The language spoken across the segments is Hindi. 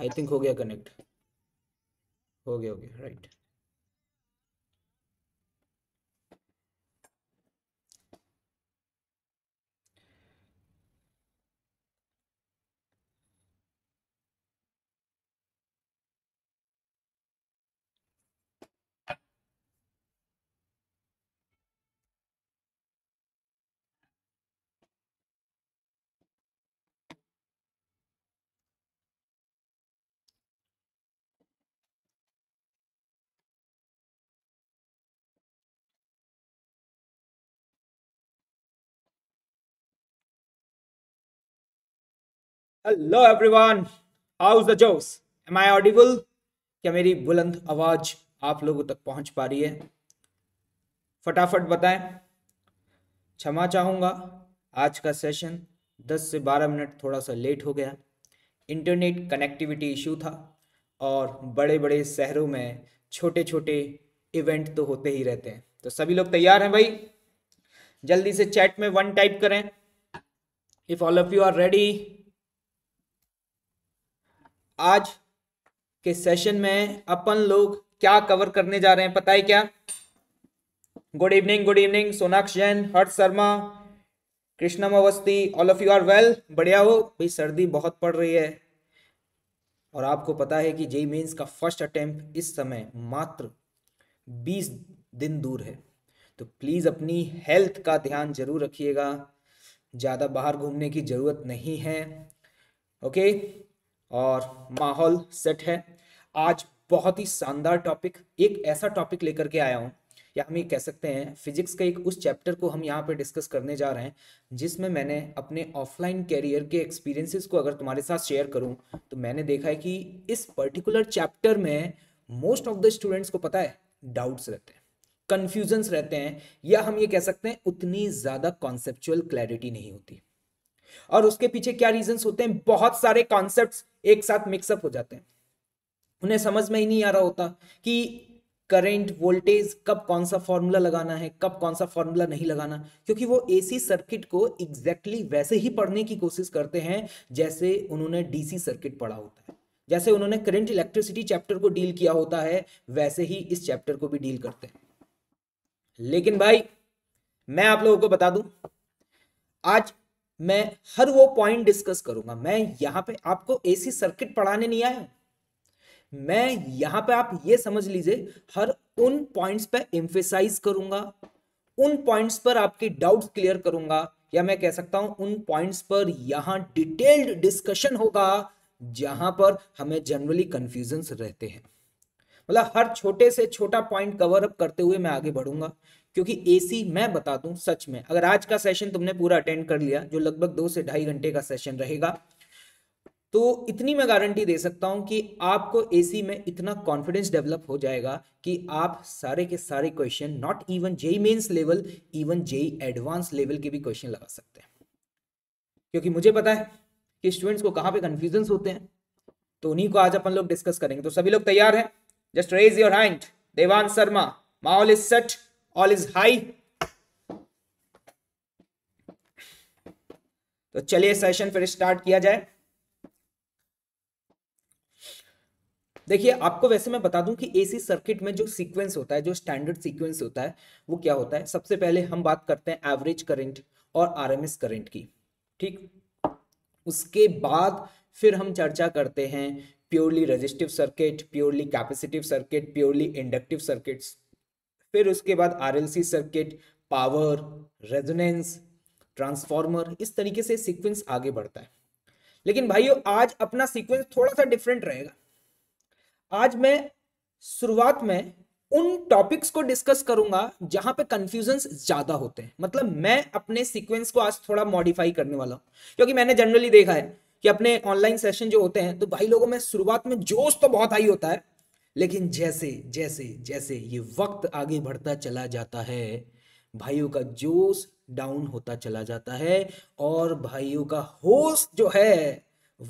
आई थिंक हो गया कनेक्ट हो गया हो गया right hello everyone how's the jokes am I audible क्या मेरी बुलंद आवाज आप लोगों तक पहुंच पा रही है फटाफट बताएं क्षमा चाहूँगा आज का सेशन 10 से 12 मिनट थोड़ा सा लेट हो गया इंटरनेट कनेक्टिविटी इशू था और बड़े बड़े शहरों में छोटे छोटे इवेंट तो होते ही रहते हैं तो सभी लोग तैयार हैं भाई जल्दी से चैट में वन टाइप करें if all of you are ready आज के सेशन में अपन लोग क्या कवर करने जा रहे हैं पता है क्या good evening good evening Sonaksh Jain Harsh Sharma Krishnam Awasthi all of you are well बढ़िया हो भाई सर्दी बहुत पड़ रही है और आपको पता है कि जेई मेन्स का फर्स्ट अटेम्प्ट इस समय मात्र 20 दिन दूर है तो प्लीज़ अपनी हेल्थ का ध्यान जरूर रखिएगा ज़्यादा बाहर घूमने की ज़रूरत नहीं है ओके और माहौल सेट है आज बहुत ही शानदार टॉपिक एक ऐसा टॉपिक लेकर के आया हूँ या हम ये कह सकते हैं फिजिक्स का एक उस चैप्टर को हम यहाँ पे डिस्कस करने जा रहे हैं जिसमें मैंने अपने ऑफलाइन कैरियर के एक्सपीरियंसेस को अगर तुम्हारे साथ शेयर करूँ तो मैंने देखा है कि इस पर्टिकुलर चैप्टर में मोस्ट ऑफ द स्टूडेंट्स को पता है डाउट्स रहते हैं कन्फ्यूजन्स रहते हैं या हम ये कह सकते हैं उतनी ज़्यादा कॉन्सेप्चुअल क्लैरिटी नहीं होती और उसके पीछे क्या रीजन होते हैं बहुत सारे कॉन्सेप्ट एक साथ मिक्सअप हो जाते हैं उन्हें समझ में ही नहीं आ रहा होता कि करंट वोल्टेज कब कौन सा फॉर्मूला लगाना है कब कौन सा फॉर्मूला नहीं लगाना क्योंकि वो एसी सर्किट को एग्जैक्टली exactly वैसे ही पढ़ने की कोशिश करते हैं जैसे उन्होंने डीसी सर्किट पढ़ा होता है जैसे उन्होंने करंट इलेक्ट्रिसिटी चैप्टर को डील किया होता है वैसे ही इस चैप्टर को भी डील करते हैं लेकिन भाई मैं आप लोगों को बता दू आज मैं हर वो पॉइंट डिस्कस करूंगा मैं यहां पे आपको एसी सर्किट पढ़ाने नहीं आया मैं यहां पे आप ये समझ लीजिए हर उन पॉइंट्स पे एम्फेसाइज करूंगा उन पॉइंट्स पर आपके डाउट्स क्लियर करूंगा या मैं कह सकता हूं उन पॉइंट्स पर यहां डिटेल्ड डिस्कशन होगा जहां पर हमें जनरली कंफ्यूजन रहते हैं मतलब हर छोटे से छोटा पॉइंट कवर अप करते हुए मैं आगे बढ़ूंगा क्योंकि एसी मैं बता दूं सच में अगर आज का सेशन तुमने पूरा अटेंड कर लिया जो लगभग दो से ढाई घंटे का सेशन रहेगा तो इतनी मैं गारंटी दे सकता हूं कि आपको एसी में इतना कॉन्फिडेंस डेवलप हो जाएगा कि आप सारे के सारे question not even JEE Mains level even JEE advance level के भी क्वेश्चन लगा सकते हैं क्योंकि मुझे पता है कि स्टूडेंट्स को कहां पे कंफ्यूजन होते हैं तो उन्हीं को आज अपन लोग डिस्कस करेंगे तो सभी लोग तैयार हैं just raise your hand Devan Sharma माहौल is set all is high तो चलिए सेशन फिर स्टार्ट किया जाए देखिए आपको वैसे मैं बता दूं कि एसी सर्किट में जो सीक्वेंस होता है जो स्टैंडर्ड सीक्वेंस होता है वो क्या होता है सबसे पहले हम बात करते हैं एवरेज करंट और आरएमएस करंट की ठीक उसके बाद फिर हम चर्चा करते हैं purely resistive circuit purely capacitive circuit purely inductive circuits फिर उसके बाद RLC circuit power resonance transformer इस तरीके से सीक्वेंस आगे बढ़ता है लेकिन भाइयों आज अपना सीक्वेंस थोड़ा सा डिफरेंट रहेगा आज मैं शुरुआत में उन टॉपिक्स को डिस्कस करूंगा जहां पे कंफ्यूजन ज्यादा होते हैं मतलब मैं अपने सीक्वेंस को आज थोड़ा मॉडिफाई करने वाला हूं क्योंकि मैंने जनरली देखा है कि अपने ऑनलाइन सेशन जो होते हैं तो भाई लोगों में शुरुआत में जोश तो बहुत हाई होता है लेकिन जैसे जैसे जैसे ये वक्त आगे बढ़ता चला जाता है भाइयों का जोश डाउन होता चला जाता है और भाइयों का होश जो है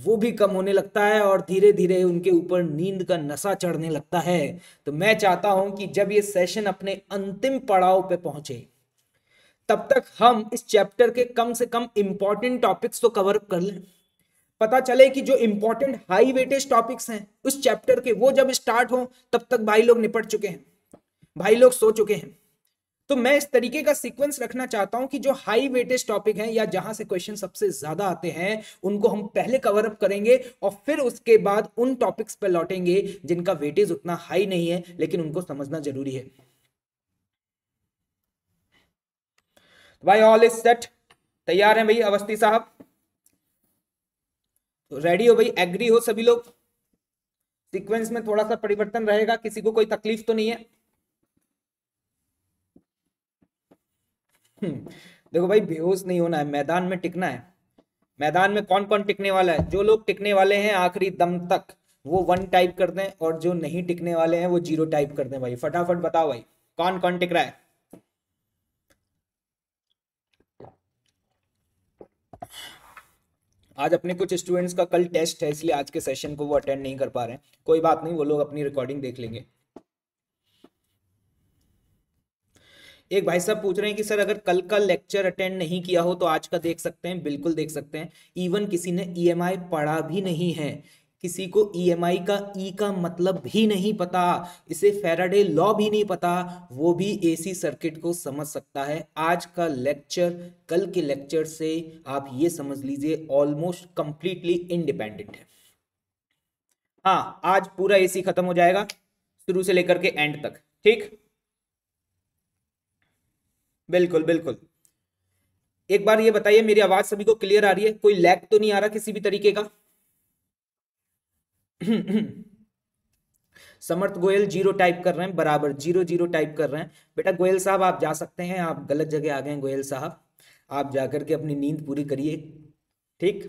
वो भी कम होने लगता है और धीरे धीरे उनके ऊपर नींद का नशा चढ़ने लगता है तो मैं चाहता हूं कि जब ये सेशन अपने अंतिम पड़ाव पे पहुंचे तब तक हम इस चैप्टर के कम से कम इंपॉर्टेंट टॉपिक्स तो कवर कर लें पता चले कि जो इंपॉर्टेंट हाई वेटेज टॉपिक्स हैं उस चैप्टर के वो जब स्टार्ट हो तब तक भाई लोग निपट चुके हैं भाई लोग सो चुके हैं तो मैं इस तरीके का सीक्वेंस रखना चाहता हूं कि जो हाई वेटेज टॉपिक हैं या जहां से क्वेश्चन सबसे ज्यादा आते हैं उनको हम पहले कवर अप करेंगे और फिर उसके बाद उन टॉपिक्स पर लौटेंगे जिनका वेटेज उतना हाई नहीं है लेकिन उनको समझना जरूरी है भाई ऑल इज सेट तैयार हैं भाई अवस्थी साहब रेडी हो भाई एग्री हो सभी लोग सीक्वेंस में थोड़ा सा परिवर्तन रहेगा किसी को कोई तकलीफ तो नहीं है हम्म, देखो भाई बेहोश नहीं होना है मैदान में टिकना है मैदान में कौन कौन टिकने वाला है जो लोग टिकने वाले हैं आखिरी दम तक वो वन टाइप कर दें और जो नहीं टिकने वाले हैं वो जीरो टाइप कर दें भाई फटाफट बताओ भाई कौन कौन टिक रहा है आज अपने कुछ स्टूडेंट्स का कल टेस्ट है इसलिए आज के सेशन को वो अटेंड नहीं कर पा रहे हैं कोई बात नहीं वो लोग अपनी रिकॉर्डिंग देख लेंगे एक भाई साहब पूछ रहे हैं कि सर अगर कल का लेक्चर अटेंड नहीं किया हो तो आज का देख सकते हैं बिल्कुल देख सकते हैं इवन किसी ने ईएमआई e पढ़ा भी नहीं है किसी को ई e का ई e का मतलब भी नहीं पता इसे फेराडे लॉ भी नहीं पता वो भी एसी सर्किट को समझ सकता है आज का लेक्चर कल के लेक्चर से आप ये समझ लीजिए ऑलमोस्ट कंप्लीटली इंडिपेंडेंट है हाँ आज पूरा एसी खत्म हो जाएगा शुरू से लेकर के एंड तक ठीक बिल्कुल बिल्कुल एक बार ये बताइए मेरी आवाज सभी को क्लियर आ रही है कोई लैग तो नहीं आ रहा किसी भी तरीके का समर्थ गोयल जीरो टाइप कर रहे हैं बराबर जीरो जीरो टाइप कर रहे हैं बेटा गोयल साहब आप जा सकते हैं आप गलत जगह आ गए हैं गोयल साहब आप जाकर के अपनी नींद पूरी करिए ठीक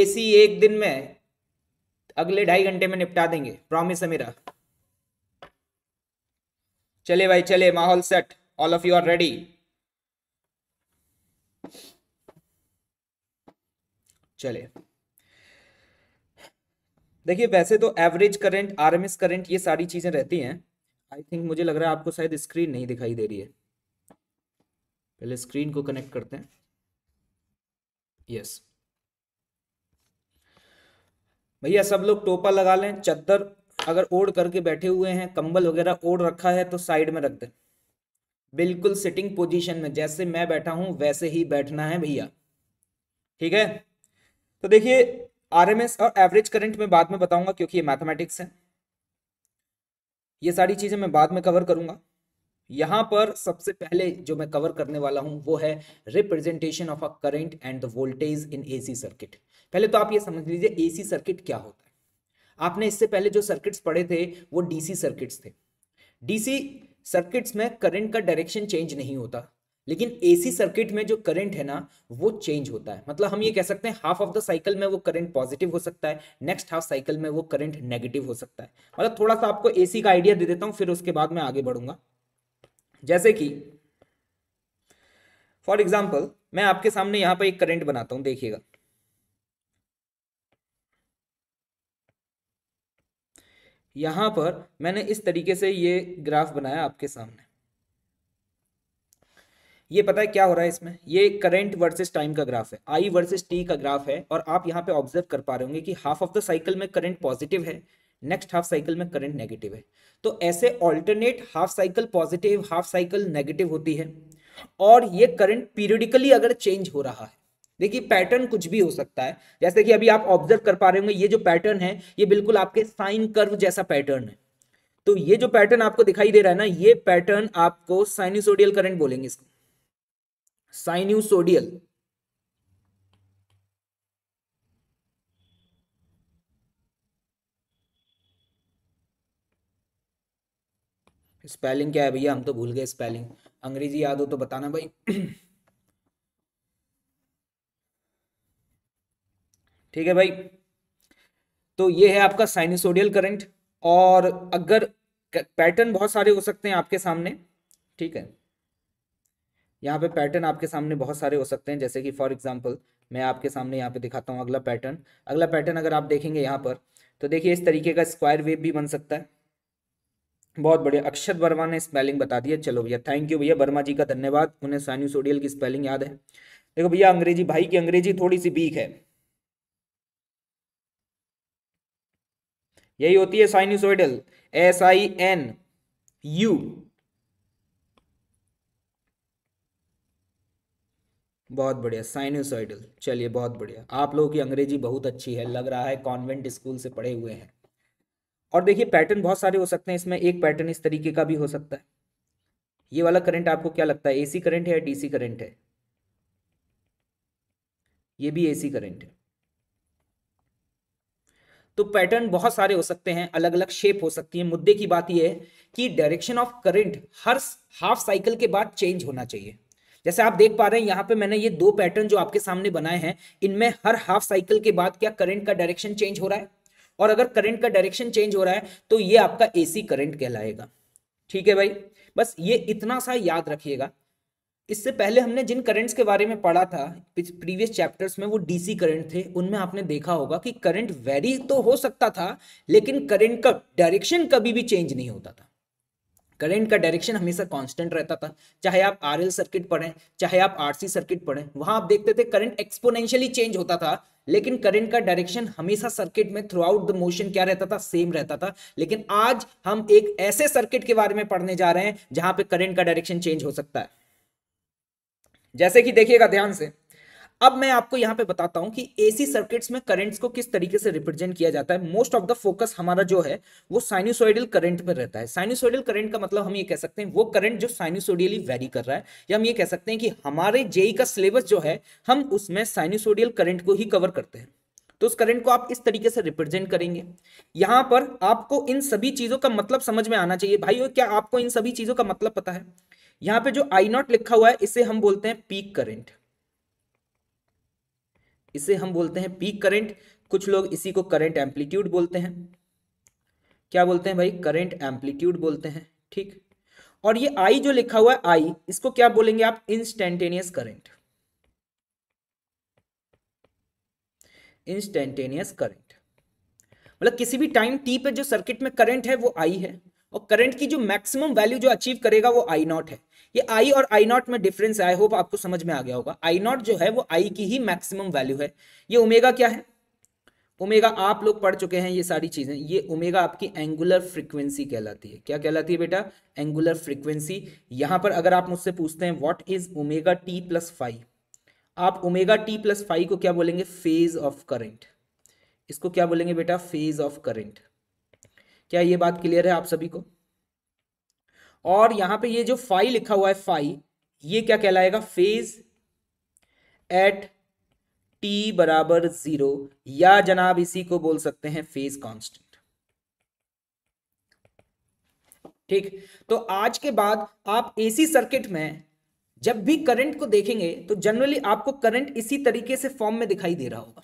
एसी एक दिन में अगले ढाई घंटे में निपटा देंगे प्रॉमिस है मेरा चले भाई चले माहौल set all of you are ready चले देखिए वैसे तो एवरेज करंट आरएमएस करंट ये सारी चीजें रहती हैं आई थिंक मुझे लग रहा है आपको शायद स्क्रीन नहीं दिखाई दे रही है पहले स्क्रीन को कनेक्ट करते हैं यस भैया सब लोग टोपा लगा लें चद्दर अगर ओढ़ करके बैठे हुए हैं कंबल वगैरह ओढ़ रखा है तो साइड में रख दे बिल्कुल सिटिंग पोजीशन में जैसे मैं बैठा हूं वैसे ही बैठना है भैया ठीक है तो देखिए आरएमएस और एवरेज करंट में बाद में बताऊंगा क्योंकि ये मैथमेटिक्स है ये सारी चीजें मैं बाद में कवर करूंगा यहाँ पर सबसे पहले जो मैं कवर करने वाला हूँ वो है representation of a current and the voltage in AC circuit पहले तो आप ये समझ लीजिए एसी सर्किट क्या होता है आपने इससे पहले जो सर्किट्स पढ़े थे वो डीसी सर्किट्स थे डीसी सर्किट्स में करंट का डायरेक्शन चेंज नहीं होता लेकिन एसी सर्किट में जो करंट है ना वो चेंज होता है मतलब हम ये कह सकते हैं हाफ ऑफ द साइकिल में वो करंट पॉजिटिव हो सकता है नेक्स्ट हाफ साइकिल में वो करंट नेगेटिव हो सकता है मतलब थोड़ा सा आपको एसी का आइडिया दे देता हूं फिर उसके बाद मैं आगे बढ़ूंगा जैसे कि फॉर एग्जाम्पल मैं आपके सामने यहां पर एक करंट बनाता हूं देखिएगा यहां पर मैंने इस तरीके से ये ग्राफ बनाया आपके सामने ये पता है क्या हो रहा है इसमें ये करंट वर्सेस टाइम का ग्राफ है आई वर्सेस टी का ग्राफ है और आप यहाँ पे ऑब्जर्व कर पा रहे होंगे कि हाफ ऑफ द साइकिल में करंट पॉजिटिव है नेक्स्ट हाफ साइकिल में करंट नेगेटिव है तो ऐसे alternate half cycle positive half cycle negative होती है और ये करंट पीरियडिकली अगर चेंज हो रहा है देखिए पैटर्न कुछ भी हो सकता है जैसे कि अभी आप ऑब्जर्व कर पा रहे होंगे ये जो पैटर्न है ये बिल्कुल आपके साइन कर्व जैसा पैटर्न है तो ये जो पैटर्न आपको दिखाई दे रहा है ना ये पैटर्न आपको साइनिसोडियल करंट बोलेंगे इसको साइन्यूसोडियल स्पेलिंग क्या है भैया हम तो भूल गए स्पेलिंग अंग्रेजी याद हो तो बताना भाई ठीक है भाई तो ये है आपका साइनिसोडियल करंट और अगर पैटर्न बहुत सारे हो सकते हैं आपके सामने ठीक है यहाँ पे पैटर्न आपके सामने बहुत सारे हो सकते हैं जैसे कि फॉर एग्जाम्पल मैं आपके सामने यहाँ पे दिखाता हूँ अगला पैटर्न अगला पैटर्न अगर आप देखेंगे यहाँ पर तो देखिए इस तरीके का स्क्वायर वेव भी बन सकता है बहुत बढ़िया अक्षत वर्मा ने स्पेलिंग बता दिया चलो भैया थैंक यू भैया वर्मा जी का धन्यवाद उन्हें सोडियल की स्पेलिंग याद है देखो भैया अंग्रेजी भाई की अंग्रेजी थोड़ी सी वीक है यही होती है sinusoidal S I N U बहुत बढ़िया साइनोसाइडल चलिए बहुत बढ़िया आप लोगों की अंग्रेजी बहुत अच्छी है लग रहा है कॉन्वेंट स्कूल से पढ़े हुए हैं और देखिए पैटर्न बहुत सारे हो सकते हैं इसमें एक पैटर्न इस तरीके का भी हो सकता है ये वाला करंट आपको क्या लगता है एसी करंट है या डीसी करंट है ये भी एसी करंट है तो पैटर्न बहुत सारे हो सकते हैं अलग अलग शेप हो सकती है मुद्दे की बात यह है कि डायरेक्शन ऑफ करंट हर हाफ साइकिल के बाद चेंज होना चाहिए जैसे आप देख पा रहे हैं यहाँ पे मैंने ये दो पैटर्न जो आपके सामने बनाए हैं इनमें हर हाफ साइकिल के बाद क्या करंट का डायरेक्शन चेंज हो रहा है और अगर करंट का डायरेक्शन चेंज हो रहा है तो ये आपका एसी करंट कहलाएगा ठीक है भाई बस ये इतना सा याद रखिएगा इससे पहले हमने जिन करंट्स के बारे में पढ़ा था प्रीवियस चैप्टर्स में वो डीसी करंट थे उनमें आपने देखा होगा कि करंट वेरी तो हो सकता था लेकिन करंट का डायरेक्शन कभी भी चेंज नहीं होता था करंट का डायरेक्शन हमेशा कांस्टेंट रहता था चाहे आप आरएल सर्किट पढ़ें चाहे आप आरसी सर्किट पढ़ें वहां आप देखते थे करंट एक्सपोनेंशियली चेंज होता था लेकिन करंट का डायरेक्शन हमेशा सर्किट में थ्रू आउट द मोशन क्या रहता था सेम रहता था लेकिन आज हम एक ऐसे सर्किट के बारे में पढ़ने जा रहे हैं जहां पर करंट का डायरेक्शन चेंज हो सकता है जैसे कि देखिएगा ध्यान से अब मैं आपको यहाँ पे बताता हूं कि एसी सर्किट्स में करंट्स को किस तरीके से रिप्रेजेंट किया जाता है मोस्ट ऑफ द फोकस हमारा जो है वो साइनुसोइडल करंट पर रहता है साइनुसोइडल करंट का मतलब हम ये कह सकते हैं वो करंट जो साइनुसोडियली वेरी कर रहा है या हम ये कह सकते हैं कि हमारे जेई e का सिलेबस जो है हम उसमें साइनुसोडियल करंट को ही कवर करते हैं तो उस करंट को आप इस तरीके से रिप्रेजेंट करेंगे यहां पर आपको इन सभी चीजों का मतलब समझ में आना चाहिए भाई क्या आपको इन सभी चीजों का मतलब पता है यहाँ पे जो आई नॉट लिखा हुआ है इसे हम बोलते हैं पीक करंट इसे हम बोलते हैं पीक करंट कुछ लोग इसी को करंट एम्पलीट्यूड बोलते हैं क्या बोलते हैं भाई करंट एम्पलीट्यूड बोलते हैं ठीक और ये आई जो लिखा हुआ है आई इसको क्या बोलेंगे आप इंस्टेंटेनियस करंट इंस्टेंटेनियस करंट मतलब किसी भी टाइम टी पे जो सर्किट में करंट है वो आई है और करंट की जो मैक्सिमम वैल्यू जो अचीव करेगा वो आई नॉट है ये आई और आई नॉट में डिफरेंस आई होप आपको समझ में आ गया होगा आई नॉट जो है वो आई की ही मैक्सिमम वैल्यू है ये ओमेगा क्या है ओमेगा आप लोग पढ़ चुके हैं ये सारी चीज़ें ये ओमेगा आपकी एंगुलर फ्रीक्वेंसी कहलाती है क्या कहलाती है बेटा एंगुलर फ्रीक्वेंसी यहां पर अगर आप मुझसे पूछते हैं what is omega T plus five आप ओमेगा टी प्लस फाइव को क्या बोलेंगे फेज ऑफ करंट इसको क्या बोलेंगे बेटा फेज ऑफ करंट क्या ये बात क्लियर है आप सभी को और यहां पे ये जो फाई लिखा हुआ है फाई ये क्या कहलाएगा फेज एट टी बराबर जीरो या जनाब इसी को बोल सकते हैं फेज कांस्टेंट ठीक तो आज के बाद आप एसी सर्किट में जब भी करंट को देखेंगे तो जनरली आपको करंट इसी तरीके से फॉर्म में दिखाई दे रहा होगा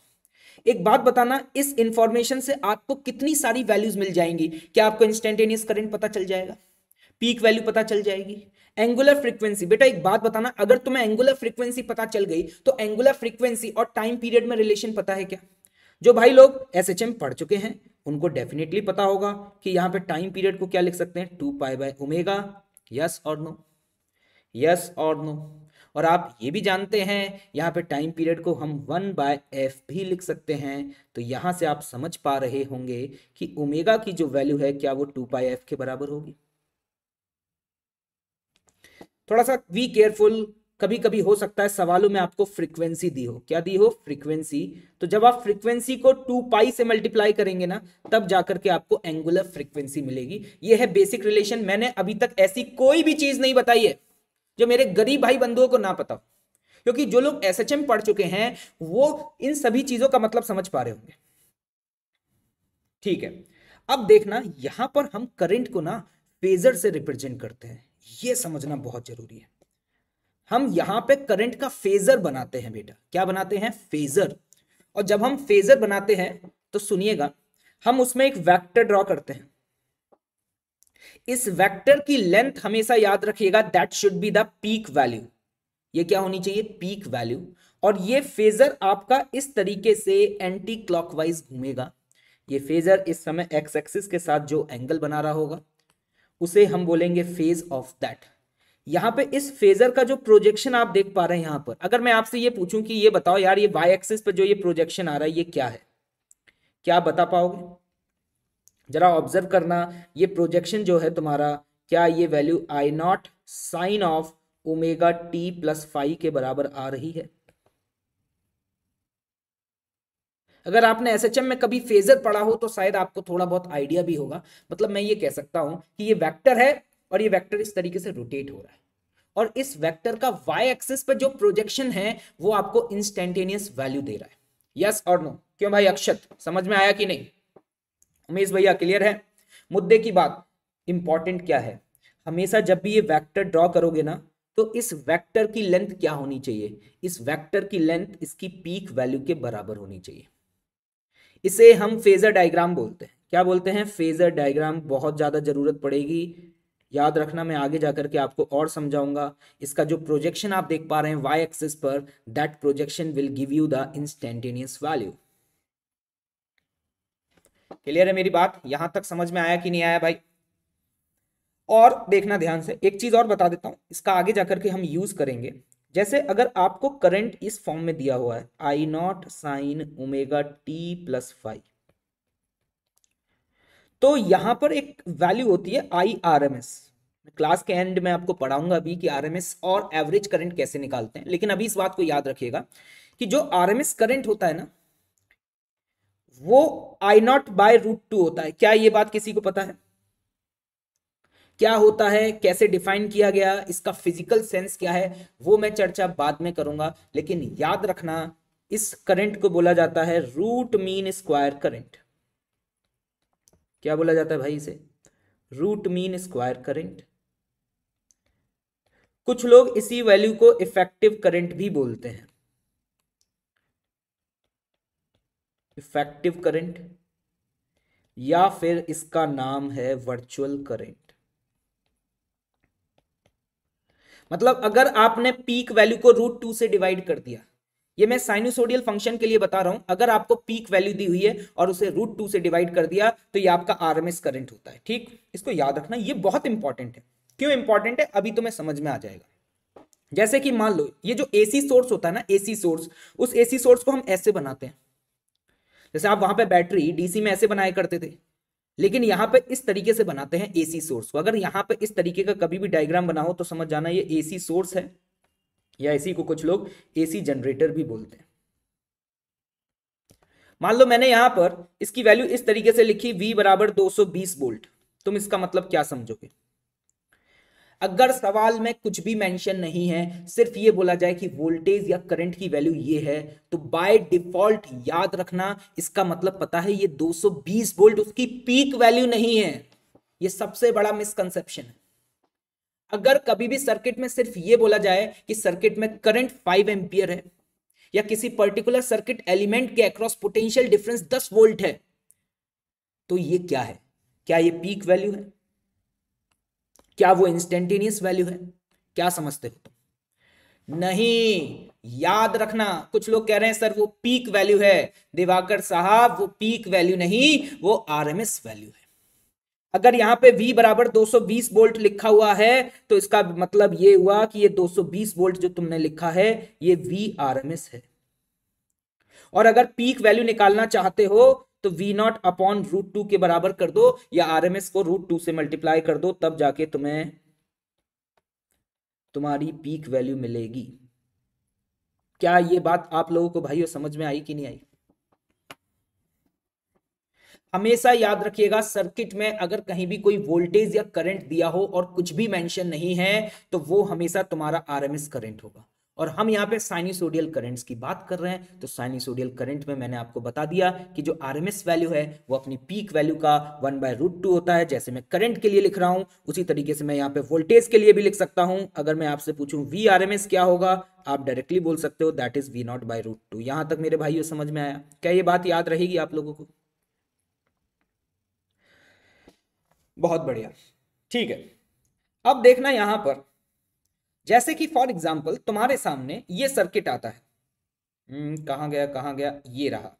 एक बात बताना इस इंफॉर्मेशन से आपको कितनी सारी वैल्यूज मिल जाएंगी क्या आपको इंस्टेंटेनियस करंट पता चल जाएगा पीक वैल्यू पता चल जाएगी एंगुलर फ्रीक्वेंसी बेटा एक बात बताना अगर तुम्हें एंगुलर फ्रीक्वेंसी पता चल गई तो एंगुलर फ्रीक्वेंसी और टाइम पीरियड में रिलेशन पता है क्या जो भाई लोग एस एच एम पढ़ चुके हैं उनको डेफिनेटली पता होगा कि यहाँ पे टाइम पीरियड को क्या लिख सकते हैं two pi by omega yes और नो यस और नो और आप ये भी जानते हैं यहाँ पे टाइम पीरियड को हम वन बाय एफ भी लिख सकते हैं तो यहाँ से आप समझ पा रहे होंगे कि ओमेगा की जो वैल्यू है क्या वो टू पाई एफ के बराबर होगी थोड़ा सा वी केयरफुल कभी कभी हो सकता है सवालों में आपको फ्रीक्वेंसी दी हो क्या दी हो फ्रीक्वेंसी तो जब आप फ्रीक्वेंसी को टू पाई से मल्टीप्लाई करेंगे ना तब जाकर के आपको एंगुलर फ्रीक्वेंसी मिलेगी ये है बेसिक रिलेशन मैंने अभी तक ऐसी कोई भी चीज नहीं बताई है जो मेरे गरीब भाई बंधुओं को ना पता हो क्योंकि जो लोग एस पढ़ चुके हैं वो इन सभी चीजों का मतलब समझ पा रहे होंगे ठीक है अब देखना यहां पर हम करंट को ना फेजर से रिप्रेजेंट करते हैं ये समझना बहुत जरूरी है हम यहां पे करंट का फेजर बनाते हैं बेटा क्या बनाते हैं फेजर और जब हम फेजर बनाते हैं तो सुनिएगा हम उसमें एक वेक्टर ड्रॉ करते हैं इस वेक्टर की लेंथ हमेशा याद रखिएगा that should be the peak value ये क्या होनी चाहिए पीक वैल्यू और ये फेजर आपका इस तरीके से एंटी क्लॉकवाइज घूमेगा ये फेजर इस समय एक्स एक्सिस के साथ जो एंगल बना रहा होगा उसे हम बोलेंगे फेज ऑफ दैट यहाँ पे इस फेजर का जो प्रोजेक्शन आप देख पा रहे हैं यहाँ पर अगर मैं आपसे ये पूछूं कि ये बताओ यार ये वाई एक्सिस पर जो ये प्रोजेक्शन आ रहा है ये क्या है क्या बता पाओगे जरा ऑब्जर्व करना ये प्रोजेक्शन जो है तुम्हारा क्या ये value I not sine of omega T plus five के बराबर आ रही है अगर आपने एसएचएम में कभी फेजर पढ़ा हो तो शायद आपको थोड़ा बहुत आइडिया भी होगा मतलब मैं ये कह सकता हूं कि ये वेक्टर है और ये वेक्टर इस तरीके से रोटेट हो रहा है और इस वेक्टर का वाई एक्सिस पर जो प्रोजेक्शन है वो आपको इंस्टेंटेनियस वैल्यू दे रहा है यस और नो क्यों भाई अक्षत समझ में आया कि नहीं उमेश भैया क्लियर है मुद्दे की बात इंपॉर्टेंट क्या है हमेशा जब भी ये वैक्टर ड्रॉ करोगे ना तो इस वेक्टर की लेंथ क्या होनी चाहिए इस वेक्टर की लेंथ इसकी पीक वैल्यू के बराबर होनी चाहिए इसे हम फेजर डायग्राम बोलते हैं क्या बोलते हैं फेजर डायग्राम बहुत ज़्यादा ज़रूरत पड़ेगी याद रखना मैं आगे जाकर के आपको और समझाऊंगा इसका जो प्रोजेक्शन आप देख पा रहे हैं वाई एक्सिस पर that projection will give you the instantaneous value clear है मेरी बात यहां तक समझ में आया कि नहीं आया भाई और देखना ध्यान से एक चीज और बता देता हूं इसका आगे जाकर के हम यूज करेंगे जैसे अगर आपको करंट इस फॉर्म में दिया हुआ है I not sine omega T plus five तो यहां पर एक वैल्यू होती है I R M S class के एंड में आपको पढ़ाऊंगा अभी कि आरएमएस और एवरेज करंट कैसे निकालते हैं लेकिन अभी इस बात को याद रखिएगा कि जो आरएमएस करंट होता है ना वो I not by root two होता है क्या ये बात किसी को पता है क्या होता है कैसे डिफाइन किया गया इसका फिजिकल सेंस क्या है वो मैं चर्चा बाद में करूंगा लेकिन याद रखना इस करंट को बोला जाता है रूट मीन स्क्वायर करंट क्या बोला जाता है भाई इसे रूट मीन स्क्वायर करंट कुछ लोग इसी वैल्यू को इफेक्टिव करंट भी बोलते हैं इफेक्टिव करंट या फिर इसका नाम है वर्चुअल करंट मतलब अगर आपने पीक वैल्यू को रूट टू से डिवाइड कर दिया ये मैं साइनोसोडियल फंक्शन के लिए बता रहा हूं अगर आपको पीक वैल्यू दी हुई है और उसे रूट टू से डिवाइड कर दिया तो ये आपका आरएमएस करंट होता है ठीक इसको याद रखना ये बहुत इंपॉर्टेंट है क्यों इंपॉर्टेंट है अभी तो मैं समझ में आ जाएगा जैसे कि मान लो ये जो एसी सोर्स होता है ना एसी सोर्स उस एसी सोर्स को हम ऐसे बनाते हैं जैसे आप वहां पर बैटरी डीसी में ऐसे बनाए करते थे लेकिन यहाँ पे इस तरीके से बनाते हैं एसी सोर्स को अगर यहाँ पे इस तरीके का कभी भी डायग्राम बना हो तो समझ जाना ये एसी सोर्स है या एसी को कुछ लोग एसी जनरेटर भी बोलते हैं मान लो मैंने यहां पर इसकी वैल्यू इस तरीके से लिखी V बराबर 220 वोल्ट तुम इसका मतलब क्या समझोगे अगर सवाल में कुछ भी मेंशन नहीं है सिर्फ ये बोला जाए कि वोल्टेज या करंट की वैल्यू ये है तो बाय डिफॉल्ट याद रखना इसका मतलब पता है ये 220 वोल्ट उसकी पीक वैल्यू नहीं है ये सबसे बड़ा मिसकंसेप्शन है अगर कभी भी सर्किट में सिर्फ ये बोला जाए कि सर्किट में करंट फाइव एम्पियर है या किसी पर्टिकुलर सर्किट एलिमेंट के अक्रॉस पोटेंशियल डिफरेंस दस वोल्ट है तो ये क्या है क्या ये पीक वैल्यू है क्या वो इंस्टेंटेनियस वैल्यू है क्या समझते हो नहीं याद रखना कुछ लोग कह रहे हैं सर वो पीक वैल्यू है दिवाकर साहब वो पीक वैल्यू नहीं वो आरएमएस वैल्यू है अगर यहां पे V बराबर 220 वोल्ट लिखा हुआ है तो इसका मतलब ये हुआ कि ये 220 वोल्ट जो तुमने लिखा है ये वी आर एम एस है और अगर पीक वैल्यू निकालना चाहते हो तो V not upon root two के बराबर कर दो या आर एम एस को रूट टू से मल्टीप्लाई कर दो तब जाके तुम्हें तुम्हारी पीक वैल्यू मिलेगी क्या ये बात आप लोगों को भाइयों समझ में आई कि नहीं आई हमेशा याद रखिएगा सर्किट में अगर कहीं भी कोई वोल्टेज या करंट दिया हो और कुछ भी मेंशन नहीं है तो वो हमेशा तुम्हारा आरएमएस करंट होगा और हम यहाँ पे साइनिसोडियल करेंट्स की बात कर रहे हैं तो साइनिसोडियल करंट में मैंने आपको बता दिया कि जो आर वैल्यू है वो अपनी पीक वैल्यू का वन बाय रूट टू होता है जैसे मैं करंट के लिए लिख रहा हूँ उसी तरीके से मैं यहाँ पे वोल्टेज के लिए भी लिख सकता हूँ अगर मैं आपसे पूछूँ वी आर क्या होगा आप डायरेक्टली बोल सकते हो that is V not by root two यहां तक मेरे भाइयों समझ में आया क्या ये बात याद रहेगी आप लोगों को बहुत बढ़िया ठीक है अब देखना यहां पर जैसे कि फॉर एग्जाम्पल तुम्हारे सामने ये सर्किट आता है हम्म, कहाँ गया कहाँ गया ये रहा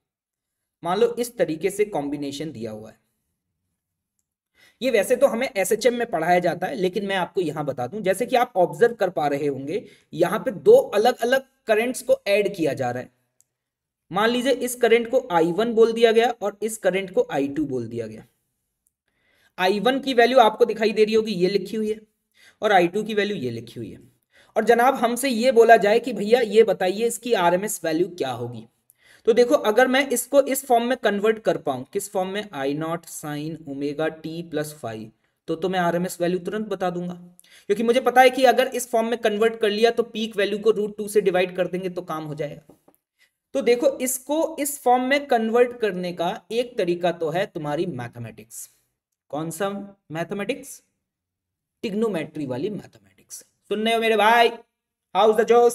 मान लो इस तरीके से कॉम्बिनेशन दिया हुआ है ये वैसे तो हमें एस में पढ़ाया जाता है लेकिन मैं आपको यहां बता दूं जैसे कि आप ऑब्जर्व कर पा रहे होंगे यहां पे दो अलग अलग करंट्स को ऐड किया जा रहा है मान लीजिए इस करंट को वन बोल दिया गया और इस करंट को टू बोल दिया गया वन की वैल्यू आपको दिखाई दे रही होगी ये लिखी हुई है और टू की वैल्यू ये लिखी हुई है और जनाब हमसे ये बोला जाए कि भैया ये बताइए इसकी आर वैल्यू क्या होगी तो देखो अगर मैं इसको इस फॉर्म में कन्वर्ट कर पाऊं किस फॉर्म में I not sine omega T plus five तो तो मैं आरएमएस वैल्यू तुरंत बता दूंगा क्योंकि मुझे पता है कि अगर इस फॉर्म में कन्वर्ट कर लिया तो पीक वैल्यू को रूट टू से डिवाइड कर देंगे तो काम हो जाएगा तो देखो इसको इस फॉर्म में कन्वर्ट करने का एक तरीका तो है तुम्हारी मैथमेटिक्स कौन सा मैथमेटिक्स टिग्नोमेट्री वाली मैथमेटिक्स सुन रहे हो मेरे भाई हाउस द जोश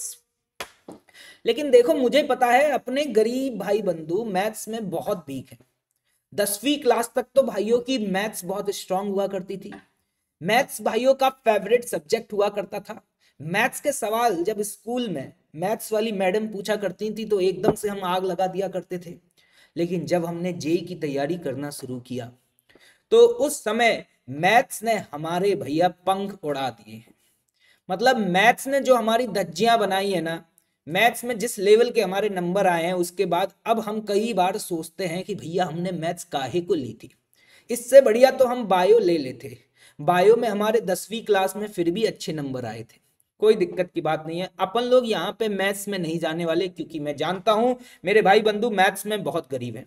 लेकिन देखो मुझे पता है अपने गरीब भाई बंधु मैथ्स में बहुत वीक है दसवीं क्लास तक तो भाइयों की मैथ्स बहुत स्ट्रांग हुआ करती थी मैथ्स भाइयों का फेवरेट सब्जेक्ट हुआ करता था मैथ्स के सवाल जब स्कूल में मैथ्स वाली मैडम पूछा करती थी तो एकदम से हम आग लगा दिया करते थे लेकिन जब हमने जेई की तैयारी करना शुरू किया तो उस समय मैथ्स ने हमारे भैया पंख उड़ा दिए मतलब मैथ्स ने जो हमारी धज्जियां बनाई है ना मैथ्स में जिस लेवल के हमारे नंबर आए हैं उसके बाद अब हम कई बार सोचते हैं कि भैया हमने मैथ्स काहे को ली थी इससे बढ़िया तो हम बायो ले लेते बायो में हमारे दसवीं क्लास में फिर भी अच्छे नंबर आए थे कोई दिक्कत की बात नहीं है अपन लोग यहाँ पे मैथ्स में नहीं जाने वाले क्योंकि मैं जानता हूँ मेरे भाई बंधु मैथ्स में बहुत गरीब हैं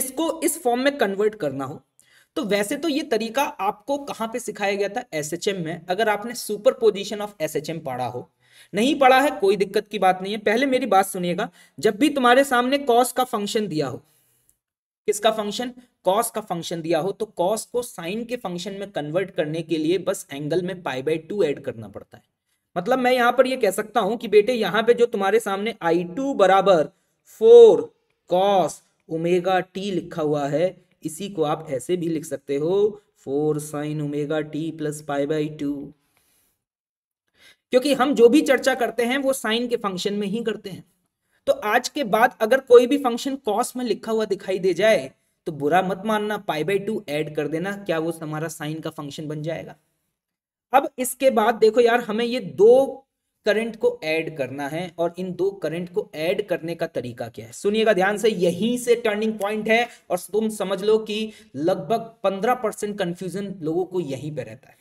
इसको इस फॉर्म में कन्वर्ट करना हो तो वैसे तो ये तरीका आपको कहां पे सिखाया गया था एसएचएम में अगर आपने सुपर पोजिशन ऑफ एसएचएम पढ़ा हो नहीं पढ़ा है कोई दिक्कत की बात नहीं है पहले मेरी बात सुनिएगा जब भी तुम्हारे सामने कॉस का फंक्शन दिया हो किसका फंक्शन कॉस का फंक्शन दिया हो तो कॉस को साइन के फंक्शन में कन्वर्ट करने के लिए बस एंगल में पाई बाई टू एड करना पड़ता है मतलब मैं यहां पर यह कह सकता हूं कि बेटे यहां पे जो तुम्हारे सामने आई टू बराबर फोर कॉस उमेगा टी लिखा हुआ है इसी को आप ऐसे भी लिख सकते हो four sine omega T plus pi by two क्योंकि हम जो भी चर्चा करते हैं वो साइन के फंक्शन में ही करते हैं तो आज के बाद अगर कोई भी फंक्शन कॉस में लिखा हुआ दिखाई दे जाए तो बुरा मत मानना पाई बाई टू एड कर देना क्या वो हमारा साइन का फंक्शन बन जाएगा अब इसके बाद देखो यार हमें ये दो करंट को ऐड करना है और इन दो करंट को ऐड करने का तरीका क्या है सुनिएगा ध्यान से यहीं से टर्निंग पॉइंट है और तुम समझ लो कि लगभग पंद्रह परसेंट कंफ्यूजन लोगों को यहीं पे रहता है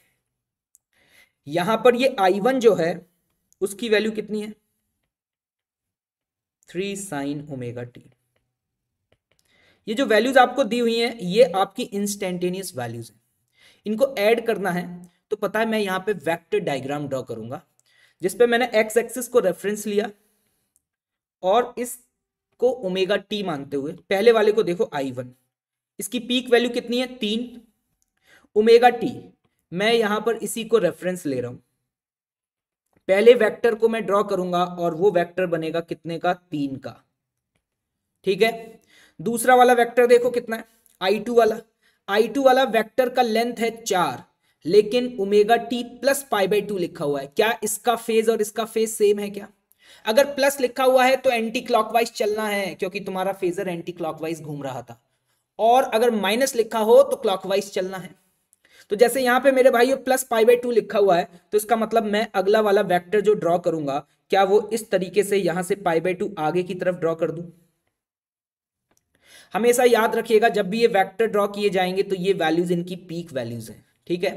यहां पर ये आई वन जो है उसकी वैल्यू कितनी है थ्री साइन ओमेगा टी ये जो वैल्यूज आपको दी हुई हैं ये आपकी इंस्टेंटेनियस वैल्यूज हैं इनको ऐड करना है तो पता है मैं यहाँ पे वेक्टर डायग्राम ड्रॉ करूंगा जिसपे मैंने एक्स एक्सिस को रेफरेंस लिया और इसको ओमेगा टी मानते हुए पहले वाले को देखो आई वन इसकी पीक वैल्यू कितनी है तीन ओमेगा टी मैं यहां पर इसी को रेफरेंस ले रहा हूं पहले वेक्टर को मैं ड्रॉ करूंगा और वो वेक्टर बनेगा कितने का तीन का ठीक है दूसरा वाला वेक्टर देखो कितना है आई टू वाला आई टू वाला वेक्टर का लेंथ है चार लेकिन omega T plus pi by two लिखा हुआ है क्या इसका फेज और इसका फेज सेम है क्या अगर प्लस लिखा हुआ है तो एंटी क्लॉकवाइज चलना है क्योंकि तुम्हारा फेजर एंटी क्लॉकवाइज घूम रहा था और अगर माइनस लिखा हो तो क्लॉकवाइज चलना है तो जैसे यहां पे मेरे भाई प्लस पाई बाई टू लिखा हुआ है तो इसका मतलब मैं अगला वाला वेक्टर जो ड्रॉ करूंगा क्या वो इस तरीके से यहां से पाई बाई टू आगे की तरफ ड्रॉ कर दू हमेशा याद रखिएगा जब भी ये वेक्टर ड्रॉ किए जाएंगे तो ये वैल्यूज इनकी पीक वैल्यूज है ठीक है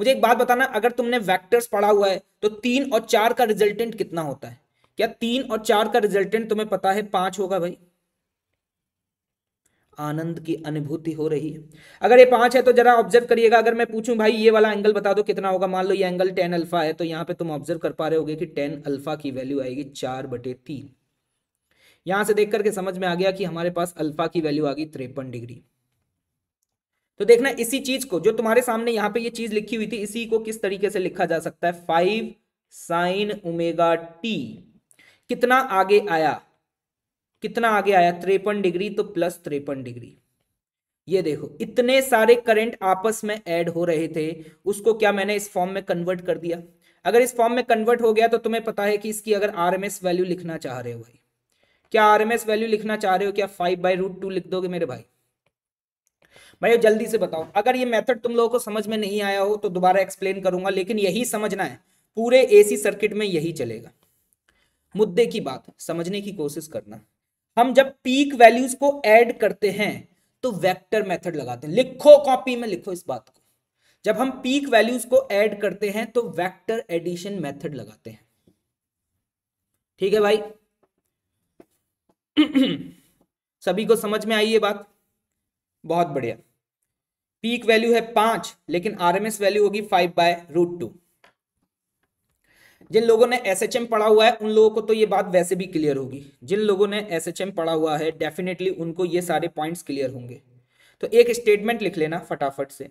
मुझे एक बात बताना अगर तुमने वैक्टर्स पढ़ा हुआ है तो तीन और चार का रिजल्टेंट कितना होता है क्या तीन और चार का रिजल्टेंट तुम्हें पता है पांच होगा भाई आनंद की अनुभूति हो रही है अगर ये पांच है तो जरा ऑब्जर्व करिएगा अगर मैं पूछूं भाई ये वाला एंगल बता दो कितना होगा मान लो ये एंगल टेन अल्फा है तो यहां पे तुम ऑब्जर्व कर पा रहे होगे कि टेन अल्फा की वैल्यू आएगी चार बटे तीन यहां से देख करके समझ में आ गया कि हमारे पास अल्फा की वैल्यू आ गई तिरपन डिग्री तो देखना इसी चीज को जो तुम्हारे सामने यहाँ पे ये चीज लिखी हुई थी इसी को किस तरीके से लिखा जा सकता है फाइव साइन उमेगा टी कितना आगे आया कितना आगे आया त्रेपन डिग्री तो प्लस त्रेपन डिग्री ये देखो इतने सारे करंट आपस में ऐड हो रहे थे उसको क्या मैंने इस फॉर्म में कन्वर्ट कर दिया अगर इस फॉर्म में कन्वर्ट हो गया तो तुम्हें पता है कि इसकी अगर आरएमएस वैल्यू लिखना चाह रहे हो भाई क्या आरएमएस वैल्यू लिखना चाह रहे हो क्या फाइव बाई रूट टू लिख दोगे मेरे भाई भाई जल्दी से बताओ अगर ये मेथड तुम लोगों को समझ में नहीं आया हो तो दोबारा एक्सप्लेन करूंगा लेकिन यही समझना है पूरे एसी सर्किट में यही चलेगा मुद्दे की बात समझने की कोशिश करना हम जब पीक वैल्यूज को ऐड करते हैं तो वेक्टर मेथड लगाते हैं लिखो कॉपी में लिखो इस बात को जब हम पीक वैल्यूज को ऐड करते हैं तो वेक्टर एडिशन मेथड लगाते हैं ठीक है भाई सभी को समझ में आई ये बात बहुत बढ़िया पीक वैल्यू है पांच लेकिन आरएमएस वैल्यू होगी फाइव बाय रूट टू जिन लोगों ने एसएचएम पढ़ा हुआ है उन लोगों को तो ये बात वैसे भी क्लियर होगी जिन लोगों ने एसएचएम पढ़ा हुआ है डेफिनेटली उनको ये सारे पॉइंट्स क्लियर होंगे तो एक स्टेटमेंट लिख लेना फटाफट से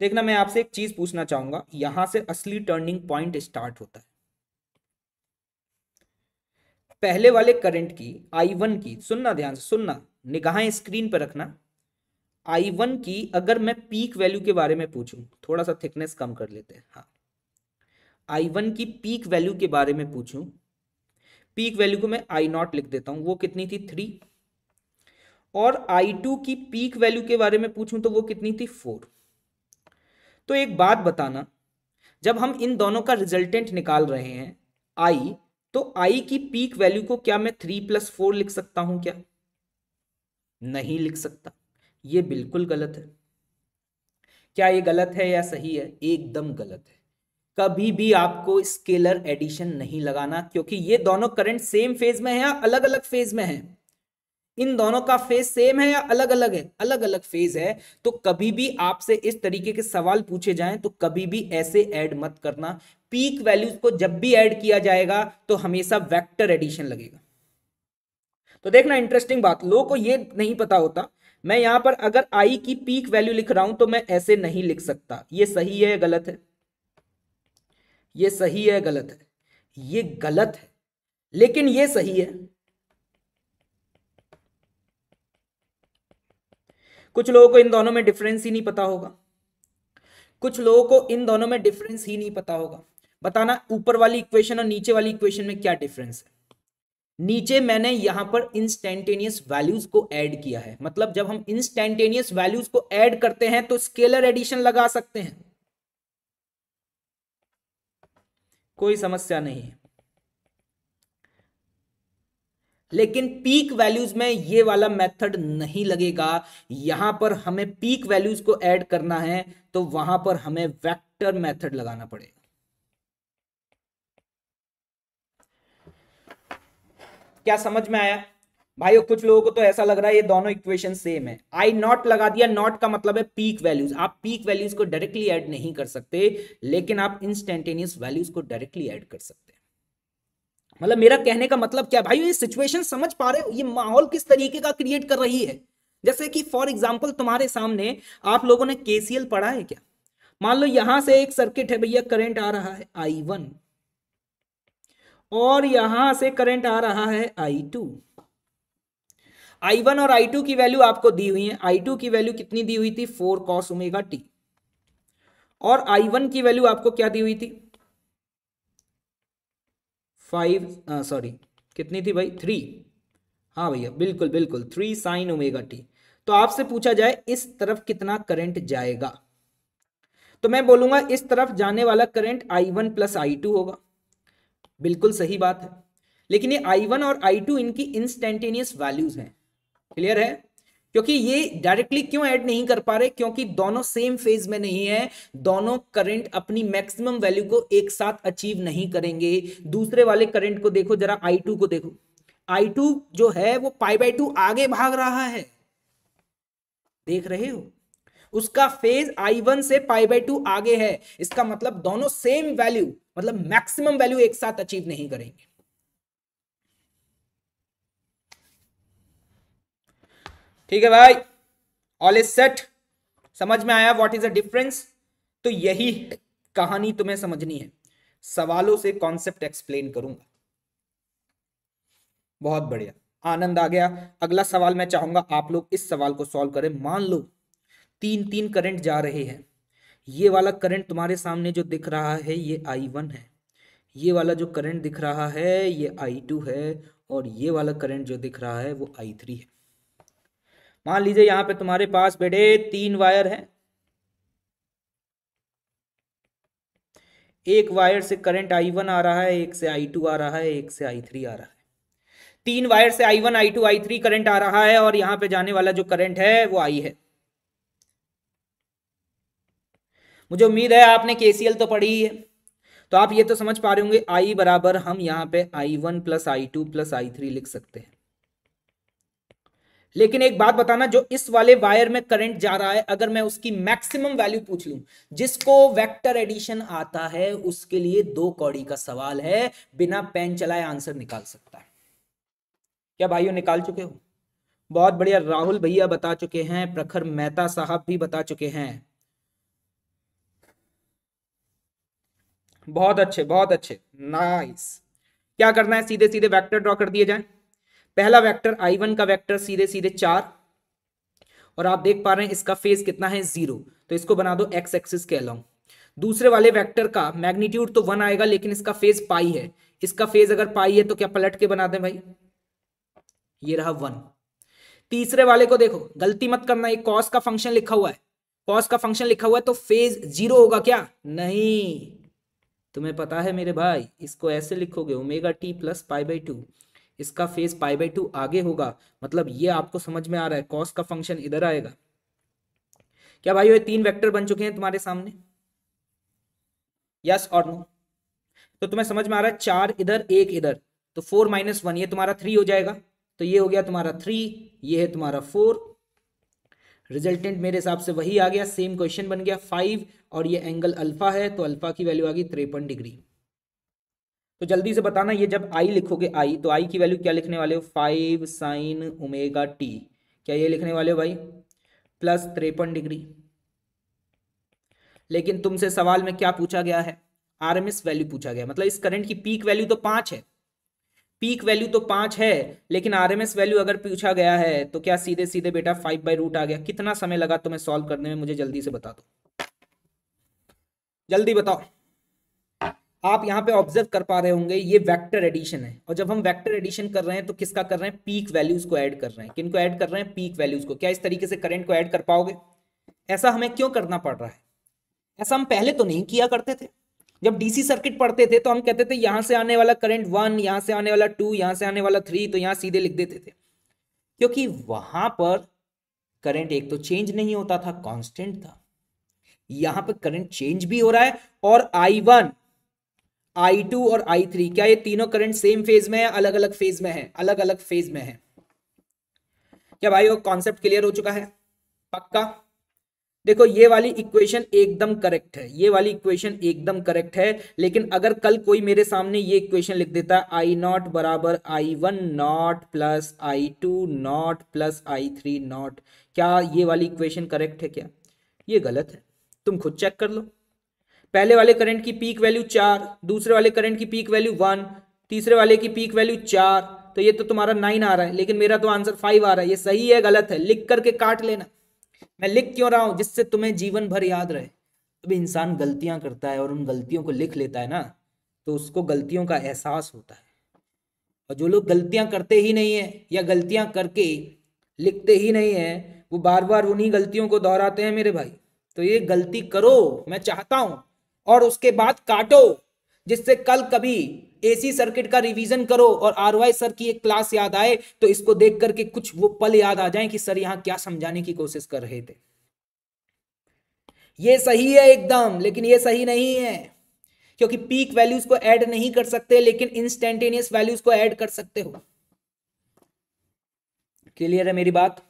देखना मैं आपसे एक चीज पूछना चाहूंगा यहां से असली टर्निंग पॉइंट स्टार्ट होता है पहले वाले करंट की आई वन की सुनना ध्यान से सुनना निगाहें स्क्रीन पर रखना आई वन की अगर मैं पीक वैल्यू के बारे में पूछूं थोड़ा सा थिकनेस कम कर लेते हैं हाँ आई वन की पीक वैल्यू के बारे में पूछूं पीक वैल्यू को मैं आई नॉट लिख देता हूं वो कितनी थी थ्री और आई टू की पीक वैल्यू के बारे में पूछूं तो वो कितनी थी फोर तो एक बात बताना जब हम इन दोनों का रिजल्टेंट निकाल रहे हैं आई तो आई की पीक वैल्यू को क्या मैं थ्री प्लस फोर लिख सकता हूं क्या नहीं लिख सकता ये बिल्कुल गलत है क्या ये गलत है या सही है एकदम गलत है कभी भी आपको स्केलर एडिशन नहीं लगाना क्योंकि ये दोनों करंट सेम फेज में है या अलग अलग फेज में है इन दोनों का फेज सेम है या अलग अलग है अलग अलग फेज है तो कभी भी आपसे इस तरीके के सवाल पूछे जाएं तो कभी भी ऐसे ऐड मत करना पीक वैल्यूज को जब भी ऐड किया जाएगा तो हमेशा वेक्टर एडिशन लगेगा तो देखना इंटरेस्टिंग बात लोगों को ये नहीं पता होता मैं यहां पर अगर आई की पीक वैल्यू लिख रहा हूं तो मैं ऐसे नहीं लिख सकता ये सही है गलत है ये सही है गलत है ये गलत है लेकिन ये सही है कुछ लोगों को इन दोनों में डिफरेंस ही नहीं पता होगा कुछ लोगों को इन दोनों में डिफरेंस ही नहीं पता होगा बताना ऊपर वाली इक्वेशन और नीचे वाली इक्वेशन में क्या डिफरेंस है नीचे मैंने यहां पर इंस्टेंटेनियस वैल्यूज को ऐड किया है मतलब जब हम इंस्टेंटेनियस वैल्यूज को ऐड करते हैं तो स्केलर एडिशन लगा सकते हैं कोई समस्या नहीं लेकिन पीक वैल्यूज में ये वाला मेथड नहीं लगेगा यहां पर हमें पीक वैल्यूज को ऐड करना है तो वहां पर हमें वेक्टर मेथड लगाना पड़ेगा क्या समझ में आया भाई कुछ लोगों को तो ऐसा लग रहा है ये दोनों इक्वेशन सेम है आई नॉट लगा दिया नॉट का मतलब है पीक वैल्यूज आप पीक वैल्यूज को डायरेक्टली ऐड नहीं कर सकते लेकिन आप इंस्टेंटेनियस वैल्यूज को डायरेक्टली ऐड कर सकते हैं मतलब मेरा कहने का मतलब क्या भाई ये सिचुएशन समझ पा रहे हो ये माहौल किस तरीके का क्रिएट कर रही है जैसे कि फॉर एग्जाम्पल तुम्हारे सामने आप लोगों ने केसीएल पढ़ा है क्या मान लो यहां से एक सर्किट है भैया करंट आ रहा है आई वन और यहां से करंट आ रहा है आई टू आई वन और आई टू की वैल्यू आपको दी हुई है आई टू की वैल्यू कितनी दी हुई थी फोर कॉस उमेगा टी और आई वन की वैल्यू आपको क्या दी हुई थी फाइव सॉरी कितनी थी भाई थ्री हाँ भैया बिल्कुल बिल्कुल थ्री साइन ओमेगा टी तो आपसे पूछा जाए इस तरफ कितना करंट जाएगा तो मैं बोलूंगा इस तरफ जाने वाला current I one plus I two होगा बिल्कुल सही बात है लेकिन ये आई वन और आई टू इनकी इंस्टेंटेनियस वैल्यूज हैं क्लियर है क्योंकि ये डायरेक्टली क्यों ऐड नहीं कर पा रहे क्योंकि दोनों सेम फेज में नहीं है दोनों करंट अपनी मैक्सिमम वैल्यू को एक साथ अचीव नहीं करेंगे दूसरे वाले करंट को देखो जरा आई टू को देखो आई टू जो है वो पाई बाई टू आगे भाग रहा है देख रहे हो उसका फेज आई वन से पाई बाई टू आगे है इसका मतलब दोनों सेम वैल्यू मतलब मैक्सिमम वैल्यू एक साथ अचीव नहीं करेंगे ठीक है भाई ऑल इज सेट समझ में आया व्हाट इज अ डिफरेंस तो यही कहानी तुम्हें समझनी है सवालों से कॉन्सेप्ट एक्सप्लेन करूंगा बहुत बढ़िया आनंद आ गया अगला सवाल मैं चाहूंगा आप लोग इस सवाल को सॉल्व करें मान लो तीन तीन करंट जा रहे हैं ये वाला करंट तुम्हारे सामने जो दिख रहा है ये आई वन है ये वाला जो करंट दिख रहा है ये आई टू है और ये वाला करंट जो दिख रहा है वो आई थ्री है मान लीजिए यहाँ पे तुम्हारे पास बेटे तीन वायर है एक वायर से करंट आई वन आ रहा है एक से आई टू आ रहा है एक से आई थ्री आ रहा है तीन वायर से I one I two I three current आ रहा है और यहां पे जाने वाला जो करंट है वो आई है मुझे उम्मीद है आपने के तो पढ़ी ही है तो आप ये तो समझ पा रहे होंगे आई बराबर हम यहाँ पे I one plus I two plus I three लिख सकते हैं लेकिन एक बात बताना जो इस वाले वायर में करंट जा रहा है अगर मैं उसकी मैक्सिमम वैल्यू पूछ लू जिसको वेक्टर एडिशन आता है उसके लिए दो कौड़ी का सवाल है बिना पेन चलाए आंसर निकाल सकता है क्या भाइयों निकाल चुके हो बहुत बढ़िया राहुल भैया बता चुके हैं प्रखर मेहता साहब भी बता चुके हैं बहुत अच्छे बहुत अच्छे नाइस क्या करना है सीधे सीधे वेक्टर ड्रॉ कर दिए जाए पहला वेक्टर आई वन का वेक्टर सीधे सीधे चार और आप देख पा रहे हैं इसका फेस कितना है जीरो तो इसको बना दो एक्स एक्सिस के अलॉन्ग दूसरे वाले वेक्टर का मैग्नीट्यूड तो वन आएगा लेकिन इसका फेज पाई है इसका फेज अगर पाई है तो क्या पलट के बना दें भाई ये रहा वन तीसरे वाले को देखो गलती मत करना ये कॉस का फंक्शन लिखा हुआ है कॉस का फंक्शन लिखा हुआ है तो फेज जीरो होगा क्या नहीं तुम्हें पता है मेरे भाई इसको ऐसे लिखोगे omega T plus pi by two इसका फेस पाई बाई टू आगे होगा मतलब ये आपको समझ में आ रहा है कॉस का फंक्शन इधर आएगा क्या भाई ये तीन वेक्टर बन चुके हैं तुम्हारे सामने यस और नो तो तुम्हें समझ में आ रहा है चार इधर एक इधर तो फोर माइनस वन ये तुम्हारा थ्री हो जाएगा तो ये हो गया तुम्हारा थ्री ये है तुम्हारा फोर रिजल्टेंट मेरे हिसाब से वही आ गया सेम क्वेश्चन बन गया फाइव और ये एंगल अल्फा है तो अल्फा की वैल्यू आ गई तिरपन डिग्री तो जल्दी से बताना ये जब आई लिखोगे आई तो आई की वैल्यू क्या लिखने वाले हो फाइव साइन उमेगा टी क्या ये लिखने वाले हो भाई प्लस तिरपन डिग्री लेकिन तुमसे सवाल में क्या पूछा गया है आरएमएस वैल्यू पूछा गया मतलब इस करंट की पीक वैल्यू तो पांच है पीक वैल्यू तो पांच है लेकिन आरएमएस वैल्यू अगर पूछा गया है तो क्या सीधे सीधे बेटा फाइव बाई रूट आ गया कितना समय लगा तुम्हें सॉल्व करने में मुझे जल्दी से बता दो जल्दी बताओ आप यहाँ पे ऑब्जर्व कर पा रहे होंगे ये वेक्टर एडिशन है और जब हम वेक्टर एडिशन कर रहे हैं तो किसका कर रहे हैं पीक वैल्यूज को ऐड कर रहे हैं किनको ऐड कर रहे हैं पीक वैल्यूज को क्या इस तरीके से करंट को ऐड कर पाओगे ऐसा हमें क्यों करना पड़ रहा है ऐसा हम पहले तो नहीं किया करते थे जब डीसी सर्किट पढ़ते थे तो हम कहते थे यहाँ से आने वाला करंट वन यहाँ से आने वाला टू यहाँ से आने वाला थ्री तो यहाँ सीधे लिख देते थे क्योंकि वहां पर करंट एक तो चेंज नहीं होता था कांस्टेंट था यहां पर करंट चेंज भी हो रहा है और आई वन आई टू और आई थ्री क्या ये तीनों करंट सेम फेज में है अलग अलग फेज में है अलग अलग फेज में है क्या भाई वो कॉन्सेप्ट क्लियर हो चुका है पक्का देखो ये वाली इक्वेशन एकदम करेक्ट है ये वाली इक्वेशन एकदम करेक्ट है लेकिन अगर कल कोई मेरे सामने ये इक्वेशन लिख देता है आई नॉट बराबर I one not plus I two not plus I three not क्या ये वाली इक्वेशन करेक्ट है क्या ये गलत है तुम खुद चेक कर लो पहले वाले करंट की पीक वैल्यू चार दूसरे वाले करंट की पीक वैल्यू वन तीसरे वाले की पीक वैल्यू चार तो ये तो तुम्हारा नाइन आ रहा है लेकिन मेरा तो आंसर फाइव आ रहा है ये सही है गलत है लिख करके काट लेना मैं लिख क्यों रहा हूँ जिससे तुम्हें जीवन भर याद रहे अभी इंसान गलतियां करता है और उन गलतियों को लिख लेता है ना तो उसको गलतियों का एहसास होता है और जो लोग गलतियां करते ही नहीं है या गलतियां करके लिखते ही नहीं है वो बार बार उन्हीं गलतियों को दोहराते हैं मेरे भाई तो ये गलती करो मैं चाहता हूं और उसके बाद काटो जिससे कल कभी एसी सर्किट का रिवीजन करो और आर सर की एक क्लास याद आए तो इसको देख करके कुछ वो पल याद आ जाए कि सर यहां क्या समझाने की कोशिश कर रहे थे ये सही है एकदम लेकिन ये सही नहीं है क्योंकि पीक वैल्यूज को ऐड नहीं कर सकते लेकिन इंस्टेंटेनियस वैल्यूज को ऐड कर सकते हो क्लियर है मेरी बात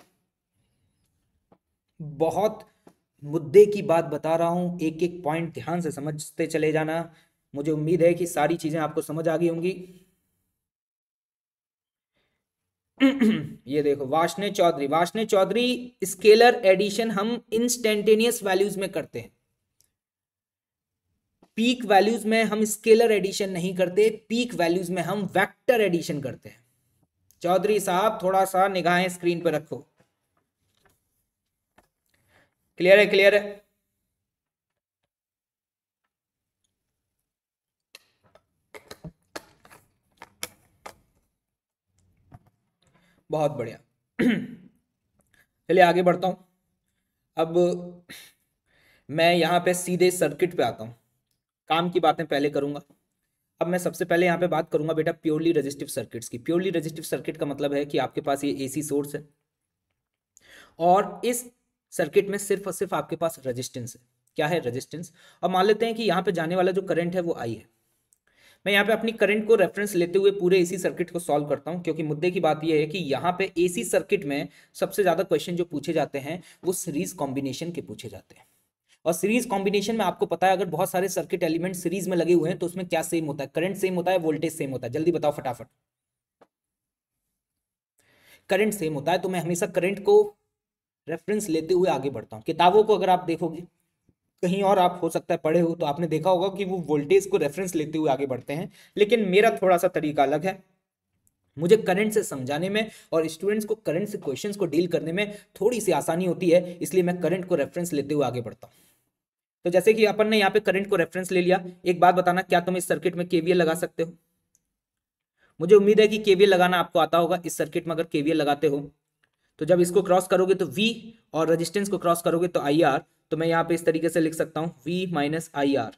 बहुत मुद्दे की बात बता रहा हूँ एक एक पॉइंट ध्यान से समझते चले जाना मुझे उम्मीद है कि सारी चीजें आपको समझ आ गई होंगी ये देखो वाशने चौधरी वाशने चौधरी स्केलर एडिशन हम इंस्टेंटेनियस वैल्यूज में करते हैं पीक वैल्यूज में हम स्केलर एडिशन नहीं करते पीक वैल्यूज में हम वेक्टर एडिशन करते हैं चौधरी साहब थोड़ा सा निगाहें स्क्रीन पर रखो क्लियर है क्लियर है बहुत बढ़िया चलिए आगे बढ़ता हूं अब मैं यहां पे सीधे सर्किट पे आता हूं काम की बातें पहले करूंगा अब मैं सबसे पहले यहां पे बात करूंगा बेटा प्योरली रजिस्टिव सर्किट्स की प्योरली रजिस्टिव सर्किट का मतलब है कि आपके पास ये एसी सोर्स है और इस सर्किट में सिर्फ और सिर्फ आपके पास रजिस्टेंस है क्या है रजिस्टेंस अब मान लेते हैं कि यहाँ पे जाने वाला जो करंट है वो आई है मैं यहाँ पे अपनी करंट को रेफरेंस लेते हुए पूरे एसी सर्किट को सॉल्व करता हूँ क्योंकि मुद्दे की बात यह है कि यहाँ पे एसी सर्किट में सबसे ज़्यादा क्वेश्चन जो पूछे जाते हैं वो सीरीज कॉम्बिनेशन के पूछे जाते हैं और सीरीज कॉम्बिनेशन में आपको पता है अगर बहुत सारे सर्किट एलिमेंट सीरीज में लगे हुए हैं तो उसमें क्या सेम होता है करंट सेम होता है वोल्टेज सेम होता है जल्दी बताओ फटाफट करंट सेम होता है तो मैं हमेशा करंट को रेफरेंस लेते हुए आगे बढ़ता हूँ किताबों को अगर आप देखोगे कहीं और आप हो सकता है पढ़े हो तो आपने देखा होगा कि वो वोल्टेज को रेफरेंस लेते हुए आगे बढ़ते हैं लेकिन मेरा थोड़ा सा तरीका अलग है मुझे करंट से समझाने में और स्टूडेंट्स को करंट से क्वेश्चंस को डील करने में थोड़ी सी आसानी होती है इसलिए मैं करंट को रेफरेंस लेते हुए आगे बढ़ता हूँ तो जैसे कि अपन ने यहाँ पे करंट को रेफरेंस ले लिया एक बात बताना क्या तुम इस सर्किट में केवीएल लगा सकते हो मुझे उम्मीद है कि केवीएल लगाना आपको आता होगा इस सर्किट में अगर केवीएल लगाते हो तो जब इसको क्रॉस करोगे तो वी और रजिस्टेंस को क्रॉस करोगे तो आई आर तो मैं यहाँ पे इस तरीके से लिख सकता हूँ वी माइनस आई आर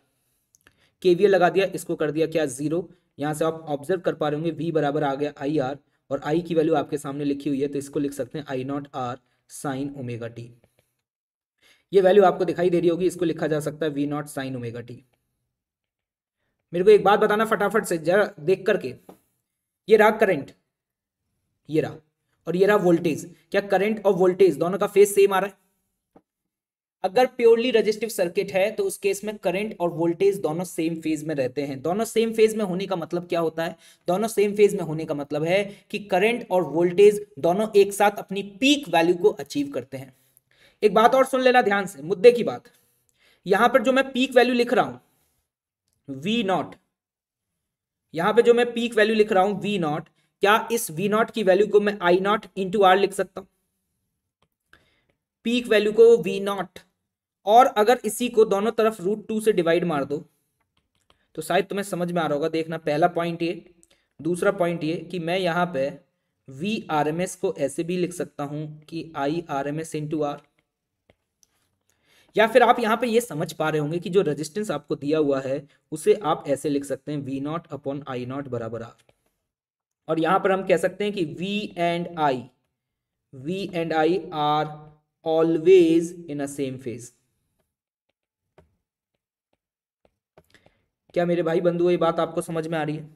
के वी लगा दिया इसको कर दिया क्या जीरो यहाँ से आप ऑब्जर्व कर पा रहे होंगे वी बराबर आ गया आई आर और आई की वैल्यू आपके सामने लिखी हुई है तो इसको लिख सकते हैं I not R sine omega T ये वैल्यू आपको दिखाई दे रही होगी इसको लिखा जा सकता है V not sine omega T मेरे को एक बात बताना फटाफट से जरा देख करके ये रहा करंट ये रहा और ये रहा वोल्टेज क्या करंट और वोल्टेज दोनों का फेज सेम आ रहा है अगर प्योरली रजिस्टिव सर्किट है तो उस केस में करंट और वोल्टेज दोनों सेम फेज में रहते हैं दोनों सेम फेज में होने का मतलब क्या होता है दोनों सेम फेज में होने का मतलब है कि करंट और वोल्टेज दोनों एक साथ अपनी पीक वैल्यू को अचीव करते हैं एक बात और सुन लेना ध्यान से मुद्दे की बात यहां पर जो मैं पीक वैल्यू लिख रहा हूं वी नॉट यहां पर जो मैं पीक वैल्यू लिख रहा हूं वी नॉट क्या इस वी नॉट की वैल्यू को मैं आई नॉट इंटू आर लिख सकता हूं पीक वैल्यू को वी नॉट और अगर इसी को दोनों तरफ रूट टू से डिवाइड मार दो तो शायद तुम्हें समझ में आ रहा होगा देखना पहला पॉइंट ये दूसरा पॉइंट ये कि मैं यहां पे वी आर एम एस को ऐसे भी लिख सकता हूं कि I R M S into R या फिर आप यहाँ पे ये समझ पा रहे होंगे कि जो रेजिस्टेंस आपको दिया हुआ है उसे आप ऐसे लिख सकते हैं V not upon I not बराबर आर और यहां पर हम कह सकते हैं कि V and I V and I R always in a same phase क्या मेरे भाई बंधु ये बात आपको समझ में आ रही है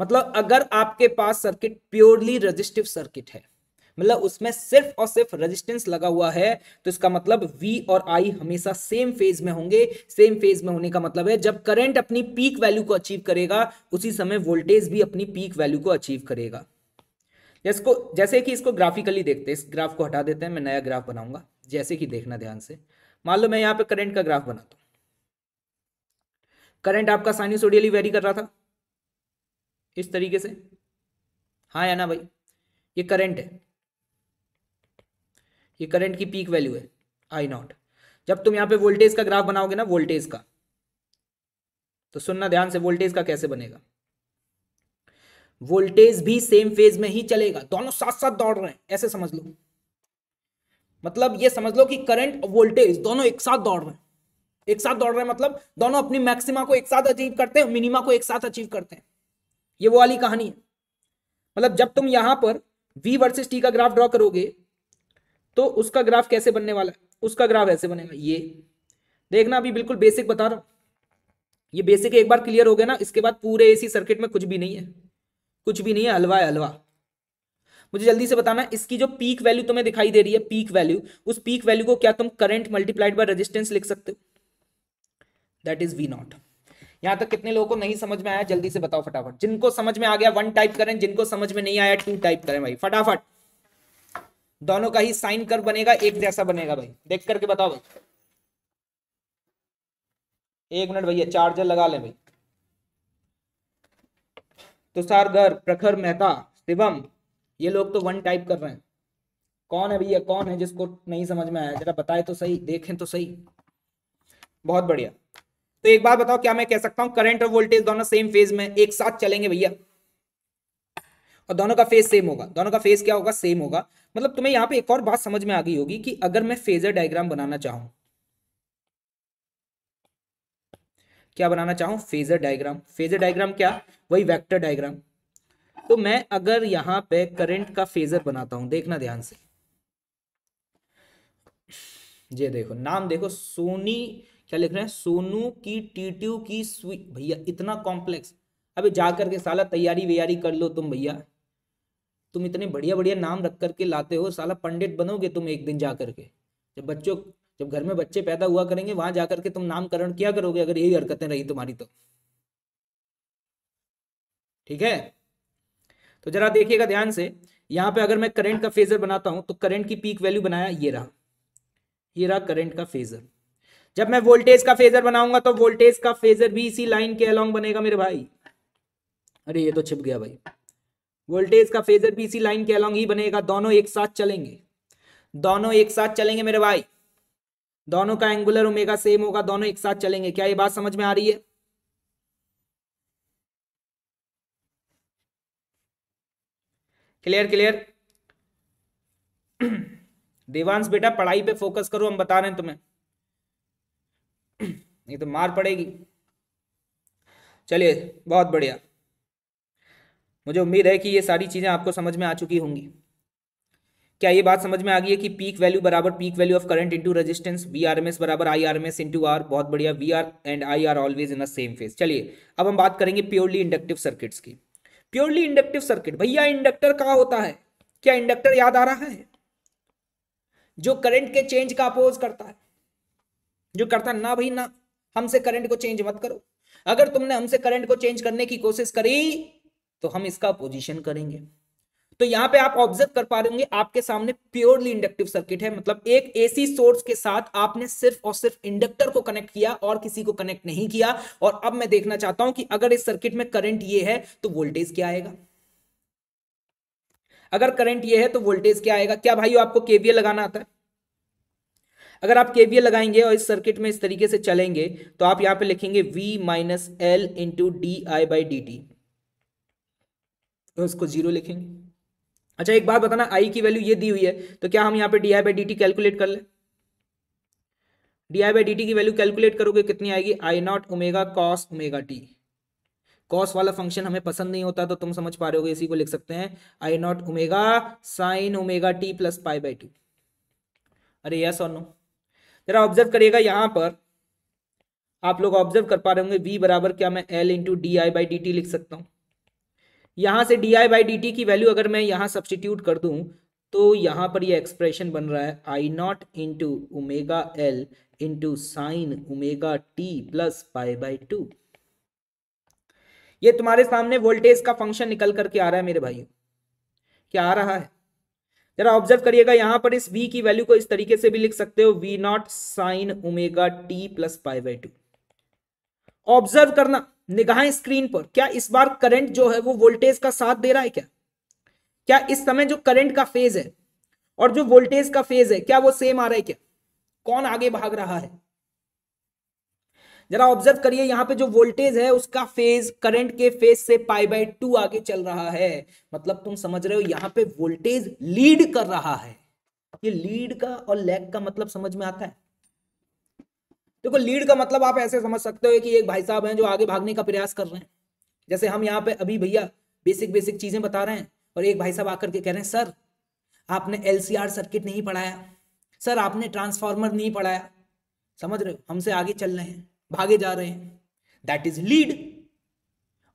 मतलब अगर आपके पास सर्किट प्योरली रजिस्टिव सर्किट है मतलब उसमें सिर्फ और सिर्फ रेजिस्टेंस लगा हुआ है तो इसका मतलब वी और आई हमेशा सेम फेज में होंगे सेम फेज में होने का मतलब है जब करंट अपनी पीक वैल्यू को अचीव करेगा उसी समय वोल्टेज भी अपनी पीक वैल्यू को अचीव करेगा इसको जैसे कि इसको ग्राफिकली देखते हैं इस ग्राफ को हटा देते हैं मैं नया ग्राफ बनाऊंगा जैसे कि देखना ध्यान से मान लो मैं यहाँ पे करंट का ग्राफ बनाता हूं करंट आपका साइनसोडियली वेरी कर रहा था इस तरीके से हाँ या ना भाई ये करंट है ये करंट की पीक वैल्यू है आई नॉट जब तुम यहाँ पे वोल्टेज का ग्राफ बनाओगे ना वोल्टेज का तो सुनना ध्यान से वोल्टेज का कैसे बनेगा वोल्टेज भी सेम फेज में ही चलेगा दोनों साथ साथ दौड़ रहे हैं ऐसे समझ लो मतलब ये समझ लो कि करंट और वोल्टेज दोनों एक साथ दौड़ रहे हैं एक साथ दौड़ रहे हैं मतलब दोनों अपनी मैक्सिमा को एक साथ अचीव करते हैं मिनिमा को एक साथ अचीव करते हैं ये वो वाली कहानी है मतलब जब तुम यहां पर v वर्सेस t का ग्राफ ड्रॉ करोगे तो उसका ग्राफ कैसे बनने वाला है उसका ग्राफ ऐसे बनेगा ये देखना अभी बिल्कुल बेसिक बता रहा हूं ये बेसिक एक बार क्लियर हो गया ना इसके बाद पूरे एसी सर्किट में कुछ भी नहीं है कुछ भी नहीं है हलवा है हलवा मुझे जल्दी से बताना इसकी जो पीक वैल्यू तुम्हें दिखाई दे रही है पीक वैल्यू उस पीक वैल्यू को क्या तुम करंट मल्टीप्लाइड बाय रेजिस्टेंस लिख सकते हो दैट इज वी नॉट यहां तक कितने लोगों को नहीं समझ में आया जल्दी से बताओ फटाफट जिनको समझ में आ गया वन टाइप करें जिनको समझ में नहीं आया टू टाइप करें भाई फटाफट दोनों का ही साइन कर बनेगा एक जैसा बनेगा भाई देख करके बताओ भाई एक मिनट भैया चार्जर लगा ले भाई तुषार प्रखर मेहता शिवम ये लोग तो वन टाइप कर रहे हैं कौन है भैया कौन है जिसको नहीं समझ में आया जरा बताए तो सही देखें तो सही बहुत बढ़िया तो एक बार बताओ क्या मैं कह सकता हूं करंट और वोल्टेज दोनों सेम फेज में एक साथ चलेंगे भैया और दोनों का फेज सेम होगा दोनों का फेज क्या होगा सेम होगा मतलब तुम्हें यहाँ पे एक और बात समझ में आ गई होगी कि अगर मैं फेजर डायग्राम बनाना चाहूं क्या बनाना चाहूं फेजर डायग्राम फेजर डायग्राम क्या वही वेक्टर डायग्राम तो मैं अगर यहाँ पे करंट का फेजर बनाता हूं देखना ध्यान से ये देखो नाम देखो सोनी क्या लिख रहे हैं सोनू की टीट्यू की स्वी भैया इतना कॉम्प्लेक्स अभी जाकर के साला तैयारी वैयारी कर लो तुम भैया तुम इतने बढ़िया बढ़िया नाम रख करके लाते हो साला पंडित बनोगे तुम एक दिन जा करके जब बच्चों जब घर में बच्चे पैदा हुआ करेंगे वहां जा करके तुम नामकरण क्या करोगे अगर यही हरकतें रही तुम्हारी तो ठीक है तो जरा देखिएगा ध्यान से यहाँ पे अगर मैं करंट का फेजर बनाता हूं तो करंट की पीक वैल्यू बनाया ये रहा ये रहा करंट का फेजर जब मैं वोल्टेज का फेजर बनाऊंगा तो वोल्टेज का फेजर भी इसी लाइन के अलोंग बनेगा मेरे भाई अरे ये तो छिप गया भाई वोल्टेज का फेजर भी इसी लाइन के अलॉन्ग ही बनेगा दोनों एक साथ चलेंगे दोनों एक साथ चलेंगे मेरे भाई दोनों का एंगुलर ओमेगा सेम होगा दोनों एक साथ चलेंगे क्या ये बात समझ में आ रही है क्लियर क्लियर देवांश बेटा पढ़ाई पे फोकस करो हम बता रहे हैं तुम्हें नहीं तो मार पड़ेगी चलिए बहुत बढ़िया मुझे उम्मीद है कि ये सारी चीज़ें आपको समझ में आ चुकी होंगी क्या ये बात समझ में आ गई है कि पीक वैल्यू बराबर peak value of current into resistance V R M S बराबर I R M S into R बहुत बढ़िया V R and I R always in a same phase चलिए अब हम बात करेंगे प्योरली इंडक्टिव सर्किट्स की प्योरली इंडक्टिव सर्किट भैया इंडक्टर कहा होता है क्या इंडक्टर याद आ रहा है जो करंट के चेंज का अपोज करता है जो करता है ना भाई ना हमसे करंट को चेंज मत करो अगर तुमने हमसे करंट को चेंज करने की कोशिश करी तो हम इसका अपोजिशन करेंगे तो यहां पे आप ऑब्जर्व कर पा रहे होंगे आपके सामने प्योरली इंडक्टिव सर्किट है मतलब एक एसी सोर्स के साथ आपने सिर्फ और सिर्फ इंडक्टर को कनेक्ट किया और किसी को कनेक्ट नहीं किया और अब मैं देखना चाहता हूं कि अगर इस सर्किट में करंट ये है तो वोल्टेज क्या आएगा अगर करंट ये है तो वोल्टेज क्या आएगा क्या भाई आपको केवीए लगाना आता है अगर आप केवीए लगाएंगे और इस सर्किट में इस तरीके से चलेंगे तो आप यहां पर लिखेंगे V minus L into D I by D T उसको जीरो लिखेंगे अच्छा एक बात बताना आई की वैल्यू ये दी हुई है तो क्या हम यहाँ पे D I by D T calculate कर ले D I by D T की वैल्यू कैलकुलेट करोगे कितनी आएगी I not omega cos omega T cos वाला फंक्शन हमें पसंद नहीं होता तो तुम समझ पा रहे हो इसी को लिख सकते हैं I not omega sine omega T plus pi by two अरे यस और नो जरा ऑब्जर्व करिएगा यहां पर आप लोग ऑब्जर्व कर पा रहे होंगे वी बराबर क्या मैं L into D I by D T लिख सकता हूँ यहाँ से D I by D T की वैल्यू अगर मैं यहाँ सब्सटीट्यूट कर दूँ तो यहाँ पर ये एक्सप्रेशन बन रहा है I not into omega L into sine omega T plus pi by two ये तुम्हारे सामने वोल्टेज का फंक्शन निकल करके आ रहा है मेरे भाई क्या आ रहा है जरा ऑब्जर्व करिएगा यहां पर इस v की वैल्यू को इस तरीके से भी लिख सकते हो v not sine omega T plus pi by two observe करना निगाहें स्क्रीन पर क्या इस बार करंट जो है वो वोल्टेज का साथ दे रहा है क्या क्या इस समय जो करंट का फेज है और जो वोल्टेज का फेज है क्या वो सेम आ रहा है क्या कौन आगे भाग रहा है जरा ऑब्जर्व करिए यहाँ पे जो वोल्टेज है उसका फेज करंट के फेज से पाई बाई टू आगे चल रहा है मतलब तुम समझ रहे हो यहां पे वोल्टेज लीड कर रहा है ये लीड का और लैग का मतलब समझ में आता है देखो लीड का मतलब आप ऐसे समझ सकते हो कि एक भाई साहब हैं जो आगे भागने का प्रयास कर रहे हैं जैसे हम यहाँ पे अभी भैया बेसिक बेसिक चीजें बता रहे हैं और एक भाई साहब आकर के कह रहे हैं सर आपने एल सर्किट नहीं पढ़ाया सर आपने ट्रांसफार्मर नहीं पढ़ाया समझ रहे हो हमसे आगे चल रहे हैं भागे जा रहे हैं दैट इज लीड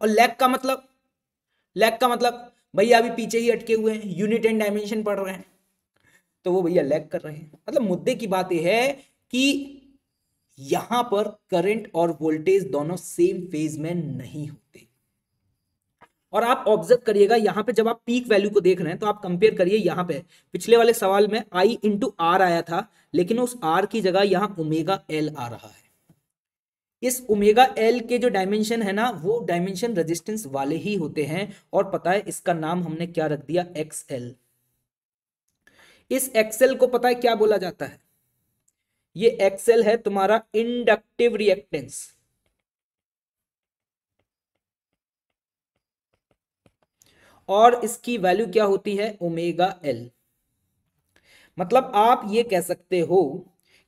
और लैक का मतलब लैक का मतलब भैया अभी पीछे ही अटके हुए हैं यूनिट एंड डायमेंशन पढ़ रहे हैं तो वो भैया लैक कर रहे हैं मतलब मुद्दे की बात यह है कि यहां पर करंट और वोल्टेज दोनों सेम फेज में नहीं होते और आप ऑब्जर्व करिएगा यहां पे जब आप पीक वैल्यू को देख रहे हैं तो आप कंपेयर करिए यहां पे पिछले वाले सवाल में आई इंटू आर आया था लेकिन उस आर की जगह यहां ओमेगा एल आ रहा है इस ओमेगा एल के जो डायमेंशन है ना वो डायमेंशन रेजिस्टेंस वाले ही होते हैं और पता है इसका नाम हमने क्या रख दिया एक्स एल इस एक्सएल को पता है क्या बोला जाता है ये एक्सेल है तुम्हारा इंडक्टिव रिएक्टेंस और इसकी वैल्यू क्या होती है ओमेगा एल मतलब आप ये कह सकते हो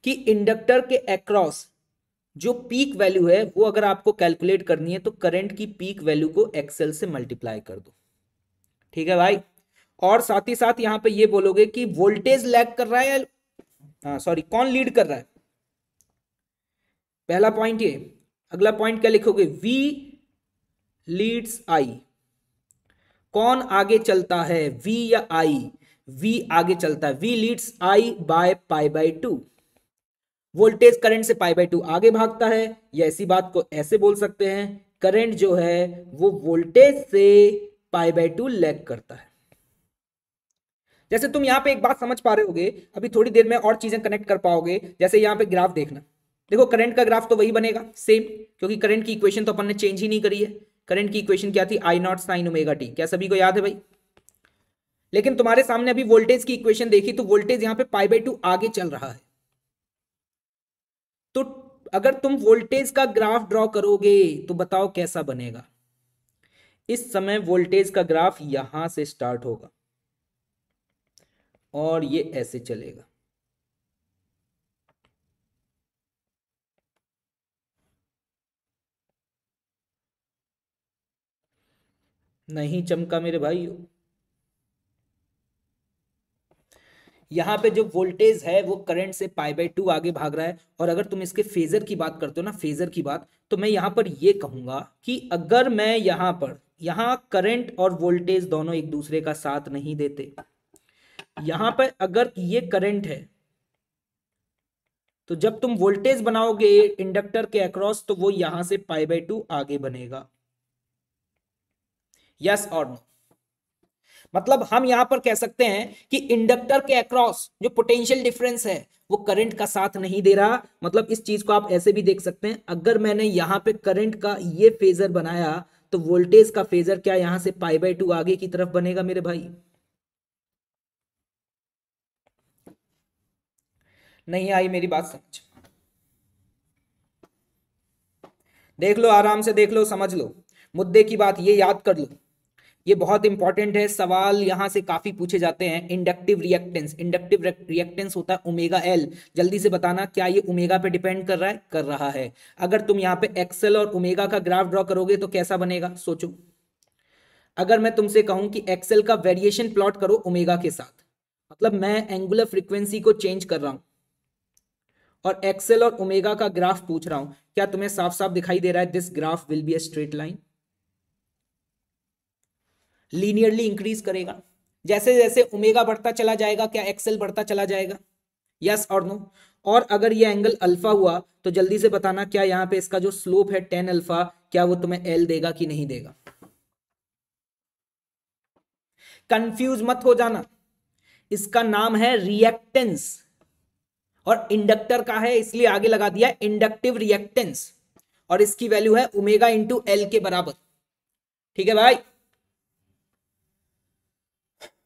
कि इंडक्टर के एक्रॉस जो पीक वैल्यू है वो अगर आपको कैलकुलेट करनी है तो करंट की पीक वैल्यू को एक्सेल से मल्टीप्लाई कर दो ठीक है भाई और साथ ही साथ यहां पे ये बोलोगे कि वोल्टेज लैग कर रहा है सॉरी हाँ, कौन लीड कर रहा है पहला पॉइंट ये अगला पॉइंट क्या लिखोगे वी लीड्स आई कौन आगे चलता है वी या आई वी आगे चलता है V leads I by pi by two voltage current से पाई बाय टू आगे भागता है या इसी बात को ऐसे बोल सकते हैं करंट जो है वो वोल्टेज से पाई बाय टू लैग करता है जैसे तुम यहाँ पे एक बात समझ पा रहे होगे अभी थोड़ी देर में और चीजें कनेक्ट कर पाओगे जैसे यहाँ पे ग्राफ देखना देखो करंट का ग्राफ तो वही बनेगा सेम क्योंकि करंट की इक्वेशन तो अपन ने चेंज ही नहीं करी है करंट की इक्वेशन क्या थी I not sine omega T क्या सभी को याद है भाई लेकिन तुम्हारे सामने अभी वोल्टेज की इक्वेशन देखी तो वोल्टेज यहाँ पे पाई बाई टू आगे चल रहा है तो अगर तुम वोल्टेज का ग्राफ ड्रॉ करोगे तो बताओ कैसा बनेगा इस समय वोल्टेज का ग्राफ यहां से स्टार्ट होगा और ये ऐसे चलेगा नहीं चमका मेरे भाई यहां पे जो वोल्टेज है वो करंट से पाई बाई टू आगे भाग रहा है और अगर तुम इसके फेजर की बात करते हो ना फेजर की बात तो मैं यहां पर ये कहूंगा कि अगर मैं यहां पर यहां करंट और वोल्टेज दोनों एक दूसरे का साथ नहीं देते यहां पर अगर ये करंट है तो जब तुम वोल्टेज बनाओगे इंडक्टर के अक्रॉस तो वो यहां से पाई बाई टू आगे बनेगा यस और नो मतलब हम यहां पर कह सकते हैं कि इंडक्टर के अक्रॉस जो पोटेंशियल डिफरेंस है वो करंट का साथ नहीं दे रहा मतलब इस चीज को आप ऐसे भी देख सकते हैं अगर मैंने यहां पे करंट का ये फेजर बनाया तो वोल्टेज का फेजर क्या यहां से पाई बाई टू आगे की तरफ बनेगा मेरे भाई नहीं आई मेरी बात समझ देख लो आराम से देख लो समझ लो मुद्दे की बात ये याद कर लो ये बहुत इंपॉर्टेंट है सवाल यहां से काफी पूछे जाते हैं इंडक्टिव रिएक्टेंस इंडक्टिव रिएक्टेंस होता है ओमेगा एल जल्दी से बताना क्या ये ओमेगा पे डिपेंड कर रहा है कर रहा है अगर तुम यहाँ पे एक्सेल और ओमेगा का ग्राफ ड्रॉ करोगे तो कैसा बनेगा सोचो अगर मैं तुमसे कहूं कि एक्सेल का वेरिएशन प्लॉट करो ओमेगा के साथ मतलब मैं एंगुलर फ्रिक्वेंसी को चेंज कर रहा हूं और एक्सेल और ओमेगा का ग्राफ पूछ रहा हूं क्या तुम्हें साफ साफ दिखाई दे रहा है this graph will be a straight line linearly increase करेगा जैसे जैसे ओमेगा बढ़ता चला जाएगा क्या एक्सेल बढ़ता चला जाएगा यस और नो और अगर ये एंगल अल्फा हुआ तो जल्दी से बताना क्या यहाँ पे इसका जो स्लोप है टेन अल्फा क्या वो तुम्हें एल देगा कि नहीं देगा कंफ्यूज मत हो जाना इसका नाम है रिएक्टेंस और इंडक्टर का है इसलिए आगे लगा दिया इंडक्टिव रिएक्टेंस और इसकी वैल्यू है ओमेगा इंटू एल के बराबर ठीक है भाई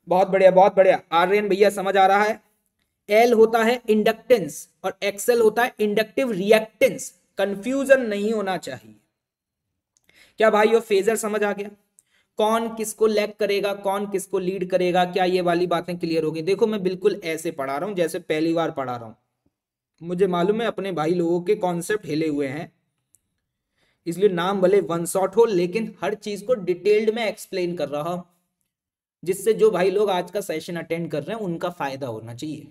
बहुत बढ़िया बहुत बढ़िया आर्यन भैया समझ आ रहा है एल होता है इंडक्टेंस और एक्सएल होता है इंडक्टिव रिएक्टेंस कंफ्यूजन नहीं होना चाहिए क्या भाई यो फेजर समझ आ गया कौन किसको लैग करेगा कौन किसको लीड करेगा क्या ये वाली बातें क्लियर होगी देखो मैं बिल्कुल ऐसे पढ़ा रहा हूं जैसे पहली बार पढ़ा रहा हूं मुझे मालूम है अपने भाई लोगों के कॉन्सेप्ट हिले हुए हैं इसलिए नाम भले वन शॉट हो लेकिन हर चीज को डिटेल्ड में एक्सप्लेन कर रहा हूं जिससे जो भाई लोग आज का सेशन अटेंड कर रहे हैं उनका फायदा होना चाहिए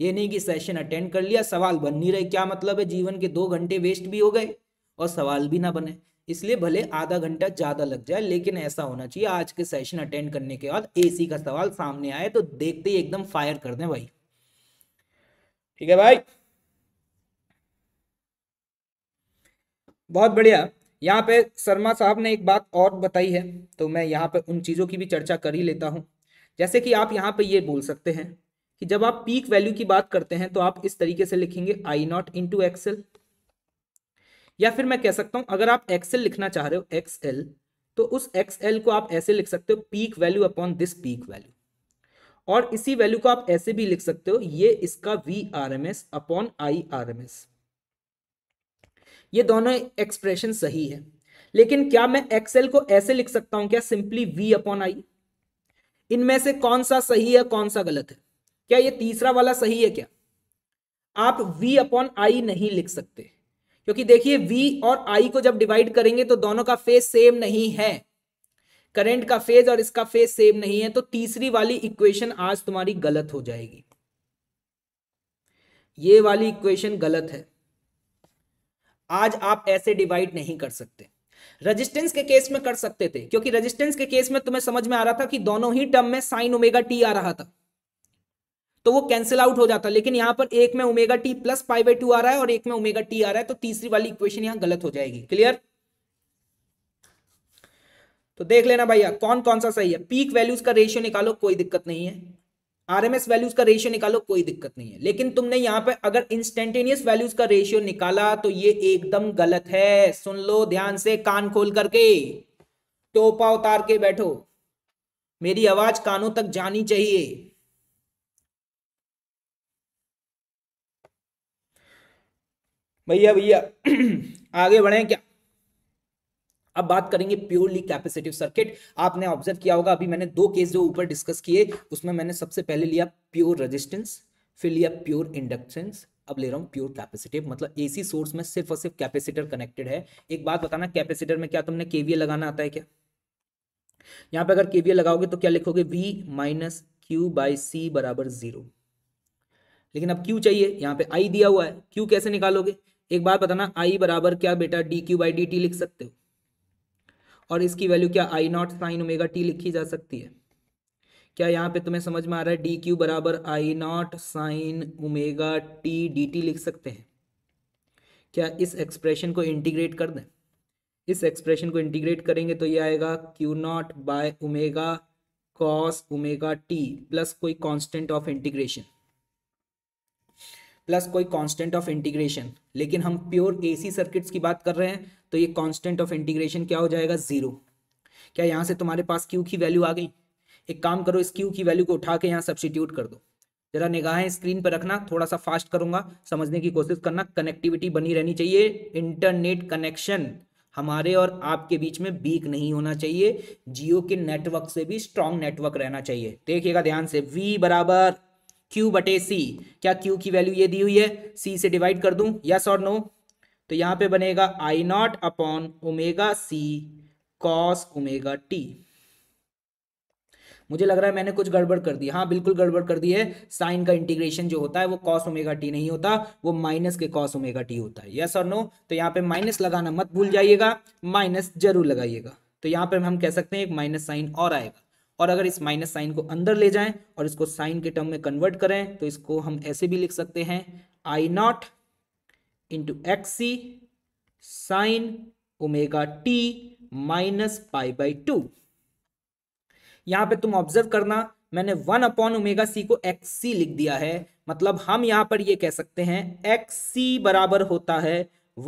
ये नहीं कि सेशन अटेंड कर लिया सवाल बन नहीं रहे क्या मतलब है जीवन के दो घंटे वेस्ट भी हो गए और सवाल भी ना बने इसलिए भले आधा घंटा ज्यादा लग जाए लेकिन ऐसा होना चाहिए आज के सेशन अटेंड करने के बाद एसी का सवाल सामने आए तो देखते ही एकदम फायर कर दें भाई ठीक है भाई बहुत बढ़िया यहाँ पे शर्मा साहब ने एक बात और बताई है तो मैं यहाँ पे उन चीज़ों की भी चर्चा कर ही लेता हूँ जैसे कि आप यहाँ पे ये बोल सकते हैं कि जब आप पीक वैल्यू की बात करते हैं तो आप इस तरीके से लिखेंगे I not into XL या फिर मैं कह सकता हूँ अगर आप एक्सएल लिखना चाह रहे हो एक्सएल तो उस एक्सएल को आप ऐसे लिख सकते हो peak value upon this peak value और इसी वैल्यू को आप ऐसे भी लिख सकते हो ये इसका V R M S upon I R M S ये दोनों एक्सप्रेशन सही है लेकिन क्या मैं एक्सएल को ऐसे लिख सकता हूं क्या सिंपली वी अपॉन आई इनमें से कौन सा सही है कौन सा गलत है क्या ये तीसरा वाला सही है क्या आप v अपॉन आई नहीं लिख सकते क्योंकि देखिए v और i को जब डिवाइड करेंगे तो दोनों का फेज सेम नहीं है करंट का फेज और इसका फेज सेम नहीं है तो तीसरी वाली इक्वेशन आज तुम्हारी गलत हो जाएगी ये वाली इक्वेशन गलत है आज आप ऐसे डिवाइड नहीं कर सकते रेजिस्टेंस के केस में कर सकते थे क्योंकि रेजिस्टेंस के केस में तुम्हें समझ में आ रहा था कि दोनों ही टर्म में साइन ओमेगा टी आ रहा था तो वो कैंसिल आउट हो जाता लेकिन यहां पर एक में omega T plus five by two आ रहा है और एक में ओमेगा टी आ रहा है तो तीसरी वाली इक्वेशन यहां गलत हो जाएगी क्लियर तो देख लेना भैया कौन कौन सा सही है पीक वैल्यूज का रेशियो निकालो कोई दिक्कत नहीं है आरएमएस वैल्यूज का रेशियो निकालो कोई दिक्कत नहीं है लेकिन तुमने यहां पर अगर इंस्टेंटेनियस वैल्यूज का रेशियो निकाला तो ये एकदम गलत है सुन लो ध्यान से कान खोल करके टोपा उतार के बैठो मेरी आवाज कानों तक जानी चाहिए भैया भैया आगे बढ़े क्या अब बात करेंगे प्योरली कैपेसिटिव सर्किट आपने ऑब्जर्व किया होगा अभी मैंने दो केस जो ऊपर डिस्कस किए उसमें मैंने सबसे पहले लिया प्योर रेजिस्टेंस फिर लिया प्योर इंडक्शंस अब ले रहा हूँ प्योर कैपेसिटिव मतलब एसी सोर्स में सिर्फ और सिर्फ कैपेसिटर कनेक्टेड है एक बात बताना कैपेसिटर में क्या तुमने केवीए लगाना आता है क्या यहाँ पे अगर केवीए लगाओगे तो क्या लिखोगे V minus Q by C बराबर जीरो लेकिन अब क्यू चाहिए यहाँ पे आई दिया हुआ है क्यू कैसे निकालोगे एक बात बताना आई बराबर क्या बेटा D Q by D T लिख सकते हो और इसकी वैल्यू क्या I not sine omega T लिखी जा सकती है क्या यहाँ पे तुम्हें समझ में आ रहा है डी क्यू बराबर I not sine omega T D T लिख सकते हैं क्या इस एक्सप्रेशन को इंटीग्रेट कर दें इस एक्सप्रेशन को इंटीग्रेट करेंगे तो ये आएगा Q not by omega cos omega T plus कोई कांस्टेंट ऑफ इंटीग्रेशन प्लस कोई कांस्टेंट ऑफ इंटीग्रेशन लेकिन हम प्योर एसी सर्किट्स की बात कर रहे हैं तो ये कांस्टेंट ऑफ इंटीग्रेशन क्या हो जाएगा जीरो क्या यहाँ से तुम्हारे पास क्यू की वैल्यू आ गई एक काम करो इस क्यू की वैल्यू को उठा के यहाँ सब्सिट्यूट कर दो जरा निगाहें स्क्रीन पर रखना थोड़ा सा फास्ट करूंगा समझने की कोशिश करना कनेक्टिविटी बनी रहनी चाहिए इंटरनेट कनेक्शन हमारे और आपके बीच में बीक नहीं होना चाहिए जियो के नेटवर्क से भी स्ट्रांग नेटवर्क रहना चाहिए देखिएगा ध्यान से v बराबर क्यू बटे सी क्या क्यू की वैल्यू ये दी हुई है सी से डिवाइड कर दूं यस और नो तो यहाँ पे बनेगा I not upon omega C cos omega T मुझे लग रहा है मैंने कुछ गड़बड़ कर दी हाँ बिल्कुल गड़बड़ कर दी है साइन का इंटीग्रेशन जो होता है वो कॉस ओमेगा टी नहीं होता वो माइनस के कॉस ओमेगा टी होता है यस और नो तो यहाँ पे माइनस लगाना मत भूल जाइएगा माइनस जरूर लगाइएगा तो यहाँ पर हम कह सकते हैं एक माइनस साइन और आएगा और अगर इस माइनस साइन को अंदर ले जाए और इसको साइन के टर्म में कन्वर्ट करें तो इसको हम ऐसे भी लिख सकते हैं I not into XC sine omega T minus pi by two यहां पे तुम ऑब्जर्व करना मैंने वन अपॉन ओमेगा सी को एक्स सी लिख दिया है मतलब हम यहां पर ये कह सकते हैं एक्स सी बराबर होता है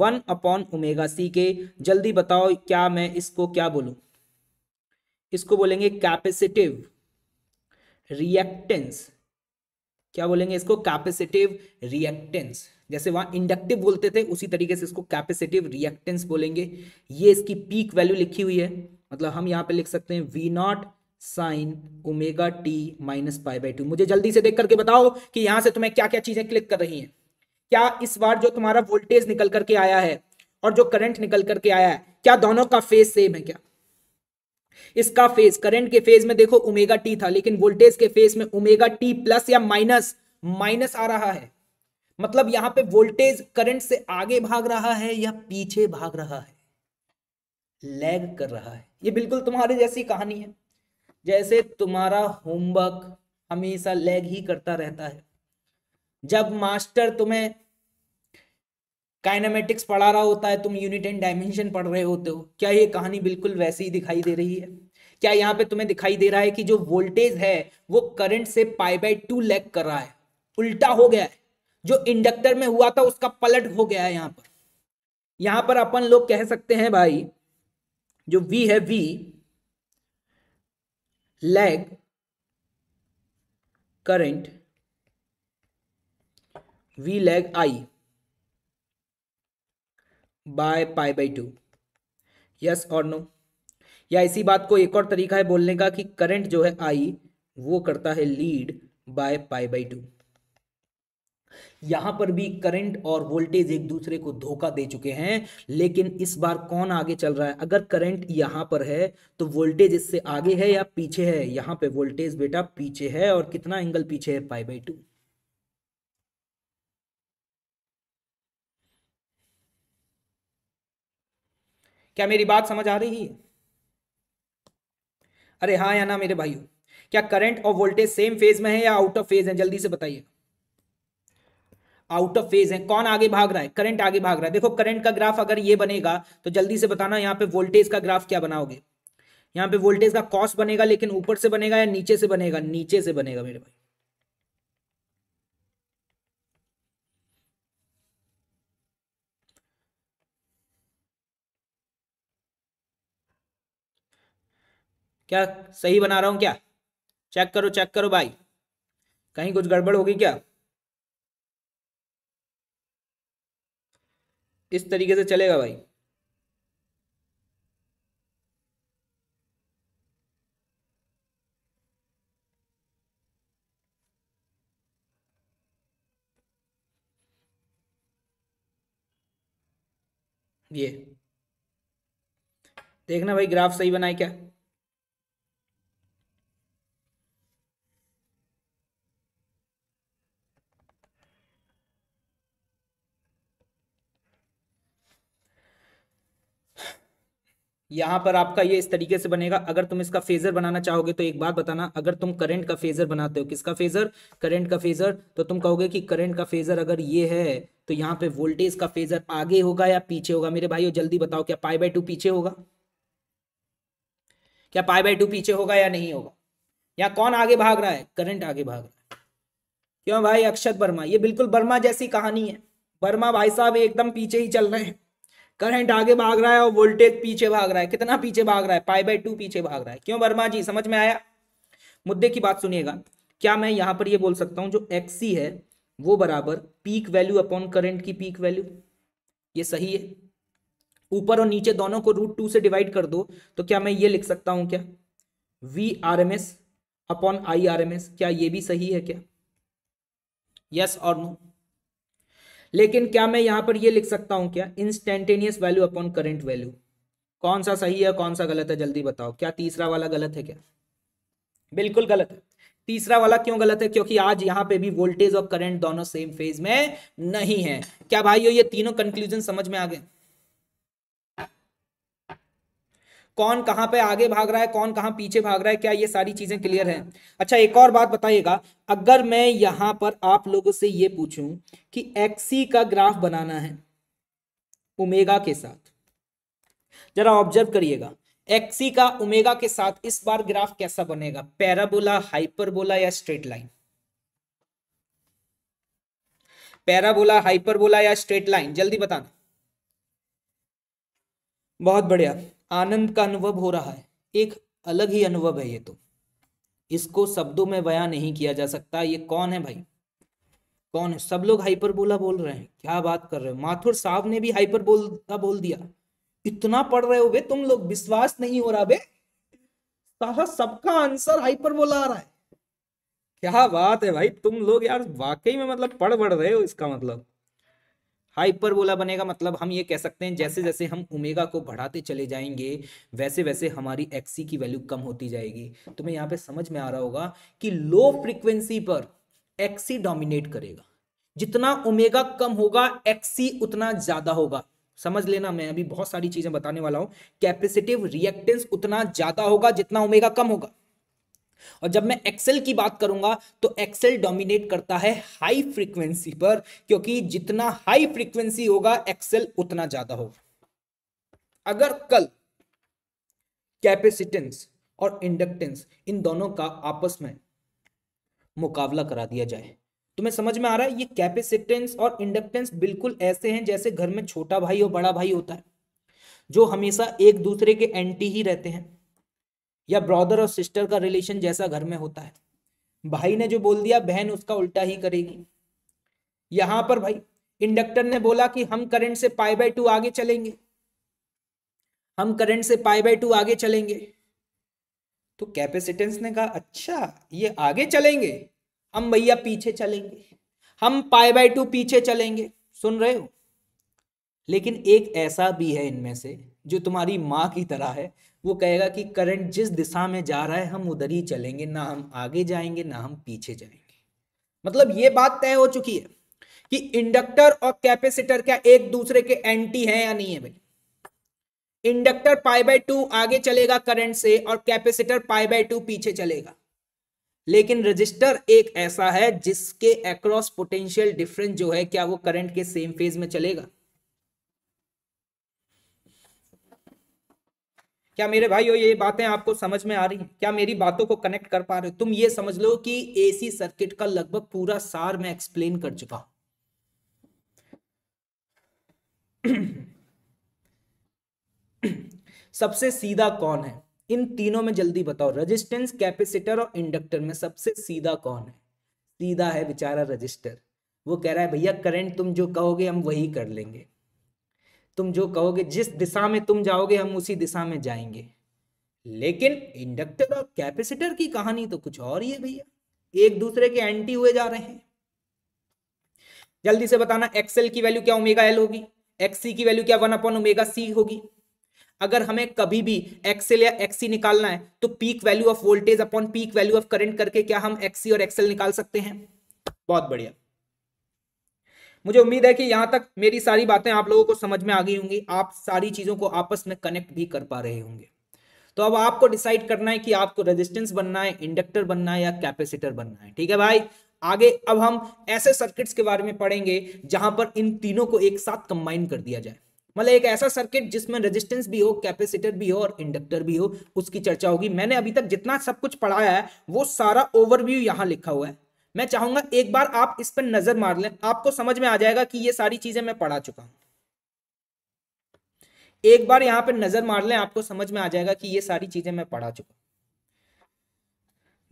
वन अपॉन ओमेगा सी के जल्दी बताओ क्या मैं इसको क्या बोलू इसको बोलेंगे कैपेसिटिव रिएक्टेंस क्या बोलेंगे इसको कैपेसिटिव रिएक्टेंस जैसे वहां इंडक्टिव बोलते थे उसी तरीके से इसको कैपेसिटिव रिएक्टेंस बोलेंगे ये इसकी पीक वैल्यू लिखी हुई है मतलब हम यहाँ पे लिख सकते हैं V not sine omega T minus pi by two मुझे जल्दी से देख करके बताओ कि यहां से तुम्हें क्या क्या चीजें क्लिक कर रही हैं क्या इस बार जो तुम्हारा वोल्टेज निकल करके आया है और जो करंट निकल करके आया है क्या दोनों का फेज सेम है क्या इसका फेज करंट के फेज में देखो ओमेगा टी था लेकिन वोल्टेज के फेज में ओमेगा टी प्लस या माइनस माइनस आ रहा है मतलब यहां पे वोल्टेज करंट से आगे भाग रहा है या पीछे भाग रहा है लैग कर रहा है ये बिल्कुल तुम्हारे जैसी कहानी है जैसे तुम्हारा होमवर्क हमेशा लैग ही करता रहता है जब मास्टर तुम्हें काइनामेटिक्स पढ़ा रहा होता है तुम यूनिट एंड डायमेंशन पढ़ रहे होते हो क्या ये कहानी बिल्कुल वैसी ही दिखाई दे रही है क्या यहाँ पे तुम्हें दिखाई दे रहा है कि जो वोल्टेज है वो करंट से पाई बाई टू लैग कर रहा है उल्टा हो गया है जो इंडक्टर में हुआ था उसका पलट हो गया है पर यहां पर अपन लोग कह सकते हैं भाई जो वी है V lag current V lag I by pi by two yes और नो या इसी बात को एक और तरीका है बोलने का कि करंट जो है आई वो करता है lead by pi by two यहां पर भी करंट और वोल्टेज एक दूसरे को धोखा दे चुके हैं लेकिन इस बार कौन आगे चल रहा है अगर करंट यहां पर है तो वोल्टेज इससे आगे है या पीछे है यहां पे वोल्टेज बेटा पीछे है और कितना एंगल पीछे है पाई बाई टू क्या मेरी बात समझ आ रही है अरे हाँ या ना मेरे भाइयों क्या करंट और वोल्टेज सेम फेज में है या आउट ऑफ फेज है जल्दी से बताइए आउट ऑफ फेज है कौन आगे भाग रहा है करंट आगे भाग रहा है देखो करंट का ग्राफ अगर ये बनेगा तो जल्दी से बताना यहाँ पे वोल्टेज का ग्राफ क्या बनाओगे यहाँ पे वोल्टेज का कॉस्ट बनेगा लेकिन ऊपर से बनेगा या नीचे से बनेगा नीचे से बनेगा मेरे भाई क्या सही बना रहा हूं क्या चेक करो चेक करो भाई कहीं कुछ गड़बड़ होगी क्या इस तरीके से चलेगा भाई ये देखना भाई ग्राफ सही बनाए क्या यहाँ पर आपका ये इस तरीके से बनेगा अगर तुम इसका फेजर बनाना चाहोगे तो एक बात बताना अगर तुम करंट का फेजर बनाते हो किसका फेजर करंट का फेजर तो तुम कहोगे कि करंट का फेजर अगर ये है तो यहाँ पे वोल्टेज का फेजर आगे होगा या पीछे होगा मेरे भाई जल्दी बताओ क्या पाई बाय टू पीछे होगा क्या पाई बाय टू पीछे होगा या नहीं होगा या कौन आगे भाग रहा है करंट आगे भाग रहा है क्यों भाई अक्षत वर्मा ये बिल्कुल वर्मा जैसी कहानी है वर्मा भाई साहब एकदम पीछे ही चल रहे हैं करंट आगे भाग रहा है और वोल्टेज पीछे भाग रहा है कितना पीछे भाग रहा है पाई बाई टू पीछे भाग रहा है क्यों वर्मा जी समझ में आया मुद्दे की बात सुनिएगा क्या मैं यहाँ पर यह बोल सकता हूं जो एक्सी है वो बराबर पीक वैल्यू अपॉन करंट की पीक वैल्यू ये सही है ऊपर और नीचे दोनों को रूट टू से डिवाइड कर दो तो क्या मैं ये लिख सकता हूँ क्या V R M S upon I R M S क्या ये भी सही है क्या यस और नो लेकिन क्या मैं यहां पर ये लिख सकता हूं क्या instantaneous value upon current value कौन सा सही है कौन सा गलत है जल्दी बताओ क्या तीसरा वाला गलत है क्या बिल्कुल गलत है तीसरा वाला क्यों गलत है क्योंकि आज यहाँ पे भी वोल्टेज और करंट दोनों सेम फेज में नहीं है क्या भाइयों ये तीनों कंक्लूजन समझ में आ गए कौन कहां पे आगे भाग रहा है कौन कहां पीछे भाग रहा है क्या ये सारी चीजें क्लियर है अच्छा एक और बात बताइएगा अगर मैं यहां पर आप लोगों से ये पूछूं कि एक्सी का ग्राफ बनाना है उमेगा के साथ जरा ऑब्जर्व करिएगा एक्सी का उमेगा के साथ इस बार ग्राफ कैसा बनेगा पैराबोला हाइपरबोला या स्ट्रेट लाइन पैराबोला हाइपरबोला या स्ट्रेट लाइन जल्दी बताना बहुत बढ़िया आनंद का अनुभव हो रहा है एक अलग ही अनुभव है ये तो इसको शब्दों में बयां नहीं किया जा सकता ये कौन है भाई कौन है सब लोग बोला बोल रहे हैं क्या बात कर रहे हो माथुर साहब ने भी बोलता बोल दिया इतना पढ़ रहे हो बे तुम लोग विश्वास नहीं हो रहा बे सबका आंसर हाइपर बोला आ रहा है क्या बात है भाई तुम लोग यार वाकई में मतलब पढ़ पढ़ रहे हो इसका मतलब हाइपरबोला बनेगा मतलब हम ये कह सकते हैं जैसे जैसे हम ओमेगा को बढ़ाते चले जाएंगे वैसे वैसे हमारी एक्सी की वैल्यू कम होती जाएगी तुम्हें तो यहाँ पे समझ में आ रहा होगा कि लो फ्रिक्वेंसी पर एक्सी डोमिनेट करेगा जितना ओमेगा कम होगा एक्सी उतना ज्यादा होगा समझ लेना मैं अभी बहुत सारी चीजें बताने वाला हूं कैपेसिटिव रिएक्टेंस उतना ज्यादा होगा जितना ओमेगा कम होगा और जब मैं एक्सेल की बात करूंगा तो एक्सेल डोमिनेट करता है हाई फ्रीक्वेंसी पर क्योंकि जितना हाई फ्रीक्वेंसी होगा एक्सेल उतना ज्यादा होगा अगर कल कैपेसिटेंस और इंडक्टेंस इन दोनों का आपस में मुकाबला करा दिया जाए तो मैं समझ में आ रहा है ये कैपेसिटेंस और इंडक्टेंस बिल्कुल ऐसे हैं जैसे घर में छोटा भाई और बड़ा भाई होता है जो हमेशा एक दूसरे के एंटी ही रहते हैं या ब्रदर और सिस्टर का रिलेशन जैसा घर में होता है भाई ने जो बोल दिया बहन उसका उल्टा ही करेगी यहां पर भाई इंडक्टर ने बोला कि हम करंट से पाई बाय टू आगे चलेंगे हम करंट से पाई बाय टू आगे चलेंगे तो कैपेसिटेंस ने कहा अच्छा ये आगे चलेंगे हम भैया पीछे चलेंगे हम पाई बाय टू पीछे चलेंगे सुन रहे हो लेकिन एक ऐसा भी है इनमें से जो तुम्हारी माँ की तरह है वो कहेगा कि करंट जिस दिशा में जा रहा है हम उधर ही चलेंगे ना हम आगे जाएंगे ना हम पीछे जाएंगे मतलब ये बात तय हो चुकी है कि इंडक्टर और कैपेसिटर क्या एक दूसरे के एंटी है या नहीं है भाई इंडक्टर पाई बाय टू आगे चलेगा करंट से और कैपेसिटर पाई बाय टू पीछे चलेगा लेकिन रजिस्टर एक ऐसा है जिसके अक्रॉस पोटेंशियल डिफरेंस जो है क्या वो करंट के सेम फेज में चलेगा क्या मेरे भाई ये बातें आपको समझ में आ रही हैं क्या मेरी बातों को कनेक्ट कर पा रहे हो तुम ये समझ लो कि एसी सर्किट का लगभग पूरा सार मैं एक्सप्लेन कर चुका हूं सबसे सीधा कौन है इन तीनों में जल्दी बताओ रेजिस्टेंस कैपेसिटर और इंडक्टर में सबसे सीधा कौन है सीधा है बेचारा रजिस्टर वो कह रहा है भैया करंट तुम जो कहोगे हम वही कर लेंगे तुम जो कहोगे जिस दिशा में तुम जाओगे हम उसी दिशा में जाएंगे लेकिन इंडक्टर और कैपेसिटर की कहानी तो कुछ और ही है भैया एक दूसरे के एंटी हुए जा रहे हैं जल्दी से बताना एक्सएल की वैल्यू क्या ओमेगा एल होगी एक्सी की वैल्यू क्या वन अपॉन ओमेगा सी होगी अगर हमें कभी भी एक्सेल या एक्सी निकालना है तो peak value of voltage upon peak value of current करके क्या हम एक्सी और एक्सएल निकाल सकते हैं बहुत बढ़िया मुझे उम्मीद है कि यहाँ तक मेरी सारी बातें आप लोगों को समझ में आ गई होंगी आप सारी चीज़ों को आपस में कनेक्ट भी कर पा रहे होंगे तो अब आपको डिसाइड करना है कि आपको रेजिस्टेंस बनना है इंडक्टर बनना है या कैपेसिटर बनना है ठीक है भाई आगे अब हम ऐसे सर्किट्स के बारे में पढ़ेंगे जहां पर इन तीनों को एक साथ कंबाइन कर दिया जाए मतलब एक ऐसा सर्किट जिसमें रेजिस्टेंस भी हो कैपेसिटर भी हो और इंडक्टर भी हो उसकी चर्चा होगी मैंने अभी तक जितना सब कुछ पढ़ाया है वो सारा ओवरव्यू यहाँ लिखा हुआ है मैं चाहूंगा एक बार आप इस पर नजर मार लें आपको समझ में आ जाएगा कि ये सारी चीजें मैं पढ़ा चुका हूं एक बार यहां पर नजर मार लें आपको समझ में आ जाएगा कि ये सारी चीजें मैं पढ़ा चुका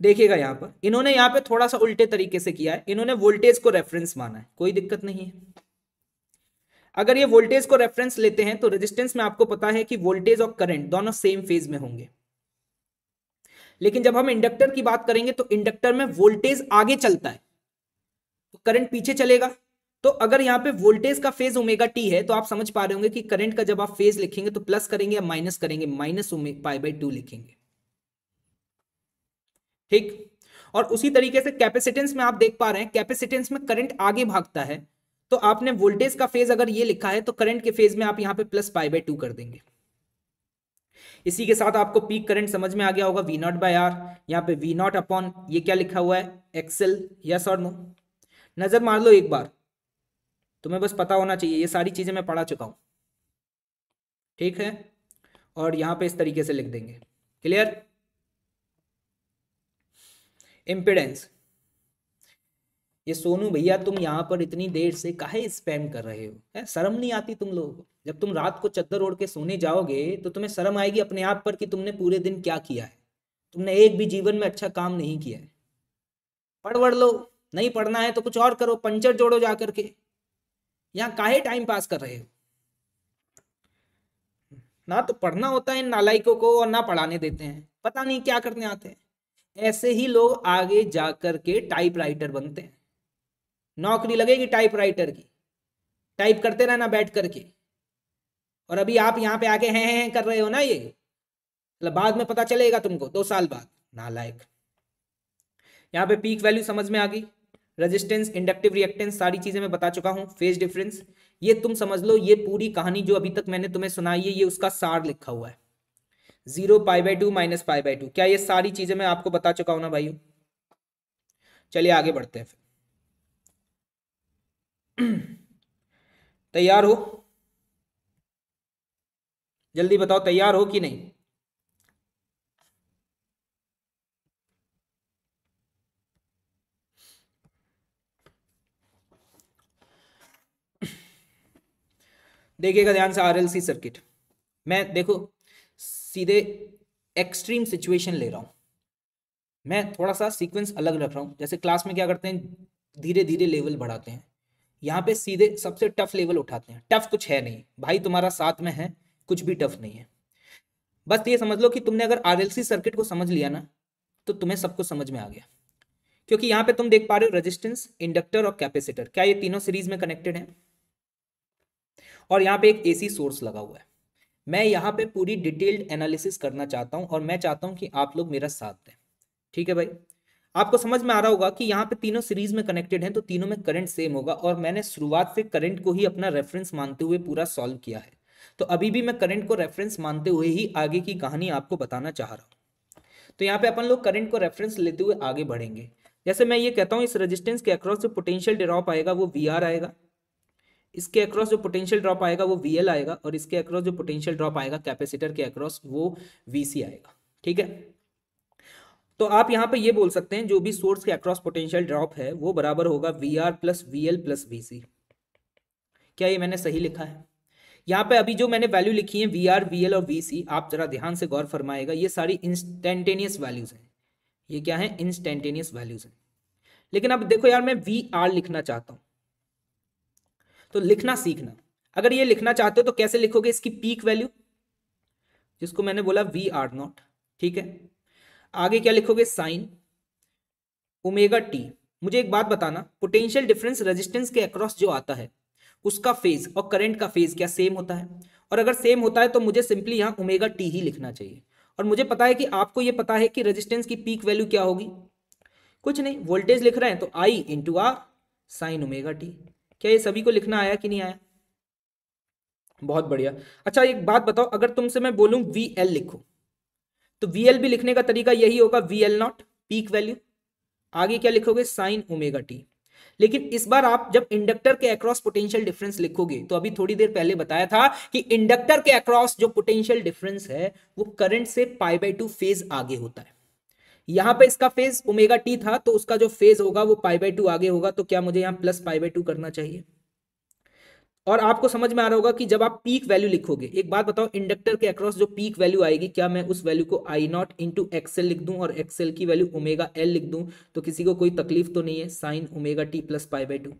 देखिएगा यहां पर इन्होंने यहां पर थोड़ा सा उल्टे तरीके से किया है इन्होंने वोल्टेज को रेफरेंस माना है कोई दिक्कत नहीं है अगर ये वोल्टेज को रेफरेंस लेते हैं तो रेजिस्टेंस में आपको पता है कि वोल्टेज और करंट दोनों सेम फेज में होंगे लेकिन जब हम इंडक्टर की बात करेंगे तो इंडक्टर में वोल्टेज आगे चलता है तो करंट पीछे चलेगा तो अगर यहां पे वोल्टेज का फेज ओमेगा टी है तो आप समझ पा रहे होंगे कि करंट का जब आप फेज लिखेंगे तो प्लस करेंगे या माइनस करेंगे माइनस पाई बाई टू लिखेंगे ठीक और उसी तरीके से कैपेसिटेंस में आप देख पा रहे हैं कैपेसिटेंस में करंट आगे भागता है तो आपने वोल्टेज का फेज अगर ये लिखा है तो करंट के फेज में आप यहां पे प्लस पाई बाई टू कर देंगे इसी के साथ आपको पीक करंट समझ में आ गया होगा वी नॉट बाय आर यहाँ पे वी नॉट अपॉन ये क्या लिखा हुआ है एक्सेल यस और नो नजर मार लो एक बार तुम्हें बस पता होना चाहिए ये सारी चीजें मैं पढ़ा चुका हूं ठीक है और यहां पे इस तरीके से लिख देंगे क्लियर इंपिडेंस ये सोनू भैया तुम यहाँ पर इतनी देर से काहे स्पैम कर रहे हो है शर्म नहीं आती तुम लोगों को जब तुम रात को चद्दर ओढ़ के सोने जाओगे तो तुम्हें शर्म आएगी अपने आप पर कि तुमने पूरे दिन क्या किया है तुमने एक भी जीवन में अच्छा काम नहीं किया है पढ़ वढ़ लो नहीं पढ़ना है तो कुछ और करो पंचर जोड़ो जा करके यहाँ काहे टाइम पास कर रहे हो ना तो पढ़ना होता है इन नालायकों को और ना पढ़ाने देते हैं पता नहीं क्या करने आते हैं ऐसे ही लोग आगे जा करके टाइपराइटर बनते हैं नौकरी लगेगी टाइपराइटर की टाइप करते रहना बैठ करके और अभी आप यहाँ पे आके हैं हैं कर रहे हो ना ये मतलब बाद में पता चलेगा तुमको दो साल बाद नालायक यहाँ पे पीक वैल्यू समझ में आ गई रेजिस्टेंस इंडक्टिव रिएक्टेंस सारी चीजें मैं बता चुका हूँ फेज डिफरेंस ये तुम समझ लो ये पूरी कहानी जो अभी तक मैंने तुम्हें सुनाई है ये उसका सार लिखा हुआ है zero pi by two minus pi by two क्या ये सारी चीजें मैं आपको बता चुका हूं ना भाई चलिए आगे बढ़ते हैं फिर तैयार हो जल्दी बताओ तैयार हो कि नहीं देखिएगा ध्यान से आरएलसी सर्किट मैं देखो सीधे एक्सट्रीम सिचुएशन ले रहा हूं मैं थोड़ा सा सीक्वेंस अलग रख रहा हूं जैसे क्लास में क्या करते हैं धीरे धीरे लेवल बढ़ाते हैं यहाँ पे सीधे सबसे टफ लेवल उठाते हैं टफ कुछ है नहीं भाई तुम्हारा साथ में है कुछ भी टफ नहीं है बस ये समझ लो कि तुमने अगर आर सर्किट को समझ लिया ना तो तुम्हें सब कुछ समझ में आ गया क्योंकि यहाँ पे तुम देख पा रहे हो रेजिस्टेंस इंडक्टर और कैपेसिटर क्या ये तीनों सीरीज में कनेक्टेड है और यहाँ पे एक एसी सोर्स लगा हुआ है मैं यहाँ पे पूरी डिटेल्ड एनालिसिस करना चाहता हूँ और मैं चाहता हूँ कि आप लोग मेरा साथ दें ठीक है भाई आपको समझ में आ रहा होगा कि यहाँ पे तीनों सीरीज में कनेक्टेड हैं तो तीनों में करंट सेम होगा और मैंने शुरुआत से करंट को ही अपना रेफरेंस मानते हुए पूरा सॉल्व किया है तो अभी भी मैं करंट को रेफरेंस मानते हुए ही आगे की कहानी आपको बताना चाह रहा हूँ तो यहाँ पे अपन लोग करंट को रेफरेंस लेते हुए आगे बढ़ेंगे जैसे मैं ये कहता हूँ इस रजिस्टेंस के अक्रॉस जो पोटेंशियल ड्रॉप आएगा वो वी आएगा इसके अक्रॉस जो पोटेंशियल ड्रॉप आएगा वो वी आएगा और इसके अक्रॉस जो पोटेंशियल ड्रॉप आएगा कैपेसिटर के अक्रॉस वो वी आएगा ठीक है तो आप यहाँ पे ये बोल सकते हैं जो भी सोर्स के अक्रॉस पोटेंशियल ड्रॉप है वो बराबर होगा V R plus V L plus V C क्या ये मैंने सही लिखा है यहाँ पे अभी जो मैंने वैल्यू लिखी है वी आर वी एल और वी सी आप जरा ध्यान से गौर फरमाएगा ये सारी इंस्टेंटेनियस वैल्यूज हैं ये क्या है इंस्टेंटेनियस वैल्यूज हैं लेकिन अब देखो यार मैं वी आर लिखना चाहता हूँ तो लिखना सीखना अगर ये लिखना चाहते हो तो कैसे लिखोगे इसकी पीक वैल्यू जिसको मैंने बोला वी आर नॉट ठीक है आगे क्या लिखोगे साइन ओमेगा टी मुझे एक बात बताना पोटेंशियल डिफरेंस रेजिस्टेंस के अक्रॉस जो आता है उसका फेज और करंट का फेज क्या सेम होता है और अगर सेम होता है तो मुझे सिंपली यहाँ ओमेगा टी ही लिखना चाहिए और मुझे पता है कि आपको ये पता है कि रेजिस्टेंस की पीक वैल्यू क्या होगी कुछ नहीं वोल्टेज लिख रहे हैं तो I into R sine omega T क्या ये सभी को लिखना आया कि नहीं आया बहुत बढ़िया अच्छा एक बात बताओ अगर तुमसे मैं बोलूँ वी एल लिखो तो वी भी लिखने का तरीका यही होगा V L naught peak value आगे क्या लिखोगे साइन ओमेगा टी लेकिन इस बार आप जब इंडक्टर के अक्रॉस पोटेंशियल डिफरेंस लिखोगे तो अभी थोड़ी देर पहले बताया था कि इंडक्टर के अक्रॉस जो पोटेंशियल डिफरेंस है वो करंट से पाई बाई टू फेज आगे होता है यहां पे इसका फेज ओमेगा टी था तो उसका जो फेज होगा वो पाई बाई टू आगे होगा तो क्या मुझे यहां प्लस पाई बाई टू करना चाहिए और आपको समझ में आ रहा होगा कि जब आप पीक वैल्यू लिखोगे एक बात बताओ इंडक्टर के अक्रॉस जो पीक वैल्यू आएगी क्या मैं उस वैल्यू को आई नॉट इंटू एक्सएल लिख दूं और एक्सएल की वैल्यू ओमेगा एल लिख दूं तो किसी को कोई तकलीफ तो नहीं है sine omega T plus pi by two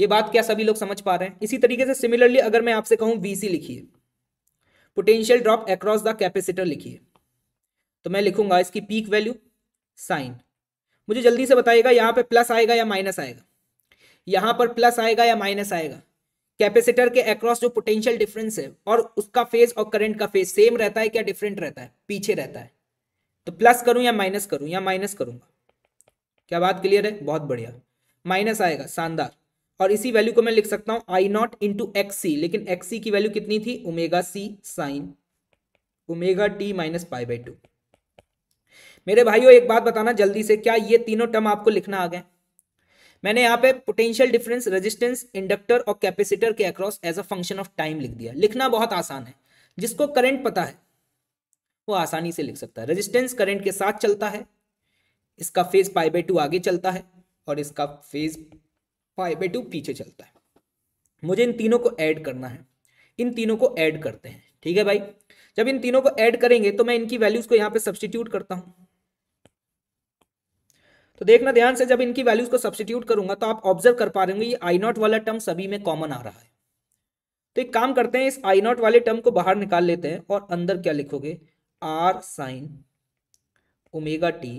ये बात क्या सभी लोग समझ पा रहे हैं इसी तरीके से सिमिलरली अगर मैं आपसे कहूं वीसी लिखिए potential drop across the capacitor लिखिए तो मैं लिखूंगा इसकी पीक वैल्यू साइन मुझे जल्दी से बताइएगा यहाँ पे प्लस आएगा या माइनस आएगा यहां पर प्लस आएगा या माइनस आएगा कैपेसिटर के अक्रॉस जो पोटेंशियल डिफरेंस है और उसका फेज और करंट का फेज सेम रहता है क्या डिफरेंट रहता है पीछे रहता है तो प्लस करूं या माइनस करूं या माइनस करूंगा क्या बात क्लियर है बहुत बढ़िया माइनस आएगा शानदार और इसी वैल्यू को मैं लिख सकता हूं I not into X C लेकिन एक्स सी की वैल्यू कितनी थी omega C sine omega T minus pi by two मेरे भाइयों एक बात बताना जल्दी से क्या ये तीनों टर्म आपको लिखना आ गए मैंने यहाँ पे पोटेंशियल डिफरेंस रेजिस्टेंस इंडक्टर और कैपेसिटर के across as a function of time लिख दिया लिखना बहुत आसान है जिसको करंट पता है वो आसानी से लिख सकता है रेजिस्टेंस करंट के साथ चलता है इसका फेज पाई बाई टू आगे चलता है और इसका फेज पाई बाई टू पीछे चलता है मुझे इन तीनों को ऐड करना है इन तीनों को ऐड करते हैं ठीक है भाई जब इन तीनों को ऐड करेंगे तो मैं इनकी वैल्यूज को यहाँ पे सब्सटीट्यूट करता हूँ तो देखना ध्यान से जब इनकी वैल्यूज को सब्सिट्यूट करूंगा तो आप ऑब्जर्व कर पा रहे ये आई नॉट वाला टर्म सभी में कॉमन आ रहा है तो एक काम करते हैं इस आई नॉट वाले टर्म को बाहर निकाल लेते हैं और अंदर क्या लिखोगे R sine omega T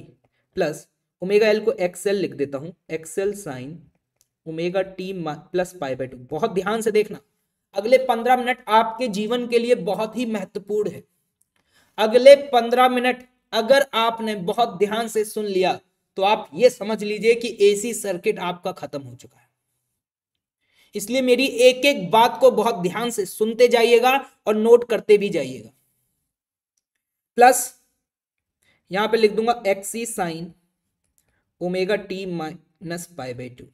plus omega L को एक्सएल लिख देता हूँ X L sine omega T plus pi by two बहुत ध्यान से देखना अगले पंद्रह मिनट आपके जीवन के लिए बहुत ही महत्वपूर्ण है अगले पंद्रह मिनट अगर आपने बहुत ध्यान से सुन लिया तो आप ये समझ लीजिए कि एसी सर्किट आपका खत्म हो चुका है इसलिए मेरी एक एक बात को बहुत ध्यान से सुनते जाइएगा और नोट करते भी जाइएगा प्लस यहां पे लिख दूंगा X C sine omega T minus pi by two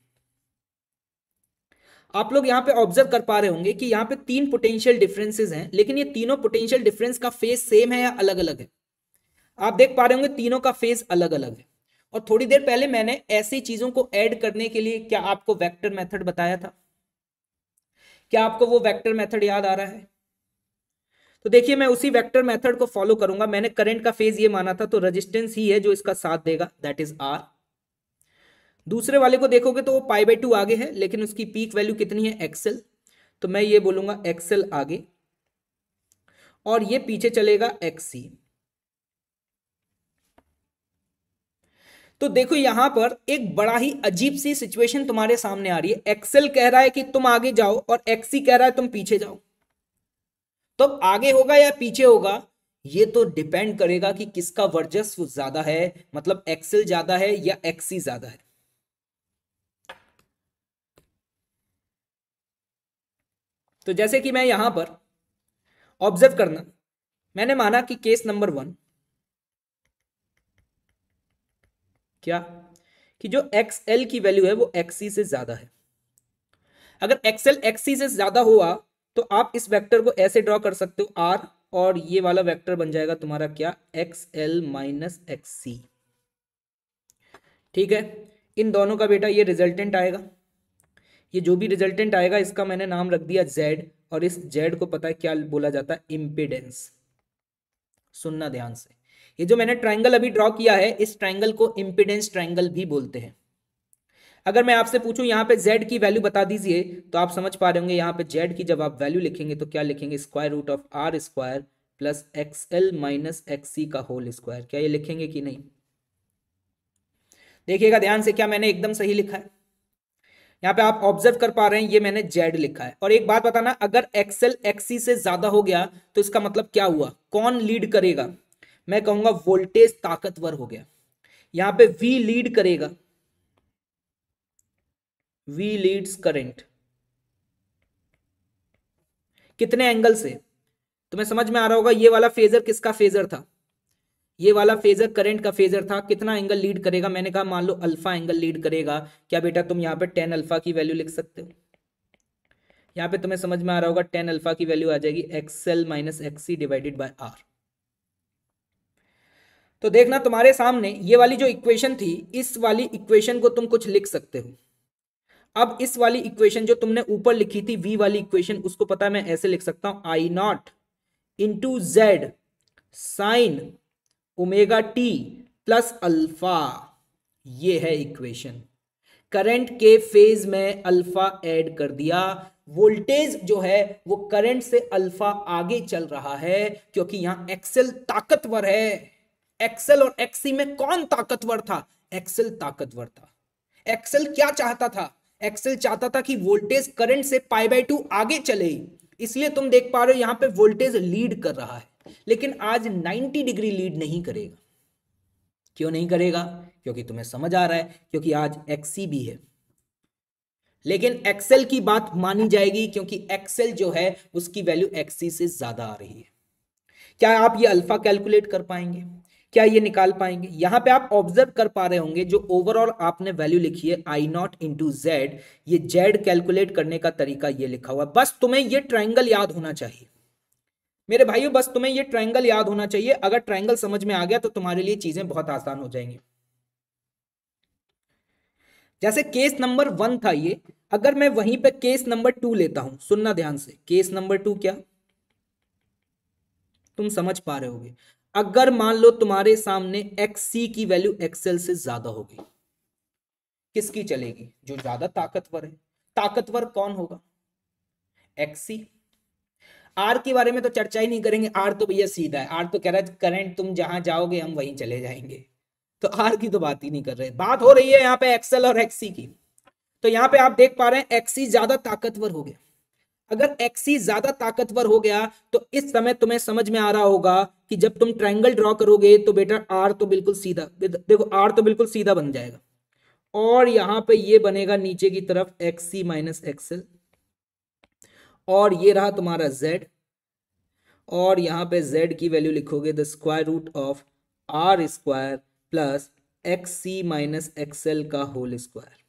आप लोग यहां पे ऑब्जर्व कर पा रहे होंगे कि यहां पे तीन पोटेंशियल डिफरेंसेस हैं लेकिन ये तीनों पोटेंशियल डिफरेंस का फेस सेम है या अलग अलग है आप देख पा रहे होंगे तीनों का फेस अलग अलग है और थोड़ी देर पहले मैंने ऐसी चीजों को ऐड करने के लिए क्या आपको वेक्टर मेथड बताया था क्या आपको वो वेक्टर मेथड याद आ रहा है तो देखिए मैं उसी वेक्टर मेथड को फॉलो करूंगा मैंने करंट का फेज ये माना था तो रेजिस्टेंस ही है जो इसका साथ देगा दैट इज आर दूसरे वाले को देखोगे तो वो पाई बाई टू आगे है लेकिन उसकी पीक वैल्यू कितनी है एक्सेल तो मैं ये बोलूंगा एक्सेल आगे और ये पीछे चलेगा एक्सी तो देखो यहां पर एक बड़ा ही अजीब सी सिचुएशन तुम्हारे सामने आ रही है एक्सेल कह रहा है कि तुम आगे जाओ और एक्सी कह रहा है तुम पीछे जाओ तो आगे होगा या पीछे होगा ये तो डिपेंड करेगा कि किसका वर्चस्व ज्यादा है मतलब एक्सेल ज्यादा है या एक्सी ज्यादा है तो जैसे कि मैं यहां पर ऑब्जर्व करना मैंने माना कि केस नंबर वन क्या कि जो एक्स एल की वैल्यू है वो एक्सी से ज्यादा है अगर एक्सएल एक्सी से ज्यादा हुआ तो आप इस वेक्टर को ऐसे ड्रॉ कर सकते हो आर और ये वाला वेक्टर बन जाएगा तुम्हारा क्या X L minus X C ठीक है इन दोनों का बेटा ये रिजल्टेंट आएगा ये जो भी रिजल्टेंट आएगा इसका मैंने नाम रख दिया जेड और इस जेड को पता है क्या बोला जाता है इम्पिडेंस सुनना ध्यान से ये जो मैंने ट्राइंगल अभी ड्रॉ किया है इस ट्राइंगल को इम्पिडेंस ट्राइंगल भी बोलते हैं अगर मैं आपसे पूछूं यहाँ पे z की वैल्यू बता दीजिए तो आप समझ पा रहे होंगे यहाँ पे z की जब आप वैल्यू लिखेंगे तो क्या लिखेंगे square root of R square plus X L minus X C का होल स्क्वायर क्या ये लिखेंगे कि नहीं देखिएगा ध्यान से क्या मैंने एकदम सही लिखा है यहाँ पे आप ऑब्जर्व कर पा रहे हैं ये मैंने जेड लिखा है और एक बात बताना अगर एक्सएल एक्सी से ज्यादा हो गया तो इसका मतलब क्या हुआ कौन लीड करेगा मैं कहूंगा वोल्टेज ताकतवर हो गया यहां पे V लीड करेगा V लीड्स करंट कितने एंगल से तुम्हें समझ में आ रहा होगा ये वाला फेजर किसका फेजर था ये वाला फेजर करंट का फेजर था कितना एंगल लीड करेगा मैंने कहा मान लो अल्फा एंगल लीड करेगा क्या बेटा तुम यहां पे टेन अल्फा की वैल्यू लिख सकते हो यहां पे तुम्हें समझ में आ रहा होगा टेन अल्फा की वैल्यू आ जाएगी X L minus X C divided by R तो देखना तुम्हारे सामने ये वाली जो इक्वेशन थी इस वाली इक्वेशन को तुम कुछ लिख सकते हो अब इस वाली इक्वेशन जो तुमने ऊपर लिखी थी वी वाली इक्वेशन उसको पता है मैं ऐसे लिख सकता हूं I not into Z sine omega T plus alpha ये है इक्वेशन करंट के फेज में अल्फा ऐड कर दिया वोल्टेज जो है वो करंट से अल्फा आगे चल रहा है क्योंकि यहां एक्सेल ताकतवर है एक्सेल और एक्सी में कौन ताकतवर था एक्सेल ताकतवर था एक्सेल क्या चाहता था एक्सेल चाहता था कि वोल्टेज करंट से पाई बाई टू आगे चले इसलिए तुम देख पा रहे हो यहां पे वोल्टेज लीड कर रहा है लेकिन आज 90 डिग्री लीड नहीं करेगा क्यों नहीं करेगा क्योंकि तुम्हें समझ आ रहा है क्योंकि आज एक्सी भी है लेकिन एक्सेल की बात मानी जाएगी क्योंकि एक्सेल जो है उसकी वैल्यू एक्सी से ज्यादा आ रही है क्या आप ये अल्फा कैलकुलेट कर पाएंगे क्या ये निकाल पाएंगे यहां पे आप ऑब्जर्व कर पा रहे होंगे जो ओवरऑल आपने वैल्यू लिखी है आई नॉट इंटू जेड ये जेड कैलकुलेट करने का तरीका ये लिखा हुआ बस तुम्हें ये ट्राइंगल याद होना चाहिए मेरे भाइयों बस तुम्हें ये ट्रायंगल याद होना चाहिए अगर ट्रायंगल समझ में आ गया तो तुम्हारे लिए चीजें बहुत आसान हो जाएंगी जैसे केस नंबर वन था ये अगर मैं वहीं पे केस नंबर टू लेता हूं सुनना ध्यान से केस नंबर टू क्या तुम समझ पा रहे होगे अगर मान लो तुम्हारे सामने एक्स सी की वैल्यू एक्सएल से ज्यादा होगी किसकी चलेगी जो ज्यादा ताकतवर है ताकतवर कौन होगा एक्सी आर के बारे में तो चर्चा ही नहीं करेंगे आर तो भैया सीधा है आर तो कह रहा है करंट तुम जहां जाओगे हम वहीं चले जाएंगे तो आर की तो बात ही नहीं कर रहे बात हो रही है यहाँ पे एक्सएल और एक्सी की तो यहाँ पे आप देख पा रहे हैं एक्सी ज्यादा ताकतवर हो गया अगर एक्सी ज्यादा ताकतवर हो गया तो इस समय तुम्हें समझ में आ रहा होगा कि जब तुम ट्रायंगल ड्रॉ करोगे तो बेटा आर तो बिल्कुल सीधा देखो आर तो बिल्कुल सीधा बन जाएगा और यहां पे ये बनेगा नीचे की तरफ एक्स सी माइनस एक्सएल और ये रहा तुम्हारा जेड और यहां पे z की वैल्यू लिखोगे the square root of R square plus X C minus X L का होल स्क्वायर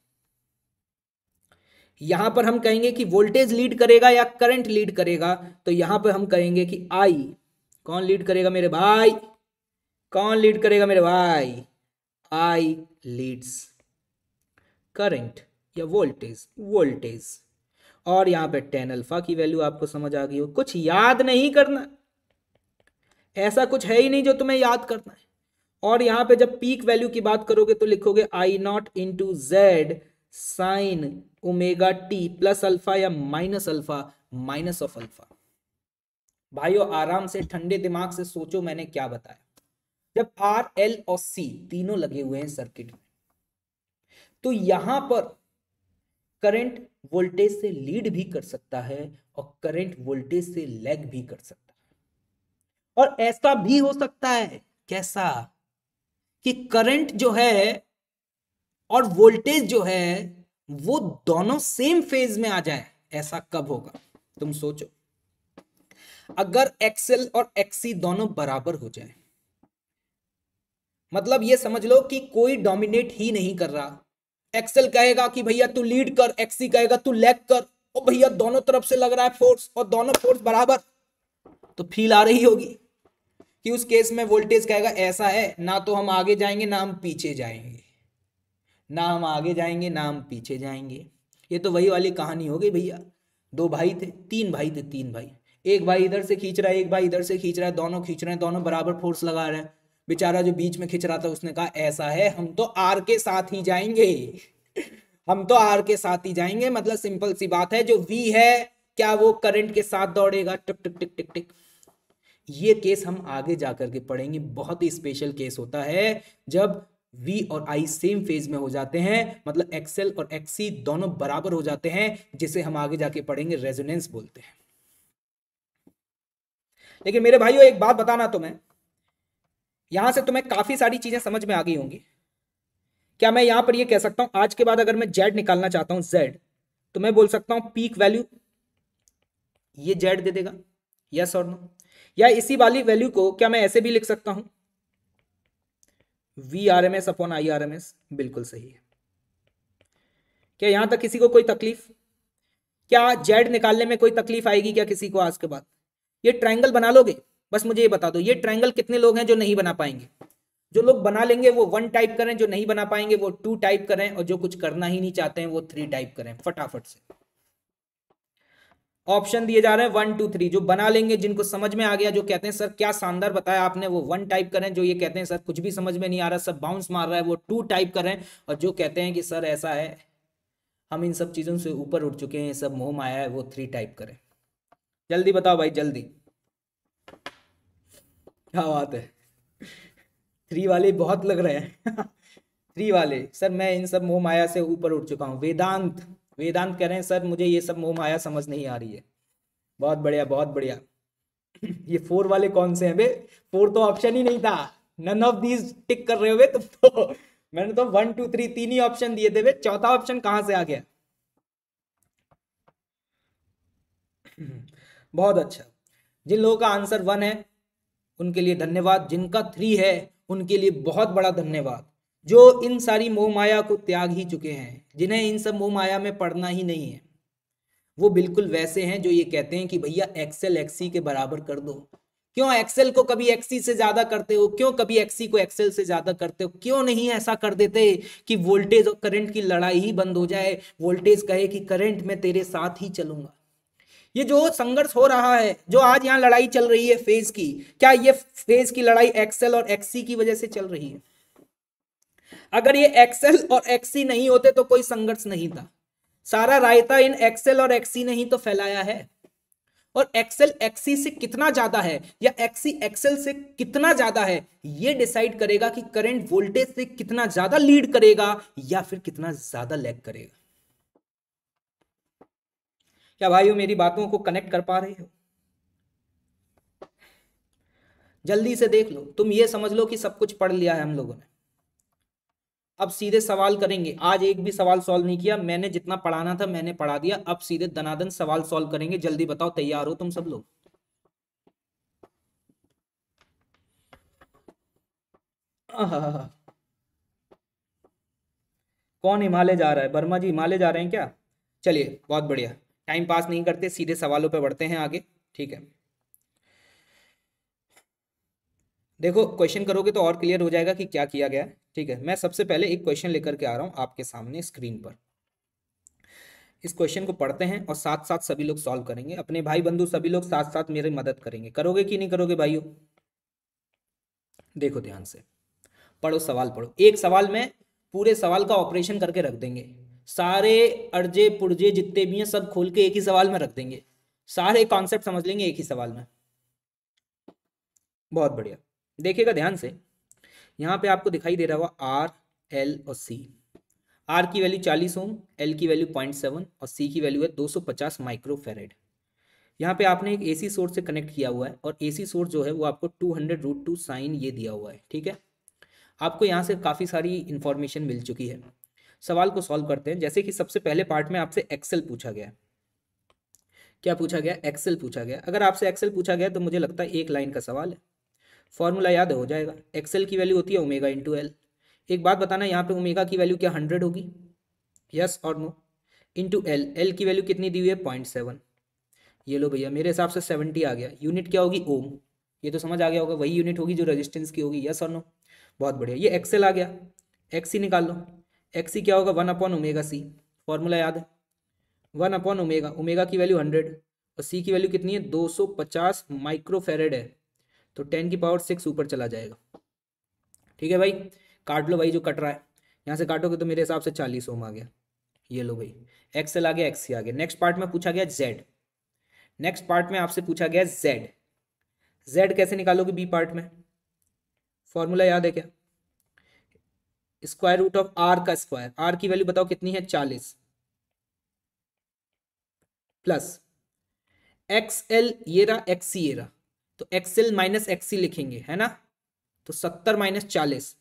यहां पर हम कहेंगे कि वोल्टेज लीड करेगा या करंट लीड करेगा तो यहां पर हम कहेंगे कि आई कौन लीड करेगा मेरे भाई कौन लीड करेगा मेरे भाई आई लीड्स करंट या वोल्टेज वोल्टेज और यहां पर टेन अल्फा की वैल्यू आपको समझ आ गई हो कुछ याद नहीं करना ऐसा कुछ है ही नहीं जो तुम्हें याद करना है और यहां पे जब पीक वैल्यू की बात करोगे तो लिखोगे I not into Z sine omega T plus alpha या minus alpha minus of alpha भाइयों आराम से ठंडे दिमाग से सोचो मैंने क्या बताया जब आर एल और सी तीनों लगे हुए हैं सर्किट में तो यहां पर करंट वोल्टेज से लीड भी कर सकता है और करंट वोल्टेज से लैग भी कर सकता है और ऐसा भी हो सकता है कैसा कि करंट जो है और वोल्टेज जो है वो दोनों सेम फेज में आ जाए ऐसा कब होगा तुम सोचो अगर एक्सएल और एक्सी दोनों बराबर हो जाए मतलब ये समझ लो कि कोई डोमिनेट ही नहीं कर रहा एक्सेल कहेगा कि भैया तू लीड कर एक्सी कहेगा तू लेग कर और भैया दोनों तरफ से लग रहा है फोर्स और दोनों फोर्स बराबर तो फील आ रही होगी कि उस केस में वोल्टेज कहेगा ऐसा है ना तो हम आगे जाएंगे ना हम पीछे जाएंगे ना हम आगे जाएंगे ना हम पीछे जाएंगे ये तो वही वाली कहानी हो गई भैया दो भाई थे तीन भाई थे तीन भाई एक भाई इधर से खींच रहा है एक भाई इधर से खींच रहा है दोनों खींच रहे हैं दोनों बराबर फोर्स लगा रहे हैं बेचारा जो बीच में खींच रहा था उसने कहा ऐसा है हम तो आर के साथ ही जाएंगे हम तो आर के साथ ही जाएंगे मतलब सिंपल सी बात है जो वी है क्या वो करंट के साथ दौड़ेगा टिक टिक टिक टिक टिक ये केस हम आगे जा करके पढ़ेंगे बहुत ही स्पेशल केस होता है जब V और आई सेम फेज में हो जाते हैं मतलब XL और XC दोनों बराबर हो जाते हैं जिसे हम आगे जाके पढ़ेंगे रेजोनेंस बोलते हैं लेकिन मेरे भाइयों एक बात बताना तुम्हें यहां से तुम्हें काफी सारी चीजें समझ में आ गई होंगी क्या मैं यहां पर यह कह सकता हूं आज के बाद अगर मैं जेड निकालना चाहता हूं जेड तो मैं बोल सकता हूं पीक वैल्यू ये जेड दे देगा यस और नो या इसी वाली वैल्यू को क्या मैं ऐसे भी लिख सकता हूं V R M S upon I R M S बिल्कुल सही है क्या यहां तक किसी को कोई तकलीफ क्या जेड निकालने में कोई तकलीफ आएगी क्या किसी को आज के बाद ये ट्रायंगल बना लोगे बस मुझे ये बता दो ये ट्रायंगल कितने लोग हैं जो नहीं बना पाएंगे जो लोग बना लेंगे वो वन टाइप करें जो नहीं बना पाएंगे वो टू टाइप करें और जो कुछ करना ही नहीं चाहते हैं वो थ्री टाइप करें फटाफट से ऑप्शन दिए जा रहे हैं वन टू थ्री जो बना लेंगे जिनको समझ में आ गया जो कहते हैं सर क्या शानदार बताया आपने वो वन टाइप करें जो ये कहते हैं सर कुछ भी समझ में नहीं आ रहा सब बाउंस मार रहा है वो टू टाइप करें और जो कहते हैं कि सर ऐसा है हम इन सब चीज़ों से ऊपर उठ चुके हैं सब मोह माया है वो थ्री टाइप करें जल्दी बताओ भाई जल्दी क्या बात है थ्री वाले बहुत लग रहे हैं थ्री वाले सर मैं इन सब मोह माया से ऊपर उठ चुका हूँ वेदांत वेदांत कह रहे हैं सर मुझे ये सब मोह माया समझ नहीं आ रही है बहुत बढ़िया बहुत बढ़िया ये फोर वाले कौन से हैं बे फोर तो ऑप्शन ही नहीं था नन ऑफ दीज टिक कर रहे हो बे तो मैंने तो वन टू थ्री तीन ही ऑप्शन दिए थे बे चौथा ऑप्शन कहां से आ गया बहुत अच्छा जिन लोगों का आंसर वन है उनके लिए धन्यवाद जिनका थ्री है उनके लिए बहुत बड़ा धन्यवाद जो इन सारी मोह माया को त्याग ही चुके हैं जिन्हें इन सब मोह माया में पढ़ना ही नहीं है वो बिल्कुल वैसे हैं जो ये कहते हैं कि भैया एक्सेल एक्सी के बराबर कर दो क्यों एक्सेल को कभी एक्सी से ज्यादा करते हो क्यों कभी एक्सी को एक्सेल से ज्यादा करते हो क्यों नहीं ऐसा कर देते कि वोल्टेज और करंट की लड़ाई ही बंद हो जाए वोल्टेज कहे कि करंट में तेरे साथ ही चलूंगा ये जो संघर्ष हो रहा है जो आज यहाँ लड़ाई चल रही है फेज की क्या ये फेज की लड़ाई एक्सेल और एक्सी की वजह से चल रही है अगर ये एक्सेल और एक्सी नहीं होते तो कोई संघर्ष नहीं था सारा रायता इन एक्सेल और एक्सी ने ही तो फैलाया है और एक्सेल एक्सी से कितना ज्यादा है या एक्सी एक्सेल से कितना ज्यादा है ये डिसाइड करेगा कि करंट वोल्टेज से कितना ज्यादा लीड करेगा या फिर कितना ज्यादा लैग करेगा क्या भाइयों मेरी बातों को कनेक्ट कर पा रहे हो जल्दी से देख लो तुम ये समझ लो कि सब कुछ पढ़ लिया है हम लोगों ने अब सीधे सवाल करेंगे आज एक भी सवाल सॉल्व नहीं किया मैंने जितना पढ़ाना था मैंने पढ़ा दिया अब सीधे दनादन सवाल सॉल्व करेंगे जल्दी बताओ तैयार हो तुम सब लोग कौन हिमालय जा रहा है वर्मा जी हिमालय जा रहे हैं क्या चलिए बहुत बढ़िया टाइम पास नहीं करते सीधे सवालों पर बढ़ते हैं आगे ठीक है देखो क्वेश्चन करोगे तो और क्लियर हो जाएगा कि क्या किया गया है ठीक है मैं सबसे पहले एक क्वेश्चन लेकर के आ रहा हूँ आपके सामने स्क्रीन पर इस क्वेश्चन को पढ़ते हैं और साथ साथ सभी लोग सॉल्व करेंगे अपने भाई बंधु सभी लोग साथ साथ मेरी मदद करेंगे करोगे कि नहीं करोगे भाइयों देखो ध्यान से पढ़ो सवाल पढ़ो एक सवाल में पूरे सवाल का ऑपरेशन करके रख देंगे सारे अर्जे पुर्जे जितने भी हैं सब खोल के एक ही सवाल में रख देंगे सारे कॉन्सेप्ट समझ लेंगे एक ही सवाल में बहुत बढ़िया देखिएगा ध्यान से यहाँ पे आपको दिखाई दे रहा होगा आर एल और सी आर की वैल्यू चालीस ओम एल की वैल्यू पॉइंट सेवन और सी की वैल्यू है दो सौ पचास माइक्रोफेरेड यहाँ पे आपने एक एसी सोर्स से कनेक्ट किया हुआ है और एसी सोर्स जो है वो आपको two hundred root two sine ये दिया हुआ है ठीक है आपको यहाँ से काफ़ी सारी इन्फॉर्मेशन मिल चुकी है सवाल को सॉल्व करते हैं जैसे कि सबसे पहले पार्ट में आपसे एक्सेल पूछा गया क्या पूछा गया एक्सेल पूछा गया अगर आपसे एक्सेल पूछा गया तो मुझे लगता है एक लाइन का सवाल है फॉर्मूला याद हो जाएगा एक्सएल की वैल्यू होती है ओमेगा इंटू एल एक बात बताना यहाँ पे ओमेगा की वैल्यू क्या हंड्रेड होगी यस और नो इंटू एल एल की वैल्यू कितनी दी हुई है पॉइंट सेवन ये लो भैया मेरे हिसाब से सेवेंटी आ गया यूनिट क्या होगी ओम ये तो समझ आ गया होगा वही यूनिट होगी जो रजिस्टेंस की होगी यस और नो बहुत बढ़िया ये एक्सेल आ गया एक्स ही निकाल लो एक्स ही क्या होगा one upon omega C formula याद है वन अपॉन ओमेगा ओमेगा की वैल्यू हंड्रेड और सी की वैल्यू कितनी है दो सौ पचास माइक्रोफेरेड है तो टेन की पावर सिक्स ऊपर चला जाएगा ठीक है भाई काट लो भाई जो कट रहा है यहाँ से काटोगे तो मेरे हिसाब से चालीस ओम आ गया ये लो भाई एक्सएल आ गया एक्स आ गया नेक्स्ट पार्ट में पूछा गया जेड नेक्स्ट पार्ट में आपसे पूछा गया जेड जेड कैसे निकालोगे बी पार्ट में फॉर्मूला याद है क्या स्क्वायर रूट ऑफ आर का स्क्वायर आर की वैल्यू बताओ कितनी है चालीस प्लस एक्स एल ये रहा एक्स सी ये रहा तो एक्सएल माइनस एक्सी लिखेंगे है ना तो सत्तर माइनस चालीस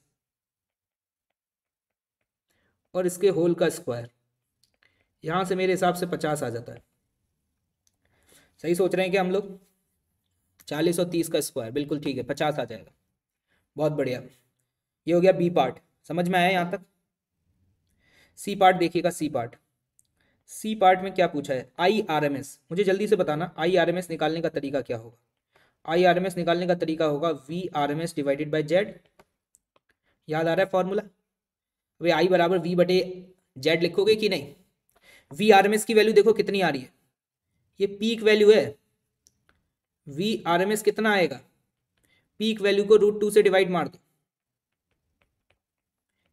और इसके होल का स्क्वायर यहां से मेरे हिसाब से पचास आ जाता है सही सोच रहे हैं कि हम लोग चालीस और तीस का स्क्वायर बिल्कुल ठीक है पचास आ जाएगा बहुत बढ़िया ये हो गया बी पार्ट समझ में आया यहाँ तक सी पार्ट देखिएगा सी पार्ट सी पार्ट में क्या पूछा है आई आर एम एस मुझे जल्दी से बताना आई आर एम एस निकालने का तरीका क्या होगा आई आर एम एस निकालने का तरीका होगा V R M S divided by Z याद आ रहा है फॉर्मूला अभी आई बराबर वी बटे जेड लिखोगे कि नहीं वी आर एम एस की वैल्यू देखो कितनी आ रही है ये पीक वैल्यू है वी आर एम एस कितना आएगा पीक वैल्यू को रूट टू से डिवाइड मार दो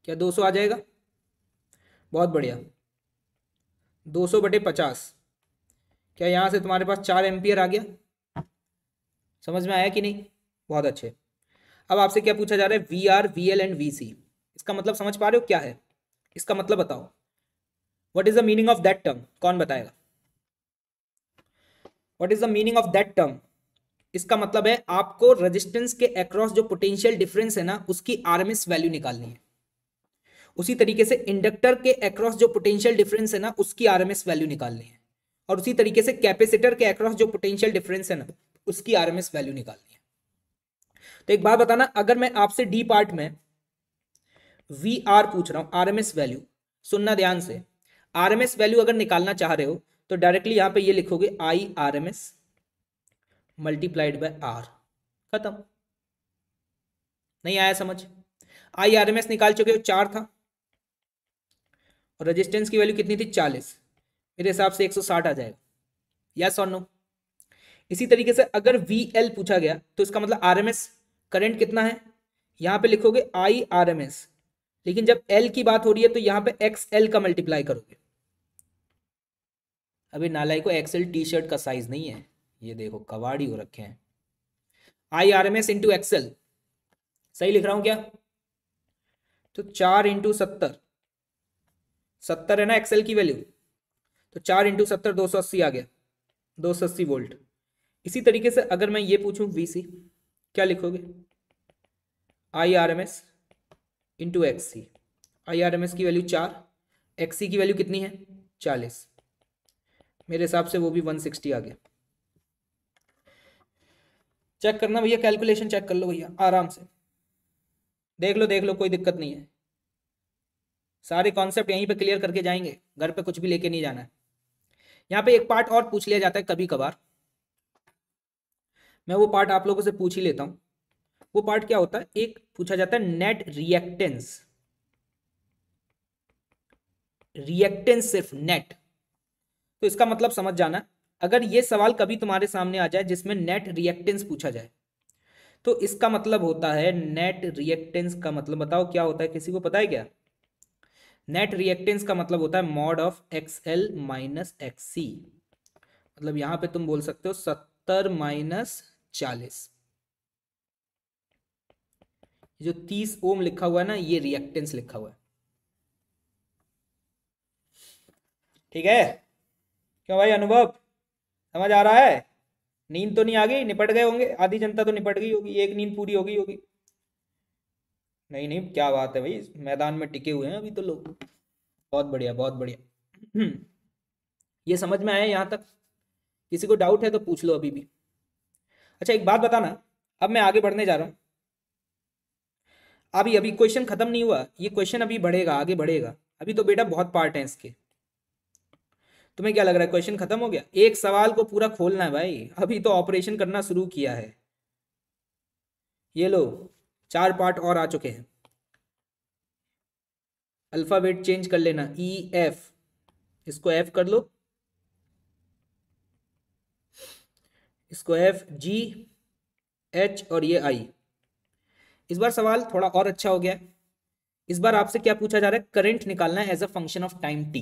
क्या दो सौ आ जाएगा बहुत बढ़िया दो सौ बटे पचास क्या यहाँ से तुम्हारे पास चार एम्पियर आ गया समझ में आया कि नहीं बहुत अच्छे अब आपसे क्या पूछा जा रहा है V R V L and V C इसका मतलब समझ पा रहे हो क्या है इसका मतलब बताओ what is the meaning of that term कौन बताएगा what is the meaning of that term इसका मतलब है आपको रेजिस्टेंस के अक्रॉस जो पोटेंशियल डिफरेंस है ना उसकी आरएमएस वैल्यू निकालनी है उसी तरीके से इंडक्टर के अक्रॉस जो पोटेंशियल डिफरेंस है ना उसकी आरएमएस वैल्यू निकालनी है और उसी तरीके से कैपेसिटर के अक्रॉस जो पोटेंशियल डिफरेंस है ना उसकी आरएमएस वैल्यू निकालनी है तो एक बात बताना अगर मैं आपसे डी पार्ट में वी आर पूछ रहा हूं आरएमएस वैल्यू सुनना ध्यान से आरएमएस वैल्यू अगर निकालना चाह रहे हो तो डायरेक्टली यहां पे ये लिखोगे I R M S multiplied by R खत्म नहीं आया समझ आई आर एम एस निकाल चुके हो चार था और रेजिस्टेंस की वैल्यू कितनी थी चालीस मेरे हिसाब से एक सौ साठ आ जाएगा यस और नो इसी तरीके से अगर वी एल पूछा गया तो इसका मतलब आर एम एस करेंट कितना है यहां पे लिखोगे आई आर एम एस लेकिन जब एल की बात हो रही है तो यहां पे एक्स एल का मल्टीप्लाई करोगे अभी नालाई को एक्सएल टी शर्ट का साइज नहीं है ये देखो कवाड़ी हो रखे हैं I R M S into X L सही लिख रहा हूं क्या तो चार इंटू सत्तर सत्तर है ना एक्सएल की वैल्यू तो चार इंटू सत्तर दो सौ अस्सी आ गया दो सौ अस्सी वोल्ट इसी तरीके से अगर मैं ये पूछूं वीसी क्या लिखोगे I R M S into X C I R M S की वैल्यू चार एक्स सी की वैल्यू कितनी है चालीस मेरे हिसाब से वो भी वन सिक्सटी आ गया चेक करना भैया कैलकुलेशन चेक कर लो भैया आराम से देख लो देख लो कोई दिक्कत नहीं है सारे कॉन्सेप्ट यहीं पे क्लियर करके जाएंगे घर पे कुछ भी लेके नहीं जाना है यहाँ पे एक पार्ट और पूछ लिया जाता है कभी कभार मैं वो पार्ट आप लोगों से पूछ ही लेता हूं वो पार्ट क्या होता है एक पूछा जाता है नेट रिएक्टेंस रिएक्टेंस सिर्फ नेट तो इसका मतलब समझ जाना अगर ये सवाल कभी तुम्हारे सामने आ जाए जिसमें नेट रिएक्टेंस पूछा जाए तो इसका मतलब होता है नेट रिएक्टेंस का मतलब बताओ क्या होता है किसी को पता है क्या नेट रिएक्टेंस का मतलब होता है mod of X L minus X C मतलब यहां पे तुम बोल सकते हो सत्तर माइनस चालीस जो तीस ओम लिखा हुआ है ना ये रिएक्टेंस लिखा हुआ है ठीक है क्यों भाई अनुभव समझ आ रहा है नींद तो नहीं आ गई निपट गए होंगे आधी जनता तो निपट गई होगी एक नींद पूरी हो गई होगी नहीं नहीं क्या बात है भाई मैदान में टिके हुए हैं अभी तो लोग बहुत बढ़िया बहुत बढ़िया ये समझ में आया यहाँ तक किसी को डाउट है तो पूछ लो अभी भी अच्छा एक बात बताना अब मैं आगे बढ़ने जा रहा हूँ अभी अभी क्वेश्चन खत्म नहीं हुआ ये क्वेश्चन अभी बढ़ेगा आगे बढ़ेगा अभी तो बेटा बहुत पार्ट हैं इसके तुम्हें क्या लग रहा है क्वेश्चन खत्म हो गया एक सवाल को पूरा खोलना है भाई अभी तो ऑपरेशन करना शुरू किया है ये लो चार पार्ट और आ चुके हैं अल्फ़ाबेट चेंज कर लेना ई e, एफ इसको एफ कर लो इसको एफ जी एच और ये आई इस बार सवाल थोड़ा और अच्छा हो गया इस बार आपसे क्या पूछा जा रहा है करंट निकालना है as a function of time T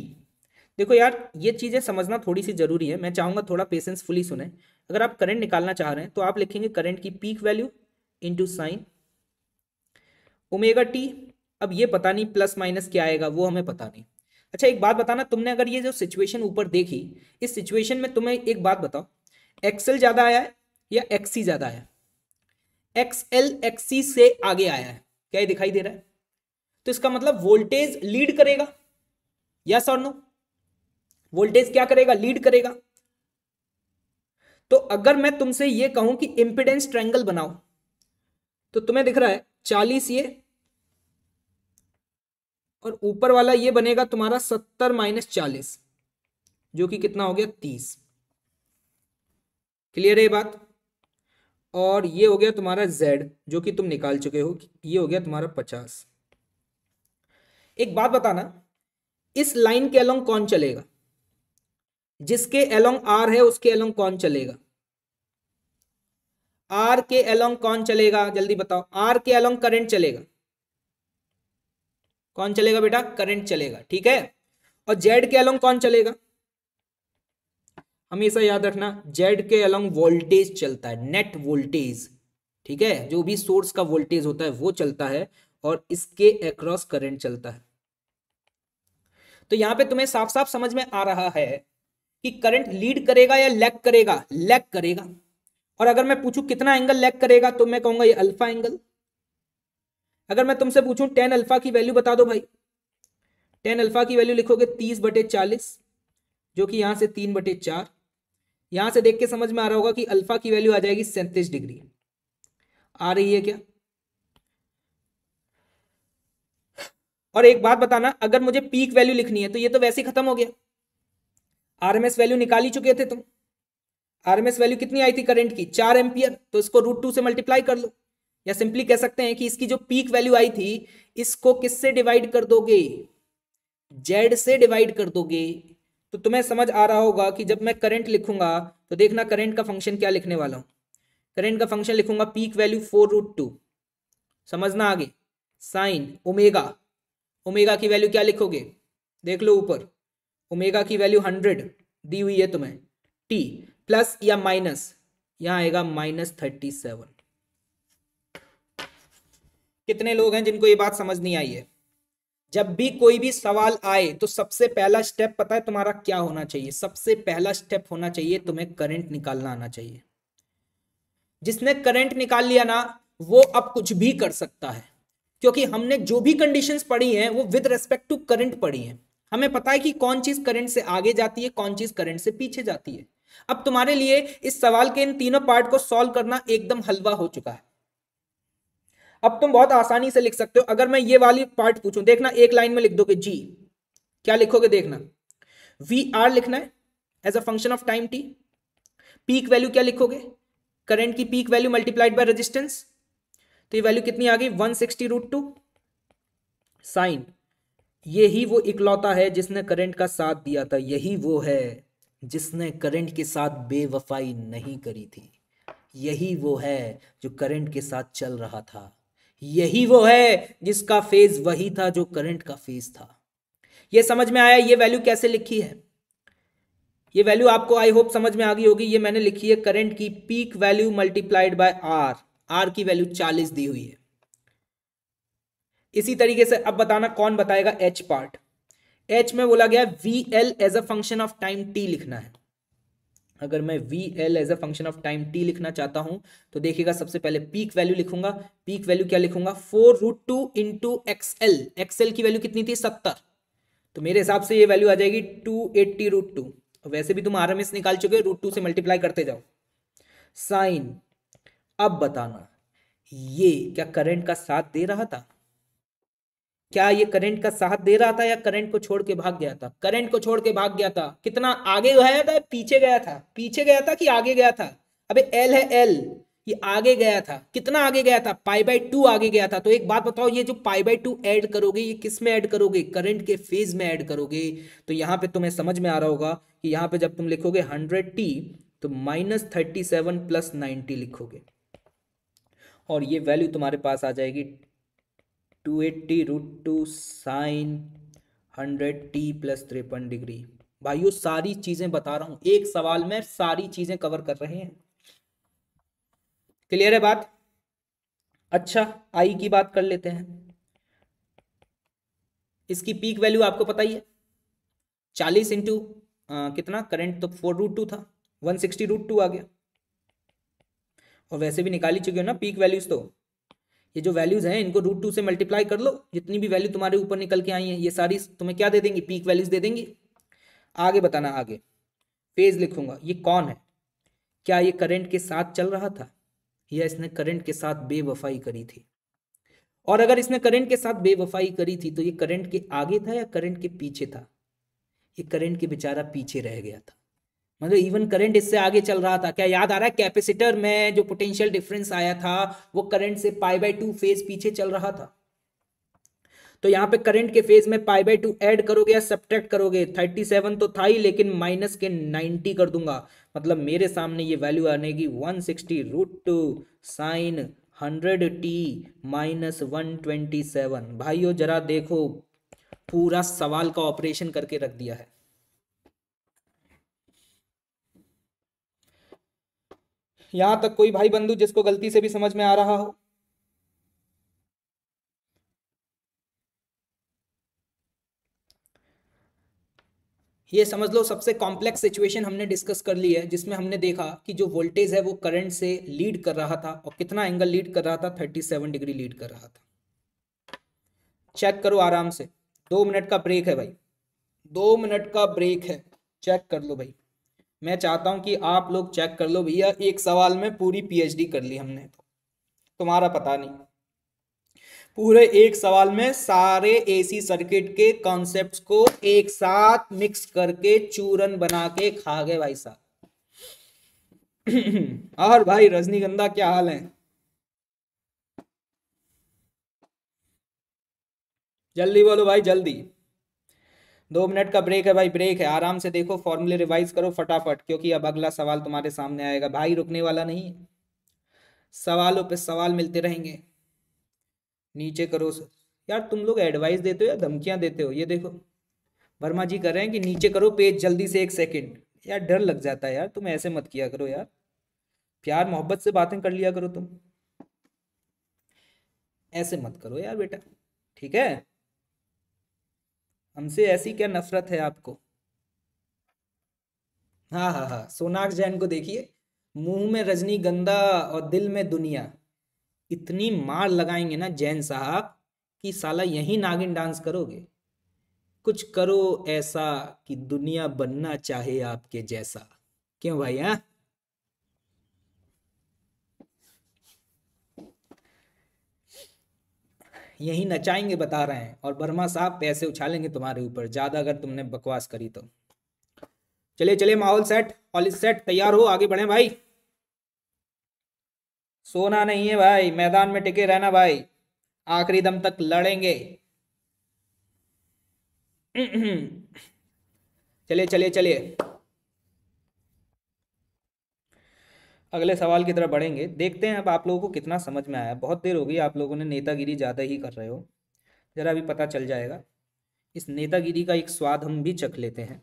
देखो यार ये चीज़ें समझना थोड़ी सी जरूरी है मैं चाहूँगा थोड़ा पेशेंस फुली सुने अगर आप करंट निकालना चाह रहे हैं तो आप लिखेंगे करंट की peak value into sine omega T अब ये पता नहीं प्लस माइनस क्या आएगा वो हमें पता नहीं अच्छा एक बात बताना तुमने अगर ये जो सिचुएशन ऊपर देखी इस सिचुएशन में तुम्हें एक बात बताओ एक्सएल ज़्यादा आया है या एक्सी ज़्यादा आया एक्स एक्सएल एक्सी से आगे आया है क्या दिखाई दे रहा है तो इसका मतलब वोल्टेज लीड करेगा यस और नो वोल्टेज क्या करेगा लीड करेगा तो अगर मैं तुमसे ये कहूं कि इंपिडेंस ट्रायंगल बनाओ तो तुम्हें दिख रहा है चालीस ये और ऊपर वाला ये बनेगा तुम्हारा सत्तर माइनस चालीस जो कि कितना हो गया तीस क्लियर है ये बात और ये हो गया तुम्हारा जेड जो कि तुम निकाल चुके हो ये हो गया तुम्हारा पचास एक बात बताना इस लाइन के अलोंग कौन चलेगा जिसके अलोंग आर है उसके अलोंग कौन चलेगा आर के अलोंग कौन चलेगा जल्दी बताओ आर के अलोंग करंट चलेगा कौन चलेगा बेटा करंट चलेगा ठीक है और जेड के अलोंग कौन चलेगा हमेशा याद रखना जेड के अलॉन्ग वोल्टेज चलता है नेट वोल्टेज ठीक है जो भी सोर्स का वोल्टेज होता है वो चलता है और इसके अक्रॉस करंट चलता है तो यहां पे तुम्हें साफ साफ समझ में आ रहा है कि करंट लीड करेगा या लैग करेगा लैग करेगा और अगर मैं पूछूं कितना एंगल लैग करेगा तो मैं कहूंगा ये अल्फा एंगल अगर मैं तुमसे पूछूं टेन अल्फा की वैल्यू बता दो भाई टेन अल्फा की वैल्यू लिखोगे तीस बटे चालीस जो कि यहां से तीन बटे चार यहां से देख के समझ में आ रहा होगा कि अल्फा की वैल्यू आ जाएगी सैंतीस डिग्री आ रही है क्या और एक बात बताना अगर मुझे पीक वैल्यू लिखनी है तो ये तो वैसे ही खत्म हो गया आरएमएस वैल्यू निकाल ही चुके थे तुम आरएमएस वैल्यू कितनी आई थी करंट की चार एम्पियर तो इसको रूट टू से मल्टीप्लाई कर लो या सिंपली कह सकते हैं कि इसकी जो पीक वैल्यू आई थी इसको किससे डिवाइड कर दोगे जेड से डिवाइड कर दोगे तो तुम्हें समझ आ रहा होगा कि जब मैं करंट लिखूंगा तो देखना करंट का फंक्शन क्या लिखने वाला हूं करंट का फंक्शन लिखूंगा peak value four root two समझना आगे साइन ओमेगा ओमेगा की वैल्यू क्या लिखोगे देख लो ऊपर ओमेगा की वैल्यू हंड्रेड दी हुई है तुम्हें टी प्लस या माइनस यहां आएगा माइनस थर्टी सेवन कितने लोग हैं जिनको ये बात समझ नहीं आई है जब भी कोई भी सवाल आए तो सबसे पहला स्टेप पता है तुम्हारा क्या होना चाहिए सबसे पहला स्टेप होना चाहिए तुम्हें करंट निकालना आना चाहिए जिसने करंट निकाल लिया ना वो अब कुछ भी कर सकता है क्योंकि हमने जो भी कंडीशंस पढ़ी हैं वो विद रेस्पेक्ट टू करंट पढ़ी हैं हमें पता है कि कौन चीज करंट से आगे जाती है कौन चीज करंट से पीछे जाती है अब तुम्हारे लिए इस सवाल के इन तीनों पार्ट को सॉल्व करना एकदम हलवा हो चुका है अब तुम बहुत आसानी से लिख सकते हो अगर मैं ये वाली पार्ट पूछूं देखना एक लाइन में लिख दोगे जी क्या लिखोगे देखना वी आर लिखना है as a function of time T peak value क्या लिखोगे करंट की peak value multiplied by resistance तो ये वैल्यू कितनी आ गई one sixty root two sine ये ही वो इकलौता है जिसने करंट का साथ दिया था यही वो है जिसने करंट के साथ बेवफाई नहीं करी थी यही वो है जो करंट के साथ चल रहा था यही वो है जिसका फेज वही था जो करंट का फेज था ये समझ में आया ये वैल्यू कैसे लिखी है ये वैल्यू आपको आई होप समझ में आ गई होगी ये मैंने लिखी है करंट की peak value multiplied by R R की वैल्यू चालीस दी हुई है इसी तरीके से अब बताना कौन बताएगा एच पार्ट एच में बोला गया V L as a function of time T लिखना है अगर मैं V L as a function of time T लिखना चाहता हूं तो देखिएगा सबसे पहले पीक वैल्यू लिखूंगा पीक वैल्यू क्या लिखूंगा four root two into X L X L की वैल्यू कितनी थी सत्तर तो मेरे हिसाब से ये वैल्यू आ जाएगी टू एट्टी रूट टू वैसे भी तुम आर एम एस निकाल चुके रूट टू से मल्टीप्लाई करते जाओ साइन अब बताना ये क्या करेंट का साथ दे रहा था क्या ये करंट का साथ दे रहा था या करंट को छोड़ के भाग गया था करंट को छोड़ के भाग गया था कितना आगे गया था पीछे गया था पीछे गया था कि आगे गया था अबे एल है एल ये आगे गया था कितना आगे गया था पाई बाई टू आगे गया था तो एक बात बताओ ये जो पाई बाई टू एड करोगे ये किस में ऐड करोगे करंट के फेज में ऐड करोगे तो यहाँ पे तुम्हें समझ में आ रहा होगा कि यहाँ पे जब तुम लिखोगे हंड्रेड टी तो minus thirty seven plus ninety लिखोगे और ये वैल्यू तुम्हारे पास आ जाएगी two eighty root two sine hundred T plus तिरपन डिग्री भाइयों सारी चीजें बता रहा हूं एक सवाल में सारी चीजें कवर कर रहे हैं क्लियर है बात अच्छा आई की बात कर लेते हैं इसकी पीक वैल्यू आपको पता ही है चालीस इंटू कितना करंट तो फोर रूट टू था वन सिक्सटी रूट टू आ गया और वैसे भी निकाली चुके हो ना पीक वैल्यूज तो ये जो वैल्यूज हैं इनको रूट टू से मल्टीप्लाई कर लो जितनी भी वैल्यू तुम्हारे ऊपर निकल के आई है ये सारी तुम्हें क्या दे देंगी पीक वैल्यूज दे देंगी आगे बताना आगे फेज लिखूंगा ये कौन है क्या ये करंट के साथ चल रहा था या इसने करंट के साथ बेवफाई करी थी और अगर इसने करंट के साथ बेवफाई करी थी तो ये करंट के आगे था या करंट के पीछे था ये करंट के बेचारा पीछे रह गया था मतलब इवन करंट इससे आगे चल रहा था क्या याद आ रहा है कैपेसिटर में जो पोटेंशियल डिफरेंस आया था वो करंट से पाई बाय टू फेज पीछे चल रहा था तो यहाँ पे करंट के फेज में पाई बाय टू एड करोगे या सब्ट्रैक्ट करोगे थर्टी सेवन तो था ही लेकिन माइनस के नाइनटी कर दूंगा मतलब मेरे सामने ये वैल्यू आने की one sixty root two sine hundred T minus one twenty seven भाईयो जरा देखो पूरा सवाल का ऑपरेशन करके रख दिया है यहां तक कोई भाई बंधु जिसको गलती से भी समझ में आ रहा हो ये समझ लो सबसे कॉम्प्लेक्स सिचुएशन हमने डिस्कस कर ली है जिसमें हमने देखा कि जो वोल्टेज है वो करंट से लीड कर रहा था और कितना एंगल लीड कर रहा था 37 डिग्री लीड कर रहा था चेक करो आराम से दो मिनट का ब्रेक है भाई दो मिनट का ब्रेक है चेक कर लो भाई मैं चाहता हूं कि आप लोग चेक कर लो भैया एक सवाल में पूरी पीएचडी कर ली हमने तो तुम्हारा पता नहीं पूरे एक सवाल में सारे एसी सर्किट के कॉन्सेप्ट को एक साथ मिक्स करके चूरन बना के खा गए भाई साहब और भाई रजनीगंधा क्या हाल है जल्दी बोलो भाई जल्दी दो मिनट का ब्रेक है भाई ब्रेक है आराम से देखो फॉर्मूले रिवाइज करो फटाफट क्योंकि अब अगला सवाल तुम्हारे सामने आएगा भाई रुकने वाला नहीं सवालों पे सवाल मिलते रहेंगे नीचे करो यार तुम लोग एडवाइस देते हो या धमकियां देते हो ये देखो वर्मा जी कर रहे हैं कि नीचे करो पेज जल्दी से एक सेकेंड यार डर लग जाता है यार तुम ऐसे मत किया करो यार प्यार मोहब्बत से बातें कर लिया करो तुम ऐसे मत करो यार बेटा ठीक है हमसे ऐसी क्या नफरत है आपको हाँ हाँ हाँ सोनाक जैन को देखिए मुंह में रजनी गंदा और दिल में दुनिया इतनी मार लगाएंगे ना जैन साहब कि साला यही नागिन डांस करोगे कुछ करो ऐसा कि दुनिया बनना चाहे आपके जैसा क्यों भाई हाँ यही नचाएंगे बता रहे हैं और बर्मा साहब पैसे उछालेंगे तुम्हारे ऊपर ज़्यादा अगर तुमने बकवास करी तो चलिए चलिए माहौल सेट पॉलिस सेट तैयार हो आगे बढ़े भाई सोना नहीं है भाई मैदान में टिके रहना भाई आखिरी दम तक लड़ेंगे चलिए चलिए चलिए अगले सवाल की तरफ बढ़ेंगे देखते हैं अब आप लोगों को कितना समझ में आया बहुत देर हो गई आप लोगों ने नेतागिरी ज़्यादा ही कर रहे हो ज़रा अभी पता चल जाएगा इस नेतागिरी का एक स्वाद हम भी चख लेते हैं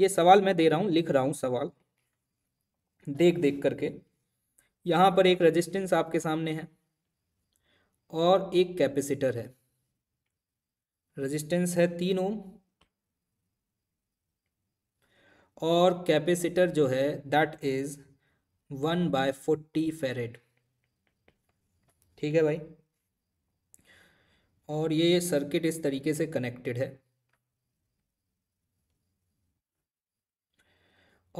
ये सवाल मैं दे रहा हूँ लिख रहा हूँ सवाल देख देख करके यहाँ पर एक रेजिस्टेंस आपके सामने है और एक कैपेसिटर है रेजिस्टेंस है तीन ओम और कैपेसिटर जो है that is one by forty farad ठीक है भाई और ये सर्किट इस तरीके से कनेक्टेड है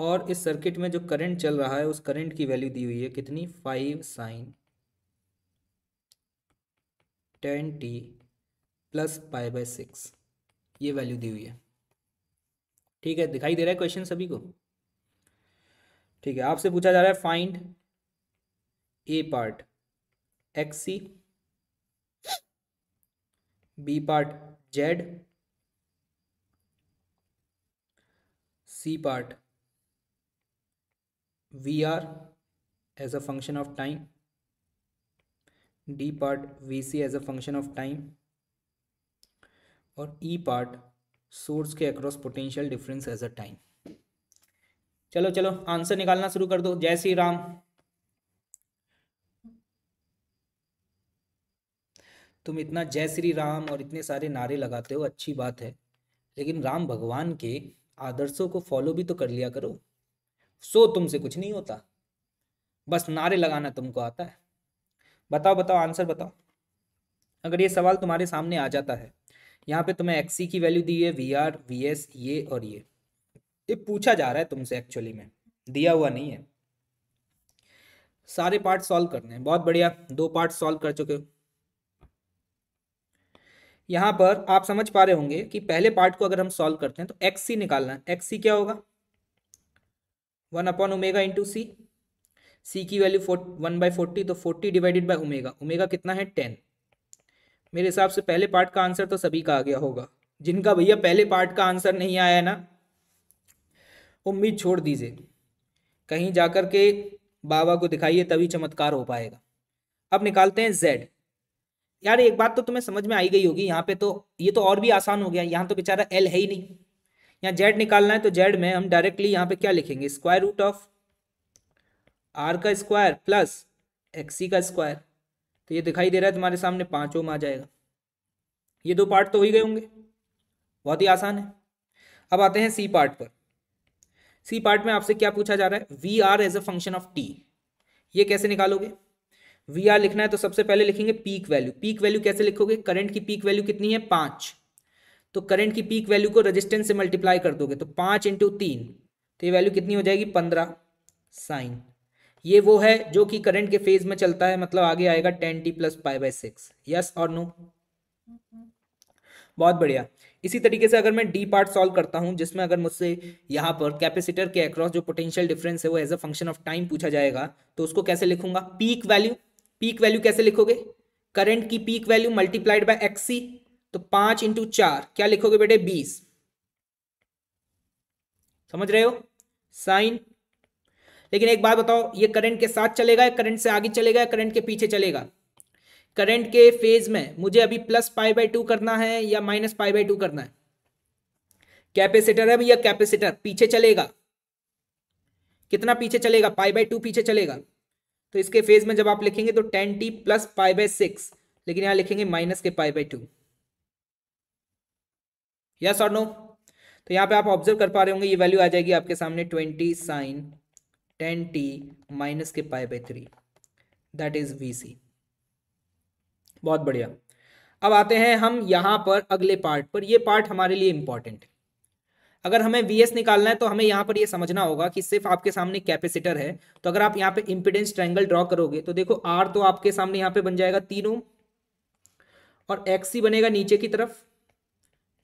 और इस सर्किट में जो करंट चल रहा है उस करंट की वैल्यू दी हुई है कितनी five sine ten T plus five by six ये वैल्यू दी हुई है ठीक है दिखाई दे रहा है क्वेश्चन सभी को ठीक है आपसे पूछा जा रहा है find A part X C B part Z C part V R as a function of time D part V C as a function of time और ई पार्ट सोर्स के across potential difference as a time चलो चलो आंसर निकालना शुरू कर दो जय श्री राम तुम इतना जय श्री राम और इतने सारे नारे लगाते हो अच्छी बात है लेकिन राम भगवान के आदर्शों को फॉलो भी तो कर लिया करो सो तुमसे कुछ नहीं होता बस नारे लगाना तुमको आता है बताओ बताओ आंसर बताओ अगर ये सवाल तुम्हारे सामने आ जाता है यहाँ पे तुम्हें एक्सी की वैल्यू दी है वी आर वी एस ये और ये ये पूछा जा रहा है तुमसे एक्चुअली में दिया हुआ नहीं है सारे पार्ट सॉल्व करने हैं बहुत बढ़िया दो पार्ट सॉल्व कर चुके हो यहां पर आप समझ पा रहे होंगे कि पहले पार्ट को अगर हम सॉल्व करते हैं तो एक्स सी निकालना है एक्स सी क्या होगा one upon omega into C C की वैल्यू वन बाई फोर्टी तो forty divided by omega omega कितना है टेन मेरे हिसाब से पहले पार्ट का आंसर तो सभी का आ गया होगा जिनका भैया पहले पार्ट का आंसर नहीं आया है ना उम्मीद छोड़ दीजिए कहीं जाकर के बाबा को दिखाइए तभी चमत्कार हो पाएगा अब निकालते हैं जेड यार एक बात तो तुम्हें समझ में आई गई होगी यहाँ पे तो ये तो और भी आसान हो गया यहाँ तो बेचारा एल है ही नहीं यहाँ जेड निकालना है तो जेड में हम डायरेक्टली यहाँ पे क्या लिखेंगे स्क्वायर रूट ऑफ आर का स्क्वायर प्लस एक्सी का स्क्वायर तो ये दिखाई दे रहा है तुम्हारे सामने पाँच ओम आ जाएगा ये दो पार्ट तो हो ही गए होंगे बहुत ही आसान है अब आते हैं सी पार्ट पर सी पार्ट में आपसे क्या पूछा जा रहा है V R as a function of T ये कैसे निकालोगे वी आर लिखना है तो सबसे पहले लिखेंगे पीक वैल्यू पीक वैल्यू कैसे लिखोगे करंट की पीक वैल्यू कितनी है पांच तो करंट की पीक वैल्यू को रेजिस्टेंस से मल्टीप्लाई कर दोगे तो पांच इंटू तीन तो ये वैल्यू कितनी हो जाएगी पंद्रह साइन ये वो है जो कि करंट के फेज में चलता है मतलब आगे आएगा ten T plus five by six yes और नो बहुत बढ़िया इसी तरीके से अगर मैं डी पार्ट सॉल्व करता हूं जिसमें अगर मुझसे यहां पर कैपेसिटर के अक्रॉस जो पोटेंशियल डिफरेंस है वो as a function of time पूछा जाएगा तो उसको कैसे लिखूंगा पीक वैल्यू पीक वैल्यू कैसे लिखोगे करंट की peak value multiplied by X C तो पांच इंटू चार क्या लिखोगे बेटे बीस समझ रहे हो साइन लेकिन एक बात बताओ ये करंट के साथ चलेगा करंट से आगे चलेगा करंट के पीछे चलेगा करंट के फेज में मुझे अभी प्लस पाई बाई टू करना है या माइनस पाई बाई टू करना है कैपेसिटर है भैया कैपेसिटर पीछे चलेगा कितना पीछे चलेगा पाई बाई टू पीछे चलेगा तो इसके फेज में जब आप लिखेंगे तो ten T plus pi by six लेकिन यहाँ लिखेंगे माइनस के पाई बाई टू यस और नो तो यहाँ पे आप ऑब्जर्व कर पा रहे होंगे ये वैल्यू आ जाएगी आपके सामने twenty sine ten T minus के pi by three that is V C बहुत बढ़िया अब आते हैं हम यहां पर अगले पार्ट पर ये पार्ट हमारे लिए इंपॉर्टेंट है अगर हमें वी निकालना है तो हमें यहाँ पर ये समझना होगा कि सिर्फ आपके सामने कैपेसिटर है तो अगर आप यहाँ पे इम्पिडेंस ट्रायंगल ड्रॉ करोगे तो देखो आर तो आपके सामने यहाँ पे बन जाएगा तीन ओम और एक्स ही बनेगा नीचे की तरफ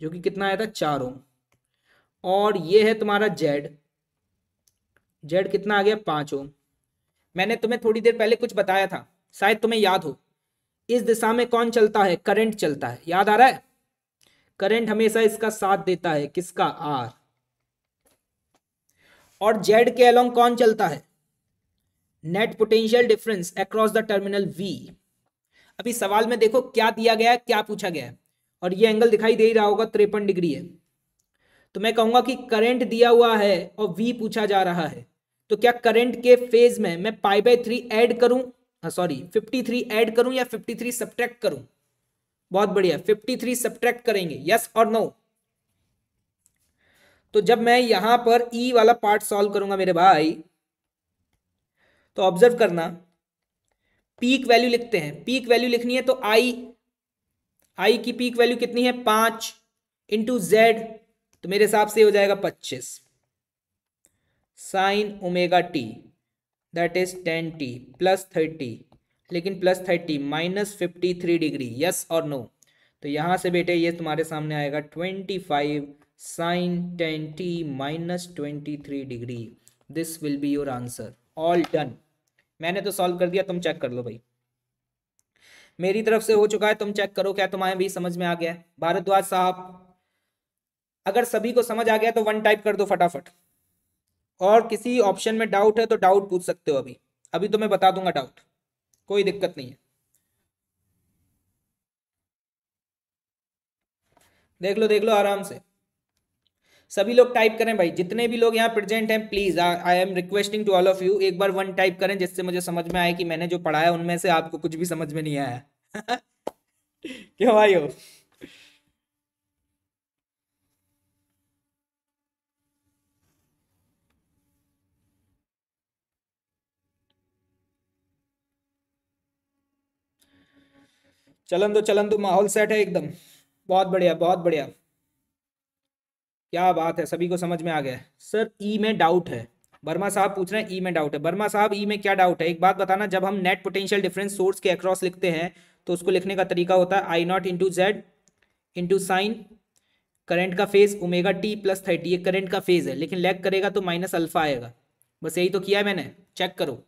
जो कि कितना आया था चार ओम और ये है तुम्हारा जेड जेड कितना आ गया पाँच ओम मैंने तुम्हें थोड़ी देर पहले कुछ बताया था शायद तुम्हें याद हो इस दिशा में कौन चलता है करंट चलता है याद आ रहा है करंट हमेशा इसका साथ देता है किसका आर और जेड के अलोंग कौन चलता है net potential difference across the terminal V अभी सवाल में देखो क्या दिया गया है क्या पूछा गया है और ये एंगल दिखाई दे ही रहा होगा त्रेपन डिग्री है तो मैं कहूंगा कि करंट दिया हुआ है और वी पूछा जा रहा है तो क्या करंट के फेज में मैं पाई बाय थ्री एड करूं सॉरी 53 ऐड करूं या 53 सब्ट्रैक्ट करूं बहुत बढ़िया 53 सब्ट्रैक्ट करेंगे यस और नो तो जब मैं यहां पर ई e वाला पार्ट सॉल्व करूंगा मेरे भाई तो ऑब्जर्व करना पीक वैल्यू लिखते हैं पीक वैल्यू लिखनी है तो आई आई की पीक वैल्यू कितनी है पांच इंटू जेड तो मेरे हिसाब से हो जाएगा पच्चीस sine omega T that is ten T plus thirty लेकिन plus thirty minus fifty three degree yes और नो तो यहाँ से बेटे ये तुम्हारे सामने आएगा twenty five sine ten T minus twenty three degree this will be your answer all done मैंने तो सॉल्व कर दिया तुम चेक कर लो भाई मेरी तरफ से हो चुका है तुम चेक करो क्या तुम्हारे भी समझ में आ गया भारद्वाज साहब अगर सभी को समझ आ गया तो वन टाइप कर दो फटाफट और किसी ऑप्शन में डाउट है तो डाउट पूछ सकते हो अभी अभी तो मैं बता दूंगा डाउट कोई दिक्कत नहीं है देख लो देख लो आराम से सभी लोग टाइप करें भाई जितने भी लोग यहाँ प्रेजेंट हैं please I am requesting to all of you एक बार वन टाइप करें जिससे मुझे समझ में आए कि मैंने जो पढ़ाया उनमें से आपको कुछ भी समझ में नहीं आया क्यों भाई हो चलन दो चलन दो माहौल सेट है एकदम बहुत बढ़िया बहुत बढ़िया क्या बात है सभी को समझ में आ गया सर ई में डाउट है वर्मा साहब पूछ रहे हैं ई में डाउट है वर्मा साहब ई में क्या डाउट है एक बात बताना जब हम नेट पोटेंशियल डिफरेंस सोर्स के अक्रॉस लिखते हैं तो उसको लिखने का तरीका होता है I not into Z into sine current का phase omega T plus thirty ये करेंट का फेज है लेकिन लैग करेगा तो माइनस अल्फा आएगा बस यही तो किया है मैंने चेक करो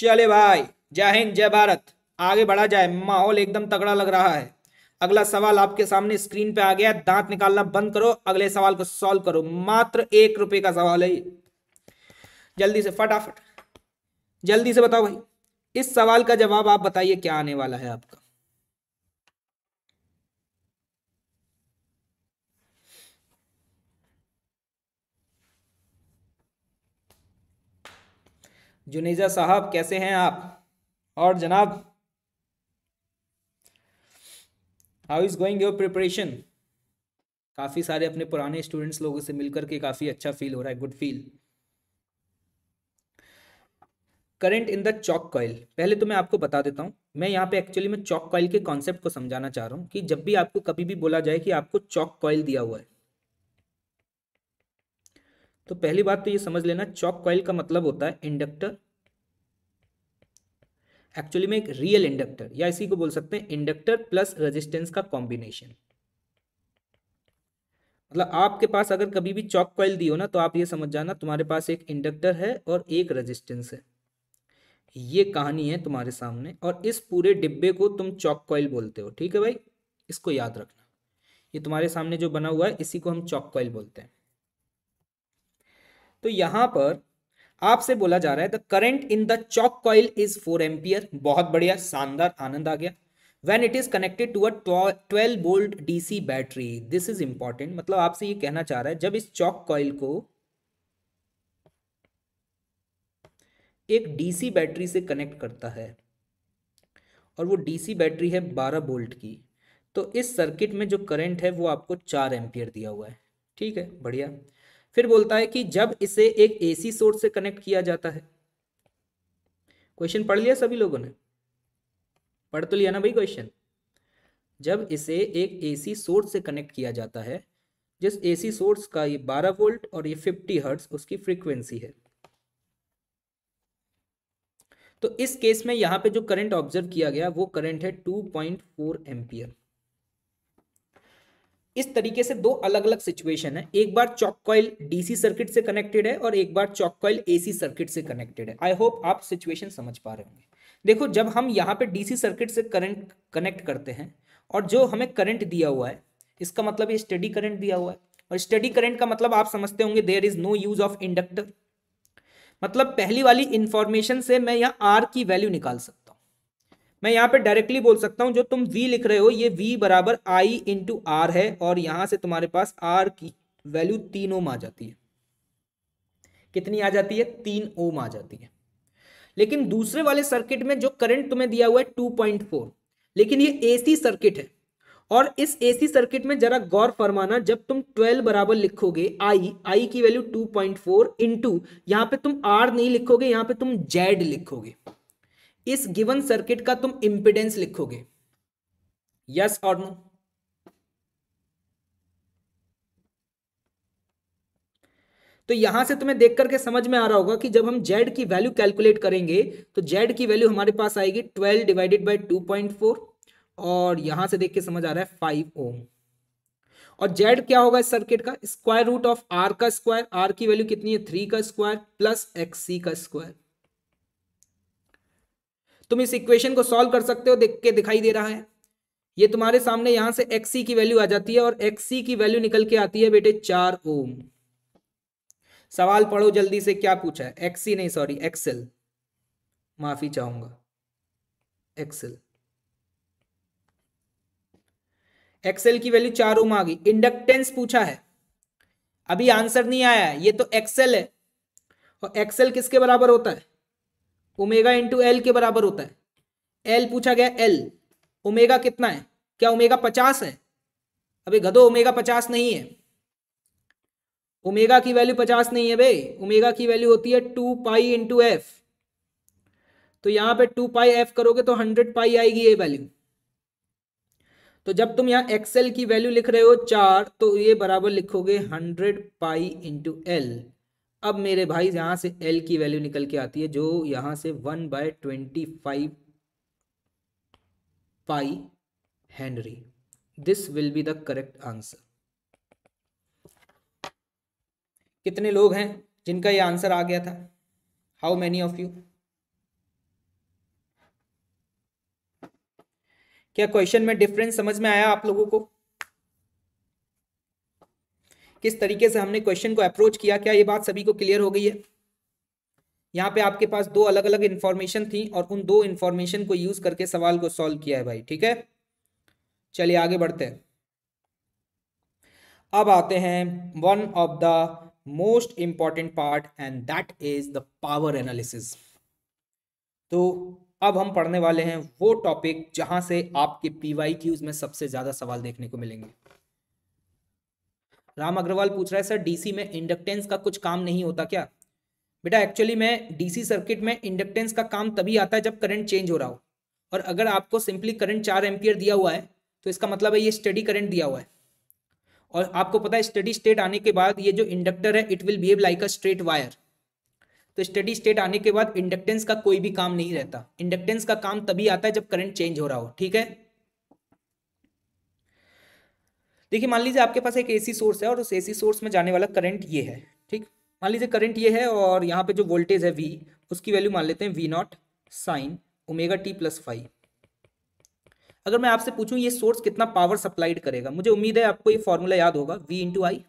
चले भाई जय हिंद जय भारत आगे बढ़ा जाए माहौल एकदम तगड़ा लग रहा है अगला सवाल आपके सामने स्क्रीन पे आ गया दांत निकालना बंद करो अगले सवाल को सॉल्व करो मात्र एक रुपए का सवाल है जल्दी से फटाफट जल्दी से बताओ भाई इस सवाल का जवाब आप बताइए क्या आने वाला है आपका जुनेजा साहब कैसे हैं आप और जनाब how is going your preparation काफ़ी सारे अपने पुराने स्टूडेंट्स लोगों से मिलकर के काफ़ी अच्छा फील हो रहा है good feel current in the choke coil पहले तो मैं आपको बता देता हूँ मैं यहाँ पे एक्चुअली में चॉक कॉयल के कॉन्सेप्ट को समझाना चाह रहा हूँ कि जब भी आपको कभी भी बोला जाए कि आपको चॉक कॉइल दिया हुआ है तो पहली बात तो ये समझ लेना चॉक कॉइल का मतलब होता है इंडक्टर एक्चुअली में एक रियल इंडक्टर या इसी को बोल सकते हैं इंडक्टर प्लस रेजिस्टेंस का कॉम्बिनेशन मतलब आपके पास अगर कभी भी चॉक कॉइल दी हो ना तो आप ये समझ जाना तुम्हारे पास एक इंडक्टर है और एक रेजिस्टेंस है ये कहानी है तुम्हारे सामने और इस पूरे डिब्बे को तुम चॉक कॉइल बोलते हो ठीक है भाई इसको याद रखना ये तुम्हारे सामने जो बना हुआ है इसी को हम चॉक कॉइल बोलते हैं तो यहां पर आपसे बोला जा रहा है the current in the choke coil is four ampere बहुत बढ़िया शानदार आनंद आ गया when it is connected to a twelve volt DC battery this is important मतलब आपसे ये कहना चाह रहा है जब इस चौक कॉइल को एक डीसी बैटरी से कनेक्ट करता है और वो डीसी बैटरी है बारह बोल्ट की तो इस सर्किट में जो करंट है वो आपको चार एम्पियर दिया हुआ है ठीक है बढ़िया फिर बोलता है कि जब इसे एक एसी सोर्स से कनेक्ट किया जाता है क्वेश्चन पढ़ लिया सभी लोगों ने पढ़ तो लिया ना भाई क्वेश्चन जब इसे एक एसी सोर्स से कनेक्ट किया जाता है जिस एसी सोर्स का ये 12 वोल्ट और ये 50 हर्ट्ज उसकी फ्रीक्वेंसी है तो इस केस में यहां पे जो करंट ऑब्जर्व किया गया वो करंट है 2.4 एम्पियर इस तरीके से दो अलग अलग सिचुएशन है एक बार चॉक कॉइल डीसी सर्किट से कनेक्टेड है और एक बार चॉक कॉइल एसी सर्किट से कनेक्टेड है आई होप आप सिचुएशन समझ पा रहे होंगे देखो जब हम यहाँ पे डीसी सर्किट से करंट कनेक्ट करते हैं और जो हमें करंट दिया हुआ है इसका मतलब ये स्टडी करंट दिया हुआ है और स्टडी करंट का मतलब आप समझते होंगे there is no use of inductor मतलब पहली वाली इंफॉर्मेशन से मैं यहाँ आर की वैल्यू निकाल सकता मैं यहाँ पे डायरेक्टली बोल सकता हूँ जो तुम v लिख रहे हो ये v बराबर आई इंटू आर है और यहाँ से तुम्हारे पास r की वैल्यू तीन ओम आ जाती है कितनी आ जाती है तीन ओम आ जाती है लेकिन दूसरे वाले सर्किट में जो करंट तुम्हें दिया हुआ है टू पॉइंट फोर लेकिन ये एसी सर्किट है और इस एसी सर्किट में जरा गौर फरमाना जब तुम 12 बराबर लिखोगे आई आई की वैल्यू 2.4 पॉइंट फोर इंटू यहाँ पे तुम आर नहीं लिखोगे यहाँ पे तुम जेड लिखोगे इस गिवन सर्किट का तुम इंपिडेंस लिखोगे यस और नो तो यहां से तुम्हें देख करके समझ में आ रहा होगा कि जब हम जेड की वैल्यू कैलकुलेट करेंगे तो जेड की वैल्यू हमारे पास आएगी twelve divided by two point four और यहां से देख के समझ आ रहा है फाइव ओम और जेड क्या होगा इस सर्किट का स्क्वायर रूट ऑफ आर का स्क्वायर आर की वैल्यू कितनी है थ्री का स्क्वायर प्लस एक्स सी का स्क्वायर तुम इस इक्वेशन को सॉल्व कर सकते हो देख के दिखाई दे रहा है ये तुम्हारे सामने यहां से एक्सी की वैल्यू आ जाती है और सी की वैल्यू निकल के आती है बेटे चार ओम सवाल पढ़ो जल्दी से क्या पूछा है एक्सी नहीं सॉरी एक्सेल माफी चाहूंगा एक्सेल एक्सेल की वैल्यू चार ओम आ गई इंडक्टेंस पूछा है अभी आंसर नहीं आया ये तो एक्सेल है और एक्सेल किसके बराबर होता है ओमेगा इंटू एल के बराबर होता है एल पूछा गया एल ओमेगा कितना है क्या ओमेगा पचास है अबे गधो ओमेगा पचास नहीं है ओमेगा की वैल्यू पचास नहीं है भाई ओमेगा की वैल्यू होती है टू पाई इंटू एफ तो यहां पे टू पाई एफ करोगे तो हंड्रेड पाई आएगी ये वैल्यू तो जब तुम यहां एक्सएल की वैल्यू लिख रहे हो चार तो ये बराबर लिखोगे हंड्रेड पाई इंटू एल अब मेरे भाई यहाँ से एल की वैल्यू निकल के आती है जो यहाँ से one by twenty five pi henry this will be the correct answer कितने लोग हैं जिनका ये आंसर आ गया था हाउ मैनी ऑफ यू क्या क्वेश्चन में डिफरेंस समझ में आया आप लोगों को किस तरीके से हमने क्वेश्चन को अप्रोच किया क्या ये बात सभी को क्लियर हो गई है यहाँ पे आपके पास दो अलग अलग इन्फॉर्मेशन थी और उन दो इन्फॉर्मेशन को यूज करके सवाल को सॉल्व किया है भाई ठीक है चलिए आगे बढ़ते हैं अब आते हैं one of the most important part and that is the power analysis तो अब हम पढ़ने वाले हैं वो टॉपिक जहां से आपके पीवाई में सबसे ज्यादा सवाल देखने को मिलेंगे राम अग्रवाल पूछ रहा है सर डीसी में इंडक्टेंस का कुछ काम नहीं होता क्या बेटा एक्चुअली में डीसी सर्किट में इंडक्टेंस का काम तभी आता है जब करंट चेंज हो रहा हो और अगर आपको सिंपली करंट चार एम्पियर दिया हुआ है तो इसका मतलब है ये स्टडी करंट दिया हुआ है और आपको पता है स्टडी स्टेट आने के बाद ये जो इंडक्टर है it will behave like a straight wire तो स्टडी स्टेट आने के बाद इंडक्टेंस का कोई भी काम नहीं रहता इंडक्टेंस का काम तभी आता है जब करंट चेंज हो रहा हो ठीक है देखिए मान लीजिए आपके पास एक एसी सोर्स है और उस एसी सोर्स में जाने वाला करंट ये है ठीक मान लीजिए करंट ये है और यहाँ पे जो वोल्टेज है वी उसकी वैल्यू मान लेते हैं V not sine omega T plus five अगर मैं आपसे पूछूं ये सोर्स कितना पावर सप्लाइड करेगा मुझे उम्मीद है आपको ये फॉर्मूला याद होगा वी इंटू आई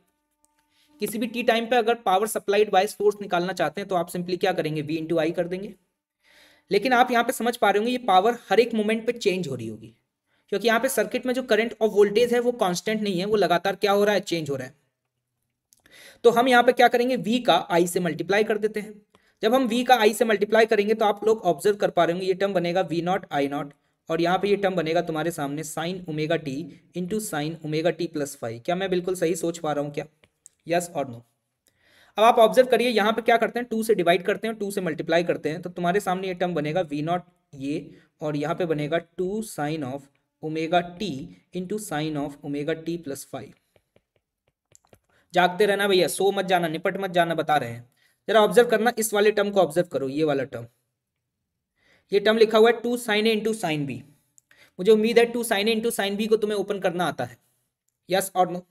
किसी भी टी टाइम पे अगर पावर सप्लाइड बाय सोर्स निकालना चाहते हैं तो आप सिंपली क्या करेंगे वी इंटू आई कर देंगे लेकिन आप यहाँ पे समझ पा रहे होंगे ये पावर हर एक मोमेंट पे चेंज हो रही होगी क्योंकि यहाँ पे सर्किट में जो करंट और वोल्टेज है वो कांस्टेंट नहीं है वो लगातार क्या हो रहा है चेंज हो रहा है तो हम यहाँ पे क्या करेंगे वी का आई से मल्टीप्लाई कर देते हैं जब हम वी का आई से मल्टीप्लाई करेंगे तो आप लोग ऑब्जर्व कर पा रहे होंगे ये टर्म बनेगा वी नॉट आई नॉट और यहाँ पे ये टर्म बनेगा तुम्हारे सामने sine omega T into sine omega T plus five क्या मैं बिल्कुल सही सोच पा रहा हूँ क्या यस और नो अब आप ऑब्जर्व करिए यहाँ पे क्या करते हैं टू से डिवाइड करते हैं टू से मल्टीप्लाई करते हैं तो तुम्हारे सामने ये टर्म बनेगा वी नॉट ये और यहाँ पे बनेगा two sine of omega T into sine of omega T plus five जागते रहना भैया सो मत जाना निपट मत जाना बता रहे हैं जरा ऑब्जर्व करना इस वाले टर्म को ऑब्जर्व करो ये वाला टर्म ये टर्म लिखा हुआ है two sine A into sine B मुझे उम्मीद है two sine A into sine B को तुम्हें ओपन करना आता है यस और नो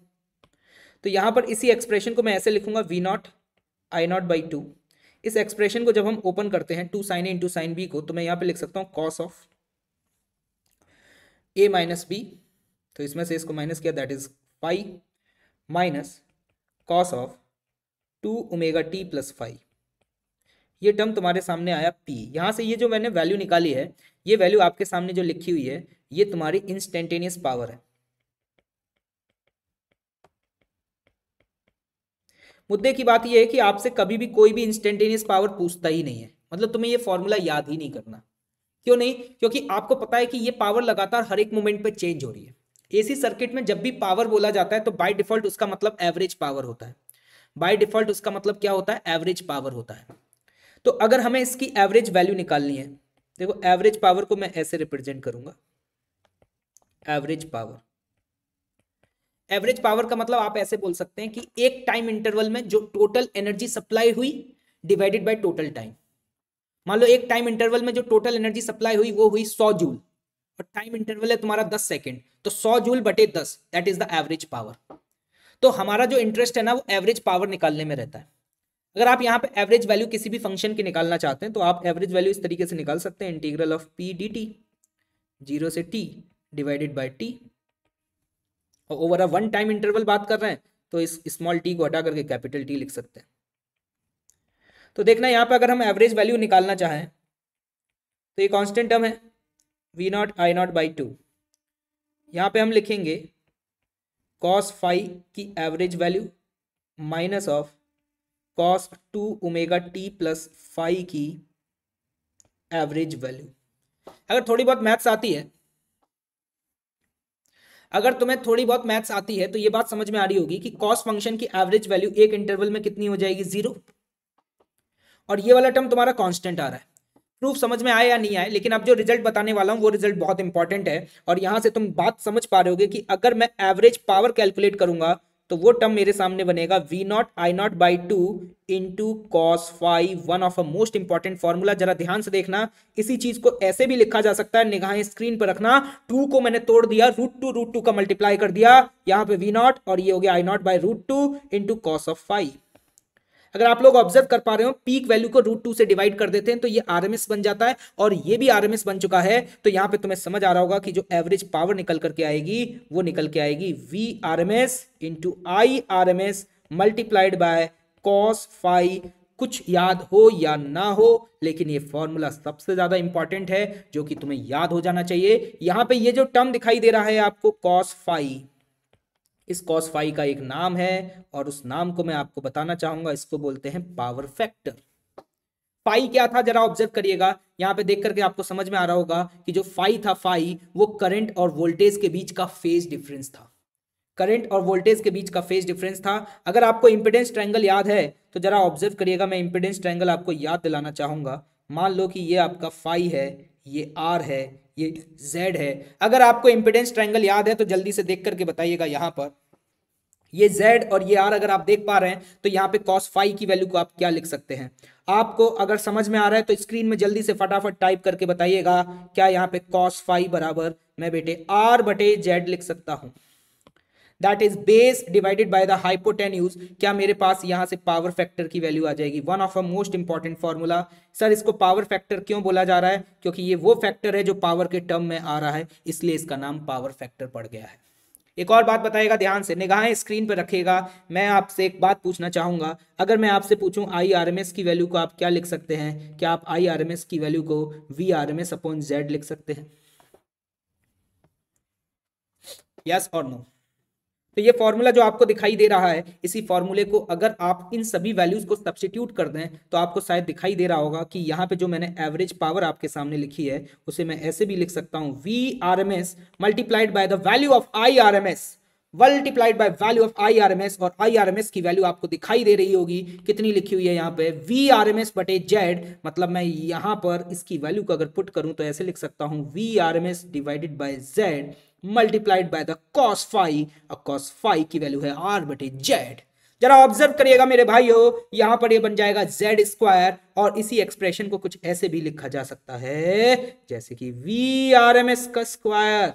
तो यहां पर इसी एक्सप्रेशन को मैं ऐसे लिखूंगा V naught I naught by two इस एक्सप्रेशन को जब हम ओपन करते हैं two sine A into sine B को तो मैं यहां पे लिख सकता हूँ cos of A minus B तो इसमें से इसको माइनस किया that is five minus cos of two omega T plus five ये टर्म तुम्हारे सामने आया पी यहाँ से ये जो मैंने वैल्यू निकाली है ये वैल्यू आपके सामने जो लिखी हुई है ये तुम्हारी इंस्टेंटेनियस पावर है मुद्दे की बात यह है कि आपसे कभी भी कोई भी इंस्टेंटेनियस पावर पूछता ही नहीं है मतलब तुम्हें ये फॉर्मूला याद ही नहीं करना क्यों नहीं क्योंकि आपको पता है कि ये पावर लगातार हर एक मोमेंट पे चेंज हो रही है एसी सर्किट में जब भी पावर बोला जाता है तो बाय डिफॉल्ट उसका मतलब एवरेज पावर होता है बाय डिफॉल्ट उसका मतलब क्या होता है एवरेज पावर होता है तो अगर हमें इसकी एवरेज वैल्यू निकालनी है देखो एवरेज पावर को मैं ऐसे रिप्रेजेंट करूंगा एवरेज पावर एवरेज पावर का मतलब आप ऐसे बोल सकते हैं कि एक टाइम इंटरवल में जो टोटल एनर्जी सप्लाई हुई डिवाइडेड बाय टोटल टाइम मान लो एक टाइम इंटरवल में जो टोटल एनर्जी सप्लाई हुई वो हुई सौ जूल और टाइम इंटरवल है तुम्हारा दस सेकेंड तो सौ जूल बटे दस that is the average power तो हमारा जो इंटरेस्ट है ना वो एवरेज पावर निकालने में रहता है अगर आप यहाँ पे एवरेज वैल्यू किसी भी फंक्शन की निकालना चाहते हैं तो आप एवरेज वैल्यू इस तरीके से निकाल सकते हैं integral of P D T zero से टी डिवाइडेड बाई टी और over a one time interval बात कर रहे हैं तो इस स्मॉल टी को हटा करके कैपिटल टी लिख सकते हैं तो देखना यहाँ पर अगर हम एवरेज वैल्यू निकालना चाहें तो ये कांस्टेंट टर्म है V naught I naught by two यहाँ पे हम लिखेंगे कॉस फाइव की average value minus of cos two omega T plus five की एवरेज वैल्यू अगर थोड़ी बहुत मैथ्स आती है अगर तुम्हें थोड़ी बहुत मैथ्स आती है तो ये बात समझ में आ रही होगी कि कॉस्ट फंक्शन की एवरेज वैल्यू एक इंटरवल में कितनी हो जाएगी जीरो और ये वाला टर्म तुम्हारा कॉन्स्टेंट आ रहा है प्रूफ समझ में आया या नहीं आया लेकिन अब जो रिजल्ट बताने वाला हूँ वो रिजल्ट बहुत इंपॉर्टेंट है और यहाँ से तुम बात समझ पा रहे होगे कि अगर मैं एवरेज पावर कैलकुलेट करूंगा तो वो टर्म मेरे सामने बनेगा V naught I naught by two into cos five one of a most important formula जरा ध्यान से देखना इसी चीज को ऐसे भी लिखा जा सकता है निगाहें स्क्रीन पर रखना टू को मैंने तोड़ दिया रूट टू रूट टू का मल्टीप्लाई कर दिया यहाँ पे वी नॉट और ये हो गया I naught by root two into cos of five अगर आप लोग ऑब्जर्व कर पा रहे हो पीक वैल्यू को रूट टू से डिवाइड कर देते हैं तो ये आरएमएस बन जाता है और ये भी आरएमएस बन चुका है तो यहाँ पे तुम्हें समझ आ रहा होगा कि जो एवरेज पावर निकल करके आएगी वो निकल के आएगी V R M S into I R M S multiplied by cos phi कुछ याद हो या ना हो लेकिन ये फॉर्मूला सबसे ज्यादा इंपॉर्टेंट है जो कि तुम्हें याद हो जाना चाहिए यहां पे ये जो टर्म दिखाई दे रहा है आपको कॉस फाइव इस कॉस फाई का एक नाम है और उस नाम को मैं आपको बताना चाहूंगा इसको बोलते हैं पावर फैक्टर फाई क्या था जरा ऑब्जर्व करिएगा यहाँ पे देख करके आपको समझ में आ रहा होगा कि जो फाई था फाई वो करंट और वोल्टेज के बीच का फेज डिफरेंस था करंट और वोल्टेज के बीच का फेज डिफरेंस था अगर आपको इम्पिडेंस ट्रैंगल याद है तो जरा ऑब्जर्व करिएगा मैं इंपेडेंस ट्रैंगल आपको याद दिलाना चाहूंगा मान लो कि ये आपका फाई है ये आर है ये Z है अगर आपको इंपिडेंस ट्रायंगल याद है तो जल्दी से देख करके बताइएगा यहां पर ये Z और ये R अगर आप देख पा रहे हैं तो यहाँ पे cos फाइव की वैल्यू को आप क्या लिख सकते हैं आपको अगर समझ में आ रहा है तो स्क्रीन में जल्दी से फटाफट टाइप करके बताइएगा क्या यहाँ पे cos फाइव बराबर मैं बेटे R बटे Z लिख सकता हूं that is base divided by the hypotenuse क्या मेरे पास यहाँ से पावर फैक्टर की वैल्यू आ जाएगी one of a most important formula sir इसको पावर फैक्टर क्यों बोला जा रहा है क्योंकि ये वो फैक्टर है जो पावर के टर्म में आ रहा है इसलिए इसका नाम पावर फैक्टर पड़ गया है एक और बात बताएगा ध्यान से निगाहें स्क्रीन पर रखेगा मैं आपसे एक बात पूछना चाहूंगा अगर मैं आपसे पूछूं आईआरएमएस की वैल्यू को आप क्या लिख सकते हैं क्या आप आईआरएमएस की वैल्यू को V R M S upon Z लिख सकते हैं यस और नो तो ये फॉर्मूला जो आपको दिखाई दे रहा है इसी फॉर्मूले को अगर आप इन सभी वैल्यूज को सब्सिट्यूट कर दें तो आपको शायद दिखाई दे रहा होगा कि यहाँ पे जो मैंने एवरेज पावर आपके सामने लिखी है उसे मैं ऐसे भी लिख सकता हूँ V R M S multiplied by the value of I R M S multiplied by value of I R M S और आई आर एम एस की वैल्यू आपको दिखाई दे रही होगी कितनी लिखी हुई है यहाँ पे वी आर एम एस बटे जेड मतलब मैं यहाँ पर इसकी वैल्यू को अगर पुट करूँ तो ऐसे लिख सकता हूँ V R M S divided by Z multiplied by the cos five और कॉस फाइव की वैल्यू है आर बटे जेड जरा ऑब्जर्व करिएगा मेरे भाई हो यहां पर ये बन जाएगा जेड स्क्वायर और इसी एक्सप्रेशन को कुछ ऐसे भी लिखा जा सकता है जैसे कि वी आर एम एस का square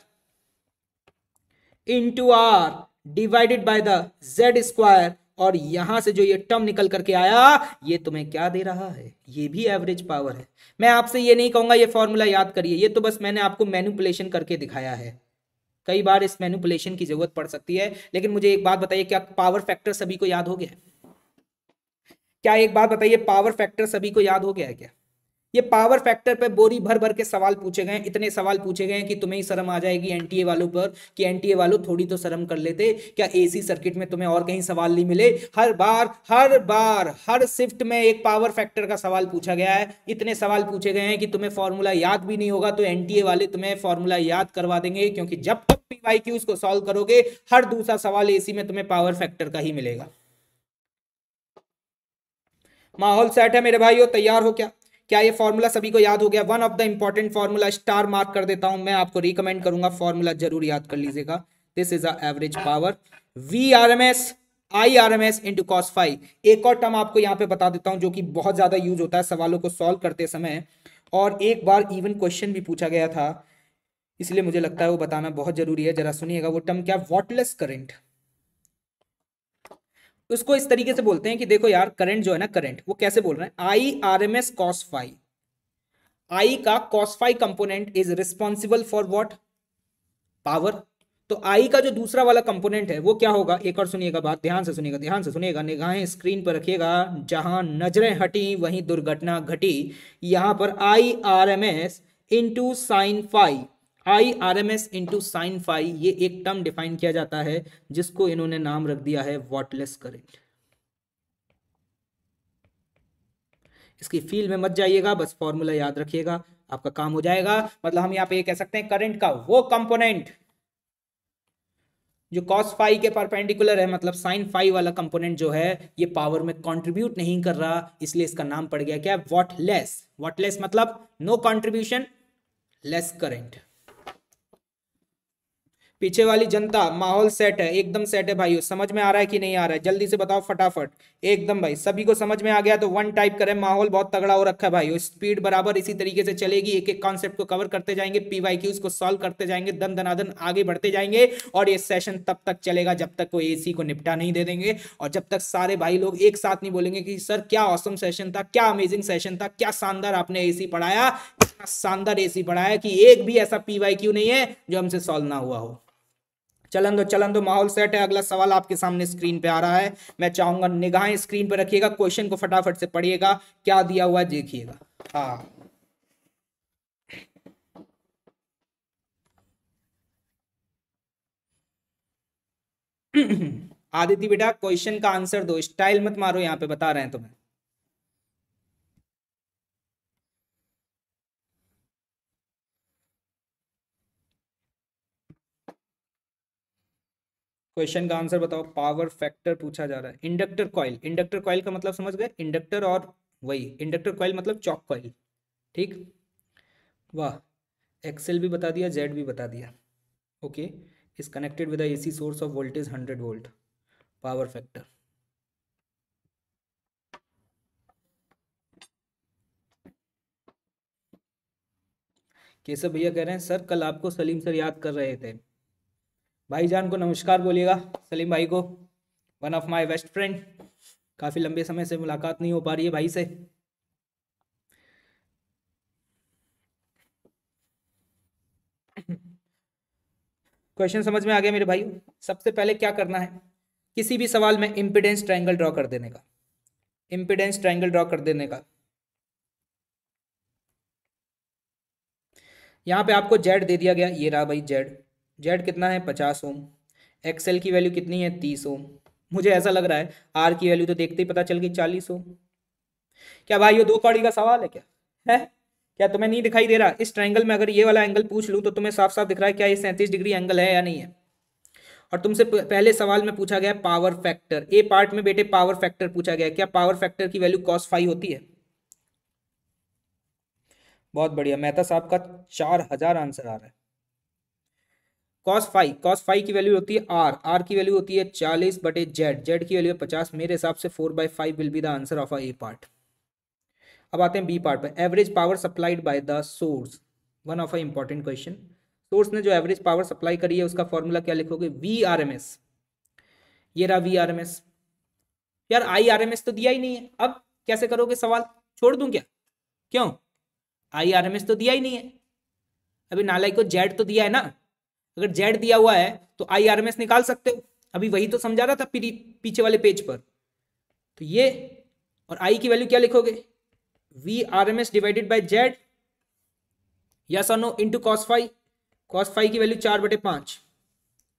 into R divided by the Z square और यहां से जो ये टर्म निकल करके आया ये तुम्हें क्या दे रहा है ये भी एवरेज पावर है मैं आपसे ये नहीं कहूंगा ये फॉर्मूला याद करिए ये तो बस मैंने आपको मैनिपुलेशन करके दिखाया है कई बार इस मैनिपुलेशन की जरूरत पड़ सकती है लेकिन मुझे एक बात बताइए क्या पावर फैक्टर सभी को याद हो गया है क्या एक बात बताइए पावर फैक्टर सभी को याद हो गया है क्या ये पावर फैक्टर पे बोरी भर भर के सवाल पूछे गए इतने सवाल पूछे गए कि तुम्हें ही शर्म आ जाएगी एनटीए वालों पर कि एनटीए वालों थोड़ी तो शर्म कर लेते क्या एसी सर्किट में तुम्हें और कहीं सवाल नहीं मिले हर बार हर बार हर शिफ्ट में एक पावर फैक्टर का सवाल पूछा गया है इतने सवाल पूछे गए हैं कि तुम्हें फॉर्मूला याद भी नहीं होगा तो एन वाले तुम्हें फॉर्मूला याद करवा देंगे क्योंकि जब तक पीवाई क्यू को सॉल्व करोगे हर दूसरा सवाल ए में तुम्हें पावर फैक्टर का ही मिलेगा माहौल सेट है मेरे भाई तैयार हो क्या क्या ये फॉर्मूला सभी को याद हो गया one of the important formula star mark कर देता हूं मैं आपको रिकमेंड करूंगा फॉर्मूला जरूर याद कर लीजिएगा this is average power V R M S I R M S into cos five एक और टर्म आपको यहाँ पे बता देता हूं जो कि बहुत ज़्यादा यूज होता है सवालों को सॉल्व करते समय और एक बार इवन क्वेश्चन भी पूछा गया था इसलिए मुझे लगता है वो बताना बहुत जरूरी है जरा सुनिएगा वो टर्म क्या वॉटलेस करेंट उसको इस तरीके से बोलते हैं कि देखो यार करंट जो है ना करंट वो कैसे बोल रहे हैं I R M S cos five I का cos five component is responsible for watt power तो आई का जो दूसरा वाला कंपोनेंट है वो क्या होगा एक और सुनिएगा बात ध्यान से सुनिएगा ध्यान से सुनिएगा निगाहें स्क्रीन पर रखिएगा जहां नजरें हटी वहीं दुर्घटना घटी यहां पर I R M S into sine five I R M S into sine five ये एक टर्म डिफाइन किया जाता है जिसको इन्होंने नाम रख दिया है वॉटलेस करेंट इसकी फील्ड में मत जाइएगा बस फॉर्मूला याद रखिएगा आपका काम हो जाएगा मतलब हम यहां पे ये कह सकते हैं करंट का वो कंपोनेंट जो कॉस फाइव के परपेंडिकुलर है मतलब साइन फाइव वाला कंपोनेंट जो है ये पावर में कंट्रीब्यूट नहीं कर रहा इसलिए इसका नाम पड़ गया क्या वॉटलेस वॉटलेस मतलब नो कॉन्ट्रीब्यूशन लेस करंट पीछे वाली जनता माहौल सेट है एकदम सेट है भाई समझ में आ रहा है कि नहीं आ रहा है जल्दी से बताओ फटाफट एकदम भाई सभी को समझ में आ गया तो वन टाइप करें माहौल बहुत तगड़ा हो रखा है भाई स्पीड बराबर इसी तरीके से चलेगी एक एक कॉन्सेप्ट को कवर करते जाएंगे पीवाई क्यूज को सॉल्व करते जाएंगे दन दनादन आगे बढ़ते जाएंगे और ये सेशन तब तक चलेगा जब तक ए सी को निपटा नहीं दे देंगे और जब तक सारे भाई लोग एक साथ नहीं बोलेंगे कि सर क्या औसम सेशन था क्या अमेजिंग सेशन था क्या शानदार आपने सी पढ़ाया इतना शानदार सी पढ़ाया कि एक भी ऐसा पीवाई क्यू नहीं है जो हमसे सॉल्व ना हुआ हो चलन दो चलन दो माहौल सेट है अगला सवाल आपके सामने स्क्रीन पे आ रहा है मैं चाहूंगा निगाहें स्क्रीन पर रखिएगा क्वेश्चन को फटाफट से पढ़िएगा क्या दिया हुआ देखिएगा हाँ आदित्य बेटा क्वेश्चन का आंसर दो स्टाइल मत मारो यहां पे बता रहे हैं तुम्हें क्वेश्चन का आंसर बताओ पावर फैक्टर पूछा जा रहा है इंडक्टर कॉइल इंडक्टर कॉइल का मतलब समझ गए इंडक्टर और वही इंडक्टर कॉइल मतलब चौक कॉइल ठीक वाह एक्सेल भी बता दिया जेड भी बता दिया okay is connected with A C source of voltage hundred volt power factor Keshav भैया कह रहे हैं सर कल आपको सलीम सर याद कर रहे थे भाईजान को नमस्कार बोलिएगा सलीम भाई को one of my best friend काफ़ी लंबे समय से मुलाकात नहीं हो पा रही है भाई से क्वेश्चन समझ में आ गया मेरे भाई सबसे पहले क्या करना है किसी भी सवाल में इम्पिडेंस ट्रायंगल ड्रॉ कर देने का इम्पिडेंस ट्रायंगल ड्रॉ कर देने का यहां पे आपको जेड दे दिया गया ये रहा भाई जेड जेड कितना है पचास ओम एक्सएल की वैल्यू कितनी है तीस ओम मुझे ऐसा लग रहा है आर की वैल्यू तो देखते ही पता चल गई चालीस ओम क्या भाई ये दो कौड़ी का सवाल है क्या है क्या तुम्हें नहीं दिखाई दे रहा इस ट्रायंगल में अगर ये वाला एंगल पूछ लूँ तो तुम्हें साफ साफ दिख रहा है क्या ये सैंतीस डिग्री एंगल है या नहीं है और तुमसे पहले सवाल में पूछा गया पावर फैक्टर ए पार्ट में बेटे पावर फैक्टर पूछा गया क्या पावर फैक्टर की वैल्यू कॉस फाइव होती है बहुत बढ़िया मेहता साहब का चार हजार आंसर आ रहा है कॉस फाइव कॉस फाइव की वैल्यू होती है आर आर की वैल्यू होती है चालीस बटे जेड जेड की वैल्यू है पचास मेरे हिसाब से four by five will be the answer of a A part अब आते हैं बी पार्ट पर average power supplied by the source one of a important question source ने जो एवरेज पावर सप्लाई करी है उसका फॉर्मूला क्या लिखोगे वी आर एम एस ये रहा वी आर एम एस यार आई आर एम एस तो दिया ही नहीं है अब कैसे करोगे सवाल छोड़ दूं क्या क्यों आई आर एम एस तो दिया ही नहीं है अभी नालाई को जेड तो दिया है ना अगर जेड दिया हुआ है तो आई आर एम एस निकाल सकते हो अभी वही तो समझा रहा था पीछे वाले पेज पर तो ये और आई की वैल्यू क्या लिखोगे V R M S divided by Z या sir no into cos five cos five की वैल्यू चार बटे पांच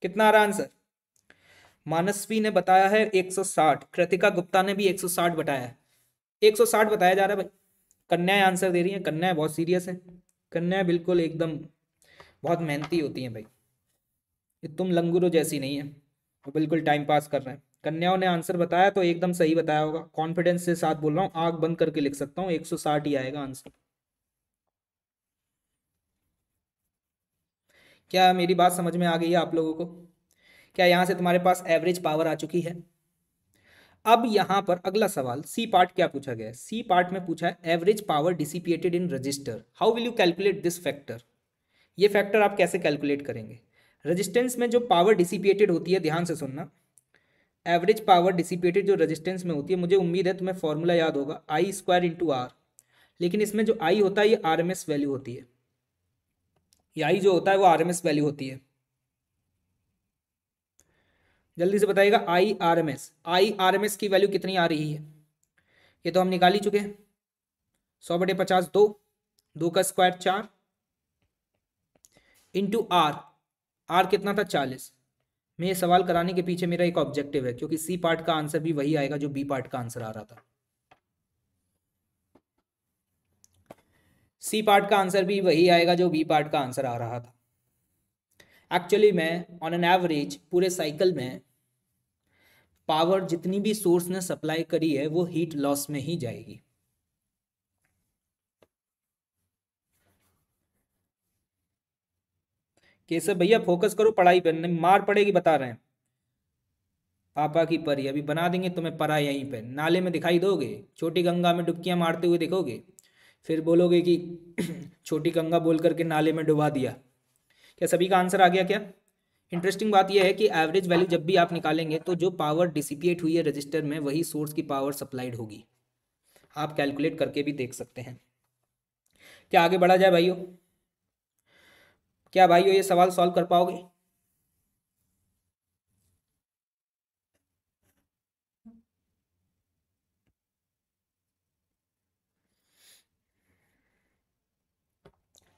कितना आ रहा आंसर मानसवी ने बताया है 160 कृतिका गुप्ता ने भी 160 बताया है 160 बताया जा रहा है भाई कन्याएं आंसर दे रही हैं कन्याएं बहुत सीरियस है कन्याएं बिल्कुल एकदम बहुत मेहनती होती हैं भाई कि तुम लंगूरों जैसी नहीं है वो बिल्कुल टाइम पास कर रहे हैं कन्याओं ने आंसर बताया तो एकदम सही बताया होगा कॉन्फिडेंस से साथ बोल रहा हूँ आग बंद करके लिख सकता हूँ 160 ही आएगा आंसर क्या मेरी बात समझ में आ गई है आप लोगों को क्या यहाँ से तुम्हारे पास एवरेज पावर आ चुकी है अब यहाँ पर अगला सवाल सी पार्ट क्या पूछा गया है सी पार्ट में पूछा है average power dissipated in resistor how will you calculate this factor ये फैक्टर आप कैसे कैलकुलेट करेंगे रेजिस्टेंस में जो पावर डिसिपिएटेड होती है ध्यान से सुनना एवरेज पावर डिसिपिएटेड जो रेजिस्टेंस में होती है मुझे उम्मीद है तुम्हें फॉर्मूला याद होगा आई स्क्वायर इंटू आर लेकिन इसमें जो आई होता है ये आर एम एस वैल्यू होती है ये आई जो होता है वो आर एम एस वैल्यू होती है जल्दी से बताइएगा I R M S I R M S की वैल्यू कितनी आ रही है ये तो हम निकाल ही चुके हैं सौ बटे पचास दो दो का स्क्वायर चार इंटू आर आर कितना था चालीस मैं ये सवाल कराने के पीछे मेरा एक ऑब्जेक्टिव है क्योंकि सी पार्ट का आंसर भी वही आएगा जो बी पार्ट का आंसर आ रहा था सी पार्ट का आंसर भी वही आएगा जो बी पार्ट का आंसर आ रहा था एक्चुअली मैं ऑन एन एवरेज पूरे साइकिल में पावर जितनी भी सोर्स ने सप्लाई करी है वो हीट लॉस में ही जाएगी केसर भैया फोकस करो पढ़ाई पर नहीं मार पड़ेगी बता रहे हैं पापा की परी अभी बना देंगे तुम्हें परा यहीं पे नाले में दिखाई दोगे छोटी गंगा में डुबकियां मारते हुए देखोगे फिर बोलोगे कि छोटी गंगा बोल करके नाले में डुबा दिया क्या सभी का आंसर आ गया क्या इंटरेस्टिंग बात यह है कि एवरेज वैल्यू जब भी आप निकालेंगे तो जो पावर डिसिपिएट हुई है रजिस्टर में वही सोर्स की पावर सप्लाइड होगी आप कैलकुलेट करके भी देख सकते हैं क्या आगे बढ़ा जाए भाइयों क्या भाइयों ये सवाल सॉल्व कर पाओगे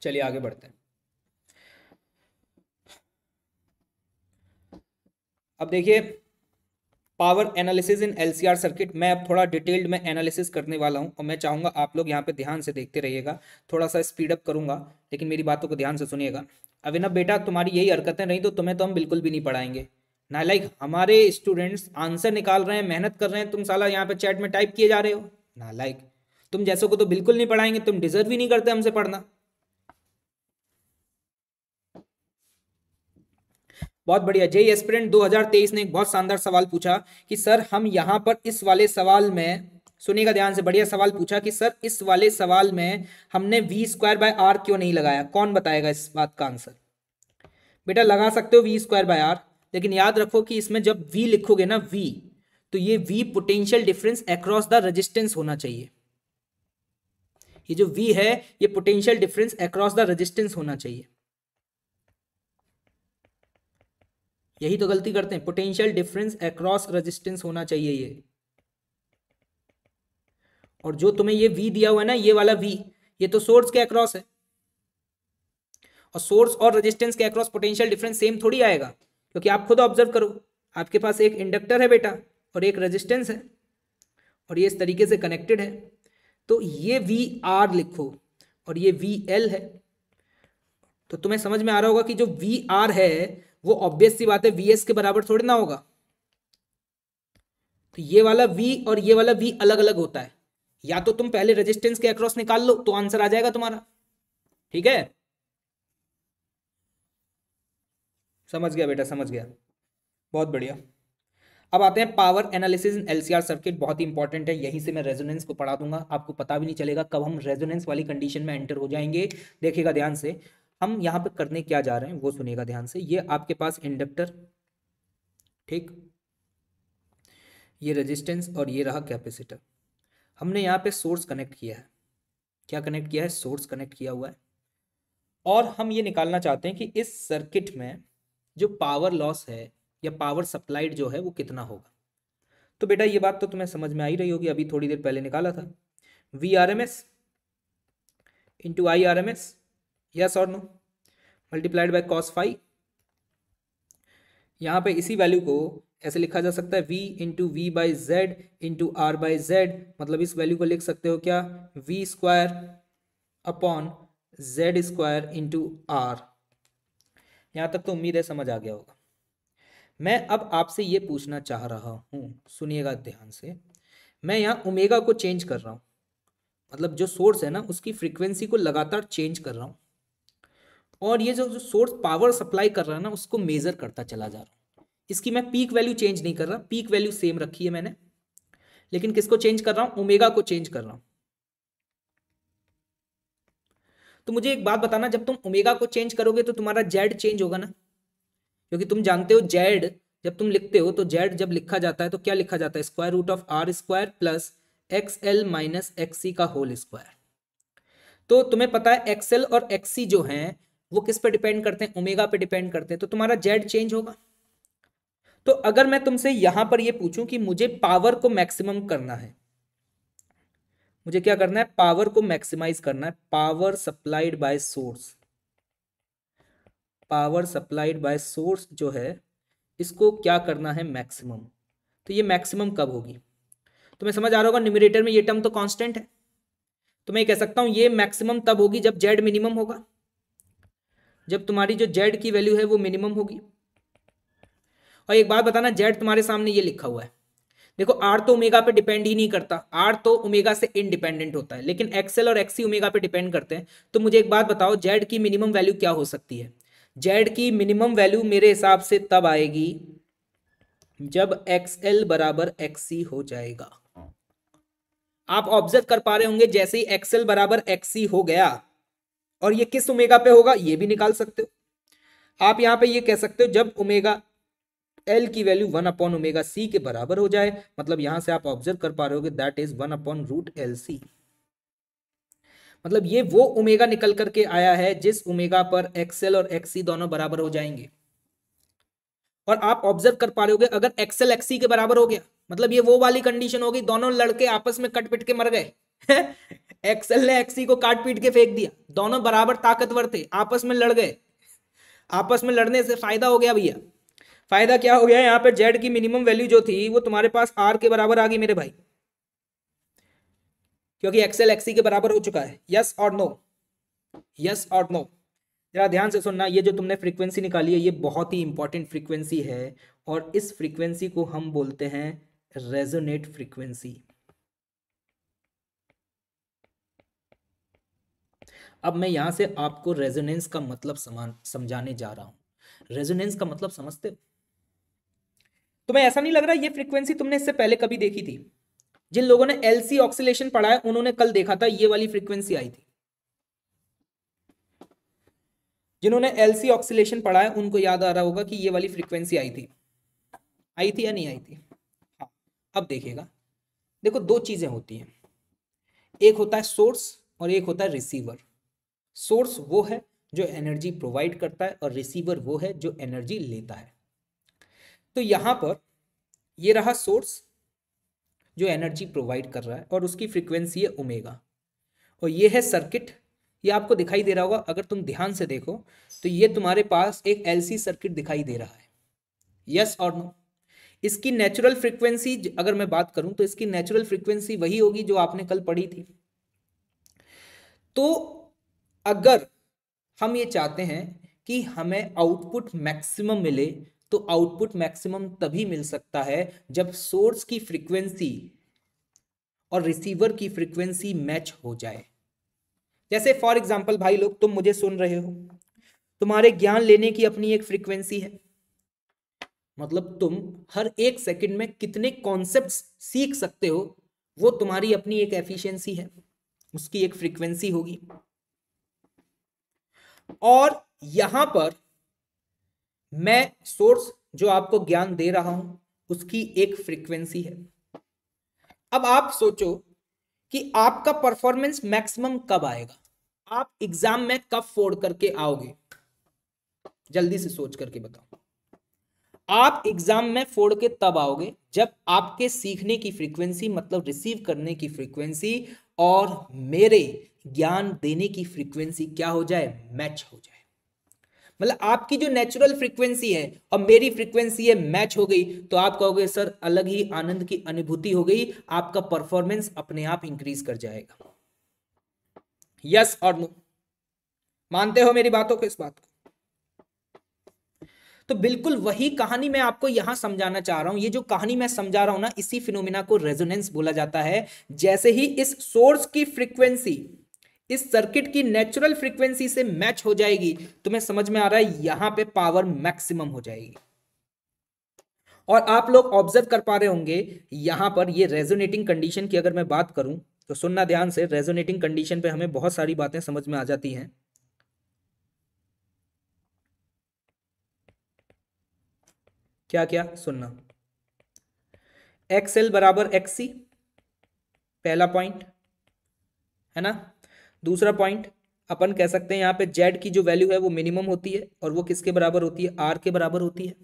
चलिए आगे बढ़ते हैं अब देखिए power analysis in LCR circuit मैं अब थोड़ा डिटेल्ड में एनालिसिस करने वाला हूं और मैं चाहूंगा आप लोग यहाँ पे ध्यान से देखते रहिएगा थोड़ा सा स्पीड अप करूंगा लेकिन मेरी बातों को ध्यान से सुनिएगा अभिनव बेटा तुम्हारी यही हरकतें रही तो तुम्हें तो हम बिल्कुल भी नहीं पढ़ाएंगे ना लाइक हमारे स्टूडेंट्स आंसर निकाल रहे हैं मेहनत कर रहे हैं तुम सला यहाँ पे चैट में टाइप किए जा रहे हो ना लाइक तुम जैसों को तो बिल्कुल नहीं पढ़ाएंगे तुम डिजर्व ही नहीं करते हमसे पढ़ना बहुत बढ़िया जय एस्पिरेंट 2023 ने एक बहुत शानदार सवाल पूछा कि सर हम यहाँ पर इस वाले सवाल में का ध्यान से बढ़िया सवाल पूछा कि सर इस वाले सवाल में हमने वी स्क्वायर बाय आर क्यों नहीं लगाया कौन बताएगा इस बात का आंसर बेटा लगा सकते हो वी स्क्वायर बाय आर लेकिन याद रखो कि इसमें जब वी लिखोगे ना वी तो ये V potential difference across the resistance होना चाहिए ये जो वी है ये potential difference across the resistance होना चाहिए यही तो गलती करते हैं पोटेंशियल डिफरेंस अक्रॉस रेजिस्टेंस होना चाहिए ये और जो तुम्हें ये वी दिया हुआ है ना ये वाला वी ये तो सोर्स के अक्रॉस है और सोर्स और रेजिस्टेंस के अक्रॉस पोटेंशियल डिफरेंस सेम थोड़ी आएगा क्योंकि आप खुद ऑब्जर्व करो आपके पास एक इंडक्टर है बेटा और एक रेजिस्टेंस है और ये इस तरीके से कनेक्टेड है तो ये वी आर लिखो और ये वी एल है तो तुम्हें समझ में आ रहा होगा कि जो वी आर है वो ऑब्वियस सी बात है वी एस के बराबर थोड़ी ना होगा तो ये वाला वी और ये वाला वी अलग अलग होता है या तो तुम पहले रेजिस्टेंस के अक्रॉस निकाल लो तो आंसर आ जाएगा तुम्हारा ठीक है समझ गया बेटा समझ गया बहुत बढ़िया अब आते हैं power analysis in LCR circuit बहुत ही इंपॉर्टेंट है यहीं से मैं रेजोनेंस को पढ़ा दूंगा आपको पता भी नहीं चलेगा कब हम रेजोनेंस वाली कंडीशन में एंटर हो जाएंगे देखिएगा ध्यान से हम यहाँ पे करने क्या जा रहे हैं वो सुनेगा ध्यान से ये आपके पास इंडक्टर ठीक ये रेजिस्टेंस और ये रहा कैपेसिटर हमने यहाँ पे सोर्स कनेक्ट किया है क्या कनेक्ट किया है सोर्स कनेक्ट किया हुआ है और हम ये निकालना चाहते हैं कि इस सर्किट में जो पावर लॉस है या पावर सप्लाइड जो है वो कितना होगा तो बेटा ये बात तो तुम्हें समझ में आई रही होगी अभी थोड़ी देर पहले निकाला था V R M S into I R M S yes और no multiplied by cos phi यहाँ पे इसी वैल्यू को ऐसे लिखा जा सकता है V into V by Z into R by Z मतलब इस वैल्यू को लिख सकते हो क्या V square upon Z square into R यहाँ तक तो उम्मीद है समझ आ गया होगा मैं अब आपसे ये पूछना चाह रहा हूँ सुनिएगा ध्यान से मैं यहाँ ओमेगा को चेंज कर रहा हूँ मतलब जो सोर्स है ना उसकी फ्रिक्वेंसी को लगातार चेंज कर रहा हूँ और ये जो जो सोर्स पावर सप्लाई कर रहा है ना उसको मेजर करता चला जा रहा हूँ इसकी मैं पीक वैल्यू चेंज नहीं कर रहा पीक वैल्यू सेम रखी है मैंने लेकिन किसको चेंज कर रहा हूँ ओमेगा को चेंज कर रहा हूँ तो मुझे एक बात बताना जब तुम ओमेगा को चेंज करोगे तो तुम्हारा जेड चेंज होगा ना क्योंकि तुम जानते हो जेड जब तुम लिखते हो तो जेड जब लिखा जाता है तो क्या लिखा जाता है square root of R square plus X L minus X C का होल स्क्वायर तो तुम्हें पता है एक्सएल और एक्सी जो हैं वो किस पे डिपेंड करते हैं ओमेगा पे डिपेंड करते हैं तो तुम्हारा जेड चेंज होगा तो अगर मैं तुमसे यहां पर ये पूछूं कि मुझे पावर को मैक्सिमम करना है मुझे क्या करना है पावर को मैक्सिमाइज करना है power supplied by source power supplied by source जो है इसको क्या करना है मैक्सिमम तो ये मैक्सिमम कब होगी तो मैं समझ आ रहा होगा न्यूमिरेटर में ये टर्म तो कांस्टेंट है तो मैं कह सकता हूं ये मैक्सिमम तब होगी जब जेड मिनिमम होगा जब तुम्हारी जो जेड की वैल्यू है वो मिनिमम होगी और एक बात बताना जेड तुम्हारे सामने ये लिखा हुआ है देखो आर तो ओमेगा पे डिपेंड ही नहीं करता आर तो ओमेगा से इनडिपेंडेंट होता है लेकिन एक्सएल और एक्सी ओमेगा पे डिपेंड करते हैं तो मुझे एक बात बताओ जेड की मिनिमम वैल्यू क्या हो सकती है जेड की मिनिमम वैल्यू मेरे हिसाब से तब आएगी जब एक्सएल बराबर एक्सी हो जाएगा आप ऑब्जर्व कर पा रहे होंगे जैसे ही एक्सएल बराबर एक्सी हो गया और ये किस ओमेगा पे होगा ये भी निकाल सकते हो आप यहां पे ये कह सकते हो जब ओमेगा एल की value one upon omega C के बराबर हो जाए मतलब यहां से आप ऑब्जर्व कर पा रहे हो that is one upon root L C मतलब ये वो ओमेगा निकल करके आया है जिस ओमेगा पर एक्सएल और एक्सी दोनों बराबर हो जाएंगे और आप ऑब्जर्व कर पा रहे होगे अगर एक्सएल एक्सी के बराबर हो गया मतलब ये वो वाली कंडीशन होगी दोनों लड़के आपस में कटपिट के मर गए एक्सएल ने एक्सी e को काट पीट के फेंक दिया दोनों बराबर ताकतवर थे आपस में लड़ गए आपस में लड़ने से फायदा हो गया भैया फायदा क्या हो गया यहाँ पे जेड की मिनिमम वैल्यू जो थी वो तुम्हारे पास आर के बराबर आ गई मेरे भाई क्योंकि एक्सएल एक्सी e के बराबर हो चुका है यस और नो यस और नो जरा ध्यान से सुनना ये जो तुमने फ्रीक्वेंसी निकाली है ये बहुत ही इंपॉर्टेंट फ्रीक्वेंसी है और इस फ्रीक्वेंसी को हम बोलते हैं रेजोनेट फ्रीक्वेंसी अब मैं यहाँ से आपको रेजोनेंस का मतलब समान समझाने जा रहा हूं रेजोनेंस का मतलब समझते हो तुम्हें तो ऐसा नहीं लग रहा ये फ्रीक्वेंसी तुमने इससे पहले कभी देखी थी जिन लोगों ने एलसी ऑक्सीलेशन पढ़ा है उन्होंने कल देखा था ये वाली फ्रीक्वेंसी आई थी जिन्होंने एलसी ऑक्सीलेशन पढ़ा है उनको याद आ रहा होगा कि ये वाली फ्रीक्वेंसी आई थी आई थी या नहीं आई थी हाँ अब देखिएगा देखो दो चीजें होती हैं एक होता है सोर्स और एक होता है रिसीवर सोर्स वो है जो एनर्जी प्रोवाइड करता है और रिसीवर वो है जो एनर्जी लेता है तो यहां पर ये रहा सोर्स जो एनर्जी प्रोवाइड कर रहा है और उसकी फ्रीक्वेंसी है ओमेगा और ये है सर्किट ये आपको दिखाई दे रहा होगा अगर तुम ध्यान से देखो तो ये तुम्हारे पास एक एलसी सर्किट दिखाई दे रहा है यस और नो इसकी नेचुरल फ्रीक्वेंसी अगर मैं बात करूं तो इसकी नेचुरल फ्रीक्वेंसी वही होगी जो आपने कल पढ़ी थी तो अगर हम ये चाहते हैं कि हमें आउटपुट मैक्सिमम मिले तो आउटपुट मैक्सिमम तभी मिल सकता है जब सोर्स की फ्रीक्वेंसी और रिसीवर की फ्रीक्वेंसी मैच हो जाए जैसे फॉर एग्जाम्पल भाई लोग तुम मुझे सुन रहे हो तुम्हारे ज्ञान लेने की अपनी एक फ्रीक्वेंसी है मतलब तुम हर एक सेकंड में कितने कॉन्सेप्ट्स सीख सकते हो वो तुम्हारी अपनी एक एफिशिएंसी है उसकी एक फ्रीक्वेंसी होगी और यहां पर मैं सोर्स जो आपको ज्ञान दे रहा हूं उसकी एक फ्रीक्वेंसी है अब आप सोचो कि आपका परफॉर्मेंस मैक्सिमम कब आएगा आप एग्जाम में कब फोड़ करके आओगे जल्दी से सोच करके बताओ आप एग्जाम में फोड़ के तब आओगे जब आपके सीखने की फ्रीक्वेंसी मतलब रिसीव करने की फ्रीक्वेंसी और मेरे ज्ञान देने की फ्रीक्वेंसी क्या हो जाए मैच हो जाए मतलब आपकी जो नेचुरल फ्रीक्वेंसी है और मेरी फ्रीक्वेंसी है मैच हो गई तो आप कहोगे सर अलग ही आनंद की अनुभूति हो गई आपका परफॉर्मेंस अपने आप इंक्रीज कर जाएगा यस और नो मानते हो मेरी बातों को इस बात को तो बिल्कुल वही कहानी मैं आपको यहां समझाना चाह रहा हूं ये जो कहानी मैं समझा रहा हूं ना इसी फिनोमिना को रेजोनेंस बोला जाता है जैसे ही इस सोर्स की फ्रीक्वेंसी इस सर्किट की नेचुरल फ्रीक्वेंसी से मैच हो जाएगी तो मैं समझ में आ रहा है यहां पे पावर मैक्सिमम हो जाएगी और आप लोग ऑब्जर्व कर पा रहे होंगे यहां पर ये रेजोनेटिंग कंडीशन की अगर मैं बात करूं तो सुनना ध्यान से रेजोनेटिंग कंडीशन पे हमें बहुत सारी बातें समझ में आ जाती हैं क्या क्या सुनना एक्स एल बराबर एक्स पहला पॉइंट है ना दूसरा पॉइंट अपन कह सकते हैं यहाँ पे जेड की जो वैल्यू है वो मिनिमम होती है और वो किसके बराबर होती है आर के बराबर होती है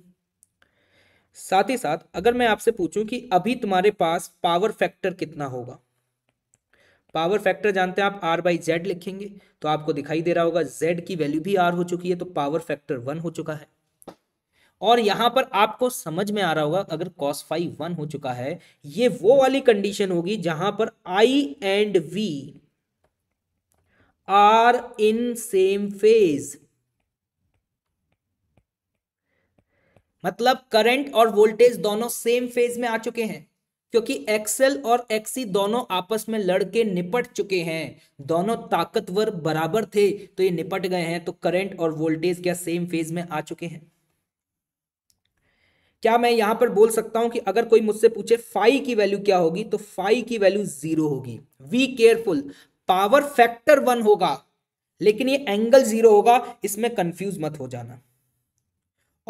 साथ ही साथ अगर मैं आपसे पूछूं कि अभी तुम्हारे पास पावर फैक्टर कितना होगा पावर फैक्टर जानते हैं आप आर बाई जेड लिखेंगे तो आपको दिखाई दे रहा होगा जेड की वैल्यू भी आर हो चुकी है तो पावर फैक्टर वन हो चुका है और यहां पर आपको समझ में आ रहा होगा अगर कॉस फाइव वन हो चुका है ये वो वाली कंडीशन होगी जहां पर I and V are in same phase मतलब करंट और वोल्टेज दोनों सेम फेज में आ चुके हैं क्योंकि एक्सएल और एक्सी दोनों आपस में लड़के निपट चुके हैं दोनों ताकतवर बराबर थे तो ये निपट गए हैं तो करंट और वोल्टेज क्या सेम फेज में आ चुके हैं क्या मैं यहां पर बोल सकता हूं कि अगर कोई मुझसे पूछे फाई की वैल्यू क्या होगी तो फाई की वैल्यू जीरो होगी be careful power factor one होगा लेकिन ये एंगल जीरो होगा इसमें कंफ्यूज मत हो जाना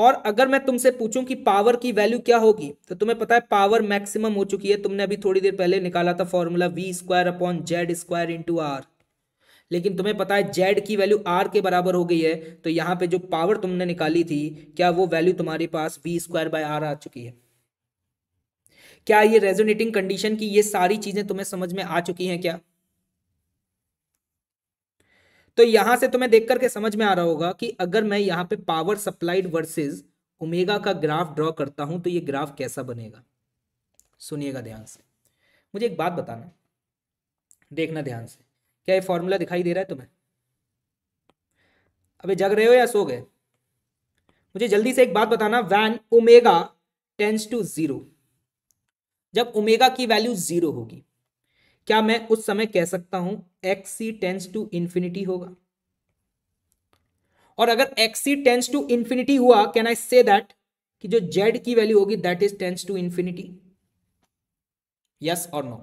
और अगर मैं तुमसे पूछूं कि पावर की वैल्यू क्या होगी तो तुम्हें पता है पावर मैक्सिमम हो चुकी है तुमने अभी थोड़ी देर पहले निकाला था formula V square upon Z square into R लेकिन तुम्हें पता है जेड की वैल्यू आर के बराबर हो गई है तो यहां पे जो पावर तुमने निकाली थी क्या वो वैल्यू तुम्हारे पास वी स्क्वायर बाय आर आ चुकी है क्या ये रेजोनेटिंग कंडीशन की ये सारी चीजें तुम्हें समझ में आ चुकी हैं क्या तो यहां से तुम्हें देख करके समझ में आ रहा होगा कि अगर मैं यहाँ पे पावर सप्लाइड वर्सेज ओमेगा का ग्राफ ड्रॉ करता हूं तो ये ग्राफ कैसा बनेगा सुनिएगा ध्यान से मुझे एक बात बताना देखना ध्यान से क्या ये फॉर्मूला दिखाई दे रहा है तुम्हें अबे जग रहे हो या सो गए मुझे जल्दी से एक बात बताना when omega tends to zero जब ओमेगा की वैल्यू जीरो होगी क्या मैं उस समय कह सकता हूं X C tends to infinity होगा और अगर X C tends to infinity हुआ कैन आई से दैट कि जो जेड की वैल्यू होगी that is tends to infinity yes और नो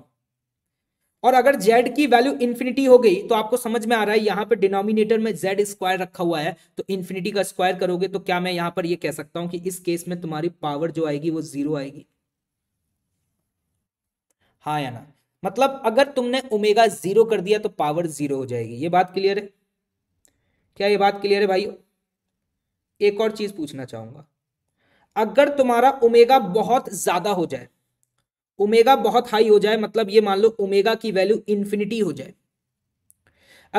और अगर जेड की वैल्यू इन्फिनिटी हो गई तो आपको समझ में आ रहा है यहां पर डिनोमिनेटर में जेड स्क्वायर रखा हुआ है तो इन्फिनिटी का स्क्वायर करोगे तो क्या मैं यहां पर ये कह सकता हूं कि इस केस में तुम्हारी पावर जो आएगी वो जीरो आएगी हाँ या ना मतलब अगर तुमने ओमेगा जीरो कर दिया तो पावर जीरो हो जाएगी ये बात क्लियर है क्या ये बात क्लियर है भाई एक और चीज पूछना चाहूंगा अगर तुम्हारा ओमेगा बहुत ज्यादा हो जाए ओमेगा बहुत हाई हो जाए मतलब ये मान लो ओमेगा की वैल्यू इंफिनिटी हो जाए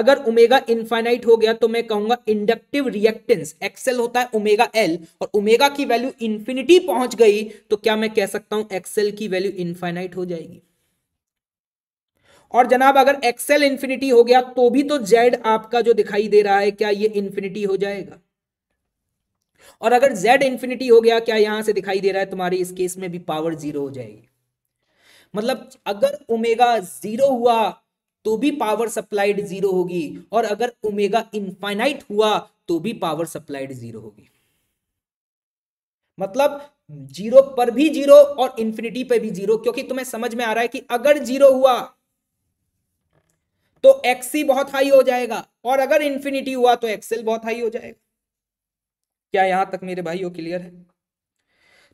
अगर ओमेगा इनफाइनाइट हो गया तो मैं कहूंगा इंडक्टिव रिएक्टेंस एक्सेल होता है ओमेगा एल और ओमेगा की वैल्यू इंफिनिटी पहुंच गई तो क्या मैं कह सकता हूं एक्सेल की वैल्यू इनफाइनाइट हो जाएगी और जनाब अगर एक्सेल इन्फिनिटी हो गया तो भी तो जेड आपका जो दिखाई दे रहा है क्या ये इन्फिनिटी हो जाएगा और अगर जेड इन्फिनिटी हो गया क्या यहां से दिखाई दे रहा है तुम्हारी इस केस में भी पावर जीरो हो जाएगी मतलब अगर ओमेगा जीरो हुआ तो भी पावर सप्लाइड जीरो होगी और अगर ओमेगा इनफाइनाइट हुआ तो भी पावर सप्लाइड जीरो होगी मतलब जीरो पर भी जीरो और इन्फिनिटी पर भी जीरो क्योंकि तुम्हें समझ में आ रहा है कि अगर जीरो हुआ तो एक्स ही बहुत हाई हो जाएगा और अगर इंफिनिटी हुआ तो एक्सएल बहुत हाई हो जाएगा क्या यहां तक मेरे भाई क्लियर है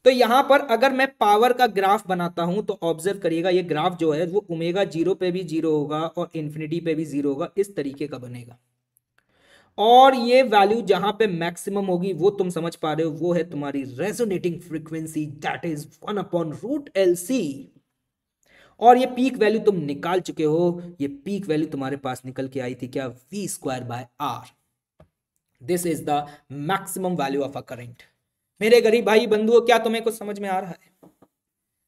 तो यहां पर अगर मैं पावर का ग्राफ बनाता हूं तो ऑब्जर्व करिएगा ये ग्राफ जो है वो उमेगा जीरो पे भी जीरो होगा और इन्फिनिटी पे भी जीरो होगा इस तरीके का बनेगा और ये वैल्यू जहां पे मैक्सिमम होगी वो तुम समझ पा रहे हो वो है तुम्हारी resonating frequency that is one upon root L C और ये पीक वैल्यू तुम निकाल चुके हो ये पीक वैल्यू तुम्हारे पास निकल के आई थी क्या V square by R this is the maximum value of a current मेरे गरीब भाई बंधुओं क्या तुम्हें कुछ समझ में आ रहा है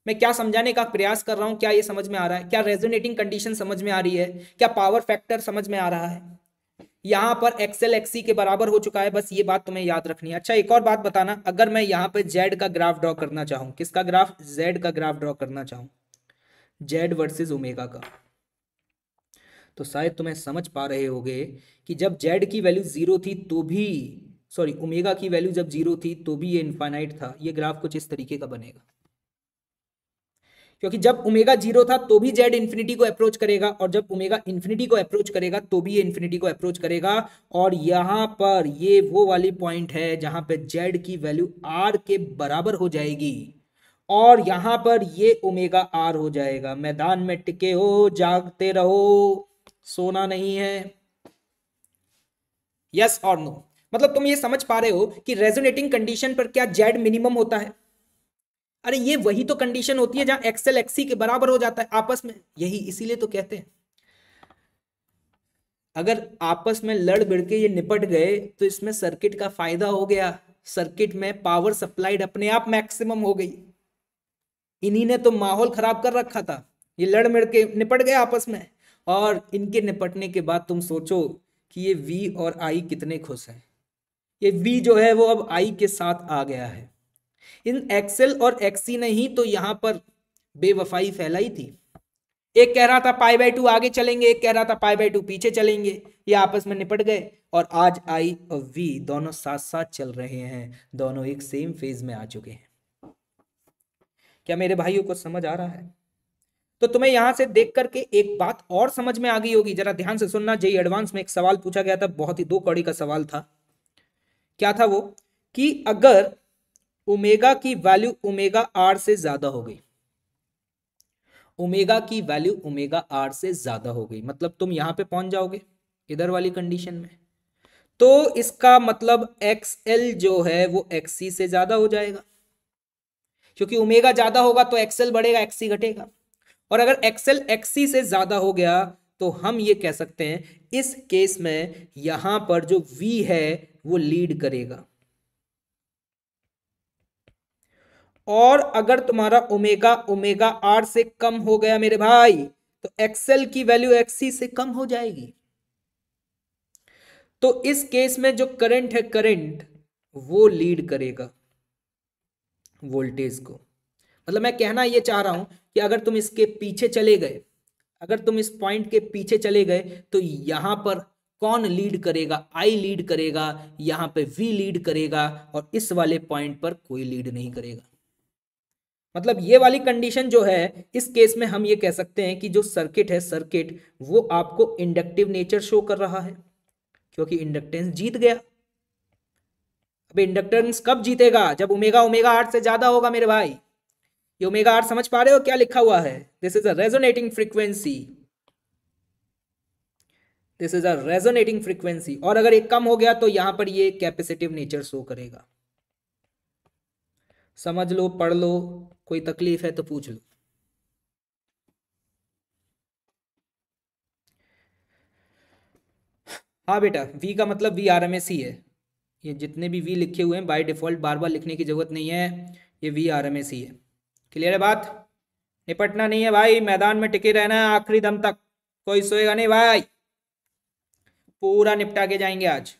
मैं क्या समझाने का प्रयास कर रहा हूं क्या ये समझ में आ रहा है क्या रेजोनेटिंग कंडीशन समझ में आ रही है क्या पावर फैक्टर समझ में आ रहा है यहाँ पर एक्सएल एक्सी के बराबर हो चुका है बस ये बात तुम्हें याद रखनी है अच्छा एक और बात बताना अगर मैं यहाँ पे जेड का ग्राफ ड्रॉ करना चाहूँ किसका ग्राफ जेड का ग्राफ ड्रॉ करना चाहूँ जेड वर्सेस ओमेगा का तो शायद तुम्हें समझ पा रहे होगे कि जब जेड की वैल्यू जीरो थी तो भी सॉरी ओमेगा की वैल्यू जब जीरो थी तो भी ये इन्फाइनाइट था ये ग्राफ कुछ इस तरीके का बनेगा क्योंकि जब ओमेगा जीरो था तो भी जेड इन्फिनिटी को अप्रोच करेगा और जब ओमेगा इन्फिनिटी को अप्रोच करेगा तो भी ये इन्फिनिटी को अप्रोच करेगा और यहां पर ये वो वाली पॉइंट है जहां पे जेड की वैल्यू आर के बराबर हो जाएगी और यहां पर ये ओमेगा आर हो जाएगा मैदान में टिके हो जागते रहो सोना नहीं है यस और नो मतलब तुम ये समझ पा रहे हो कि रेजोनेटिंग कंडीशन पर क्या जेड मिनिमम होता है अरे ये वही तो कंडीशन होती है जहां एक्सएल एक्सी के बराबर हो जाता है आपस में यही इसीलिए तो कहते हैं अगर आपस में लड़ भिड़ के ये निपट गए तो इसमें सर्किट का फायदा हो गया सर्किट में पावर सप्लाइड अपने आप मैक्सिमम हो गई इन्हीं ने तो माहौल खराब कर रखा था ये लड़ मिड़ के निपट गए आपस में और इनके निपटने के बाद तुम सोचो कि ये वी और आई कितने खुश हैं ये वी जो है वो अब आई के साथ आ गया है इन एक्सेल और एक्सी ने ही तो यहाँ पर बेवफाई फैलाई थी एक कह रहा था पाई बाई टू आगे चलेंगे एक कह रहा था पाई बाई टू पीछे चलेंगे ये आपस में निपट गए और आज आई और वी दोनों साथ साथ चल रहे हैं दोनों एक सेम फेज में आ चुके हैं क्या मेरे भाइयों को समझ आ रहा है तो तुम्हें यहां से देख करके एक बात और समझ में आ गई होगी जरा ध्यान से सुनना जय एडवांस में एक सवाल पूछा गया था बहुत ही दो कड़ी का सवाल था क्या था वो कि अगर ओमेगा की वैल्यू ओमेगा आर से ज्यादा हो गई ओमेगा की वैल्यू ओमेगा आर से ज्यादा हो गई मतलब तुम यहां पे पहुंच जाओगे इधर वाली कंडीशन में तो इसका मतलब एक्स एल जो है वो एक्स सी से ज्यादा हो जाएगा क्योंकि ओमेगा ज्यादा होगा तो एक्सएल बढ़ेगा एक्सी घटेगा और अगर एक्सएल एक्सी से ज्यादा हो गया तो हम ये कह सकते हैं इस केस में यहां पर जो वी है वो लीड करेगा और अगर तुम्हारा ओमेगा ओमेगा आर से कम हो गया मेरे भाई तो एक्सएल की वैल्यू एक्सी से कम हो जाएगी तो इस केस में जो करंट है करंट वो लीड करेगा वोल्टेज को मतलब मैं कहना ये चाह रहा हूँ कि अगर तुम इसके पीछे चले गए अगर तुम इस पॉइंट के पीछे चले गए तो यहाँ पर कौन लीड करेगा आई लीड करेगा यहाँ पे वी लीड करेगा और इस वाले पॉइंट पर कोई लीड नहीं करेगा मतलब ये वाली कंडीशन जो है इस केस में हम ये कह सकते हैं कि जो सर्किट है सर्किट वो आपको इंडक्टिव नेचर शो कर रहा है क्योंकि इंडक्टेंस जीत गया अब इंडक्टेंस कब जीतेगा जब ओमेगा ओमेगा आर से ज्यादा होगा मेरे भाई ये ओमेगा आर समझ पा रहे हो क्या लिखा हुआ है this is a resonating frequency this is a resonating frequency और अगर एक कम हो गया तो यहां पर ये कैपेसिटिव नेचर शो करेगा समझ लो पढ़ लो कोई तकलीफ है तो पूछ लो हाँ बेटा वी का मतलब वी आर एम एस ही है ये जितने भी वी लिखे हुए हैं बाय डिफ़ॉल्ट बार बार लिखने की ज़रूरत नहीं है ये वी आर एम एस ही है क्लियर है बात निपटना नहीं है भाई मैदान में टिके रहना है आखिरी दम तक कोई सोएगा नहीं भाई पूरा निपटा के जाएंगे आज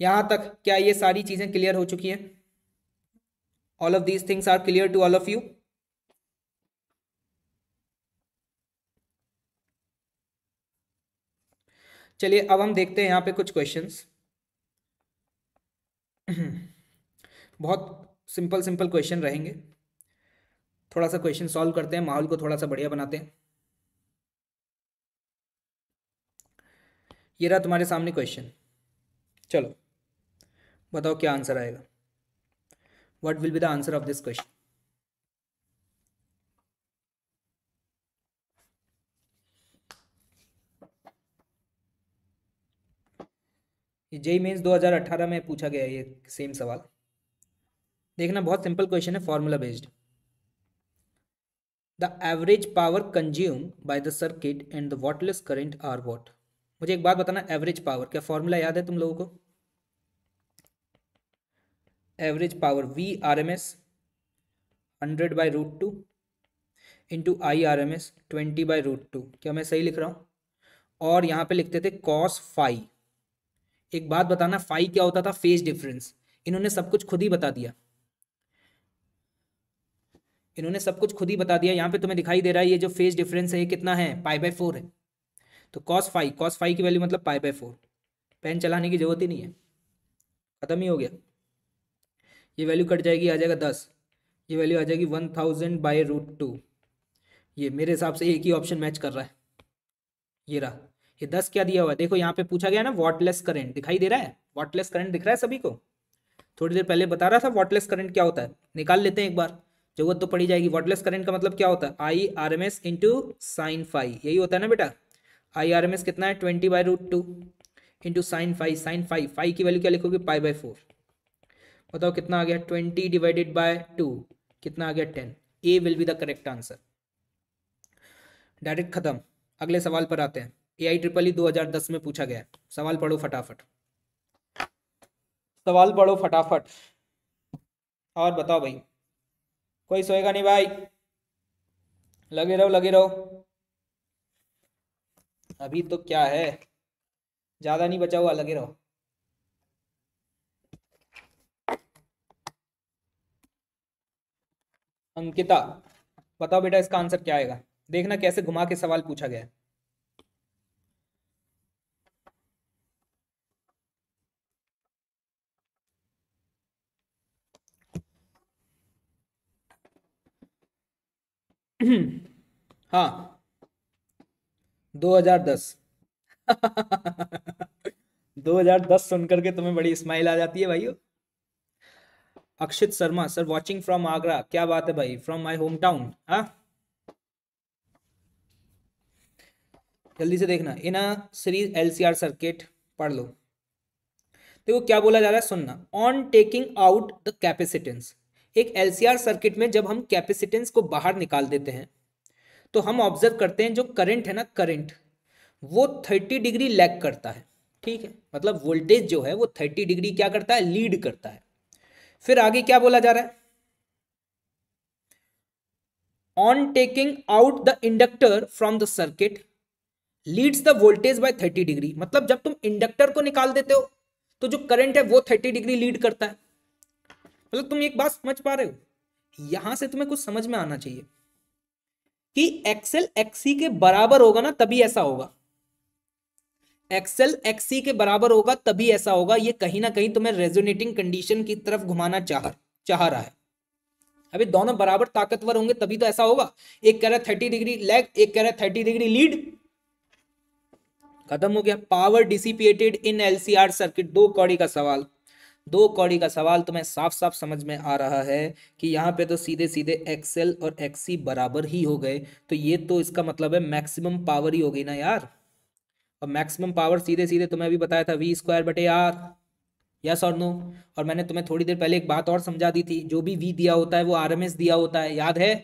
यहां तक क्या ये सारी चीजें क्लियर हो चुकी हैं all of these things are clear to all of you चलिए अब हम देखते हैं यहाँ पे कुछ क्वेश्चंस बहुत सिंपल सिंपल क्वेश्चन रहेंगे थोड़ा सा क्वेश्चन सॉल्व करते हैं माहौल को थोड़ा सा बढ़िया बनाते हैं ये रहा तुम्हारे सामने क्वेश्चन चलो बताओ क्या आंसर आएगा what will be the answer of this question ये जेई मेन्स 2018 में पूछा गया ये सेम सवाल देखना बहुत सिंपल क्वेश्चन है formula based the average power consume by the circuit and the wattless current are what मुझे एक बात बताना एवरेज पावर क्या फॉर्मूला याद है तुम लोगों को average power V R M S hundred by root two into I R M S twenty by root two क्या मैं सही लिख रहा हूँ और यहाँ पे लिखते थे कॉस फाइव एक बात बताना फाई क्या होता था फेज डिफरेंस इन्होंने सब कुछ खुद ही बता दिया इन्होंने सब कुछ खुद ही बता दिया यहाँ पे तुम्हें दिखाई दे रहा है ये जो फेज डिफरेंस है ये कितना है पाई बाय फोर है तो कॉस फाइव कॉस फाइव की वैल्यू मतलब पाई बाय फोर पेन चलाने की जरूरत ही नहीं है खत्म ही हो गया ये वैल्यू कट जाएगी आ जाएगा दस ये वैल्यू आ जाएगी one thousand by root two ये मेरे हिसाब से एक ही ऑप्शन मैच कर रहा है ये रहा ये दस क्या दिया हुआ है देखो यहाँ पे पूछा गया ना वॉटलेस करंट दिखाई दे रहा है वॉटलेस करंट दिख रहा है सभी को थोड़ी देर पहले बता रहा था वॉटलेस करंट क्या होता है निकाल लेते हैं एक बार जरूरत तो पड़ी जाएगी वॉटलेस करंट का मतलब क्या होता है I R M S into sine phi यही होता है ना बेटा आई आर एम एस कितना है twenty by root two into sine phi sine phi phi की वैल्यू क्या लिखोगे पाई बाई फोर बताओ कितना आ गया ट्वेंटी डिवाइडेड बाय टू कितना आ गया ten A will be the correct answer direct खत्म अगले सवाल पर आते हैं ए आई ट्रिपल ई दो हजार दस में पूछा गया सवाल पढ़ो फटाफट सवाल पढ़ो फटाफट और बताओ भाई कोई सोएगा नहीं भाई लगे रहो लगे रहो अभी तो क्या है ज्यादा नहीं बचा हुआ लगे रहो अंकिता बताओ बेटा इसका आंसर क्या आएगा देखना कैसे घुमा के सवाल पूछा गया है हाँ 2010 2010 सुन करके तुम्हें बड़ी स्माइल आ जाती है भाइयों Akshit Sharma sir watching from Agra क्या बात है भाई फ्रॉम माय होम टाउन हाँ जल्दी से देखना इन सीरीज एलसीआर सर्किट पढ़ लो देखो क्या बोला जा रहा है सुनना on taking out the capacitance एक एलसीआर सर्किट में जब हम कैपेसिटेंस को बाहर निकाल देते हैं तो हम ऑब्जर्व करते हैं जो करंट है ना करंट वो थर्टी डिग्री लैग करता है ठीक है मतलब वोल्टेज जो है वो थर्टी डिग्री क्या करता है लीड करता है फिर आगे क्या बोला जा रहा है on taking out the inductor from the circuit leads the voltage by thirty degree मतलब जब तुम इंडक्टर को निकाल देते हो तो जो करंट है वो थर्टी डिग्री लीड करता है मतलब तुम एक बात समझ पा रहे हो यहां से तुम्हें कुछ समझ में आना चाहिए कि एक्सेल एक्सी के बराबर होगा ना तभी ऐसा होगा एक्सेल एक्सी के बराबर होगा तभी ऐसा होगा ये कहीं ना कहीं तुम्हें रेजोनेटिंग कंडीशन की तरफ घुमाना चाह चाह रहा है अभी दोनों बराबर ताकतवर होंगे तभी तो ऐसा होगा एक कह रहा है थर्टी डिग्री लेग एक कह रहा है थर्टी डिग्री लीड खत्म हो गया power dissipated in LCR circuit दो कौड़ी का सवाल दो कौड़ी का सवाल तुम्हें साफ साफ समझ में आ रहा है कि यहाँ पे तो सीधे सीधे एक्सएल और एक्सी बराबर ही हो गए तो ये तो इसका मतलब है मैक्सिमम पावर ही हो गई ना यार और मैक्सिमम पावर सीधे सीधे तुम्हें अभी बताया था वी स्क्वायर बटे आर यस और नो और मैंने तुम्हें थोड़ी देर पहले एक बात और समझा दी थी जो भी वी दिया होता है वो आर दिया होता है याद है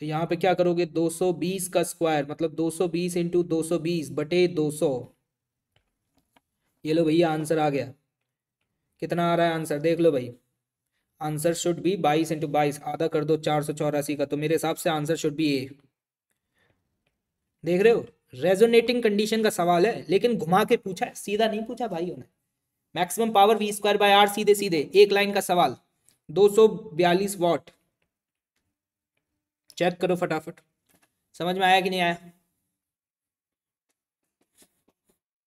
तो यहाँ पे क्या करोगे दो का स्क्वायर मतलब 220 इंटू दो बटे 200 ये लो भैया आंसर आ गया कितना आ रहा है आंसर देख लो भाई आंसर शुड बी बाईस इंटू बाईस आधा कर दो चार सौ चौरासी का तो मेरे हिसाब से आंसर शुड बी ए देख रहे हो रेजोनेटिंग कंडीशन का सवाल है लेकिन घुमा के पूछा है सीधा नहीं पूछा भाई उन्हें maximum power V square by R सीधे सीधे एक लाइन का सवाल दो सौ बयालीस वॉट चेक करो फटाफट समझ में आया कि नहीं आया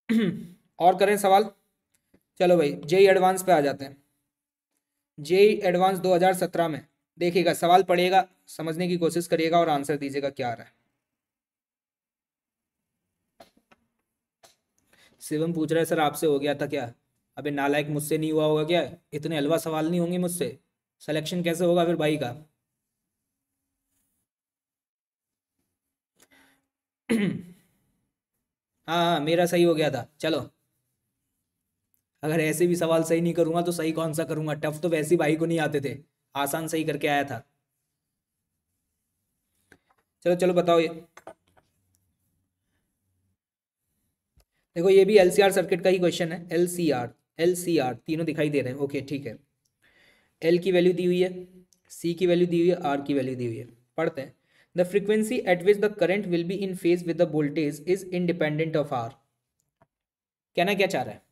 और करें सवाल चलो भाई जेई एडवांस e पे आ जाते हैं जेई एडवांस 2017 में देखिएगा सवाल पढ़िएगा समझने की कोशिश करिएगा और आंसर दीजिएगा क्या आ रहा है शिवम पूछ रहा है सर आपसे हो गया था क्या अबे नालायक मुझसे नहीं हुआ होगा क्या इतने हलवा सवाल नहीं होंगे मुझसे सिलेक्शन कैसे होगा फिर भाई का हाँ हाँ मेरा सही हो गया था चलो अगर ऐसे भी सवाल सही नहीं करूंगा तो सही कौन सा करूंगा टफ तो वैसे भाई को नहीं आते थे आसान सही करके आया था चलो चलो बताओ ये देखो ये भी एलसीआर सर्किट का ही क्वेश्चन है एलसीआर एलसीआर तीनों दिखाई दे रहे हैं ओके ठीक है एल की वैल्यू दी हुई है सी की वैल्यू दी हुई है आर की वैल्यू दी हुई है पढ़ते हैं the frequency at which the current will be in phase with the voltage is independent of R कहना क्या चाह रहा है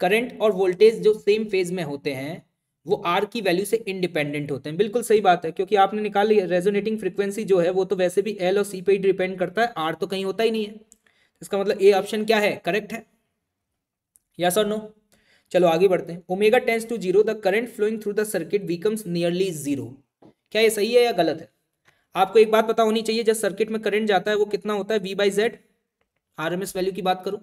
करंट और वोल्टेज जो सेम फेज में होते हैं वो आर की वैल्यू से इंडिपेंडेंट होते हैं बिल्कुल सही बात है क्योंकि आपने निकाल लिया रेजोनेटिंग फ्रिक्वेंसी जो है वो तो वैसे भी एल और सी पे ही डिपेंड करता है आर तो कहीं होता ही नहीं है इसका मतलब ए ऑप्शन क्या है करेक्ट है या सर नो चलो आगे बढ़ते हैं omega tends to zero the current flowing through the circuit becomes nearly zero क्या ये सही है या गलत है आपको एक बात पता होनी चाहिए जब सर्किट में करंट जाता है वो कितना होता है V by Z R value की बात करूँ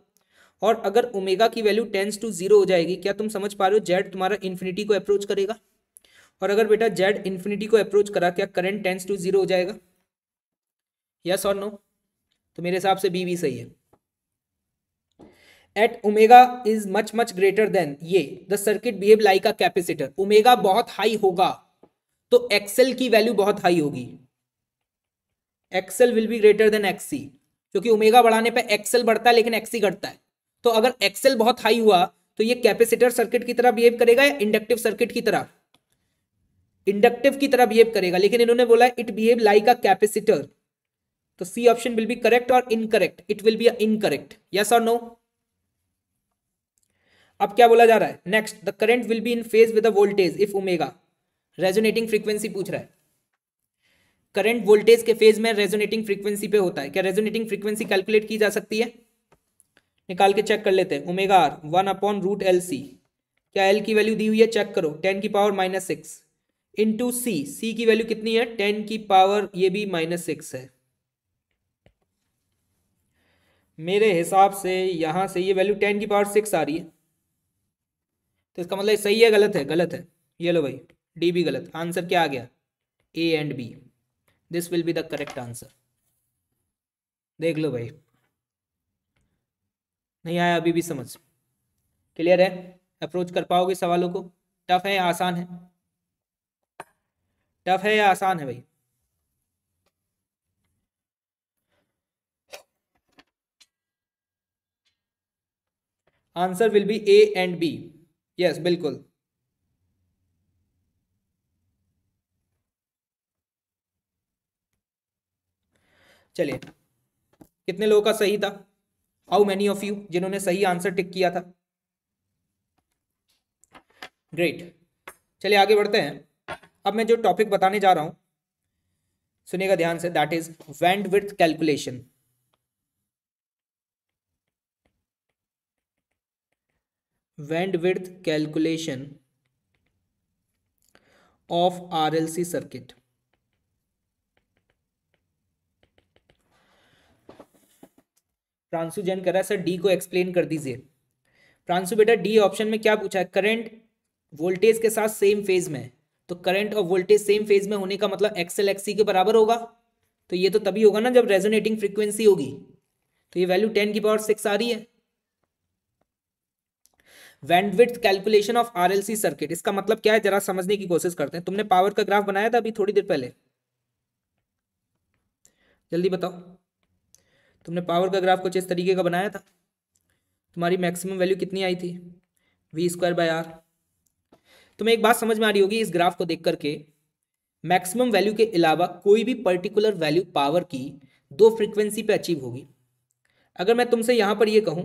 और अगर ओमेगा की वैल्यू टेंस टू जीरो हो जाएगी क्या तुम समझ पा रहे हो जेड तुम्हारा इन्फिनिटी को अप्रोच करेगा और अगर बेटा जेड इन्फिनिटी को अप्रोच करा क्या करंट टेंस टू जीरो हो जाएगा यस और नो तो मेरे हिसाब से बी भी सही है at omega is much much greater than ये the circuit behave like a capacitor omega बहुत हाई होगा तो एक्सेल की वैल्यू बहुत हाई होगी X L will be greater than X C क्योंकि ओमेगा बढ़ाने पे एक्सेल बढ़ता है लेकिन एक्सी घटता है तो अगर एक्सेल बहुत हाई हुआ तो ये कैपेसिटर सर्किट की तरह बिहेव करेगा या इंडक्टिव सर्किट की तरह इंडक्टिव की तरह बिहेव करेगा लेकिन इन्होंने बोला it behave like a capacitor तो C option will be correct और incorrect it will be incorrect yes और नो अब क्या बोला जा रहा है next the current will be in phase with voltage if omega resonating frequency पूछ रहा है करंट वोल्टेज के फेज में रेजोनेटिंग फ्रीक्वेंसी पे होता है क्या रेजोनेटिंग फ्रीक्वेंसी कैलकुलेट की जा सकती है निकाल के चेक कर लेते हैं omega R one upon root L C क्या एल की वैल्यू दी हुई है चेक करो टेन की power minus six into C C की वैल्यू कितनी है टेन की पावर ये भी माइनस सिक्स है मेरे हिसाब से यहाँ से ये वैल्यू टेन की पावर सिक्स आ रही है तो इसका मतलब सही है गलत है गलत है ये लो भाई डी भी गलत आंसर क्या आ गया A and B this will be the correct answer देख लो भाई नहीं आया अभी भी समझ क्लियर है अप्रोच कर पाओगे सवालों को टफ है या आसान है टफ है या आसान है भाई answer will be A and B yes बिल्कुल चलिए कितने लोगों का सही था हाउ मैनी ऑफ यू जिन्होंने सही आंसर टिक किया था ग्रेट चलिए आगे बढ़ते हैं अब मैं जो टॉपिक बताने जा रहा हूं सुनेगा ध्यान से that is bandwidth calculation bandwidth calculation of RLC circuit Pranshu Jain कर रहा है सर डी को एक्सप्लेन कर दीजिए प्रांसु बेटा डी ऑप्शन में क्या पूछा है करंट वोल्टेज के साथ सेम फेज में तो करंट और वोल्टेज सेम फेज में होने का मतलब एक्सएल एक्सी के बराबर होगा तो ये तो तभी होगा ना जब रेजोनेटिंग फ्रिक्वेंसी होगी तो ये वैल्यू टेन की पावर सिक्स आ रही है bandwidth calculation of R circuit इसका मतलब क्या है जरा समझने की कोशिश करते हैं तुमने पावर का ग्राफ बनाया था अभी थोड़ी देर पहले जल्दी बताओ तुमने पावर का ग्राफ कुछ इस तरीके का बनाया था तुम्हारी मैक्सिमम वैल्यू कितनी आई थी वी स्क्वायर बाय आर तुम्हें एक बात समझ में आ रही होगी इस ग्राफ को देख करके मैक्सिमम वैल्यू के अलावा कोई भी पर्टिकुलर वैल्यू पावर की दो फ्रिक्वेंसी पे अचीव होगी अगर मैं तुमसे यहाँ पर ये कहूँ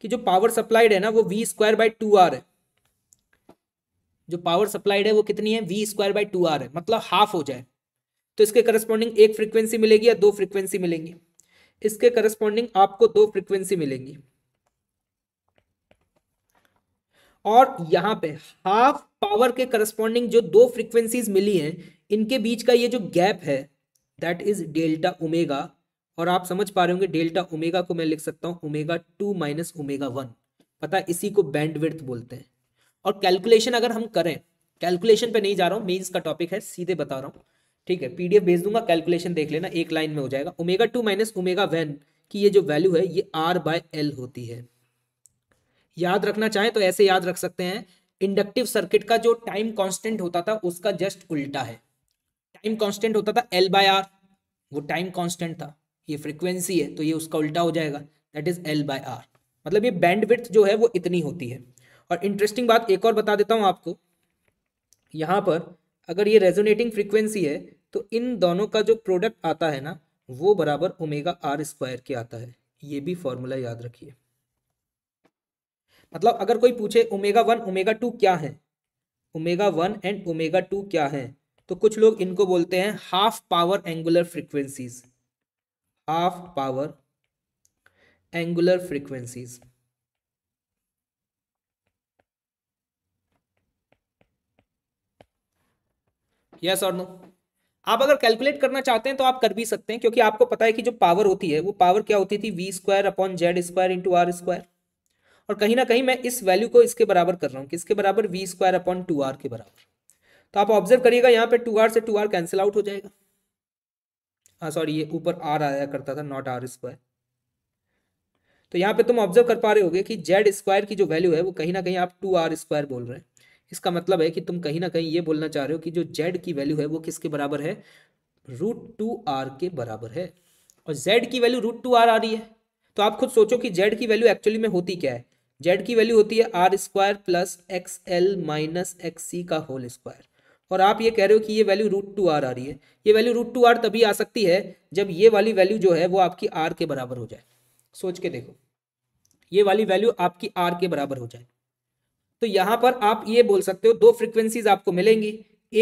कि जो पावर सप्लाइड है ना वो V square by two R है जो पावर सप्लाइड है वो कितनी है V square by two R है मतलब हाफ हो जाए तो इसके करस्पॉन्डिंग एक फ्रिक्वेंसी मिलेगी या दो फ्रिक्वेंसी मिलेंगी इसके करस्पॉन्डिंग आपको दो फ्रिक्वेंसी मिलेंगी और यहां पे हाफ पावर के करस्पॉन्डिंग जो दो फ्रीक्वेंसीज मिली हैं इनके बीच का ये जो गैप है दैट इज डेल्टा ओमेगा और आप समझ पा रहे होंगे डेल्टा ओमेगा को मैं लिख सकता हूं omega two minus omega one पता इसी को बैंडविड्थ बोलते हैं और कैलकुलेशन अगर हम करें कैलकुलेशन पे नहीं जा रहा हूँ मेंस का टॉपिक है सीधे बता रहा हूँ ठीक है पीडीएफ भेज दूंगा कैलकुलेशन देख लेना एक लाइन में हो जाएगा omega two minus omega one की ये जो वैल्यू है ये आर बाय एल होती है याद रखना चाहें तो ऐसे याद रख सकते हैं इंडक्टिव सर्किट का जो टाइम कांस्टेंट होता था उसका जस्ट उल्टा है टाइम कांस्टेंट होता था एल बाय आर वो टाइम कांस्टेंट था ये फ्रिक्वेंसी है तो ये उसका उल्टा हो जाएगा that is L by R मतलब ये बैंडविड्थ जो है वो इतनी होती है और इंटरेस्टिंग बात एक और बता देता हूँ आपको यहाँ पर अगर ये रेजोनेटिंग फ्रिक्वेंसी है तो इन दोनों का जो प्रोडक्ट आता है ना वो बराबर ओमेगा आर स्क्वायर के आता है ये भी फॉर्मूला याद रखिए मतलब अगर कोई पूछे ओमेगा वन ओमेगा टू क्या है omega one and omega two क्या है तो कुछ लोग इनको बोलते हैं half power angular frequencies half power angular frequencies yes और नो आप अगर कैलकुलेट करना चाहते हैं तो आप कर भी सकते हैं क्योंकि आपको पता है कि जो पावर होती है वो पावर क्या होती थी V square upon Z square into R square और कहीं ना कहीं मैं इस वैल्यू को इसके बराबर कर रहा हूँ किसके बराबर V square upon two R के बराबर तो आप ऑब्जर्व करिएगा यहाँ पे टू आर से टू आर कैंसिल आउट हो जाएगा हाँ सॉरी ये ऊपर आर आया करता था नॉट आर स्क्वायर तो यहाँ पे तुम ऑब्जर्व कर पा रहे होगे कि जेड स्क्वायर की जो वैल्यू है वो कहीं ना कहीं आप टू आर स्क्वायर बोल रहे हैं इसका मतलब है कि तुम कहीं ना कहीं ये बोलना चाह रहे हो कि जो जेड की वैल्यू है वो किसके बराबर है रूट टू आर के बराबर है और जेड की वैल्यू रूट टू आर आ रही है तो आप खुद सोचो कि जेड की वैल्यू एक्चुअली में होती क्या है जेड की वैल्यू होती है R square plus X L minus X C का होल स्क्वायर और आप ये कह रहे हो कि ये वैल्यू रूट टू आर आ रही है ये वैल्यू रूट टू आर तभी आ सकती है जब ये वाली वैल्यू जो है वो आपकी आर के बराबर हो जाए सोच के देखो ये वाली वैल्यू आपकी आर के बराबर हो जाए तो यहां पर आप ये बोल सकते हो दो फ्रिक्वेंसीज आपको मिलेंगी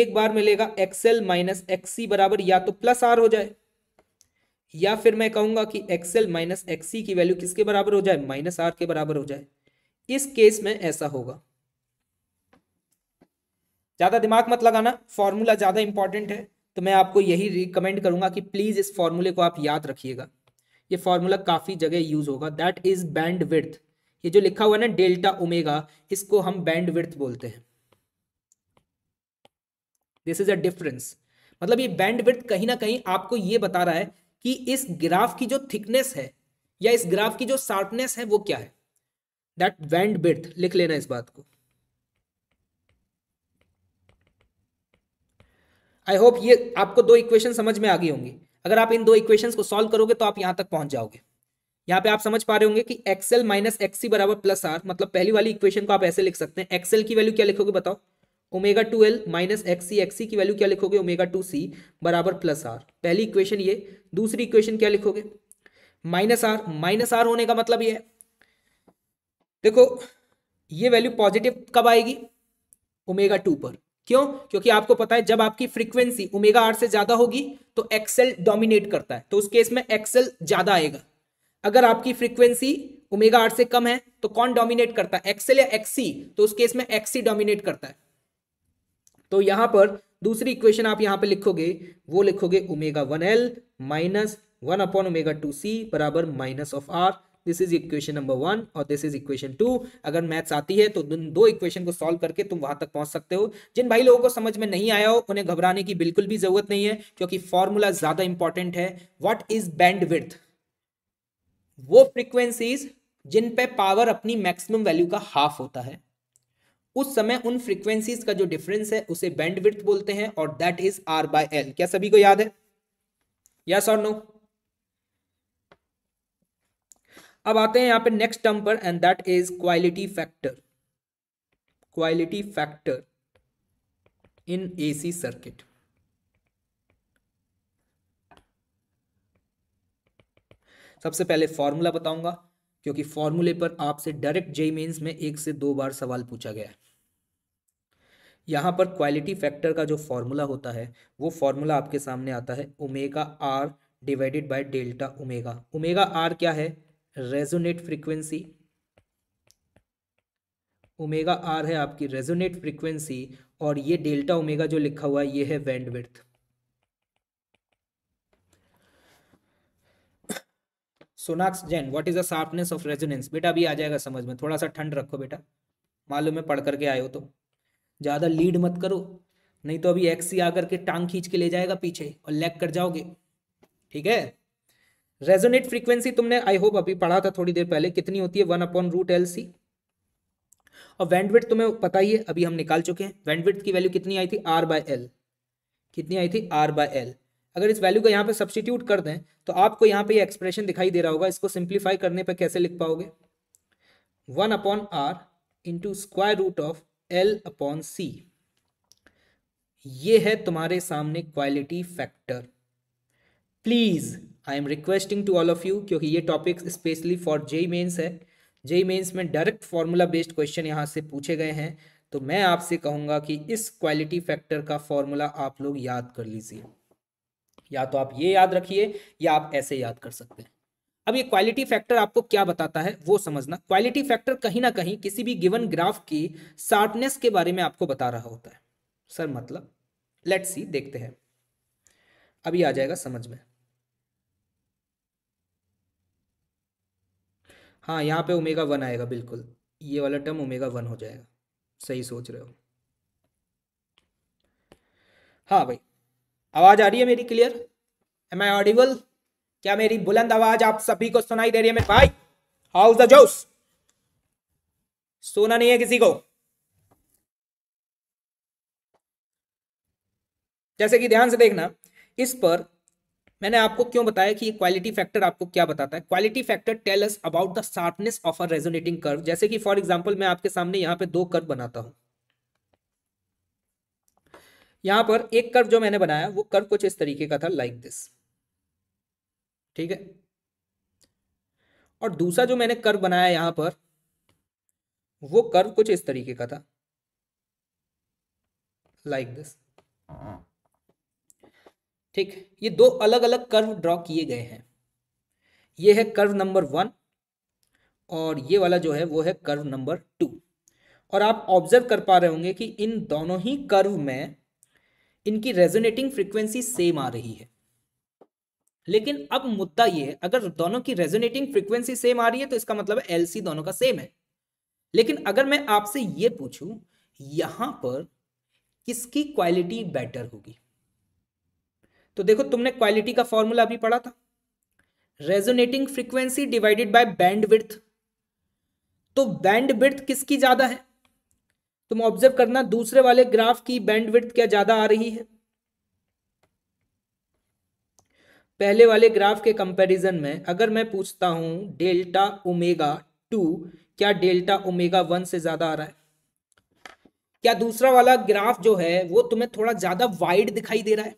एक बार मिलेगा एक्सएल माइनस एक्सी बराबर या तो प्लस आर हो जाए या फिर मैं कहूंगा कि एक्सएल माइनस एक्सी की वैल्यू किसके बराबर हो जाए माइनस आर के बराबर हो जाए इस केस में ऐसा होगा ज्यादा दिमाग मत लगाना फॉर्मूला ज्यादा इंपॉर्टेंट है तो मैं आपको यही रिकमेंड करूंगा कि प्लीज इस फॉर्मूले को आप याद रखिएगा ये फॉर्मूला काफी जगह यूज होगा दैट इज बैंड विथ ये जो लिखा हुआ है ना डेल्टा ओमेगा इसको हम बैंड विर्थ बोलते हैं दिस इज अ डिफरेंस मतलब ये बैंड विर्थ कहीं ना कहीं आपको ये बता रहा है कि इस ग्राफ की जो थिकनेस है या इस ग्राफ की जो शार्पनेस है वो क्या है दैट बैंड विर्थ लिख लेना इस बात को आई होप ये आपको दो इक्वेशन समझ में आ गई होंगी अगर आप इन दो इक्वेशंस को सॉल्व करोगे तो आप यहां तक पहुंच जाओगे यहाँ पे आप समझ पा रहे होंगे कि एक्सएल माइनस एक्सी बराबर प्लस आर मतलब पहली वाली इक्वेशन को आप ऐसे लिख सकते हैं एक्सएल की वैल्यू क्या लिखोगे बताओ omega two L minus XC XC की वैल्यू क्या लिखोगे ओमेगा टू सी बराबर प्लस आर पहली इक्वेशन ये दूसरी इक्वेशन क्या लिखोगे माइनस आर माइनस आर होने का मतलब ये है देखो ये वैल्यू पॉजिटिव कब आएगी ओमेगा टू पर क्यों क्योंकि आपको पता है जब आपकी फ्रीक्वेंसी ओमेगा आर से ज्यादा होगी तो एक्सेल डोमिनेट करता है तो उस केस में एक्सेल ज्यादा आएगा अगर आपकी फ्रीक्वेंसी ओमेगा आर से कम है तो कौन डोमिनेट करता है एक्सेल या एक्सी तो उस केस में एक्सी डोमिनेट करता है तो यहां पर दूसरी इक्वेशन आप यहां पर लिखोगे वो लिखोगे omega one L minus one upon omega two C बराबर minus of R this is equation number one और दिस इज इक्वेशन टू अगर मैथ्स आती है तो दो इक्वेशन को सॉल्व करके तुम वहां तक पहुंच सकते हो जिन भाई लोगों को समझ में नहीं आया हो उन्हें घबराने की बिल्कुल भी जरूरत नहीं है क्योंकि फॉर्मूला ज्यादा इंपॉर्टेंट है वॉट इज बैंड विथ वो फ्रीक्वेंसीज जिन पे पावर अपनी मैक्सिमम वैल्यू का हाफ होता है उस समय उन फ्रीक्वेंसीज का जो डिफरेंस है उसे बैंडविड्थ बोलते हैं और that is R by L क्या सभी को याद है यस और नो अब आते हैं यहां पे नेक्स्ट टर्म पर and that is quality factor quality factor in AC circuit सबसे पहले फॉर्मूला बताऊंगा क्योंकि फॉर्मूले पर आपसे डायरेक्ट जेई मेन्स में एक से दो बार सवाल पूछा गया है यहाँ पर क्वालिटी फैक्टर का जो फॉर्मूला होता है वो फॉर्मूला आपके सामने आता है omega R divided by delta omega omega R क्या है रेजोनेट फ्रीक्वेंसी ओमेगा आर है आपकी रेजोनेट फ्रीक्वेंसी और ये डेल्टा ओमेगा जो लिखा हुआ है ये है बैंडविड्थ सोनाक्स जैन what is the sharpness of resonance बेटा अभी आ जाएगा समझ में थोड़ा सा ठंड रखो बेटा मालूम है पढ़ करके आए हो तो ज़्यादा लीड मत करो नहीं तो अभी एक्स आकर के टांग खींच के ले जाएगा पीछे और लैग कर जाओगे ठीक है रेजोनेट फ्रीक्वेंसी तुमने आई होप अभी पढ़ा था थोड़ी देर पहले कितनी होती है one upon root L C और वेंडविट तुम्हें पता ही है अभी हम निकाल चुके हैं वेंडविट की वैल्यू कितनी आई थी आर बाय एल कितनी आई थी आर बाय एल अगर इस वैल्यू को यहाँ पे सब्सटीट्यूट कर दें तो आपको यहाँ पे ये यह एक्सप्रेशन दिखाई दे रहा होगा इसको सिंप्लीफाई करने पर कैसे लिख पाओगे one upon R into square root of L upon C ये है तुम्हारे सामने quality factor please I am requesting to all of you क्योंकि ये topic specially for JEE Mains है जेई मेन्स में डायरेक्ट फॉर्मूला बेस्ड क्वेश्चन यहाँ से पूछे गए हैं तो मैं आपसे कहूँगा कि इस क्वालिटी फैक्टर का फॉर्मूला आप लोग याद कर लीजिए या तो आप ये याद रखिए या आप ऐसे याद कर सकते हैं अब ये क्वालिटी फैक्टर आपको क्या बताता है वो समझना क्वालिटी फैक्टर कहीं ना कहीं किसी भी गिवन ग्राफ की शार्पनेस के बारे में आपको बता रहा होता है सर मतलब लेट्स सी देखते हैं अभी आ जाएगा समझ में हाँ यहाँ पे ओमेगा वन आएगा बिल्कुल ये वाला टर्म ओमेगा वन हो जाएगा सही सोच रहे हो हाँ भाई आवाज़ आ रही है मेरी क्लियर एम आई ऑडिबल क्या मेरी बुलंद आवाज़ आप सभी को सुनाई दे रही है मेरे भाई हाउस द जोस सोना नहीं है किसी को जैसे कि ध्यान से देखना इस पर मैंने आपको क्यों बताया कि ये क्वालिटी फैक्टर आपको क्या बताता है quality factor tell us about the sharpness of a resonating curve जैसे कि फॉर एग्जांपल मैं आपके सामने यहाँ पे दो कर्व बनाता हूँ यहां पर एक कर्व जो मैंने बनाया वो कर्व कुछ इस तरीके का था लाइक दिस ठीक है और दूसरा जो मैंने कर्व बनाया यहां पर वो कर्व कुछ इस तरीके का था लाइक like दिस ठीक ये दो अलग अलग कर्व ड्रॉ किए गए हैं ये है कर्व नंबर वन और ये वाला जो है वो है कर्व नंबर टू और आप ऑब्जर्व कर पा रहे होंगे कि इन दोनों ही कर्व में इनकी रेजोनेटिंग फ्रीक्वेंसी सेम आ रही है लेकिन अब मुद्दा ये है अगर दोनों की रेजोनेटिंग फ्रीक्वेंसी सेम आ रही है तो इसका मतलब एलसी दोनों का सेम है लेकिन अगर मैं आपसे ये पूछूं यहां पर किसकी क्वालिटी बेटर होगी तो देखो तुमने क्वालिटी का फॉर्मूला अभी पढ़ा था resonating frequency divided by bandwidth तो बैंड विड्थ किसकी ज्यादा है तुम ऑब्जर्व करना दूसरे वाले ग्राफ की बैंडविड्थ क्या ज्यादा आ रही है पहले वाले ग्राफ के कंपैरिजन में अगर मैं पूछता हूं डेल्टा ओमेगा टू क्या डेल्टा ओमेगा वन से ज्यादा आ रहा है क्या दूसरा वाला ग्राफ जो है वो तुम्हें थोड़ा ज्यादा वाइड दिखाई दे रहा है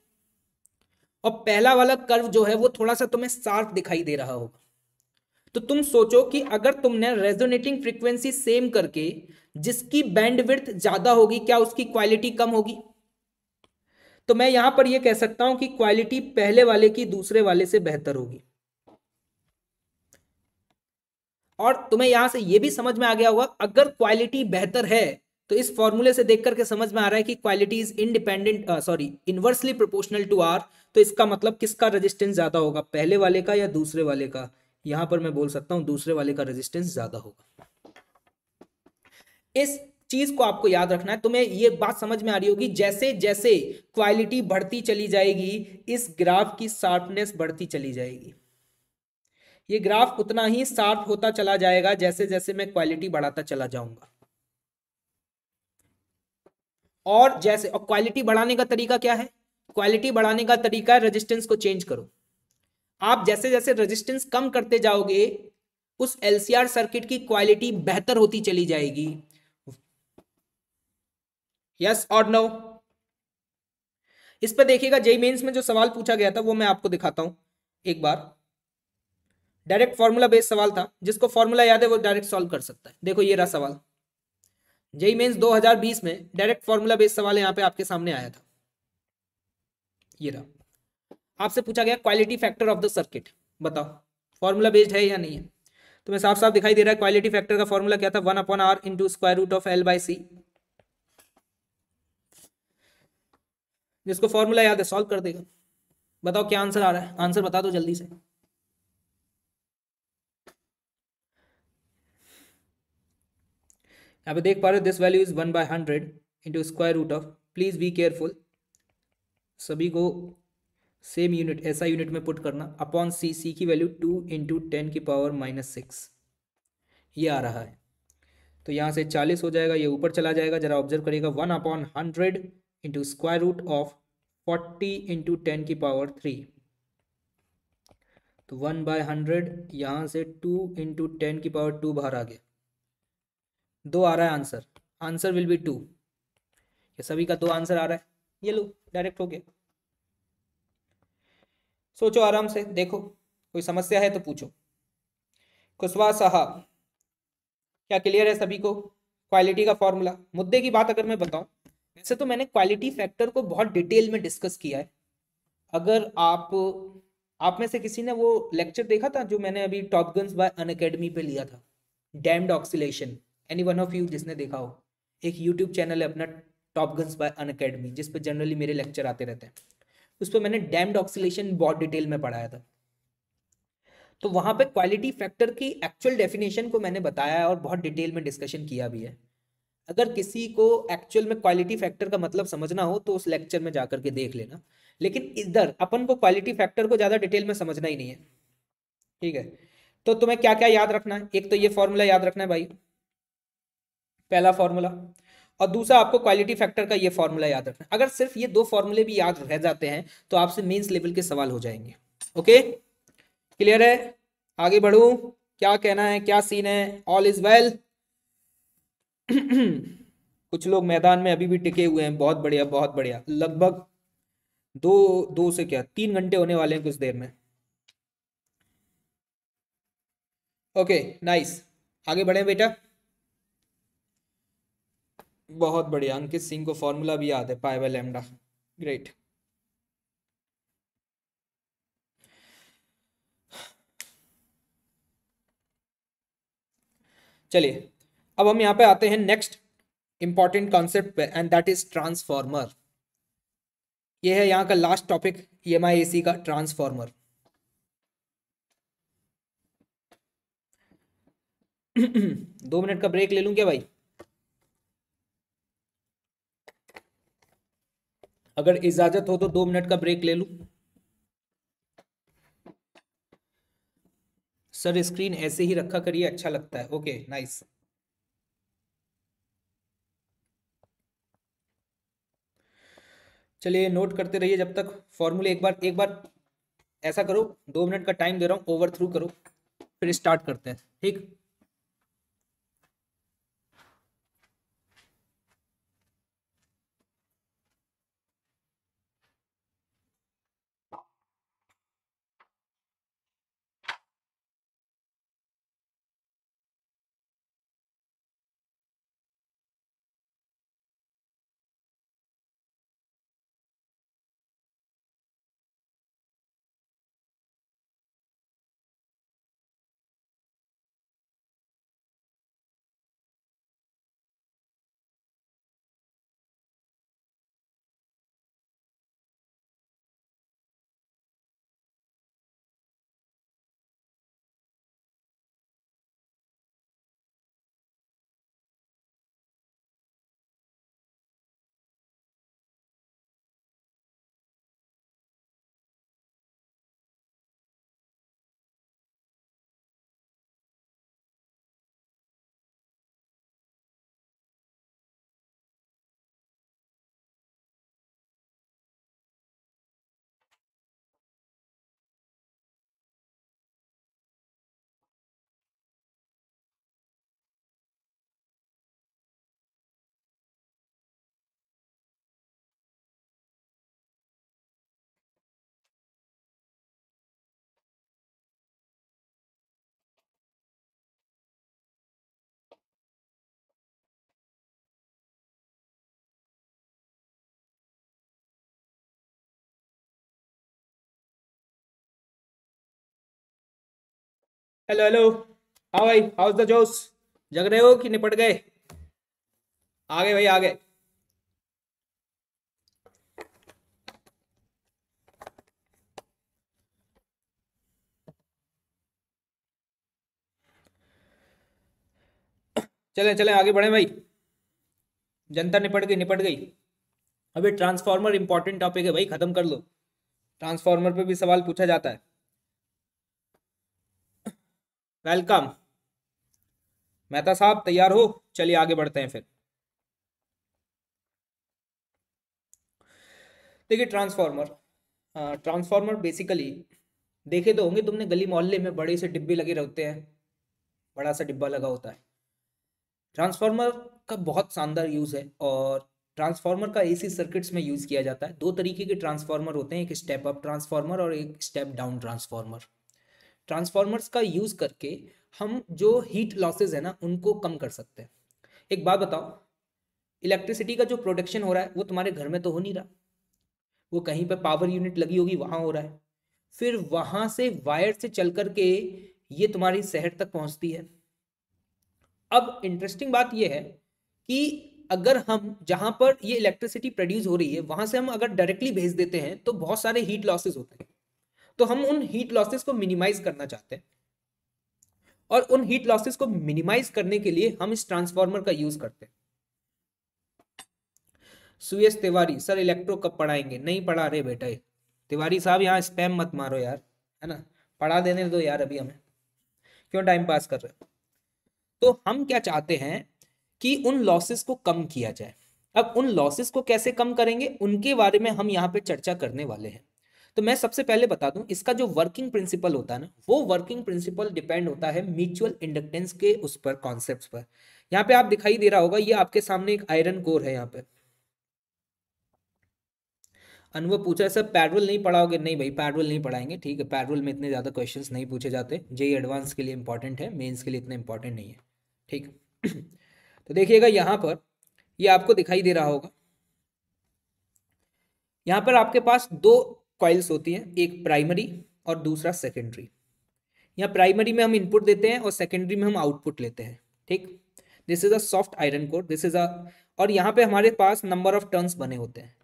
और पहला वाला कर्व जो है वो थोड़ा सा तुम्हें शार्प दिखाई दे रहा होगा तो तुम सोचो कि अगर तुमने रेजोनेटिंग फ्रीक्वेंसी सेम करके जिसकी बैंडविड्थ ज्यादा होगी क्या उसकी क्वालिटी कम होगी तो मैं यहां पर यह कह सकता हूं कि क्वालिटी पहले वाले की दूसरे वाले से बेहतर होगी और तुम्हें यहां से यह भी समझ में आ गया होगा अगर क्वालिटी बेहतर है तो इस फॉर्मूले से देख करके समझ में आ रहा है कि quality is independent sorry inversely proportional to R तो इसका मतलब किसका रेजिस्टेंस ज्यादा होगा पहले वाले का या दूसरे वाले का यहां पर मैं बोल सकता हूं दूसरे वाले का रेजिस्टेंस ज्यादा होगा इस चीज को आपको याद रखना है तुम्हें ये बात समझ में आ रही होगी जैसे जैसे क्वालिटी बढ़ती चली जाएगी इस ग्राफ की शार्पनेस बढ़ती चली जाएगी ये ग्राफ उतना ही शार्प होता चला जाएगा जैसे जैसे मैं क्वालिटी बढ़ाता चला जाऊंगा और जैसे और क्वालिटी बढ़ाने का तरीका क्या है क्वालिटी बढ़ाने का तरीका है रजिस्टेंस को चेंज करो आप जैसे जैसे रजिस्टेंस कम करते जाओगे उस एलसीआर सर्किट की क्वालिटी बेहतर होती चली जाएगी यस और नो इस पर देखिएगा जेई मेन्स में जो सवाल पूछा गया था वो मैं आपको दिखाता हूं एक बार डायरेक्ट फॉर्मूला बेस्ड सवाल था जिसको फॉर्मूला याद है वो डायरेक्ट सॉल्व कर सकता है देखो ये रहा सवाल जेई मेन्स 2020 में डायरेक्ट फॉर्मूला बेस्ड सवाल यहाँ पे आपके सामने आया था ये रहा आपसे पूछा गया quality factor of the circuit बताओ फॉर्मूला बेस्ड है या नहीं है तो मैं साफ साफ दिखाई दे रहा है क्वालिटी फैक्टर का फॉर्मूला क्या था one upon R into square root of L by C जिसको फॉर्मूला याद है सॉल्व कर देगा बताओ क्या आंसर आ रहा है आंसर बता दो जल्दी से यहाँ पे देख पा रहे हो this value is one by hundred into square root of please be careful सभी को सेम यूनिट ऐसा यूनिट में पुट करना अपॉन सी सी की वैल्यू टू इंटू टेन की पावर माइनस सिक्स ये आ रहा है तो यहाँ से चालीस हो जाएगा ये ऊपर चला जाएगा जरा ऑब्जर्व करिएगा one upon hundred into square root of 40 into ten की पावर थ्री तो वन बाय हंड्रेड यहाँ से टू इंटू टेन की पावर टू बाहर आ गया दो आ रहा है answer answer will be two ये सभी का दो आंसर आ रहा है ये लो डायरेक्ट हो गया सोचो आराम से देखो कोई समस्या है तो पूछो कुशवा साहब क्या क्लियर है सभी को क्वालिटी का फॉर्मूला मुद्दे की बात अगर मैं बताऊं वैसे तो मैंने क्वालिटी फैक्टर को बहुत डिटेल में डिस्कस किया है अगर आप आप में से किसी ने वो लेक्चर देखा था जो मैंने अभी Top guns by Unacademy पर लिया था damped oscillation any one of you जिसने देखा हो एक यूट्यूब चैनल है अपना Top guns by Unacademy जिस पर जनरली मेरे लेक्चर आते रहते हैं उस पर मैंने डैम्ड ऑक्सीलेशन बहुत डिटेल में पढ़ाया था तो वहाँ पे क्वालिटी फैक्टर की एक्चुअल डेफिनेशन को मैंने बताया है और बहुत डिटेल में डिस्कशन किया भी है अगर किसी को एक्चुअल में क्वालिटी फैक्टर का मतलब समझना हो तो उस लेक्चर में जाकर के देख लेना लेकिन इधर अपन को क्वालिटी फैक्टर को ज़्यादा डिटेल में समझना ही नहीं है ठीक है तो तुम्हें क्या क्या याद रखना है एक तो ये फॉर्मूला याद रखना है भाई पहला फॉर्मूला और दूसरा आपको क्वालिटी फैक्टर का ये फॉर्मूला याद रखना अगर सिर्फ ये दो फॉर्मूले भी याद रह जाते हैं तो आपसे मेंस लेवल के सवाल हो जाएंगे ओके क्लियर है आगे बढ़ू क्या कहना है क्या सीन है ऑल इज वेल कुछ लोग मैदान में अभी भी टिके हुए हैं बहुत बढ़िया बहुत बढ़िया लगभग दो दो से क्या तीन घंटे होने वाले हैं कुछ देर में ओके नाइस आगे बढ़े बेटा बहुत बढ़िया अंकित सिंह को फॉर्मूला भी याद है पाए बाय ग्रेट चलिए अब हम यहां पे आते हैं नेक्स्ट इंपॉर्टेंट कॉन्सेप्ट पे एंड दैट इज ट्रांसफॉर्मर ये है यहां का लास्ट टॉपिक ई का ट्रांसफॉर्मर दो मिनट का ब्रेक ले लूँ क्या भाई अगर इजाजत हो तो दो मिनट का ब्रेक ले लू सर स्क्रीन ऐसे ही रखा करिए अच्छा लगता है ओके नाइस चलिए नोट करते रहिए जब तक फॉर्मूले एक बार एक बार ऐसा करो दो मिनट का टाइम दे रहा हूँ ओवर थ्रू करो फिर स्टार्ट करते हैं ठीक हेलो हेलो हाँ भाई हाउस द जोश जग रहे हो कि निपट गए आ गए भाई आ गए चले चले आगे बढ़े भाई जनता निपट गई निपट गई अभी ट्रांसफार्मर इंपॉर्टेंट टॉपिक है भाई खत्म कर लो ट्रांसफार्मर पे भी सवाल पूछा जाता है वेलकम मेहता साहब तैयार हो चलिए आगे बढ़ते हैं फिर देखिए ट्रांसफार्मर ट्रांसफार्मर बेसिकली देखे तो होंगे तुमने गली मोहल्ले में बड़े से डिब्बे लगे रहते हैं बड़ा सा डिब्बा लगा होता है ट्रांसफार्मर का बहुत शानदार यूज़ है और ट्रांसफार्मर का एसी सर्किट्स में यूज़ किया जाता है दो तरीके के ट्रांसफार्मर होते हैं एक स्टेप अप ट्रांसफार्मर और एक स्टेप डाउन ट्रांसफार्मर ट्रांसफार्मर्स का यूज करके हम जो हीट लॉसेज है ना उनको कम कर सकते हैं एक बात बताओ इलेक्ट्रिसिटी का जो प्रोडक्शन हो रहा है वो तुम्हारे घर में तो हो नहीं रहा वो कहीं पर पावर यूनिट लगी होगी वहाँ हो रहा है फिर वहाँ से वायर से चल करके ये तुम्हारी शहर तक पहुँचती है अब इंटरेस्टिंग बात यह है कि अगर हम जहाँ पर ये इलेक्ट्रिसिटी प्रोड्यूस हो रही है वहाँ से हम अगर डायरेक्टली भेज देते हैं तो बहुत सारे हीट लॉसेज होते हैं तो हम उन हीट लॉसेस को मिनिमाइज करना चाहते हैं और उन हीट लॉसेस को मिनिमाइज करने के लिए हम इस ट्रांसफार्मर का यूज करते हैं सुयस तिवारी सर इलेक्ट्रो कब पढ़ाएंगे नहीं पढ़ा रहे बेटा तिवारी साहब यहाँ स्पैम मत मारो यार है ना पढ़ा देने दो यार अभी हमें क्यों टाइम पास कर रहे तो हम क्या चाहते हैं कि उन लॉसेस को कम किया जाए अब उन लॉसेस को कैसे कम करेंगे उनके बारे में हम यहाँ पे चर्चा करने वाले हैं तो मैं सबसे पहले बता दूं इसका जो वर्किंग प्रिंसिपल होता है ना वो वर्किंग प्रिंसिपल डिपेंड होता है म्यूचुअल इंडक्टेंस के उस पर कॉन्सेप्ट पर यहाँ पे आप दिखाई दे रहा होगा ये आपके सामने एक आयरन कोर है यहाँ पे अनुभव पूछा सर पैडवल नहीं पढ़ाओगे नहीं भाई पैडवल नहीं पढ़ाएंगे ठीक है पैडवल में इतने ज़्यादा क्वेश्चन नहीं पूछे जाते जे एडवांस के लिए इंपॉर्टेंट है मेन्स के लिए इतना इंपॉर्टेंट नहीं है ठीक तो देखिएगा यहाँ पर ये आपको दिखाई दे रहा होगा यहाँ पर आपके पास दो कॉइल्स होती हैं एक प्राइमरी और दूसरा सेकेंडरी यहाँ प्राइमरी में हम इनपुट देते हैं और सेकेंडरी में हम आउटपुट लेते हैं ठीक this is a soft iron core this is a और यहाँ पे हमारे पास नंबर ऑफ टर्न्स बने होते हैं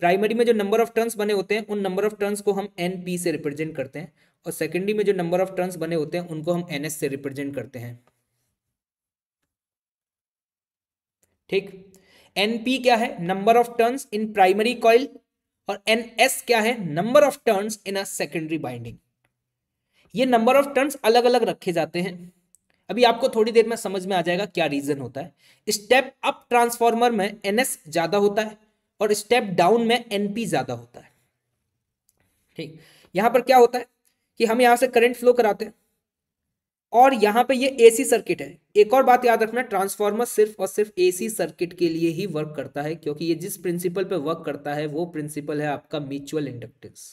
प्राइमरी में जो नंबर ऑफ टर्न्स बने होते हैं उन नंबर ऑफ टर्न्स को हम एन पी से रिप्रेजेंट करते हैं और सेकेंडरी में जो नंबर ऑफ टर्न्स बने होते हैं उनको हम एन एस से रिप्रेजेंट करते हैं ठीक एन पी क्या है number of turns in primary coil और एन एस क्या है number of turns in a secondary winding ये नंबर ऑफ टर्न्स अलग अलग रखे जाते हैं अभी आपको थोड़ी देर में समझ में आ जाएगा क्या रीजन होता है स्टेप अप ट्रांसफॉर्मर में एन एस ज्यादा होता है और स्टेप डाउन में एनपी ज्यादा होता है ठीक यहां पर क्या होता है कि हम यहां से करंट फ्लो कराते हैं और यहां पे ये एसी सर्किट है एक और बात याद रखना ट्रांसफार्मर सिर्फ और सिर्फ एसी सर्किट के लिए ही वर्क करता है क्योंकि ये जिस प्रिंसिपल पे वर्क करता है वो प्रिंसिपल है आपका म्यूचुअल इंडक्टेंस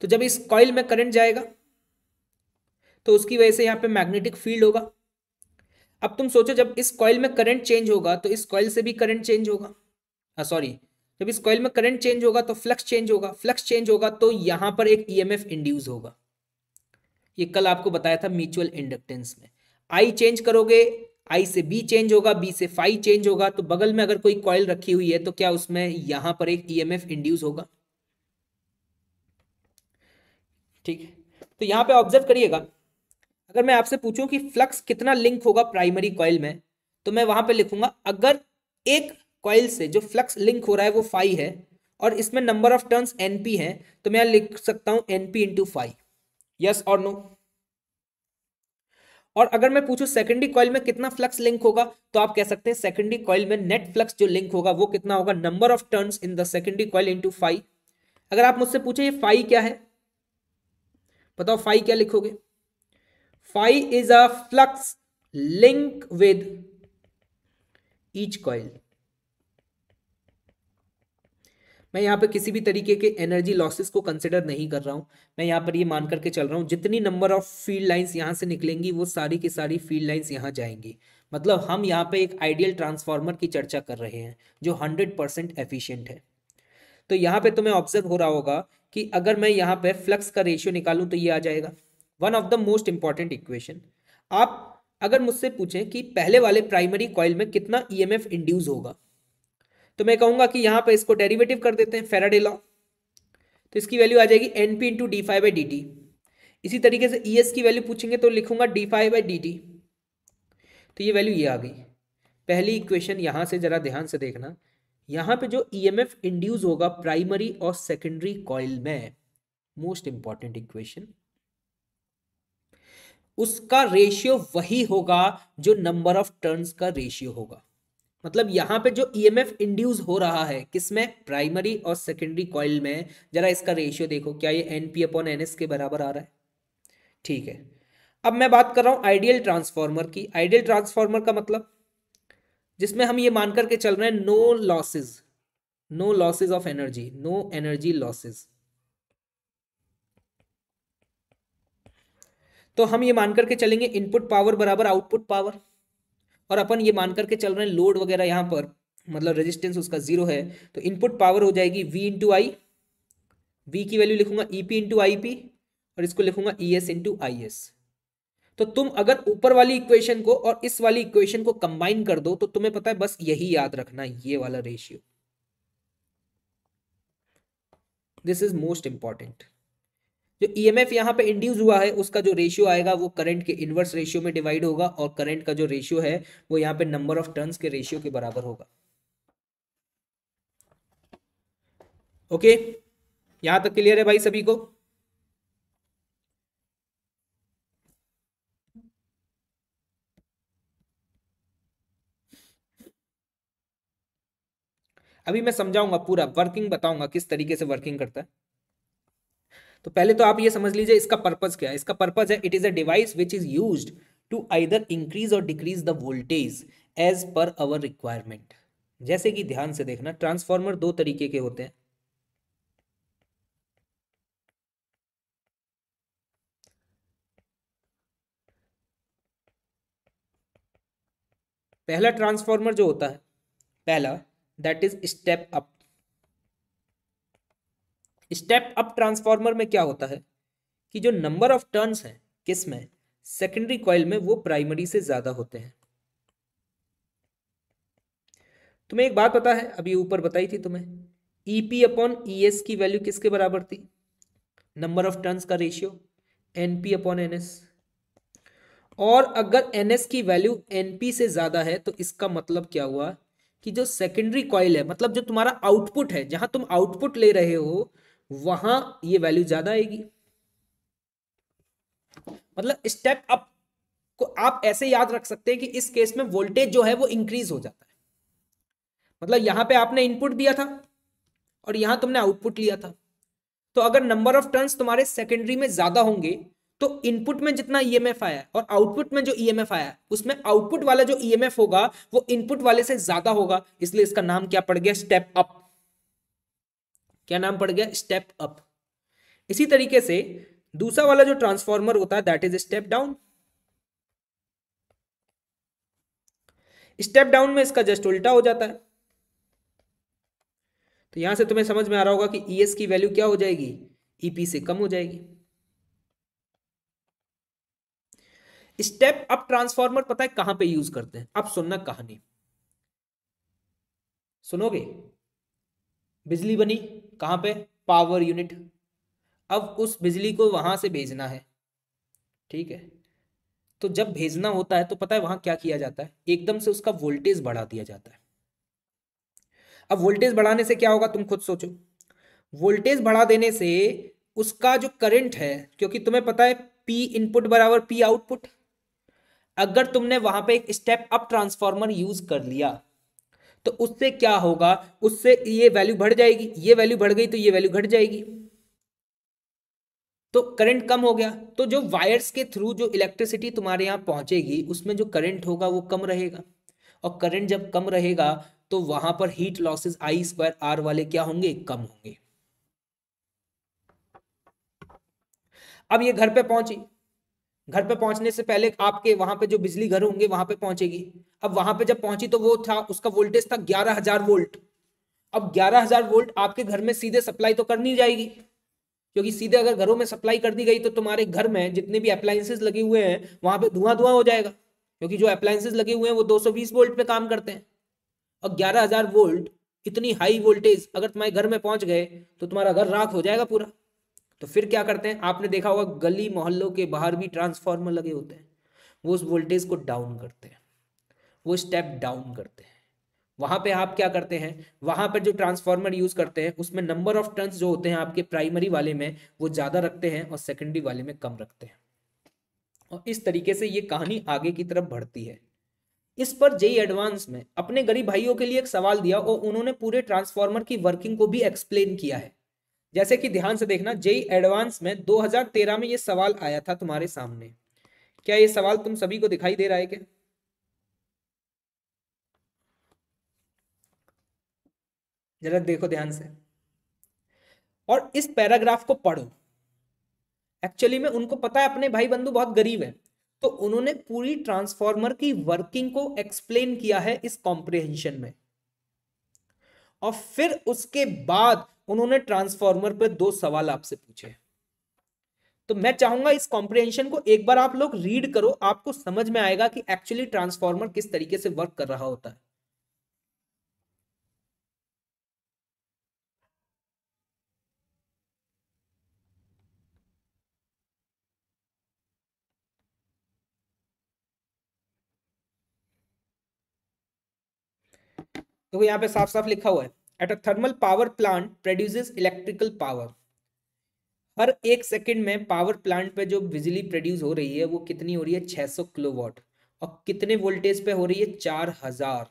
तो जब इस कॉइल में करंट जाएगा तो उसकी वजह से यहां पे मैग्नेटिक फील्ड होगा अब तुम सोचो जब इस कॉइल में करंट चेंज होगा तो इस कॉइल से भी करंट चेंज होगा सॉरी हाँ, जब इस कॉइल में करंट चेंज होगा तो फ्लक्स चेंज होगा फ्लक्स चेंज होगा तो यहां पर एक ईएमएफ e इंड्यूस होगा ये कल आपको बताया था म्यूचुअल इंडक्टेंस में आई चेंज करोगे आई से बी चेंज होगा बी से फाइव चेंज होगा तो बगल में अगर कोई कॉइल रखी हुई है तो क्या उसमें यहां पर एक ईएमएफ e इंड्यूस होगा ठीक है तो यहां पे ऑब्जर्व करिएगा अगर मैं आपसे पूछूं कि फ्लक्स कितना लिंक होगा प्राइमरी कॉइल में तो मैं वहां पे लिखूंगा अगर एक कॉइल से जो फ्लक्स लिंक हो रहा है वो फाइव है और इसमें नंबर ऑफ टर्न्स एनपी है तो मैं लिख सकता हूं एनपी इंटू फाइव यस और नो और अगर मैं पूछूं सेकेंडरी कॉइल में कितना फ्लक्स लिंक होगा तो आप कह सकते हैं सेकेंडरी कॉइल में नेट फ्लक्स जो लिंक होगा वो कितना होगा number of turns in the secondary coil into phi अगर आप मुझसे पूछे ये फाइव क्या है बताओ फाइव क्या लिखोगे phi is a flux link with each coil मैं यहाँ पर किसी भी तरीके के एनर्जी लॉसेस को कंसिडर नहीं कर रहा हूँ मैं यहाँ पर ये यह मान करके चल रहा हूँ जितनी नंबर ऑफ फील्ड लाइन्स यहाँ से निकलेंगी वो सारी की सारी फील्ड लाइन्स यहाँ जाएंगी मतलब हम यहाँ पे एक आइडियल ट्रांसफार्मर की चर्चा कर रहे हैं जो हंड्रेड परसेंट एफिशियंट है तो यहाँ पे तुम्हें ऑब्जर्व हो रहा होगा कि अगर मैं यहाँ पे फ्लक्स का रेशियो निकालूँ तो ये आ जाएगा one of the most important equation आप अगर मुझसे पूछें कि पहले वाले प्राइमरी कॉयल में कितना एफ e इंड्यूस होगा तो मैं कहूंगा कि यहां पर इसको डेरिवेटिव कर देते हैं फेराडे लॉ तो इसकी वैल्यू आ जाएगी N P into D phi by D T इसी तरीके से ई e एस की वैल्यू पूछेंगे तो लिखूंगा D phi by D T तो ये वैल्यू ये आ गई पहली इक्वेशन यहां से जरा ध्यान से देखना यहां पे जो ई एम एफ इंड्यूज होगा प्राइमरी और सेकेंडरी कॉइल में मोस्ट इंपॉर्टेंट इक्वेशन उसका रेशियो वही होगा जो नंबर ऑफ टर्न्स का रेशियो होगा मतलब यहाँ पे जो ई एम एफ इंड्यूस हो रहा है किसमें प्राइमरी और सेकेंडरी कॉइल में जरा इसका रेशियो देखो क्या ये N P upon N S के बराबर आ रहा है ठीक है अब मैं बात कर रहा हूँ आइडियल ट्रांसफार्मर की आइडियल ट्रांसफार्मर का मतलब जिसमें हम ये मान करके चल रहे हैं no losses no losses of energy no energy losses तो हम ये मानकर के चलेंगे इनपुट पावर बराबर आउटपुट पावर और अपन ये मान करके चल रहे हैं लोड वगैरह यहाँ पर मतलब रेजिस्टेंस उसका जीरो है तो इनपुट पावर हो जाएगी वी इंटू आई वी की वैल्यू लिखूंगा E P into I P और इसको लिखूंगा E S into I S तो तुम अगर ऊपर वाली इक्वेशन को और इस वाली इक्वेशन को कंबाइन कर दो तो तुम्हें पता है बस यही याद रखना ये वाला ratio this is most important जो ई एम एफ यहाँ पे इंड्यूस हुआ है उसका जो रेशियो आएगा वो करंट के इनवर्स रेशियो में डिवाइड होगा और करंट का जो रेशियो है वो यहाँ पे नंबर ऑफ टर्न्स के रेशियो के बराबर होगा ओके यहां तक क्लियर है भाई सभी को अभी मैं समझाऊंगा पूरा वर्किंग बताऊंगा किस तरीके से वर्किंग करता है तो पहले तो आप ये समझ लीजिए इसका पर्पज क्या है इसका पर्पज है it is a device which is use to either increase और decrease the voltage as per our requirement जैसे कि ध्यान से देखना ट्रांसफॉर्मर दो तरीके के होते हैं पहला ट्रांसफॉर्मर जो होता है पहला that is step up step up transformer में क्या होता है कि जो नंबर ऑफ टर्न्स हैं किस में सेकेंडरी कॉयल में वो प्राइमरी से ज़्यादा होते हैं तुम्हें एक बात पता है अभी ऊपर बताई थी तुम्हें ईपी अपॉन ई एस की वैल्यू किसके बराबर थी नंबर ऑफ टर्न्स का ratio NP upon N S और अगर एन एस की वैल्यू एन से ज़्यादा है तो इसका मतलब क्या हुआ कि जो सेकेंडरी कॉयल है मतलब जो तुम्हारा आउटपुट है जहां तुम आउटपुट ले रहे हो वहां ये वैल्यू ज्यादा आएगी मतलब स्टेप अप को आप ऐसे याद रख सकते हैं कि इस केस में वोल्टेज जो है वो इंक्रीज हो जाता है मतलब यहां पे आपने इनपुट दिया था और यहां तुमने आउटपुट लिया था तो अगर नंबर ऑफ टर्न्स तुम्हारे सेकेंडरी में ज्यादा होंगे तो इनपुट में जितना ईएमएफ e आया और आउटपुट में जो ईएमएफ e आया उसमें आउटपुट वाला जो ईएमएफ e होगा वो इनपुट वाले से ज्यादा होगा इसलिए इसका नाम क्या पड़ गया स्टेप अप क्या नाम पड़ गया स्टेप अप इसी तरीके से दूसरा वाला जो ट्रांसफॉर्मर होता है that is step down step down में इसका जस्ट उल्टा हो जाता है तो यहां से तुम्हें समझ में आ रहा होगा कि ई e एस की वैल्यू क्या हो जाएगी ईपी e से कम हो जाएगी स्टेप अप ट्रांसफॉर्मर पता है कहां पे यूज करते हैं अब सुनना कहानी सुनोगे बिजली बनी कहाँ पे पावर यूनिट अब उस बिजली को वहां से भेजना है ठीक है तो जब भेजना होता है तो पता है वहां क्या किया जाता है एकदम से उसका वोल्टेज बढ़ा दिया जाता है अब वोल्टेज बढ़ाने से क्या होगा तुम खुद सोचो वोल्टेज बढ़ा देने से उसका जो करंट है क्योंकि तुम्हें पता है पी इनपुट बराबर पी आउटपुट अगर तुमने वहां पे एक स्टेप अप ट्रांसफार्मर यूज कर लिया तो उससे क्या होगा उससे ये वैल्यू बढ़ जाएगी ये वैल्यू बढ़ गई तो ये वैल्यू घट जाएगी तो करंट कम हो गया तो जो वायर्स के थ्रू जो इलेक्ट्रिसिटी तुम्हारे यहां पहुंचेगी उसमें जो करंट होगा वो कम रहेगा और करंट जब कम रहेगा तो वहां पर heat losses I square R वाले क्या होंगे कम होंगे अब ये घर पे पहुंची घर पे पहुंचने से पहले आपके वहां पे जो बिजली घर होंगे वहां पे पहुंचेगी अब वहां पे जब पहुंची तो वो था उसका वोल्टेज था ग्यारह हजार वोल्ट अब ग्यारह हजार वोल्ट आपके घर में सीधे सप्लाई तो करनी जाएगी क्योंकि सीधे अगर घरों में सप्लाई कर दी गई तो तुम्हारे घर में जितने भी अप्लायंसेज लगे हुए हैं वहां पे धुआं धुआं हो जाएगा क्योंकि जो अप्लायंसेज लगे हुए हैं वो 220 वोल्ट पे काम करते हैं और ग्यारह वोल्ट इतनी हाई वोल्टेज अगर तुम्हारे घर में पहुंच गए तो तुम्हारा घर राख हो जाएगा पूरा तो फिर क्या करते हैं आपने देखा होगा गली मोहल्लों के बाहर भी ट्रांसफार्मर लगे होते हैं वो उस वोल्टेज को डाउन करते हैं वो स्टेप डाउन करते हैं वहाँ पे आप क्या करते हैं वहाँ पर जो ट्रांसफार्मर यूज़ करते हैं उसमें नंबर ऑफ टर्न्स जो होते हैं आपके प्राइमरी वाले में वो ज़्यादा रखते हैं और सेकेंडरी वाले में कम रखते हैं और इस तरीके से ये कहानी आगे की तरफ बढ़ती है इस पर जेई एडवांस में अपने गरीब भाइयों के लिए एक सवाल दिया और उन्होंने पूरे ट्रांसफार्मर की वर्किंग को भी एक्सप्लेन किया है जैसे कि ध्यान से देखना जेई एडवांस e में 2013 में ये सवाल आया था तुम्हारे सामने क्या ये सवाल तुम सभी को दिखाई दे रहा है क्या जरा देखो ध्यान से और इस पैराग्राफ को पढ़ो एक्चुअली में उनको पता है अपने भाई बंधु बहुत गरीब है तो उन्होंने पूरी ट्रांसफॉर्मर की वर्किंग को एक्सप्लेन किया है इस कॉम्प्रिहेंशन में और फिर उसके बाद उन्होंने ट्रांसफॉर्मर पर दो सवाल आपसे पूछे तो मैं चाहूंगा इस कॉम्प्रिहेंशन को एक बार आप लोग रीड करो आपको समझ में आएगा कि एक्चुअली ट्रांसफॉर्मर किस तरीके से वर्क कर रहा होता है देखो तो यहाँ पे साफ साफ लिखा हुआ है at a thermal power plant produces electrical power हर एक सेकंड में पावर प्लांट पे जो बिजली प्रोड्यूस हो रही है वो कितनी हो रही है 600 वॉट और कितने वोल्टेज पे हो रही है 4000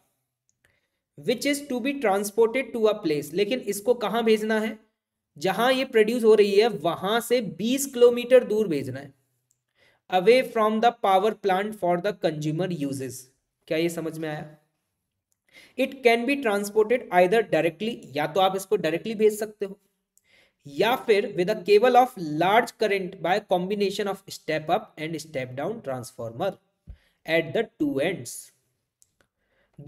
which is to be transported to a place लेकिन इसको कहाँ भेजना है जहां ये प्रोड्यूस हो रही है वहां से 20 किलोमीटर दूर भेजना है away from the power plant for the consumer uses क्या ये समझ में आया it can be transported either directly या तो आप इसको डायरेक्टली भेज सकते हो या फिर with a cable of large current by combination of step up and step down transformer at the two ends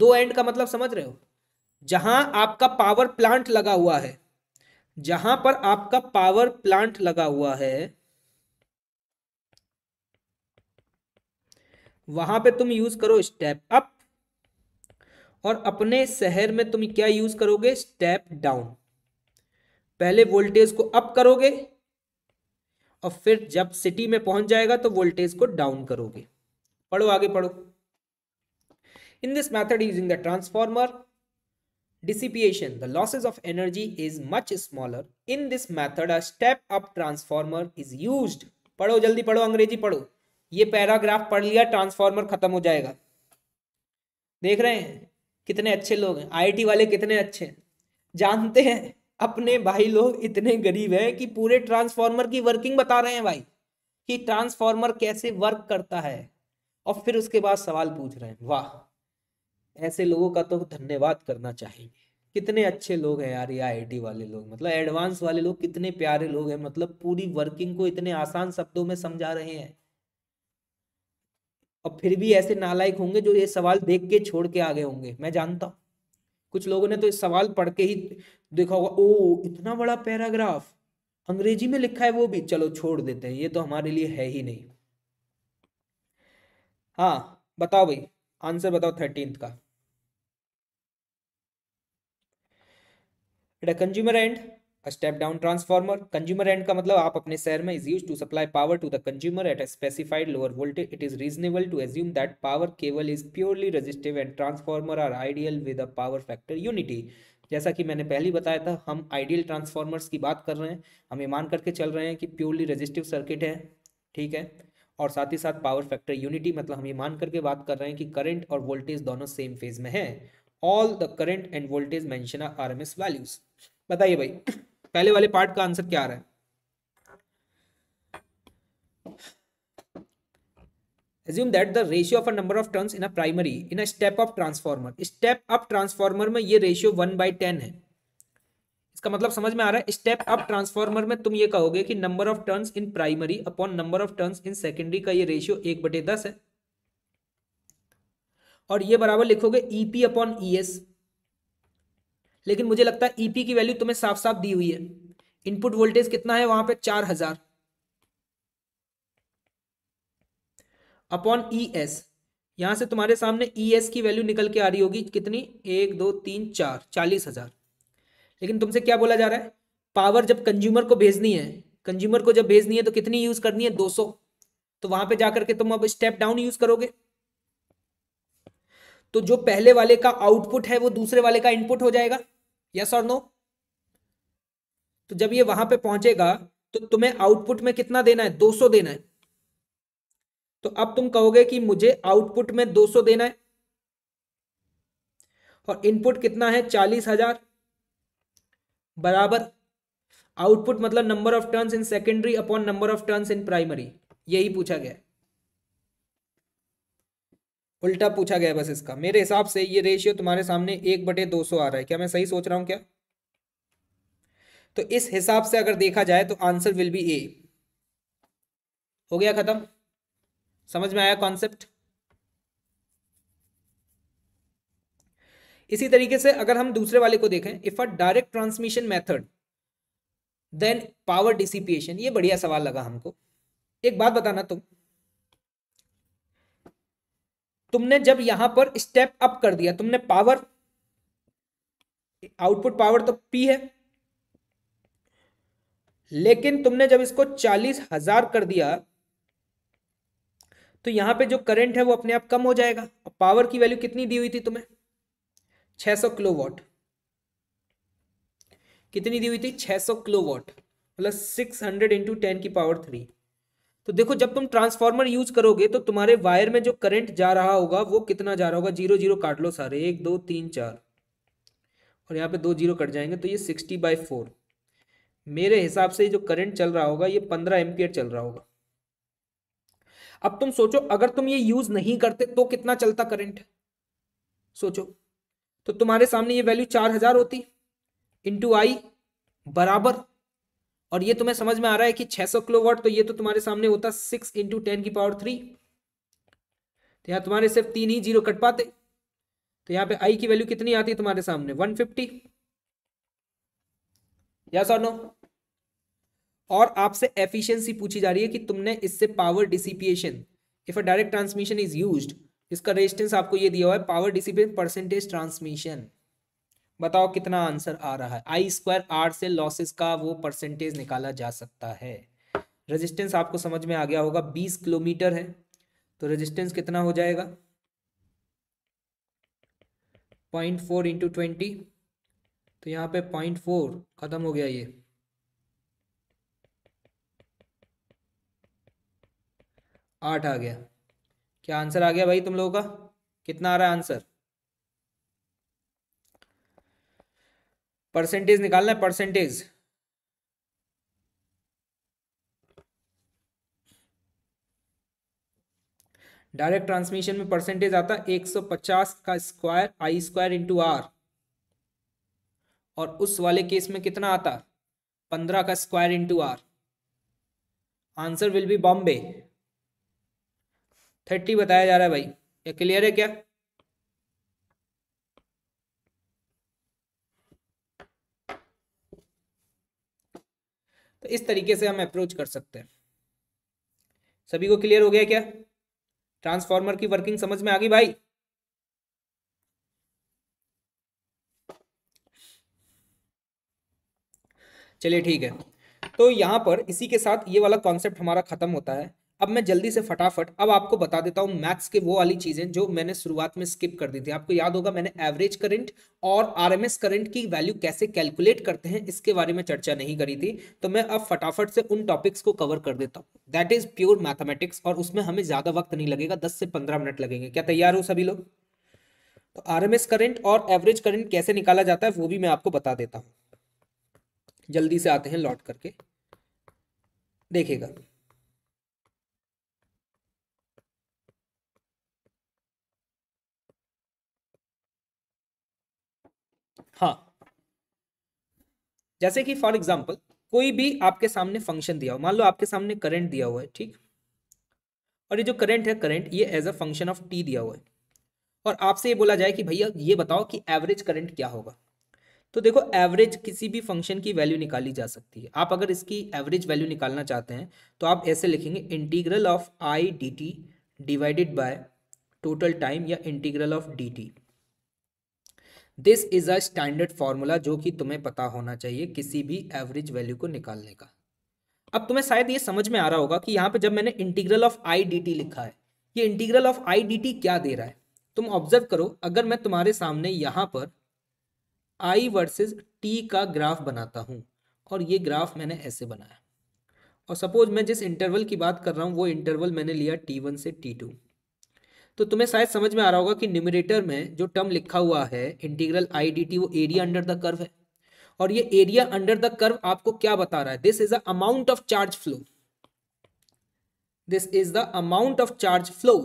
दो एंड का मतलब समझ रहे हो जहां आपका पावर प्लांट लगा हुआ है जहां पर आपका पावर प्लांट लगा हुआ है वहां पे तुम यूज करो स्टेप अप और अपने शहर में तुम क्या यूज करोगे स्टेप डाउन पहले वोल्टेज को अप करोगे और फिर जब सिटी में पहुंच जाएगा तो वोल्टेज को डाउन करोगे पढ़ो आगे पढ़ो in this method using the transformer dissipation the losses of energy is much smaller in this method step up transformer is use पढ़ो जल्दी पढ़ो अंग्रेजी पढ़ो ये पैराग्राफ पढ़ लिया ट्रांसफॉर्मर खत्म हो जाएगा देख रहे हैं कितने अच्छे लोग हैं आईटी वाले कितने अच्छे हैं जानते हैं अपने भाई लोग इतने गरीब हैं कि पूरे ट्रांसफार्मर की वर्किंग बता रहे हैं भाई कि ट्रांसफार्मर कैसे वर्क करता है और फिर उसके बाद सवाल पूछ रहे हैं वाह ऐसे लोगों का तो धन्यवाद करना चाहिए कितने अच्छे लोग हैं यार ये आई वाले लोग मतलब एडवांस वाले लोग कितने प्यारे लोग हैं मतलब पूरी वर्किंग को इतने आसान शब्दों में समझा रहे हैं अब फिर भी ऐसे नालायक होंगे जो ये सवाल देख के छोड़ के आगे होंगे मैं जानता हूं कुछ लोगों ने तो इस सवाल पढ़ के ही देखा होगा ओ इतना बड़ा पैराग्राफ अंग्रेजी में लिखा है वो भी चलो छोड़ देते हैं ये तो हमारे लिए है ही नहीं हाँ बताओ भाई आंसर बताओ थर्टींथ का consumer end step down transformer consumer end का मतलब आप अपने शहर में is use to supply power to the consumer at a specified lower voltage it is reasonable to assume that power cable is purely resistive and transformer are ideal with a power factor unity जैसा कि मैंने पहले बताया था हम आइडियल ट्रांसफार्मर्स की बात कर रहे हैं हम ये मान करके चल रहे हैं कि प्योरली रजिस्टिव सर्किट है ठीक है और साथ ही साथ पावर फैक्टर यूनिटी मतलब हम ये मान करके बात कर रहे हैं कि करंट और वोल्टेज दोनों सेम फेज में है all the current and voltage mention R M S values बताइए भाई पहले वाले पार्ट का आंसर क्या आ रहा है assume that the ratio of a number of turns in a primary in a step up transformer step up transformer में ये रेशियो वन बाई टेन है इसका मतलब समझ में आ रहा है स्टेप अप ट्रांसफॉर्मर में तुम ये कहोगे कि number of turns in primary upon number of turns in secondary का ये रेशियो एक बटे दस है और ये बराबर लिखोगे ईपी अपॉन ई लेकिन मुझे लगता है ईपी e की वैल्यू तुम्हें साफ साफ दी हुई है इनपुट वोल्टेज कितना है वहां पे चार हजार अपॉन ई e एस यहां से तुम्हारे सामने ई e एस की वैल्यू निकल के आ रही होगी कितनी एक दो तीन चार चालीस हजार लेकिन तुमसे क्या बोला जा रहा है पावर जब कंज्यूमर को भेजनी है कंज्यूमर को जब भेजनी है तो कितनी यूज करनी है दो सौ तो वहां पे जाकर के तुम अब स्टेप डाउन यूज करोगे तो जो पहले वाले का आउटपुट है वो दूसरे वाले का इनपुट हो जाएगा यस और नो तो जब ये वहां पे पहुंचेगा तो तुम्हें आउटपुट में कितना देना है 200 देना है तो अब तुम कहोगे कि मुझे आउटपुट में 200 देना है और इनपुट कितना है चालीस हजार बराबर आउटपुट मतलब number of turns in secondary upon number of turns in primary यही पूछा गया है उल्टा पूछा गया बस इसका मेरे हिसाब से ये रेशियो तुम्हारे सामने एक बटे दो सौ आ रहा है क्या मैं सही सोच रहा हूं क्या तो इस हिसाब से अगर देखा जाए तो आंसर विल बी ए हो गया खत्म समझ में आया कॉन्सेप्ट इसी तरीके से अगर हम दूसरे वाले को देखें if a direct transmission method then power dissipation ये बढ़िया सवाल लगा हमको एक बात बताना तुम तुमने जब यहां पर स्टेप अप कर दिया तुमने पावर आउटपुट पावर तो पी है लेकिन तुमने जब इसको चालीस हजार कर दिया तो यहां पे जो करंट है वो अपने आप कम हो जाएगा और पावर की वैल्यू कितनी दी हुई थी तुम्हें 600 वॉट कितनी दी हुई थी 600 वॉट मतलब 600 हंड्रेड इंटू टेन की पावर थ्री तो देखो जब तुम ट्रांसफार्मर यूज करोगे तो तुम्हारे वायर में जो करंट जा रहा होगा वो कितना जा रहा होगा जीरो जीरो काट लो सारे एक दो तीन चार और यहाँ पे दो जीरो कट जाएंगे तो ये सिक्सटी बाई फोर मेरे हिसाब से जो करंट चल रहा होगा ये पंद्रह एम्पियर चल रहा होगा अब तुम सोचो अगर तुम ये यूज नहीं करते तो कितना चलता करंट सोचो तो तुम्हारे सामने ये वैल्यू चार हजार होती इंटू आई बराबर और ये तुम्हें समझ में आ रहा है कि 600 सौ किलोवाट तो ये तो तुम्हारे सामने होता सिक्स इंटू टेन की पावर थ्री तो यहाँ तुम्हारे सिर्फ तीन ही जीरो कट पाते तो यहाँ पे आई की वैल्यू कितनी आती है तुम्हारे सामने वन फिफ्टी या और नो और आपसे एफिशिएंसी पूछी जा रही है कि तुमने इससे power dissipation if a direct transmission is used इसका रेजिस्टेंस आपको ये दिया हुआ है पावर डिसिपेट परसेंटेज ट्रांसमिशन बताओ कितना आंसर आ रहा है आई स्क्वायर आर से लॉसेस का वो परसेंटेज निकाला जा सकता है रेजिस्टेंस आपको समझ में आ गया होगा बीस किलोमीटर है तो रेजिस्टेंस कितना हो जाएगा पॉइंट फोर इंटू ट्वेंटी तो यहाँ पे पॉइंट फोर खत्म हो गया ये आठ आ गया क्या आंसर आ गया भाई तुम लोगों का कितना आ रहा है आंसर परसेंटेज निकालना है परसेंटेज डायरेक्ट ट्रांसमिशन में परसेंटेज आता है पचास का square I square into R और उस वाले केस में कितना आता पंद्रह का square into R answer will be बॉम्बे थर्टी बताया जा रहा है भाई क्या क्लियर है क्या तो इस तरीके से हम अप्रोच कर सकते हैं सभी को क्लियर हो गया क्या ट्रांसफॉर्मर की वर्किंग समझ में आ गई भाई चलिए ठीक है तो यहां पर इसी के साथ ये वाला कॉन्सेप्ट हमारा खत्म होता है अब मैं जल्दी से फटाफट अब आपको बता देता हूं मैथ्स के वो वाली चीज़ें जो मैंने शुरुआत में स्किप कर दी थी आपको याद होगा मैंने एवरेज करंट और आरएमएस करंट की वैल्यू कैसे कैलकुलेट करते हैं इसके बारे में चर्चा नहीं करी थी तो मैं अब फटाफट से उन टॉपिक्स को कवर कर देता हूँ दैट इज प्योर मैथमेटिक्स और उसमें हमें ज़्यादा वक्त नहीं लगेगा दस से पंद्रह मिनट लगेंगे क्या तैयार हो सभी लोग तो आरएमएस करंट और एवरेज करंट कैसे निकाला जाता है वो भी मैं आपको बता देता हूँ जल्दी से आते हैं लौट करके देखिएगा हाँ जैसे कि फॉर एग्जाम्पल कोई भी आपके सामने फंक्शन दिया हो मान लो आपके सामने करंट दिया हुआ है ठीक और ये जो करंट है करंट ये as a function of T दिया हुआ है और आपसे ये बोला जाए कि भैया ये बताओ कि एवरेज करंट क्या होगा तो देखो एवरेज किसी भी फंक्शन की वैल्यू निकाली जा सकती है आप अगर इसकी एवरेज वैल्यू निकालना चाहते हैं तो आप ऐसे लिखेंगे integral of I D T divided by total time या integral of D T this is a standard formula जो कि तुम्हें पता होना चाहिए किसी भी एवरेज वैल्यू को निकालने का अब तुम्हें शायद ये समझ में आ रहा होगा कि यहाँ पे जब मैंने इंटीग्रल ऑफ आई डी लिखा है ये इंटीग्रल ऑफ आई डी क्या दे रहा है तुम ऑब्जर्व करो अगर मैं तुम्हारे सामने यहाँ पर आई वर्सेज टी का ग्राफ बनाता हूँ और ये ग्राफ मैंने ऐसे बनाया और सपोज मैं जिस इंटरवल की बात कर रहा हूँ वो इंटरवल मैंने लिया टी वन से टी टू तो तुम्हें शायद समझ में आ रहा होगा कि न्यूमिनेटर में जो टर्म लिखा हुआ है इंटीग्रल आई डी टी वो एरिया अंडर द कर्व है और ये एरिया अंडर द कर्व आपको क्या बता रहा है this is the amount of charge flow this is the amount of charge flow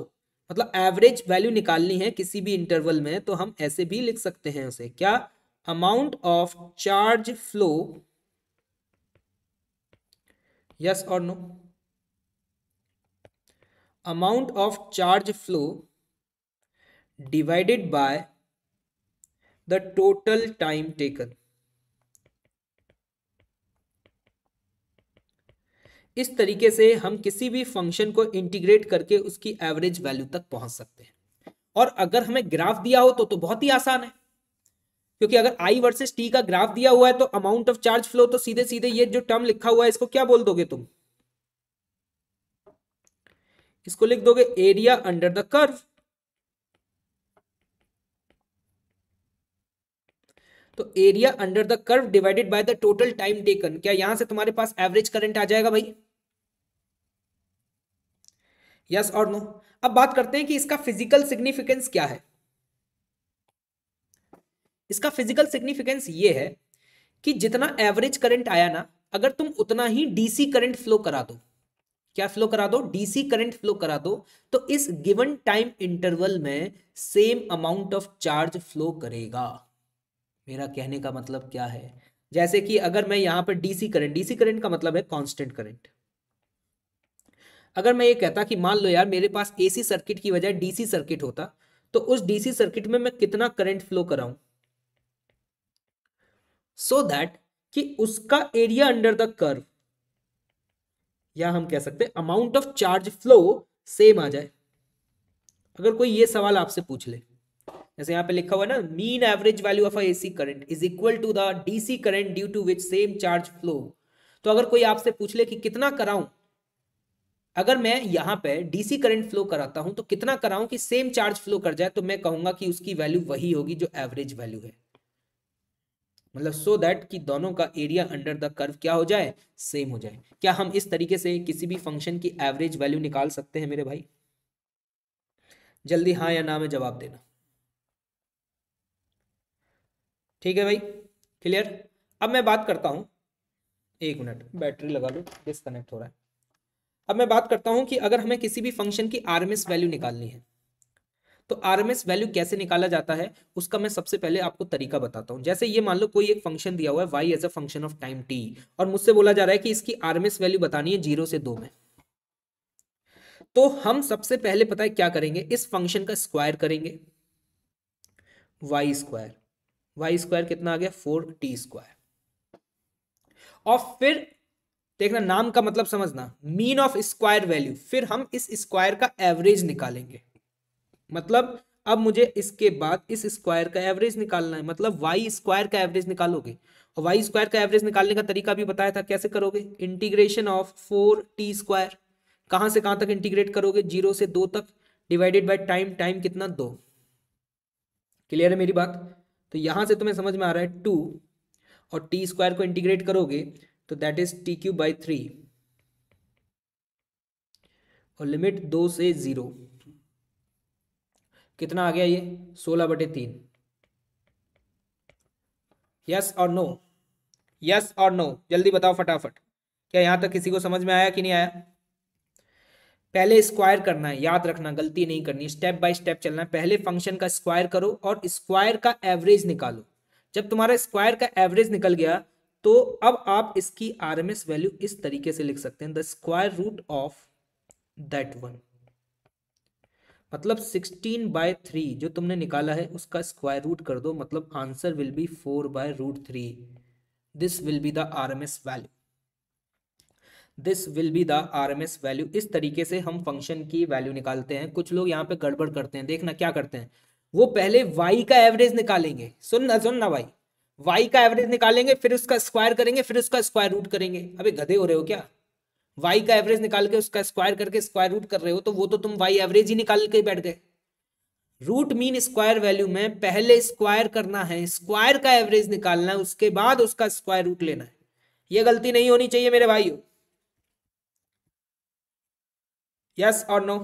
मतलब एवरेज वैल्यू निकालनी है किसी भी इंटरवल में तो हम ऐसे भी लिख सकते हैं उसे क्या amount of charge flow yes और no amount of charge flow divided by the total time taken इस तरीके से हम किसी भी फंक्शन को इंटीग्रेट करके उसकी एवरेज वैल्यू तक पहुंच सकते हैं और अगर हमें ग्राफ दिया हो तो तो बहुत ही आसान है क्योंकि अगर आई वर्सेस टी का ग्राफ दिया हुआ है तो अमाउंट ऑफ चार्ज फ्लो तो सीधे सीधे ये जो टर्म लिखा हुआ है इसको क्या बोल दोगे तुम इसको लिख दोगे एरिया अंडर द कर्व तो area under the curve divided by the total time taken क्या यहां से तुम्हारे पास एवरेज करंट आ जाएगा भाई यस और नो अब बात करते हैं कि इसका फिजिकल सिग्निफिकेंस क्या है इसका फिजिकल सिग्निफिकेंस ये है कि जितना एवरेज करंट आया ना अगर तुम उतना ही डीसी करंट फ्लो करा दो क्या फ्लो करा दो डीसी करंट फ्लो करा दो तो इस गिवन टाइम इंटरवल में same amount of charge flow करेगा मेरा कहने का मतलब क्या है जैसे कि अगर मैं यहां पर डीसी करंट डीसी करंट का मतलब है कांस्टेंट करंट अगर मैं ये कहता कि मान लो यार मेरे पास एसी सर्किट की बजाय डीसी सर्किट होता तो उस डीसी सर्किट में मैं कितना करंट फ्लो कराऊं सो दैट कि उसका एरिया अंडर द कर्व या हम कह सकते हैं amount of charge flow same आ जाए अगर कोई ये सवाल आपसे पूछ ले जैसे यहाँ पे लिखा हुआ है ना mean average value of AC current is equal to the DC current due to which same charge flow तो अगर कोई आपसे पूछ ले कि कितना कराऊं अगर मैं यहाँ पे डीसी करंट फ्लो कराता हूं तो कितना कराऊं कि सेम चार्ज फ्लो कर जाए तो मैं कहूंगा कि उसकी वैल्यू वही होगी जो एवरेज वैल्यू है मतलब सो दैट कि दोनों का एरिया अंडर द कर्व क्या हो जाए सेम हो जाए क्या हम इस तरीके से किसी भी फंक्शन की एवरेज वैल्यू निकाल सकते हैं मेरे भाई जल्दी हाँ या ना में जवाब देना ठीक है भाई क्लियर अब मैं बात करता हूँ एक मिनट बैटरी लगा लो डिस्कनेक्ट हो रहा है अब मैं बात करता हूं कि अगर हमें किसी भी फंक्शन की आरएमएस वैल्यू निकालनी है तो आरएमएस वैल्यू कैसे निकाला जाता है उसका मैं सबसे पहले आपको तरीका बताता हूँ जैसे ये मान लो कोई एक फंक्शन दिया हुआ है Y as a function of time T और मुझसे बोला जा रहा है कि इसकी आरएमएस वैल्यू बतानी है जीरो से दो में तो हम सबसे पहले पता है क्या करेंगे इस फंक्शन का स्क्वायर करेंगे वाई स्क्वायर वाई स्क्वायर कितना आ गया फोर टी स्क्वायर और फिर देखना नाम का मतलब समझना मीन ऑफ स्क्वायर वैल्यू फिर हम इस स्क्वायर का एवरेज निकालेंगे मतलब अब मुझे इसके बाद इस स्क्वायर का एवरेज निकालना है मतलब वाई स्क्वायर का एवरेज निकालोगे और वाई स्क्वायर का एवरेज निकालने का तरीका भी बताया था कैसे करोगे integration of four T square कहाँ से कहाँ तक इंटीग्रेट करोगे जीरो से दो तक डिवाइडेड बाय टाइम टाइम कितना दो क्लियर है मेरी बात तो यहाँ से तुम्हें समझ में आ रहा है टू और टी स्क्वायर को इंटीग्रेट करोगे तो that is T cube by three और लिमिट दो से जीरो कितना आ गया ये सोलह बटे तीन यस और नो यस और नो जल्दी बताओ फटाफट क्या यहां तक किसी को समझ में आया कि नहीं आया पहले स्क्वायर करना है याद रखना गलती नहीं करनी स्टेप बाय स्टेप चलना है पहले फंक्शन का स्क्वायर करो और स्क्वायर का एवरेज निकालो जब तुम्हारा स्क्वायर का एवरेज निकल गया तो अब आप इसकी आरएमएस वैल्यू इस तरीके से लिख सकते हैं the square root of that one मतलब सिक्सटीन बाय थ्री जो तुमने निकाला है उसका स्क्वायर रूट कर दो मतलब answer will be four by root three this will be the R M S value this will be the R M S value इस तरीके से हम फंक्शन की वैल्यू निकालते हैं कुछ लोग यहाँ पे गड़बड़ करते हैं देखना क्या करते हैं वो पहले वाई का एवरेज निकालेंगे सुनना सुनना भाई वाई का एवरेज निकालेंगे फिर उसका स्क्वायर करेंगे फिर उसका स्क्वायर रूट करेंगे अभी गधे हो रहे हो क्या वाई का एवरेज निकाल के उसका स्क्वायर करके स्क्वायर रूट कर रहे हो तो वो तो तुम वाई एवरेज ही निकाल के बैठ गए रूट मीन स्क्वायर वैल्यू में पहले स्क्वायर करना है स्क्वायर का एवरेज निकालना है उसके बाद उसका स्क्वायर रूट लेना है यह गलती नहीं होनी चाहिए मेरे भाई यस और नो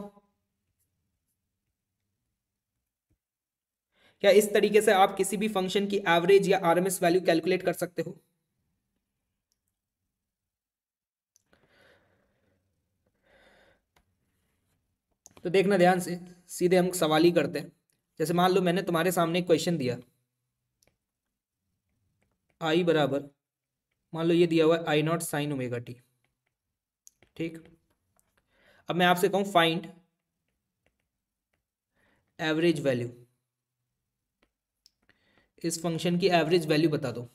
क्या इस तरीके से आप किसी भी फंक्शन की एवरेज या आरएमएस वैल्यू कैलकुलेट कर सकते हो तो देखना ध्यान से सीधे हम सवाल ही करते हैं जैसे मान लो मैंने तुम्हारे सामने एक क्वेश्चन दिया आई बराबर मान लो ये दिया हुआ है I not sine omega T ठीक अब मैं आपसे कहूँ फाइंड एवरेज वैल्यू इस फंक्शन की एवरेज वैल्यू बता दो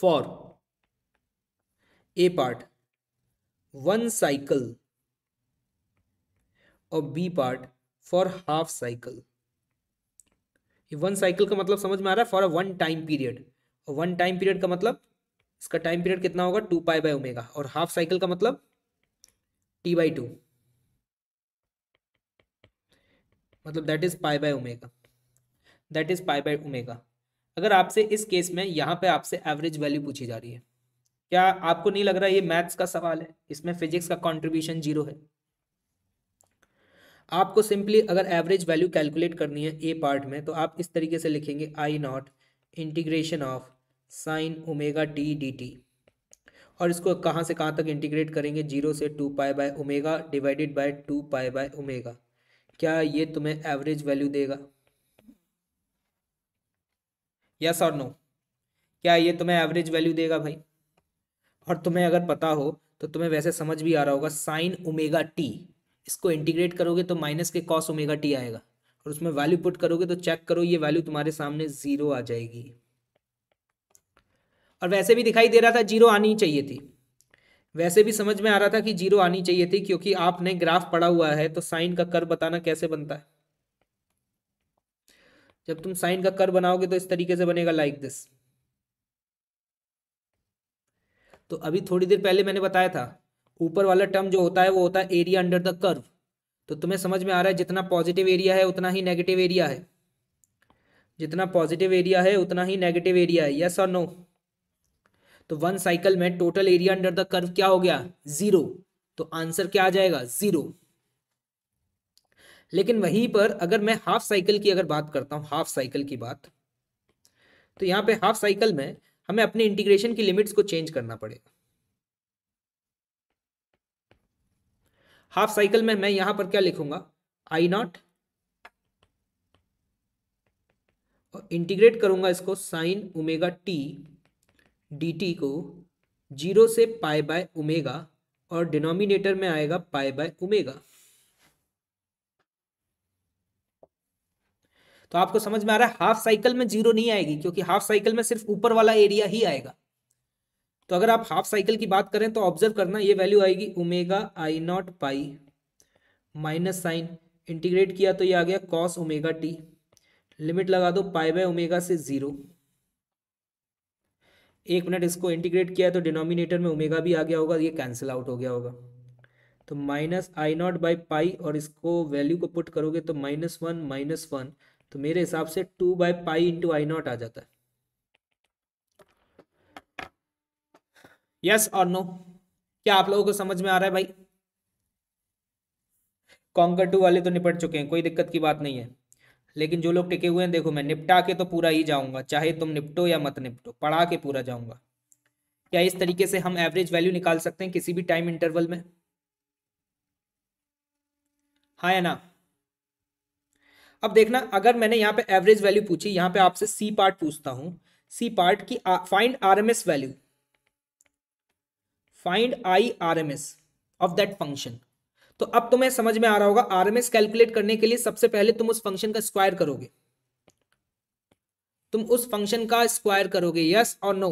for A part one cycle और B part for half cycle ये वन साइकिल का मतलब समझ में आ रहा है for a one time period और वन टाइम पीरियड का मतलब इसका टाइम पीरियड कितना होगा टू पाई बाय ओमेगा और हाफ साइकिल का मतलब टी बाई टू मतलब that is pi by omega that is pi by omega अगर आपसे इस केस में यहाँ पे आपसे एवरेज वैल्यू पूछी जा रही है क्या आपको नहीं लग रहा ये मैथ्स का सवाल है इसमें फिजिक्स का कॉन्ट्रीब्यूशन जीरो है आपको सिंपली अगर एवरेज वैल्यू कैलकुलेट करनी है ए पार्ट में तो आप इस तरीके से लिखेंगे I naught integration of sine omega T D T और इसको कहाँ से कहाँ तक इंटीग्रेट करेंगे जीरो से two pi by omega divided by two pi by omega क्या ये तुम्हें एवरेज वैल्यू देगा यस और नो क्या ये तुम्हें एवरेज वैल्यू देगा भाई और तुम्हें अगर पता हो तो तुम्हें वैसे समझ भी आ रहा होगा साइन ओमेगा टी इसको इंटीग्रेट करोगे तो माइनस के कॉस ओमेगा टी आएगा और उसमें वैल्यू पुट करोगे तो चेक करो ये वैल्यू तुम्हारे सामने जीरो आ जाएगी और वैसे भी दिखाई दे रहा था जीरो आनी चाहिए थी वैसे भी समझ में आ रहा था कि जीरो आनी चाहिए थी क्योंकि आपने ग्राफ पढ़ा हुआ है तो साइन का कर बताना कैसे बनता है जब तुम साइन का कर बनाओगे तो इस तरीके से बनेगा लाइक दिस तो अभी थोड़ी देर पहले मैंने बताया था ऊपर वाला टर्म जो होता है वो होता है एरिया अंडर द कर्व तो तुम्हें समझ में आ रहा है जितना पॉजिटिव एरिया है उतना ही नेगेटिव एरिया है जितना पॉजिटिव एरिया है उतना ही नेगेटिव एरिया है यस और नो तो वन साइकिल में total area under the curve क्या हो गया जीरो तो आंसर क्या आ जाएगा जीरो लेकिन वहीं पर अगर मैं हाफ साइकिल की अगर बात करता हूँ हाफ साइकिल की बात तो यहाँ पे हाफ साइकिल में हमें अपने इंटीग्रेशन की लिमिट्स को चेंज करना पड़ेगा हाफ साइकिल में मैं यहां पर क्या लिखूंगा आई नॉट और इंटीग्रेट करूंगा इसको साइन ओमेगा टी डी को जीरो से पाई बाय ओमेगा और डिनोमिनेटर में आएगा पाई बाय ओमेगा तो आपको समझ में आ रहा है हाफ साइकिल में जीरो नहीं आएगी क्योंकि हाफ साइकिल में सिर्फ ऊपर वाला एरिया ही आएगा तो अगर आप हाफ साइकिल की बात करें तो ऑब्जर्व करना ये वैल्यू आएगी omega I naught pi minus sine integrate किया तो ये आ गया कॉस ओमेगा टी लिमिट लगा दो पाई बाय ओमेगा से ज़ीरो एक मिनट इसको इंटीग्रेट किया तो डिनोमिनेटर में ओमेगा भी आ गया होगा ये कैंसिल आउट हो गया होगा तो minus I naught by pi और इसको वैल्यू को पुट करोगे तो माइनस वन माइनस वन तो मेरे हिसाब से two by pi into I naught आ जाता है यस और नो क्या आप लोगों को समझ में आ रहा है भाई कॉन्कर टू वाले तो निपट चुके हैं कोई दिक्कत की बात नहीं है लेकिन जो लोग टिके हुए हैं देखो मैं निपटा के तो पूरा ही जाऊंगा चाहे तुम निपटो या मत निपटो पढ़ा के पूरा जाऊंगा क्या इस तरीके से हम एवरेज वैल्यू निकाल सकते हैं किसी भी टाइम इंटरवल में हाँ या ना अब देखना अगर मैंने यहाँ पे एवरेज वैल्यू पूछी यहाँ पे आपसे सी पार्ट पूछता हूँ सी पार्ट की find RMS value find I R M S of that function तो अब तुम्हें समझ में आ रहा होगा आर एम एस कैलकुलेट करने के लिए सबसे पहले तुम उस फंक्शन का स्क्वायर करोगे तुम उस फंक्शन का स्क्वायर करोगे यस और नो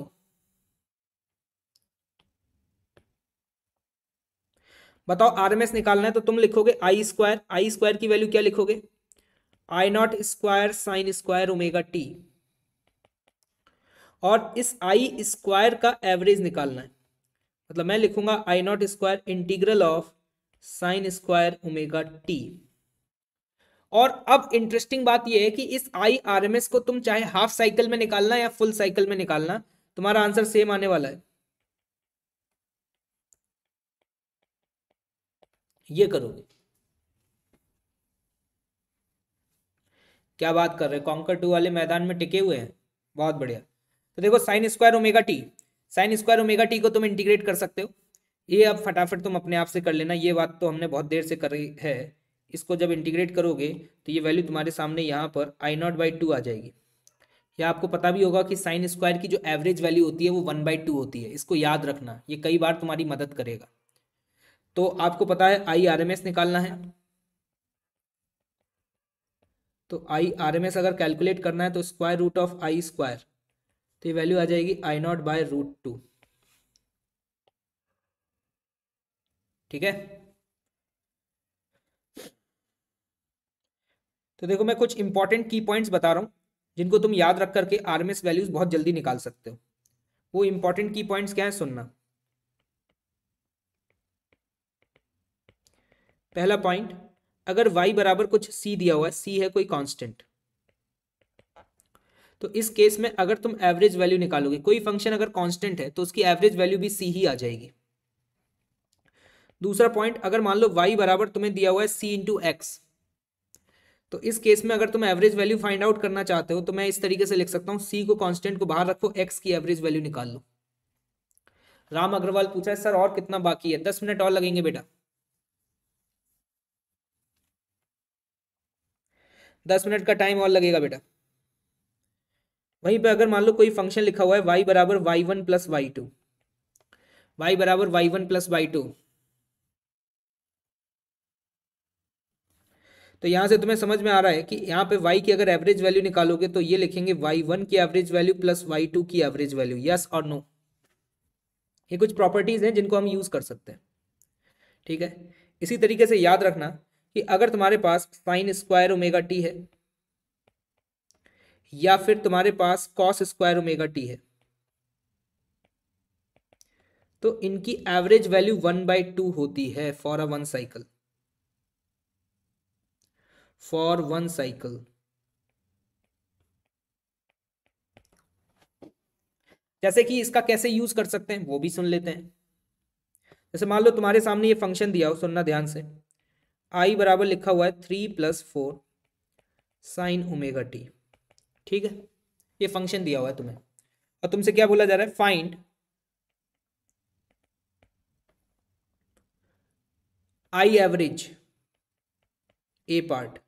बताओ आरएमएस निकालना है तो तुम लिखोगे आई स्क्वायर आई स्क्वायर की वैल्यू क्या लिखोगे I naught square sine square omega T और इस आई स्क्वायर का एवरेज निकालना है मतलब मैं लिखूंगा I naught square integral of sine square omega T और अब इंटरेस्टिंग बात यह है कि इस आई आर एम एस को तुम चाहे हाफ साइकिल में निकालना या फुल साइकिल में निकालना तुम्हारा आंसर सेम आने वाला है ये करोगे क्या बात कर रहे हैं कॉन्कर टू वाले मैदान में टिके हुए हैं बहुत बढ़िया तो देखो sine square omega T sine square omega T को तुम इंटीग्रेट कर सकते हो ये अब फटाफट तुम अपने आप से कर लेना ये बात तो हमने बहुत देर से करी है इसको जब इंटीग्रेट करोगे तो ये वैल्यू तुम्हारे सामने यहाँ पर आई नॉट बाई टू आ जाएगी या आपको पता भी होगा कि साइन स्क्वायर की जो एवरेज वैल्यू होती है वो वन बाई टू होती है इसको याद रखना ये कई बार तुम्हारी मदद करेगा तो आपको पता है आई आर एम एस निकालना है तो आई आर एम एस अगर कैलकुलेट करना है तो square root of I square तो ये वैल्यू आ जाएगी I not by root two ठीक है तो देखो मैं कुछ इंपॉर्टेंट की पॉइंट्स बता रहा हूं जिनको तुम याद रख करके आरएमएस वैल्यूज बहुत जल्दी निकाल सकते हो वो इंपॉर्टेंट की पॉइंट्स क्या है सुनना पहला पॉइंट अगर y बराबर कुछ c दिया हुआ है c है कोई कांस्टेंट तो इस केस में अगर तुम एवरेज वैल्यू निकालोगे कोई फंक्शन अगर कांस्टेंट है तो उसकी एवरेज वैल्यू भी सी ही आ जाएगी दूसरा पॉइंट अगर मान लो वाई बराबर तुम्हें दिया हुआ है सी इंटू एक्स तो इस केस में अगर तुम एवरेज वैल्यू फाइंड आउट करना चाहते हो तो मैं इस तरीके से लिख सकता हूँ सी को कॉन्स्टेंट को बाहर रखो एक्स की एवरेज वैल्यू निकाल लो राम अग्रवाल पूछा है सर और कितना बाकी है दस मिनट और लगेंगे बेटा दस मिनट का टाइम और लगेगा बेटा वहीं पे अगर मान लो कोई फंक्शन लिखा हुआ है वाई बराबर Y one plus Y two Y बराबर Y one plus Y two तो यहां से तुम्हें समझ में आ रहा है कि यहां पे y की अगर एवरेज वैल्यू निकालोगे तो ये लिखेंगे y1 की एवरेज वैल्यू प्लस y2 की एवरेज वैल्यू यस और नो ये कुछ प्रॉपर्टीज हैं जिनको हम यूज कर सकते हैं ठीक है इसी तरीके से याद रखना कि अगर तुम्हारे पास साइन स्क्वायर ओमेगा टी है या फिर तुम्हारे पास कॉस स्क्वायर ओमेगा टी है तो इनकी average value one by two होती है for a one cycle for one cycle जैसे कि इसका कैसे यूज कर सकते हैं वो भी सुन लेते हैं जैसे मान लो तुम्हारे सामने ये फंक्शन दिया हो सुनना ध्यान से आई बराबर लिखा हुआ है three plus four sine omega T ठीक है ये फंक्शन दिया हुआ है तुम्हें और तुमसे क्या बोला जा रहा है find I average A part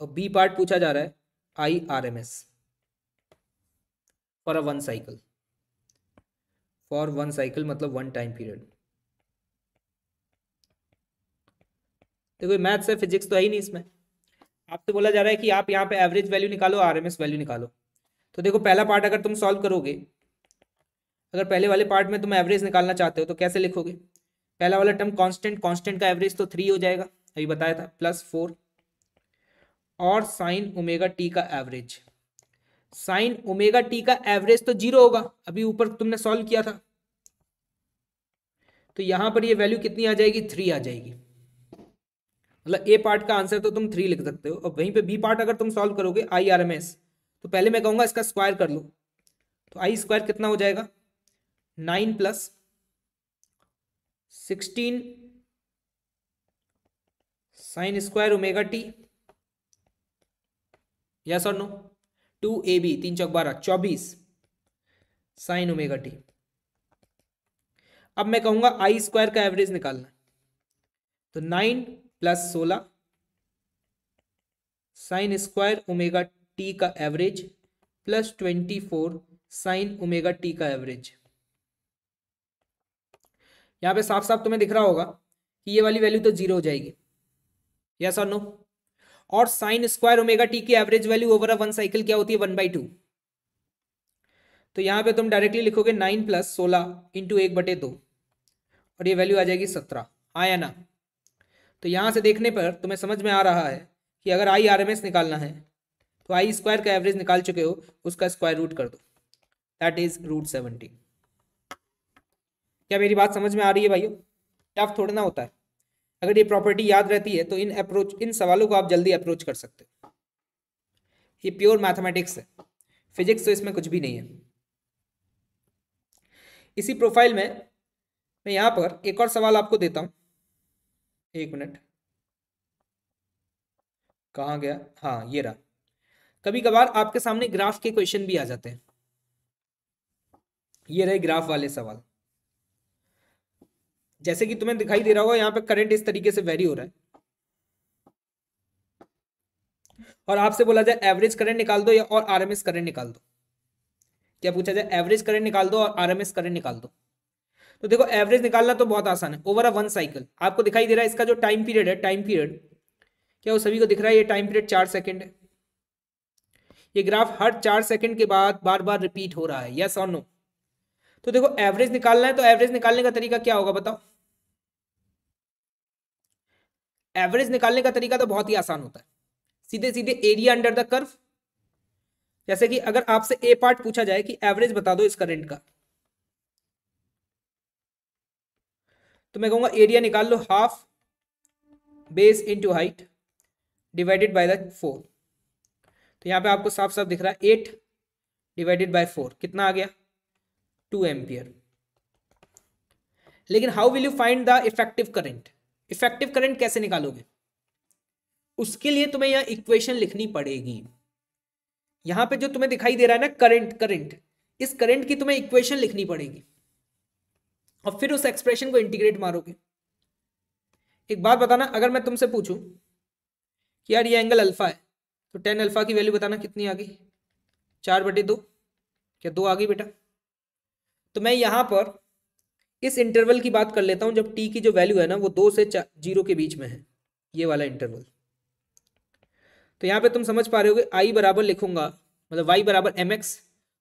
और बी पार्ट पूछा जा रहा है I R M S for a one cycle for one cycle मतलब वन टाइम पीरियड देखो मैथ्स है फिजिक्स तो है ही नहीं इसमें आपसे बोला जा रहा है कि आप यहाँ पे एवरेज वैल्यू निकालो आरएमएस वैल्यू निकालो तो देखो पहला पार्ट अगर तुम सॉल्व करोगे अगर पहले वाले पार्ट में तुम एवरेज निकालना चाहते हो तो कैसे लिखोगे पहला वाला टर्म कांस्टेंट कांस्टेंट का एवरेज तो थ्री हो जाएगा अभी बताया था प्लस फोर और साइन ओमेगा टी का एवरेज साइन ओमेगा टी का एवरेज तो जीरो होगा अभी ऊपर तुमने सॉल्व किया था तो यहां पर ये वैल्यू कितनी आ जाएगी थ्री आ जाएगी मतलब ए पार्ट का आंसर तो तुम थ्री लिख सकते हो और वहीं पे बी पार्ट अगर तुम सॉल्व करोगे आई आर एम एस तो पहले मैं कहूँगा इसका स्क्वायर कर लो तो आई स्क्वायर कितना हो जाएगा nine plus sixteen sine square omega T yes और नो टू ए बी तीन चौक बारह चौबीस साइन ओमेगा टी अब मैं कहूंगा आई स्क्वायर का एवरेज निकालना तो नाइन प्लस सोलह साइन स्क्वायर ओमेगा टी का average plus twenty four sine omega T का एवरेज यहां पे साफ साफ तुम्हें दिख रहा होगा कि ये वाली वैल्यू तो जीरो हो जाएगी यस और नो और साइन स्क्वायर ओमेगा टी की average value over a one cycle क्या होती है वन बाई टू तो यहाँ पे तुम डायरेक्टली लिखोगे नाइन प्लस सोलह इंटू एक बटे दो और ये वैल्यू आ जाएगी सत्रह आया ना तो यहाँ से देखने पर तुम्हें समझ में आ रहा है कि अगर आई आर एम एस निकालना है तो आई स्क्वायर का एवरेज निकाल चुके हो उसका स्क्वायर रूट कर दो दैट इज रूट सेवेंटी क्या मेरी बात समझ में आ रही है भाइयों टफ थोड़ा ना होता है अगर ये प्रॉपर्टी याद रहती है तो इन अप्रोच इन सवालों को आप जल्दी अप्रोच कर सकते हो ये प्योर मैथमेटिक्स है फिजिक्स तो इसमें कुछ भी नहीं है इसी प्रोफाइल में मैं यहाँ पर एक और सवाल आपको देता हूँ एक मिनट कहा गया हाँ ये रहा कभी कभार आपके सामने ग्राफ के क्वेश्चन भी आ जाते हैं ये रहे ग्राफ वाले सवाल जैसे कि तुम्हें दिखाई दे रहा होगा यहाँ पे करंट इस तरीके से वेरी हो रहा है और आपसे बोला जाए एवरेज करंट निकाल दो या और आरएमएस करंट निकाल दो क्या पूछा जाए एवरेज करंट निकाल दो और आरएमएस करंट निकाल दो तो देखो एवरेज निकालना तो बहुत आसान है ओवर अ वन साइकिल आपको दिखाई दे रहा है इसका जो टाइम पीरियड है टाइम पीरियड क्या वो सभी को दिख रहा है ये टाइम पीरियड चार सेकेंड है ये ग्राफ हर चार सेकेंड के बाद बार बार रिपीट हो रहा है यस और नो तो देखो एवरेज निकालना है तो एवरेज निकालने का तरीका क्या होगा बताओ एवरेज निकालने का तरीका तो बहुत ही आसान होता है सीधे सीधे एरिया अंडर द कर्व जैसे कि अगर आपसे ए पार्ट पूछा जाए कि एवरेज बता दो इस करंट का तो मैं कहूँगा एरिया निकाल लो half base into height divided by the four तो यहाँ पे आपको साफ साफ दिख रहा है एट डिवाइडेड बाय फोर कितना आ गया टू एम्पियर लेकिन how will you find the effective current effective current कैसे निकालोगे उसके लिए तुम्हें यह इक्वेशन लिखनी पड़ेगी यहां पे जो तुम्हें दिखाई दे रहा है ना करंट करंट इस करंट की तुम्हें इक्वेशन लिखनी पड़ेगी और फिर उस एक्सप्रेशन को इंटीग्रेट मारोगे एक बात बताना अगर मैं तुमसे पूछूं कि यार ये एंगल अल्फा है तो टेन अल्फा की वैल्यू बताना कितनी आ गई चार बटे दो क्या दो आ गई बेटा तो मैं यहाँ पर इस इंटरवल की बात कर लेता हूँ जब टी की जो वैल्यू है ना वो दो से जीरो के बीच में है ये वाला इंटरवल तो यहाँ पर तुम समझ पा रहे हो आई बराबर लिखूंगा मतलब वाई बराबर एम एक्स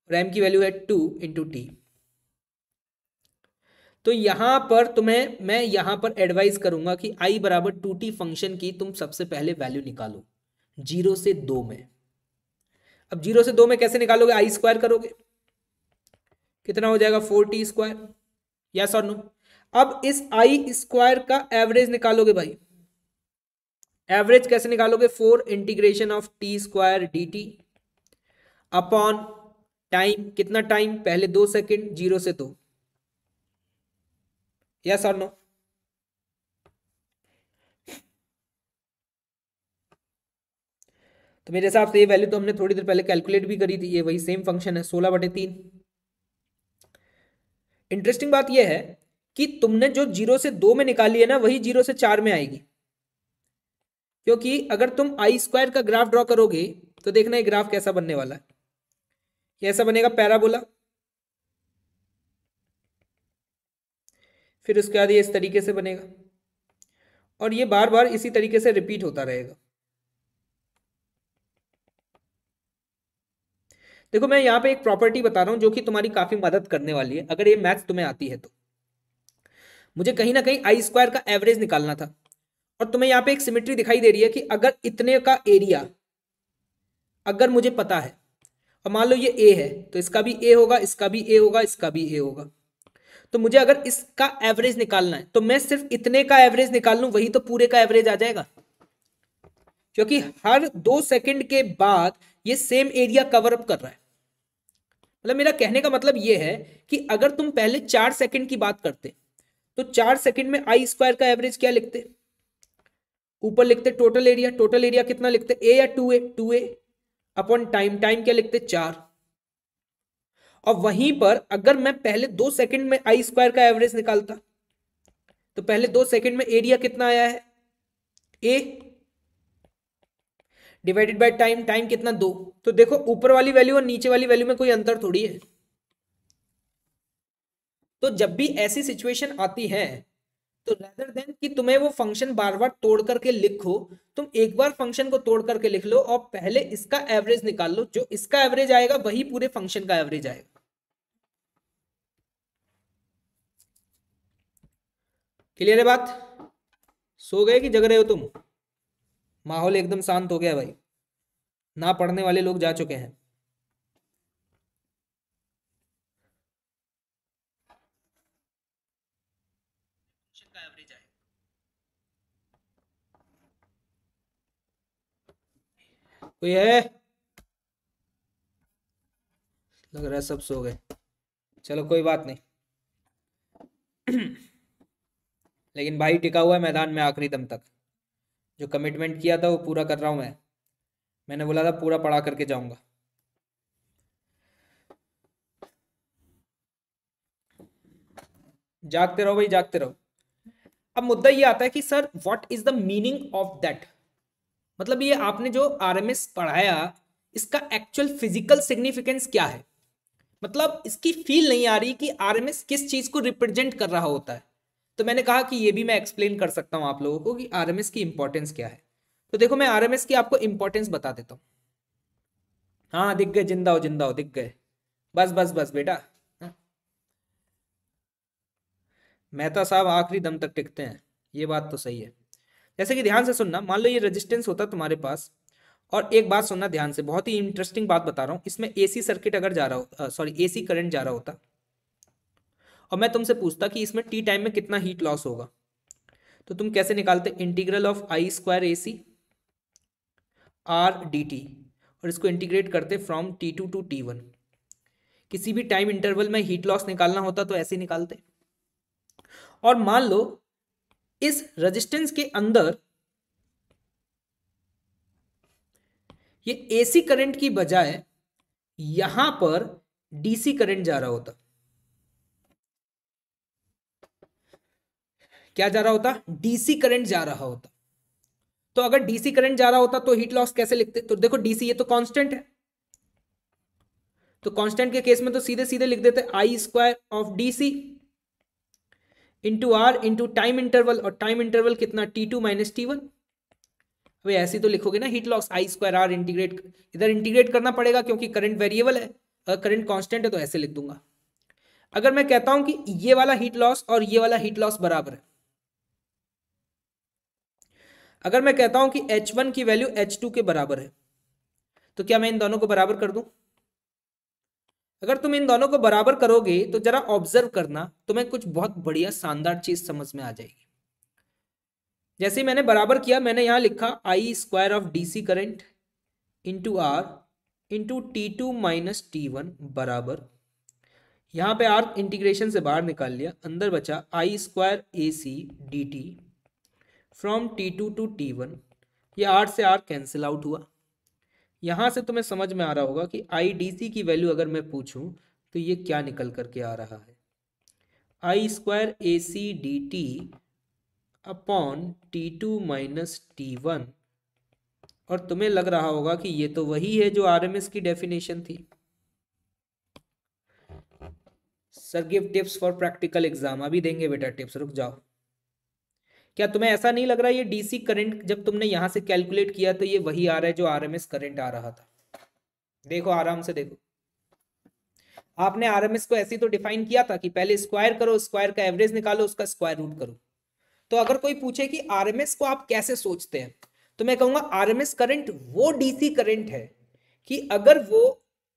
और एम की वैल्यू है टू इंटू टी तो यहां पर तुम्हें मैं यहां पर एडवाइस करूंगा कि आई बराबर टू टी फंक्शन की तुम सबसे पहले वैल्यू निकालो जीरो से दो में अब जीरो से दो में कैसे निकालोगे आई स्क्वायर करोगे कितना हो जाएगा फोर टी स्क्वायर या सर नो अब इस आई स्क्वायर का एवरेज निकालोगे भाई एवरेज कैसे निकालोगे four integration of T square D T upon time कितना टाइम पहले दो सेकेंड जीरो से दो yes or no तो मेरे हिसाब से ये वैल्यू तो हमने थोड़ी देर पहले कैलकुलेट भी करी थी ये वही सेम फंक्शन है सोलह बटे तीन इंटरेस्टिंग बात ये है कि तुमने जो जीरो से दो में निकाली है ना वही जीरो से चार में आएगी क्योंकि अगर तुम आई स्क्वायर का ग्राफ ड्रॉ करोगे तो देखना ये ग्राफ कैसा बनने वाला है कैसा बनेगा पैराबोला फिर उसके बाद ये इस तरीके से बनेगा और ये बार बार इसी तरीके से रिपीट होता रहेगा देखो मैं यहाँ पे एक प्रॉपर्टी बता रहा हूँ जो कि तुम्हारी काफ़ी मदद करने वाली है अगर ये मैथ तुम्हें आती है तो मुझे कहीं ना कहीं आई स्क्वायर का एवरेज निकालना था और तुम्हें यहाँ पे एक सिमेट्री दिखाई दे रही है कि अगर इतने का एरिया अगर मुझे पता है और मान लो ये ए है तो इसका भी ए होगा इसका भी ए होगा इसका भी ए होगा तो मुझे अगर इसका एवरेज निकालना है तो मैं सिर्फ इतने का एवरेज निकाल लू वही तो पूरे का एवरेज आ जाएगा क्योंकि हर दो सेकंड के बाद ये सेम एरिया कवर अप कर रहा है मतलब मेरा कहने का मतलब ये है कि अगर तुम पहले चार सेकंड की बात करते तो चार सेकंड में आई स्क्वायर का एवरेज क्या लिखते ऊपर लिखते टोटल एरिया टोटल एरिया कितना लिखते ए या two A two A upon time time क्या लिखते चार और वहीं पर अगर मैं पहले दो सेकंड में आई स्क्वायर का एवरेज निकालता तो पहले दो सेकंड में एरिया कितना आया है A divided by time time कितना दो तो देखो ऊपर वाली वैल्यू और नीचे वाली वैल्यू में कोई अंतर थोड़ी है तो जब भी ऐसी सिचुएशन आती है तो रेदर देन कि तुम्हें वो फंक्शन बार बार तोड़ करके लिखो तुम एक बार फंक्शन को तोड़ करके लिख लो और पहले इसका एवरेज निकाल लो जो इसका एवरेज आएगा वही पूरे फंक्शन का एवरेज आएगा क्लियर है बात सो गए कि जग रहे हो तुम माहौल एकदम शांत हो गया भाई ना पढ़ने वाले लोग जा चुके हैं कोई है लग रहा है सब सो गए चलो कोई बात नहीं लेकिन भाई टिका हुआ है मैदान में आखिरी दम तक जो कमिटमेंट किया था वो पूरा कर रहा हूँ मैं मैंने बोला था पूरा पढ़ा करके जाऊँगा जागते रहो भाई जागते रहो अब मुद्दा ये आता है कि sir what is the meaning of that मतलब ये आपने जो आरएमएस पढ़ाया इसका एक्चुअल फिजिकल सिग्निफिकेंस क्या है मतलब इसकी फील नहीं आ रही कि आरएमएस किस चीज को रिप्रेजेंट कर रहा होता है तो मैंने कहा कि ये भी मैं एक्सप्लेन कर सकता हूँ आप लोगों को कि आर की इंपॉर्टेंस क्या है तो देखो मैं आर की आपको इंपॉर्टेंस बता देता हूँ हाँ दिख गए जिंदा हो जिंदा हो दिख गए बस बस बस बेटा हाँ। मेहता साहब आखिरी दम तक टिकते हैं ये बात तो सही है जैसे कि ध्यान से सुनना मान लो ये रेजिस्टेंस होता तुम्हारे पास और एक बात सुनना ध्यान से बहुत ही इंटरेस्टिंग बात बता रहा हूँ इसमें एसी सर्किट अगर जा रहा हो सॉरी एसी करंट जा रहा होता और मैं तुमसे पूछता कि इसमें टी टाइम में कितना हीट लॉस होगा तो तुम कैसे निकालते integral of I square A C R D T और इसको इंटीग्रेट करते from T two to T one किसी भी टाइम इंटरवल में हीट लॉस निकालना होता तो ऐसे निकालते और मान लो इस रेजिस्टेंस के अंदर ये एसी करंट की बजाय यहां पर डीसी करंट जा रहा होता क्या जा रहा होता डीसी करंट जा रहा होता तो अगर डीसी करंट जा रहा होता तो हीट लॉस कैसे लिखते तो देखो डीसी ये तो कांस्टेंट है तो कांस्टेंट के केस में तो सीधे सीधे लिख देते I square of DC into R into time interval और टाइम इंटरवल कितना T two minus T one वे ऐसे तो लिखोगे ना heat loss I square R integrate इधर इंटीग्रेट करना पड़ेगा क्योंकि करंट वेरिएबल है करंट कांस्टेंट है तो ऐसे लिख दूंगा अगर मैं कहता हूं कि ये वाला हीट लॉस और ये वाला हीट लॉस बराबर है अगर मैं कहता हूं कि h1 की वैल्यू h2 के बराबर है तो क्या मैं इन दोनों को बराबर कर दूं अगर तुम इन दोनों को बराबर करोगे तो जरा ऑब्जर्व करना तुम्हें कुछ बहुत बढ़िया शानदार चीज समझ में आ जाएगी जैसे ही मैंने बराबर किया मैंने यहां लिखा I square of D C current into R into T two minus T one बराबर यहाँ पे आर इंटीग्रेशन से बाहर निकाल लिया अंदर बचा I square A C D T from T two to T one ये आर से आर कैंसिल आउट हुआ यहाँ से तुम्हें समझ में आ रहा होगा कि आई की वैल्यू अगर मैं पूछूँ तो ये क्या निकल करके आ रहा है I square A C D T upon T two minus T one और तुम्हें लग रहा होगा कि ये तो वही है जो आर एम एस की डेफिनेशन थी sir give tips for practical exam अभी देंगे बेटा टिप्स रुक जाओ क्या तुम्हें ऐसा नहीं लग रहा ये डीसी करंट जब तुमने यहां से कैलकुलेट किया तो ये वही आ रहा है जो आरएमएस करंट आ रहा था देखो आराम से देखो आपने आरएमएस को ऐसे तो डिफाइन किया था कि पहले स्क्वायर करो स्क्वायर का एवरेज निकालो उसका स्क्वायर रूट करो तो अगर कोई पूछे कि आरएमएस को आप कैसे सोचते हैं तो मैं कहूंगा आरएमएस करंट वो डीसी करंट है कि अगर वो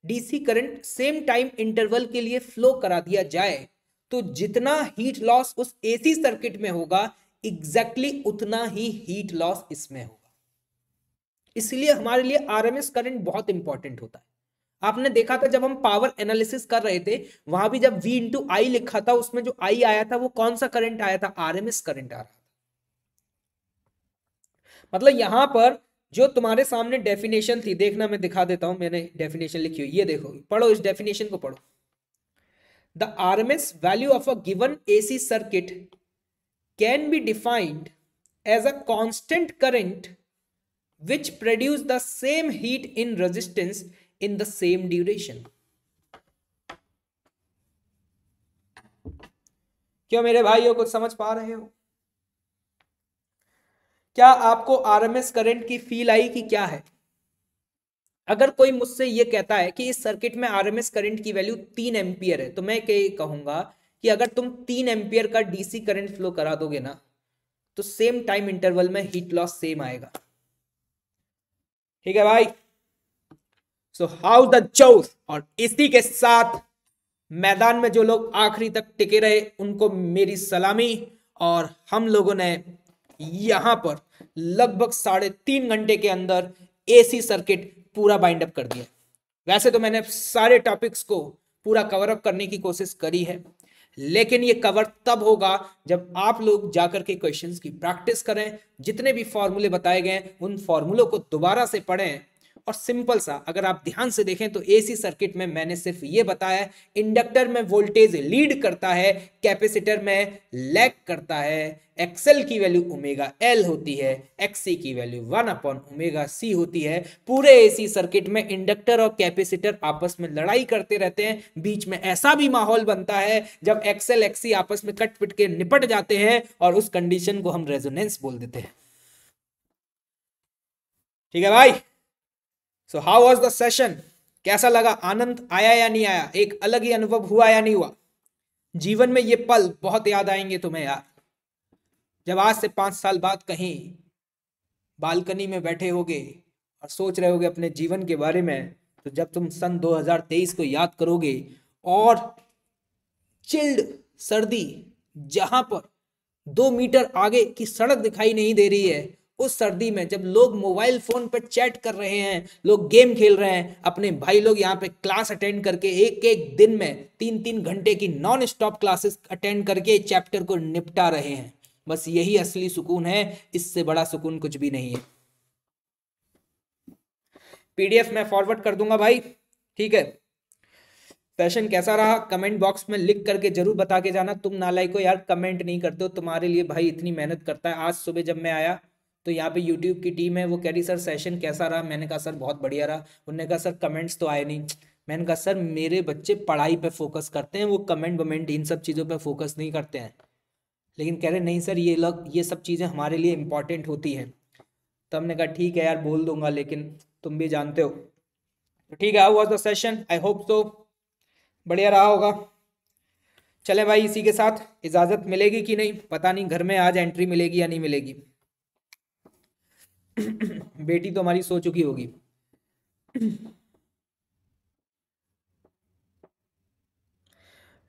DC current same time interval के लिए फ्लो करा दिया जाए तो जितना हीट लॉस उस एसी सर्किट में होगा एग्जैक्टली exactly उतना ही हीट लॉस इसमें होगा इसलिए हमारे लिए आरएमएस करंट बहुत इंपॉर्टेंट होता है आपने देखा था जब हम पावर एनालिसिस कर रहे थे वहां भी जब V इंटू आई लिखा था उसमें जो I आया था वो कौन सा करंट आया था आरएमएस करंट आ रहा था मतलब यहां पर जो तुम्हारे सामने डेफिनेशन थी देखना मैं दिखा देता हूं मैंने डेफिनेशन लिखी हुई ये देखो पढ़ो इस डेफिनेशन को पढ़ो the RMS value of a given AC circuit can be defined as a constant current which produce the same heat in resistance in the same duration क्यों मेरे भाइयों कुछ समझ पा रहे हो क्या आपको आरएमएस करंट की फील आई कि क्या है अगर कोई मुझसे यह कहता है कि इस सर्किट में आरएमएस करंट की वैल्यू तीन एम्पियर है तो मैं क्या कहूंगा कि अगर तुम तीन एम्पियर का डीसी करंट फ्लो करा दोगे ना तो सेम टाइम इंटरवल में हीट लॉस सेम आएगा ठीक है भाई सो हाउ द चौथ और इसी के साथ मैदान में जो लोग आखिरी तक टिके रहे उनको मेरी सलामी और हम लोगों ने यहां पर लगभग साढ़े तीन घंटे के अंदर एसी सर्किट पूरा बाइंड अप कर दिया वैसे तो मैंने सारे टॉपिक्स को पूरा कवर अप करने की कोशिश करी है लेकिन ये कवर तब होगा जब आप लोग जाकर के क्वेश्चंस की प्रैक्टिस करें जितने भी फॉर्मूले बताए गए उन फॉर्मूलों को दोबारा से पढ़ें और सिंपल सा अगर आप ध्यान से देखें तो एसी सर्किट में मैंने सिर्फ ये बताया इंडक्टर में वोल्टेज लीड करता है कैपेसिटर में लैग करता है एक्सएल की वैल्यू ओमेगा एल होती है एक्सी की value one upon omega C होती है पूरे एसी सर्किट में इंडक्टर और कैपेसिटर आपस में लड़ाई करते रहते हैं बीच में ऐसा भी माहौल बनता है जब एक्सएल एक्सी आपस में कट पिट के निपट जाते हैं और उस कंडीशन को हम रेजोनेंस बोल देते हैं ठीक है भाई so how was the session कैसा लगा आनंद आया या नहीं आया एक अलग ही अनुभव हुआ या नहीं हुआ जीवन में ये पल बहुत याद आएंगे तुम्हें यार जब आज से पांच साल बाद कहीं बालकनी में बैठे होगे और सोच रहे होगे अपने जीवन के बारे में तो जब तुम सन 2023 को याद करोगे और चिल्ड सर्दी जहां पर दो मीटर आगे की सड़क दिखाई नहीं दे रही है उस सर्दी में जब लोग मोबाइल फोन पर चैट कर रहे हैं लोग गेम खेल रहे हैं अपने भाई लोग यहाँ पे क्लास अटेंड करके एक एक दिन में तीन तीन घंटे की नॉन स्टॉप क्लासेस अटेंड करके चैप्टर को निपटा रहे हैं बस यही असली सुकून है इससे बड़ा सुकून कुछ भी नहीं है पीडीएफ मैं फॉरवर्ड कर दूंगा भाई ठीक है सेशन कैसा रहा कमेंट बॉक्स में लिख करके जरूर बता के जाना तुम नालाई को यार कमेंट नहीं करते हो तुम्हारे लिए भाई इतनी मेहनत करता है आज सुबह जब मैं आया तो यहाँ पे यूट्यूब की टीम है वो कह रही सर सेशन कैसा रहा मैंने कहा सर बहुत बढ़िया रहा उन्होंने कहा सर कमेंट्स तो आए नहीं मैंने कहा सर मेरे बच्चे पढ़ाई पे फोकस करते हैं वो कमेंट वमेंट इन सब चीज़ों पे फोकस नहीं करते हैं लेकिन कह रहे नहीं सर ये लग ये सब चीज़ें हमारे लिए इम्पॉर्टेंट होती हैं तो हमने कहा ठीक है यार बोल दूंगा लेकिन तुम भी जानते हो तो ठीक है was the session I hope so बढ़िया रहा होगा चले भाई इसी के साथ इजाज़त मिलेगी कि नहीं पता नहीं घर में आज एंट्री मिलेगी या नहीं मिलेगी बेटी तो हमारी सो चुकी होगी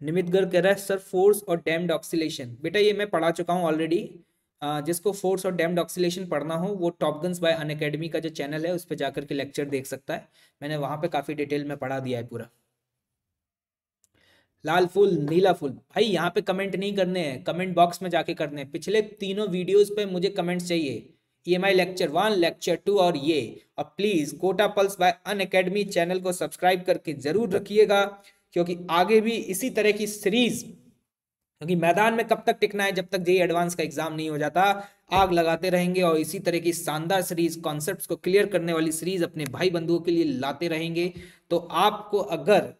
निमित गर्ग कह रहा है सर फोर्स और डैम्ड ऑक्सीलेशन बेटा ये मैं पढ़ा चुका हूँ ऑलरेडी जिसको फोर्स और डैम्ड ऑक्सीलेशन पढ़ना हो वो टॉपगन्स बाय अन अकेडमी का जो चैनल है उस पर जाकर के लेक्चर देख सकता है मैंने वहां पे काफ़ी डिटेल में पढ़ा दिया है पूरा लाल फूल नीला फूल भाई यहाँ पे कमेंट नहीं करने हैं कमेंट बॉक्स में जाके करने हैं पिछले तीनों वीडियोज पे मुझे कमेंट्स चाहिए EMI lecture one lecture two और ये और please Kota pulse by Unacademy channel को सब्सक्राइब करके ज़रूर रखिएगा क्योंकि आगे भी इसी तरह की सीरीज क्योंकि मैदान में कब तक टिकना है जब तक जेई एडवांस e का एग्जाम नहीं हो जाता आग लगाते रहेंगे और इसी तरह की शानदार सीरीज कॉन्सेप्ट को क्लियर करने वाली सीरीज अपने भाई बंधुओं के लिए लाते रहेंगे तो आपको अगर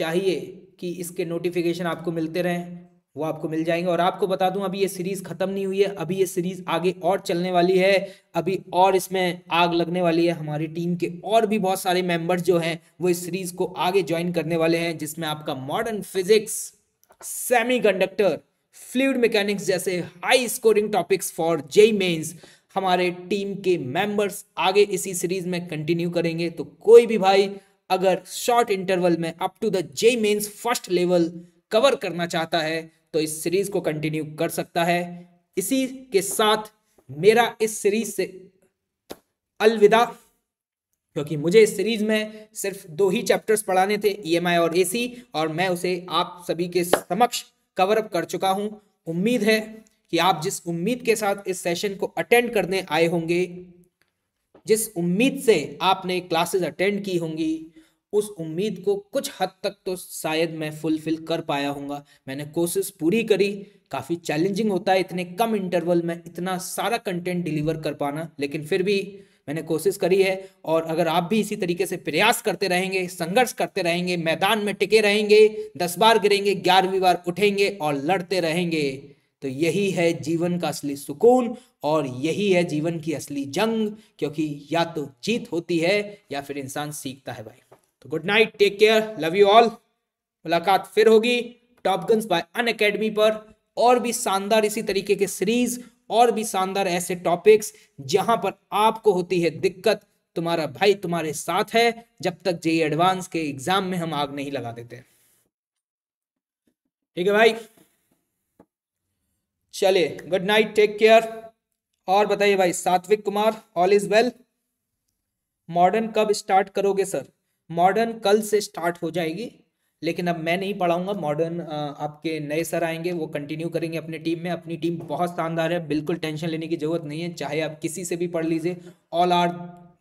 चाहिए कि इसके नोटिफिकेशन आपको मिलते रहें वो आपको मिल जाएंगे और आपको बता दूं अभी ये सीरीज़ ख़त्म नहीं हुई है अभी ये सीरीज़ आगे और चलने वाली है अभी और इसमें आग लगने वाली है हमारी टीम के और भी बहुत सारे मेंबर्स जो हैं वो इस सीरीज़ को आगे ज्वाइन करने वाले हैं जिसमें आपका modern physics semiconductor fluid mechanics जैसे high scoring topics for JEE mains हमारे टीम के मेंबर्स आगे इसी सीरीज़ में कंटिन्यू करेंगे तो कोई भी भाई अगर शॉर्ट इंटरवल में up to the JEE mains first level cover करना चाहता है तो इस सीरीज को कंटिन्यू कर सकता है इसी के साथ मेरा इस सीरीज से अलविदा क्योंकि मुझे इस सीरीज में सिर्फ दो ही चैप्टर्स पढ़ाने थे ई e और ए और मैं उसे आप सभी के समक्ष कवर अप कर चुका हूं उम्मीद है कि आप जिस उम्मीद के साथ इस सेशन को अटेंड करने आए होंगे जिस उम्मीद से आपने क्लासेस अटेंड की होंगी उस उम्मीद को कुछ हद तक तो शायद मैं फुलफिल कर पाया हूँ मैंने कोशिश पूरी करी काफ़ी चैलेंजिंग होता है इतने कम इंटरवल में इतना सारा कंटेंट डिलीवर कर पाना लेकिन फिर भी मैंने कोशिश करी है और अगर आप भी इसी तरीके से प्रयास करते रहेंगे संघर्ष करते रहेंगे मैदान में टिके रहेंगे दस बार गिरेंगे ग्यारहवीं बार उठेंगे और लड़ते रहेंगे तो यही है जीवन का असली सुकून और यही है जीवन की असली जंग क्योंकि या तो जीत होती है या फिर इंसान सीखता है भाई तो good night take care love you all मुलाकात फिर होगी top guns by Unacademy पर और भी शानदार इसी तरीके के सीरीज और भी शानदार ऐसे टॉपिक्स जहां पर आपको होती है दिक्कत तुम्हारा भाई तुम्हारे साथ है जब तक जे एडवांस के एग्जाम में हम आग नहीं लगा देते ठीक है भाई चलिए गुड नाइट टेक केयर और बताइए भाई Satvik Kumar all is well modern कब स्टार्ट करोगे सर मॉडर्न कल से स्टार्ट हो जाएगी लेकिन अब मैं नहीं पढ़ाऊंगा मॉडर्न आपके नए सर आएंगे वो कंटिन्यू करेंगे अपने टीम में अपनी टीम बहुत शानदार है बिल्कुल टेंशन लेने की जरूरत नहीं है चाहे आप किसी से भी पढ़ लीजिए all are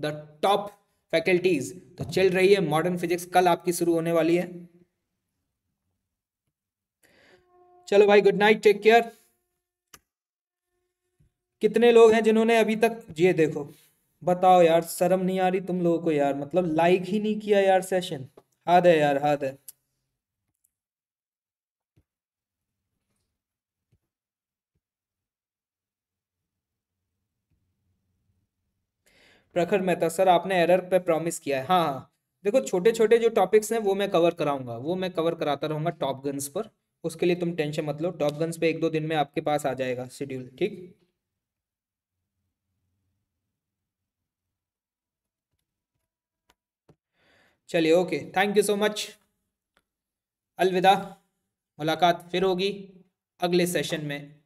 the top faculties तो चल रही है मॉडर्न फिजिक्स कल आपकी शुरू होने वाली है चलो भाई गुड नाइट टेक केयर कितने लोग हैं जिन्होंने अभी तक ये देखो बताओ यार शर्म नहीं आ रही तुम लोगों को यार मतलब लाइक ही नहीं किया यार सेशन हाद है यार हाद है प्रखर मेहता सर आपने एरर पे प्रॉमिस किया है हाँ हाँ देखो छोटे छोटे जो टॉपिक्स हैं वो मैं कवर कराऊंगा वो मैं कवर कराता रहूंगा टॉप गन्स पर उसके लिए तुम टेंशन मत लो टॉप गन्स पे एक दो दिन में आपके पास आ जाएगा शेड्यूल ठीक चलिए okay thank you so much अलविदा मुलाकात फिर होगी अगले सेशन में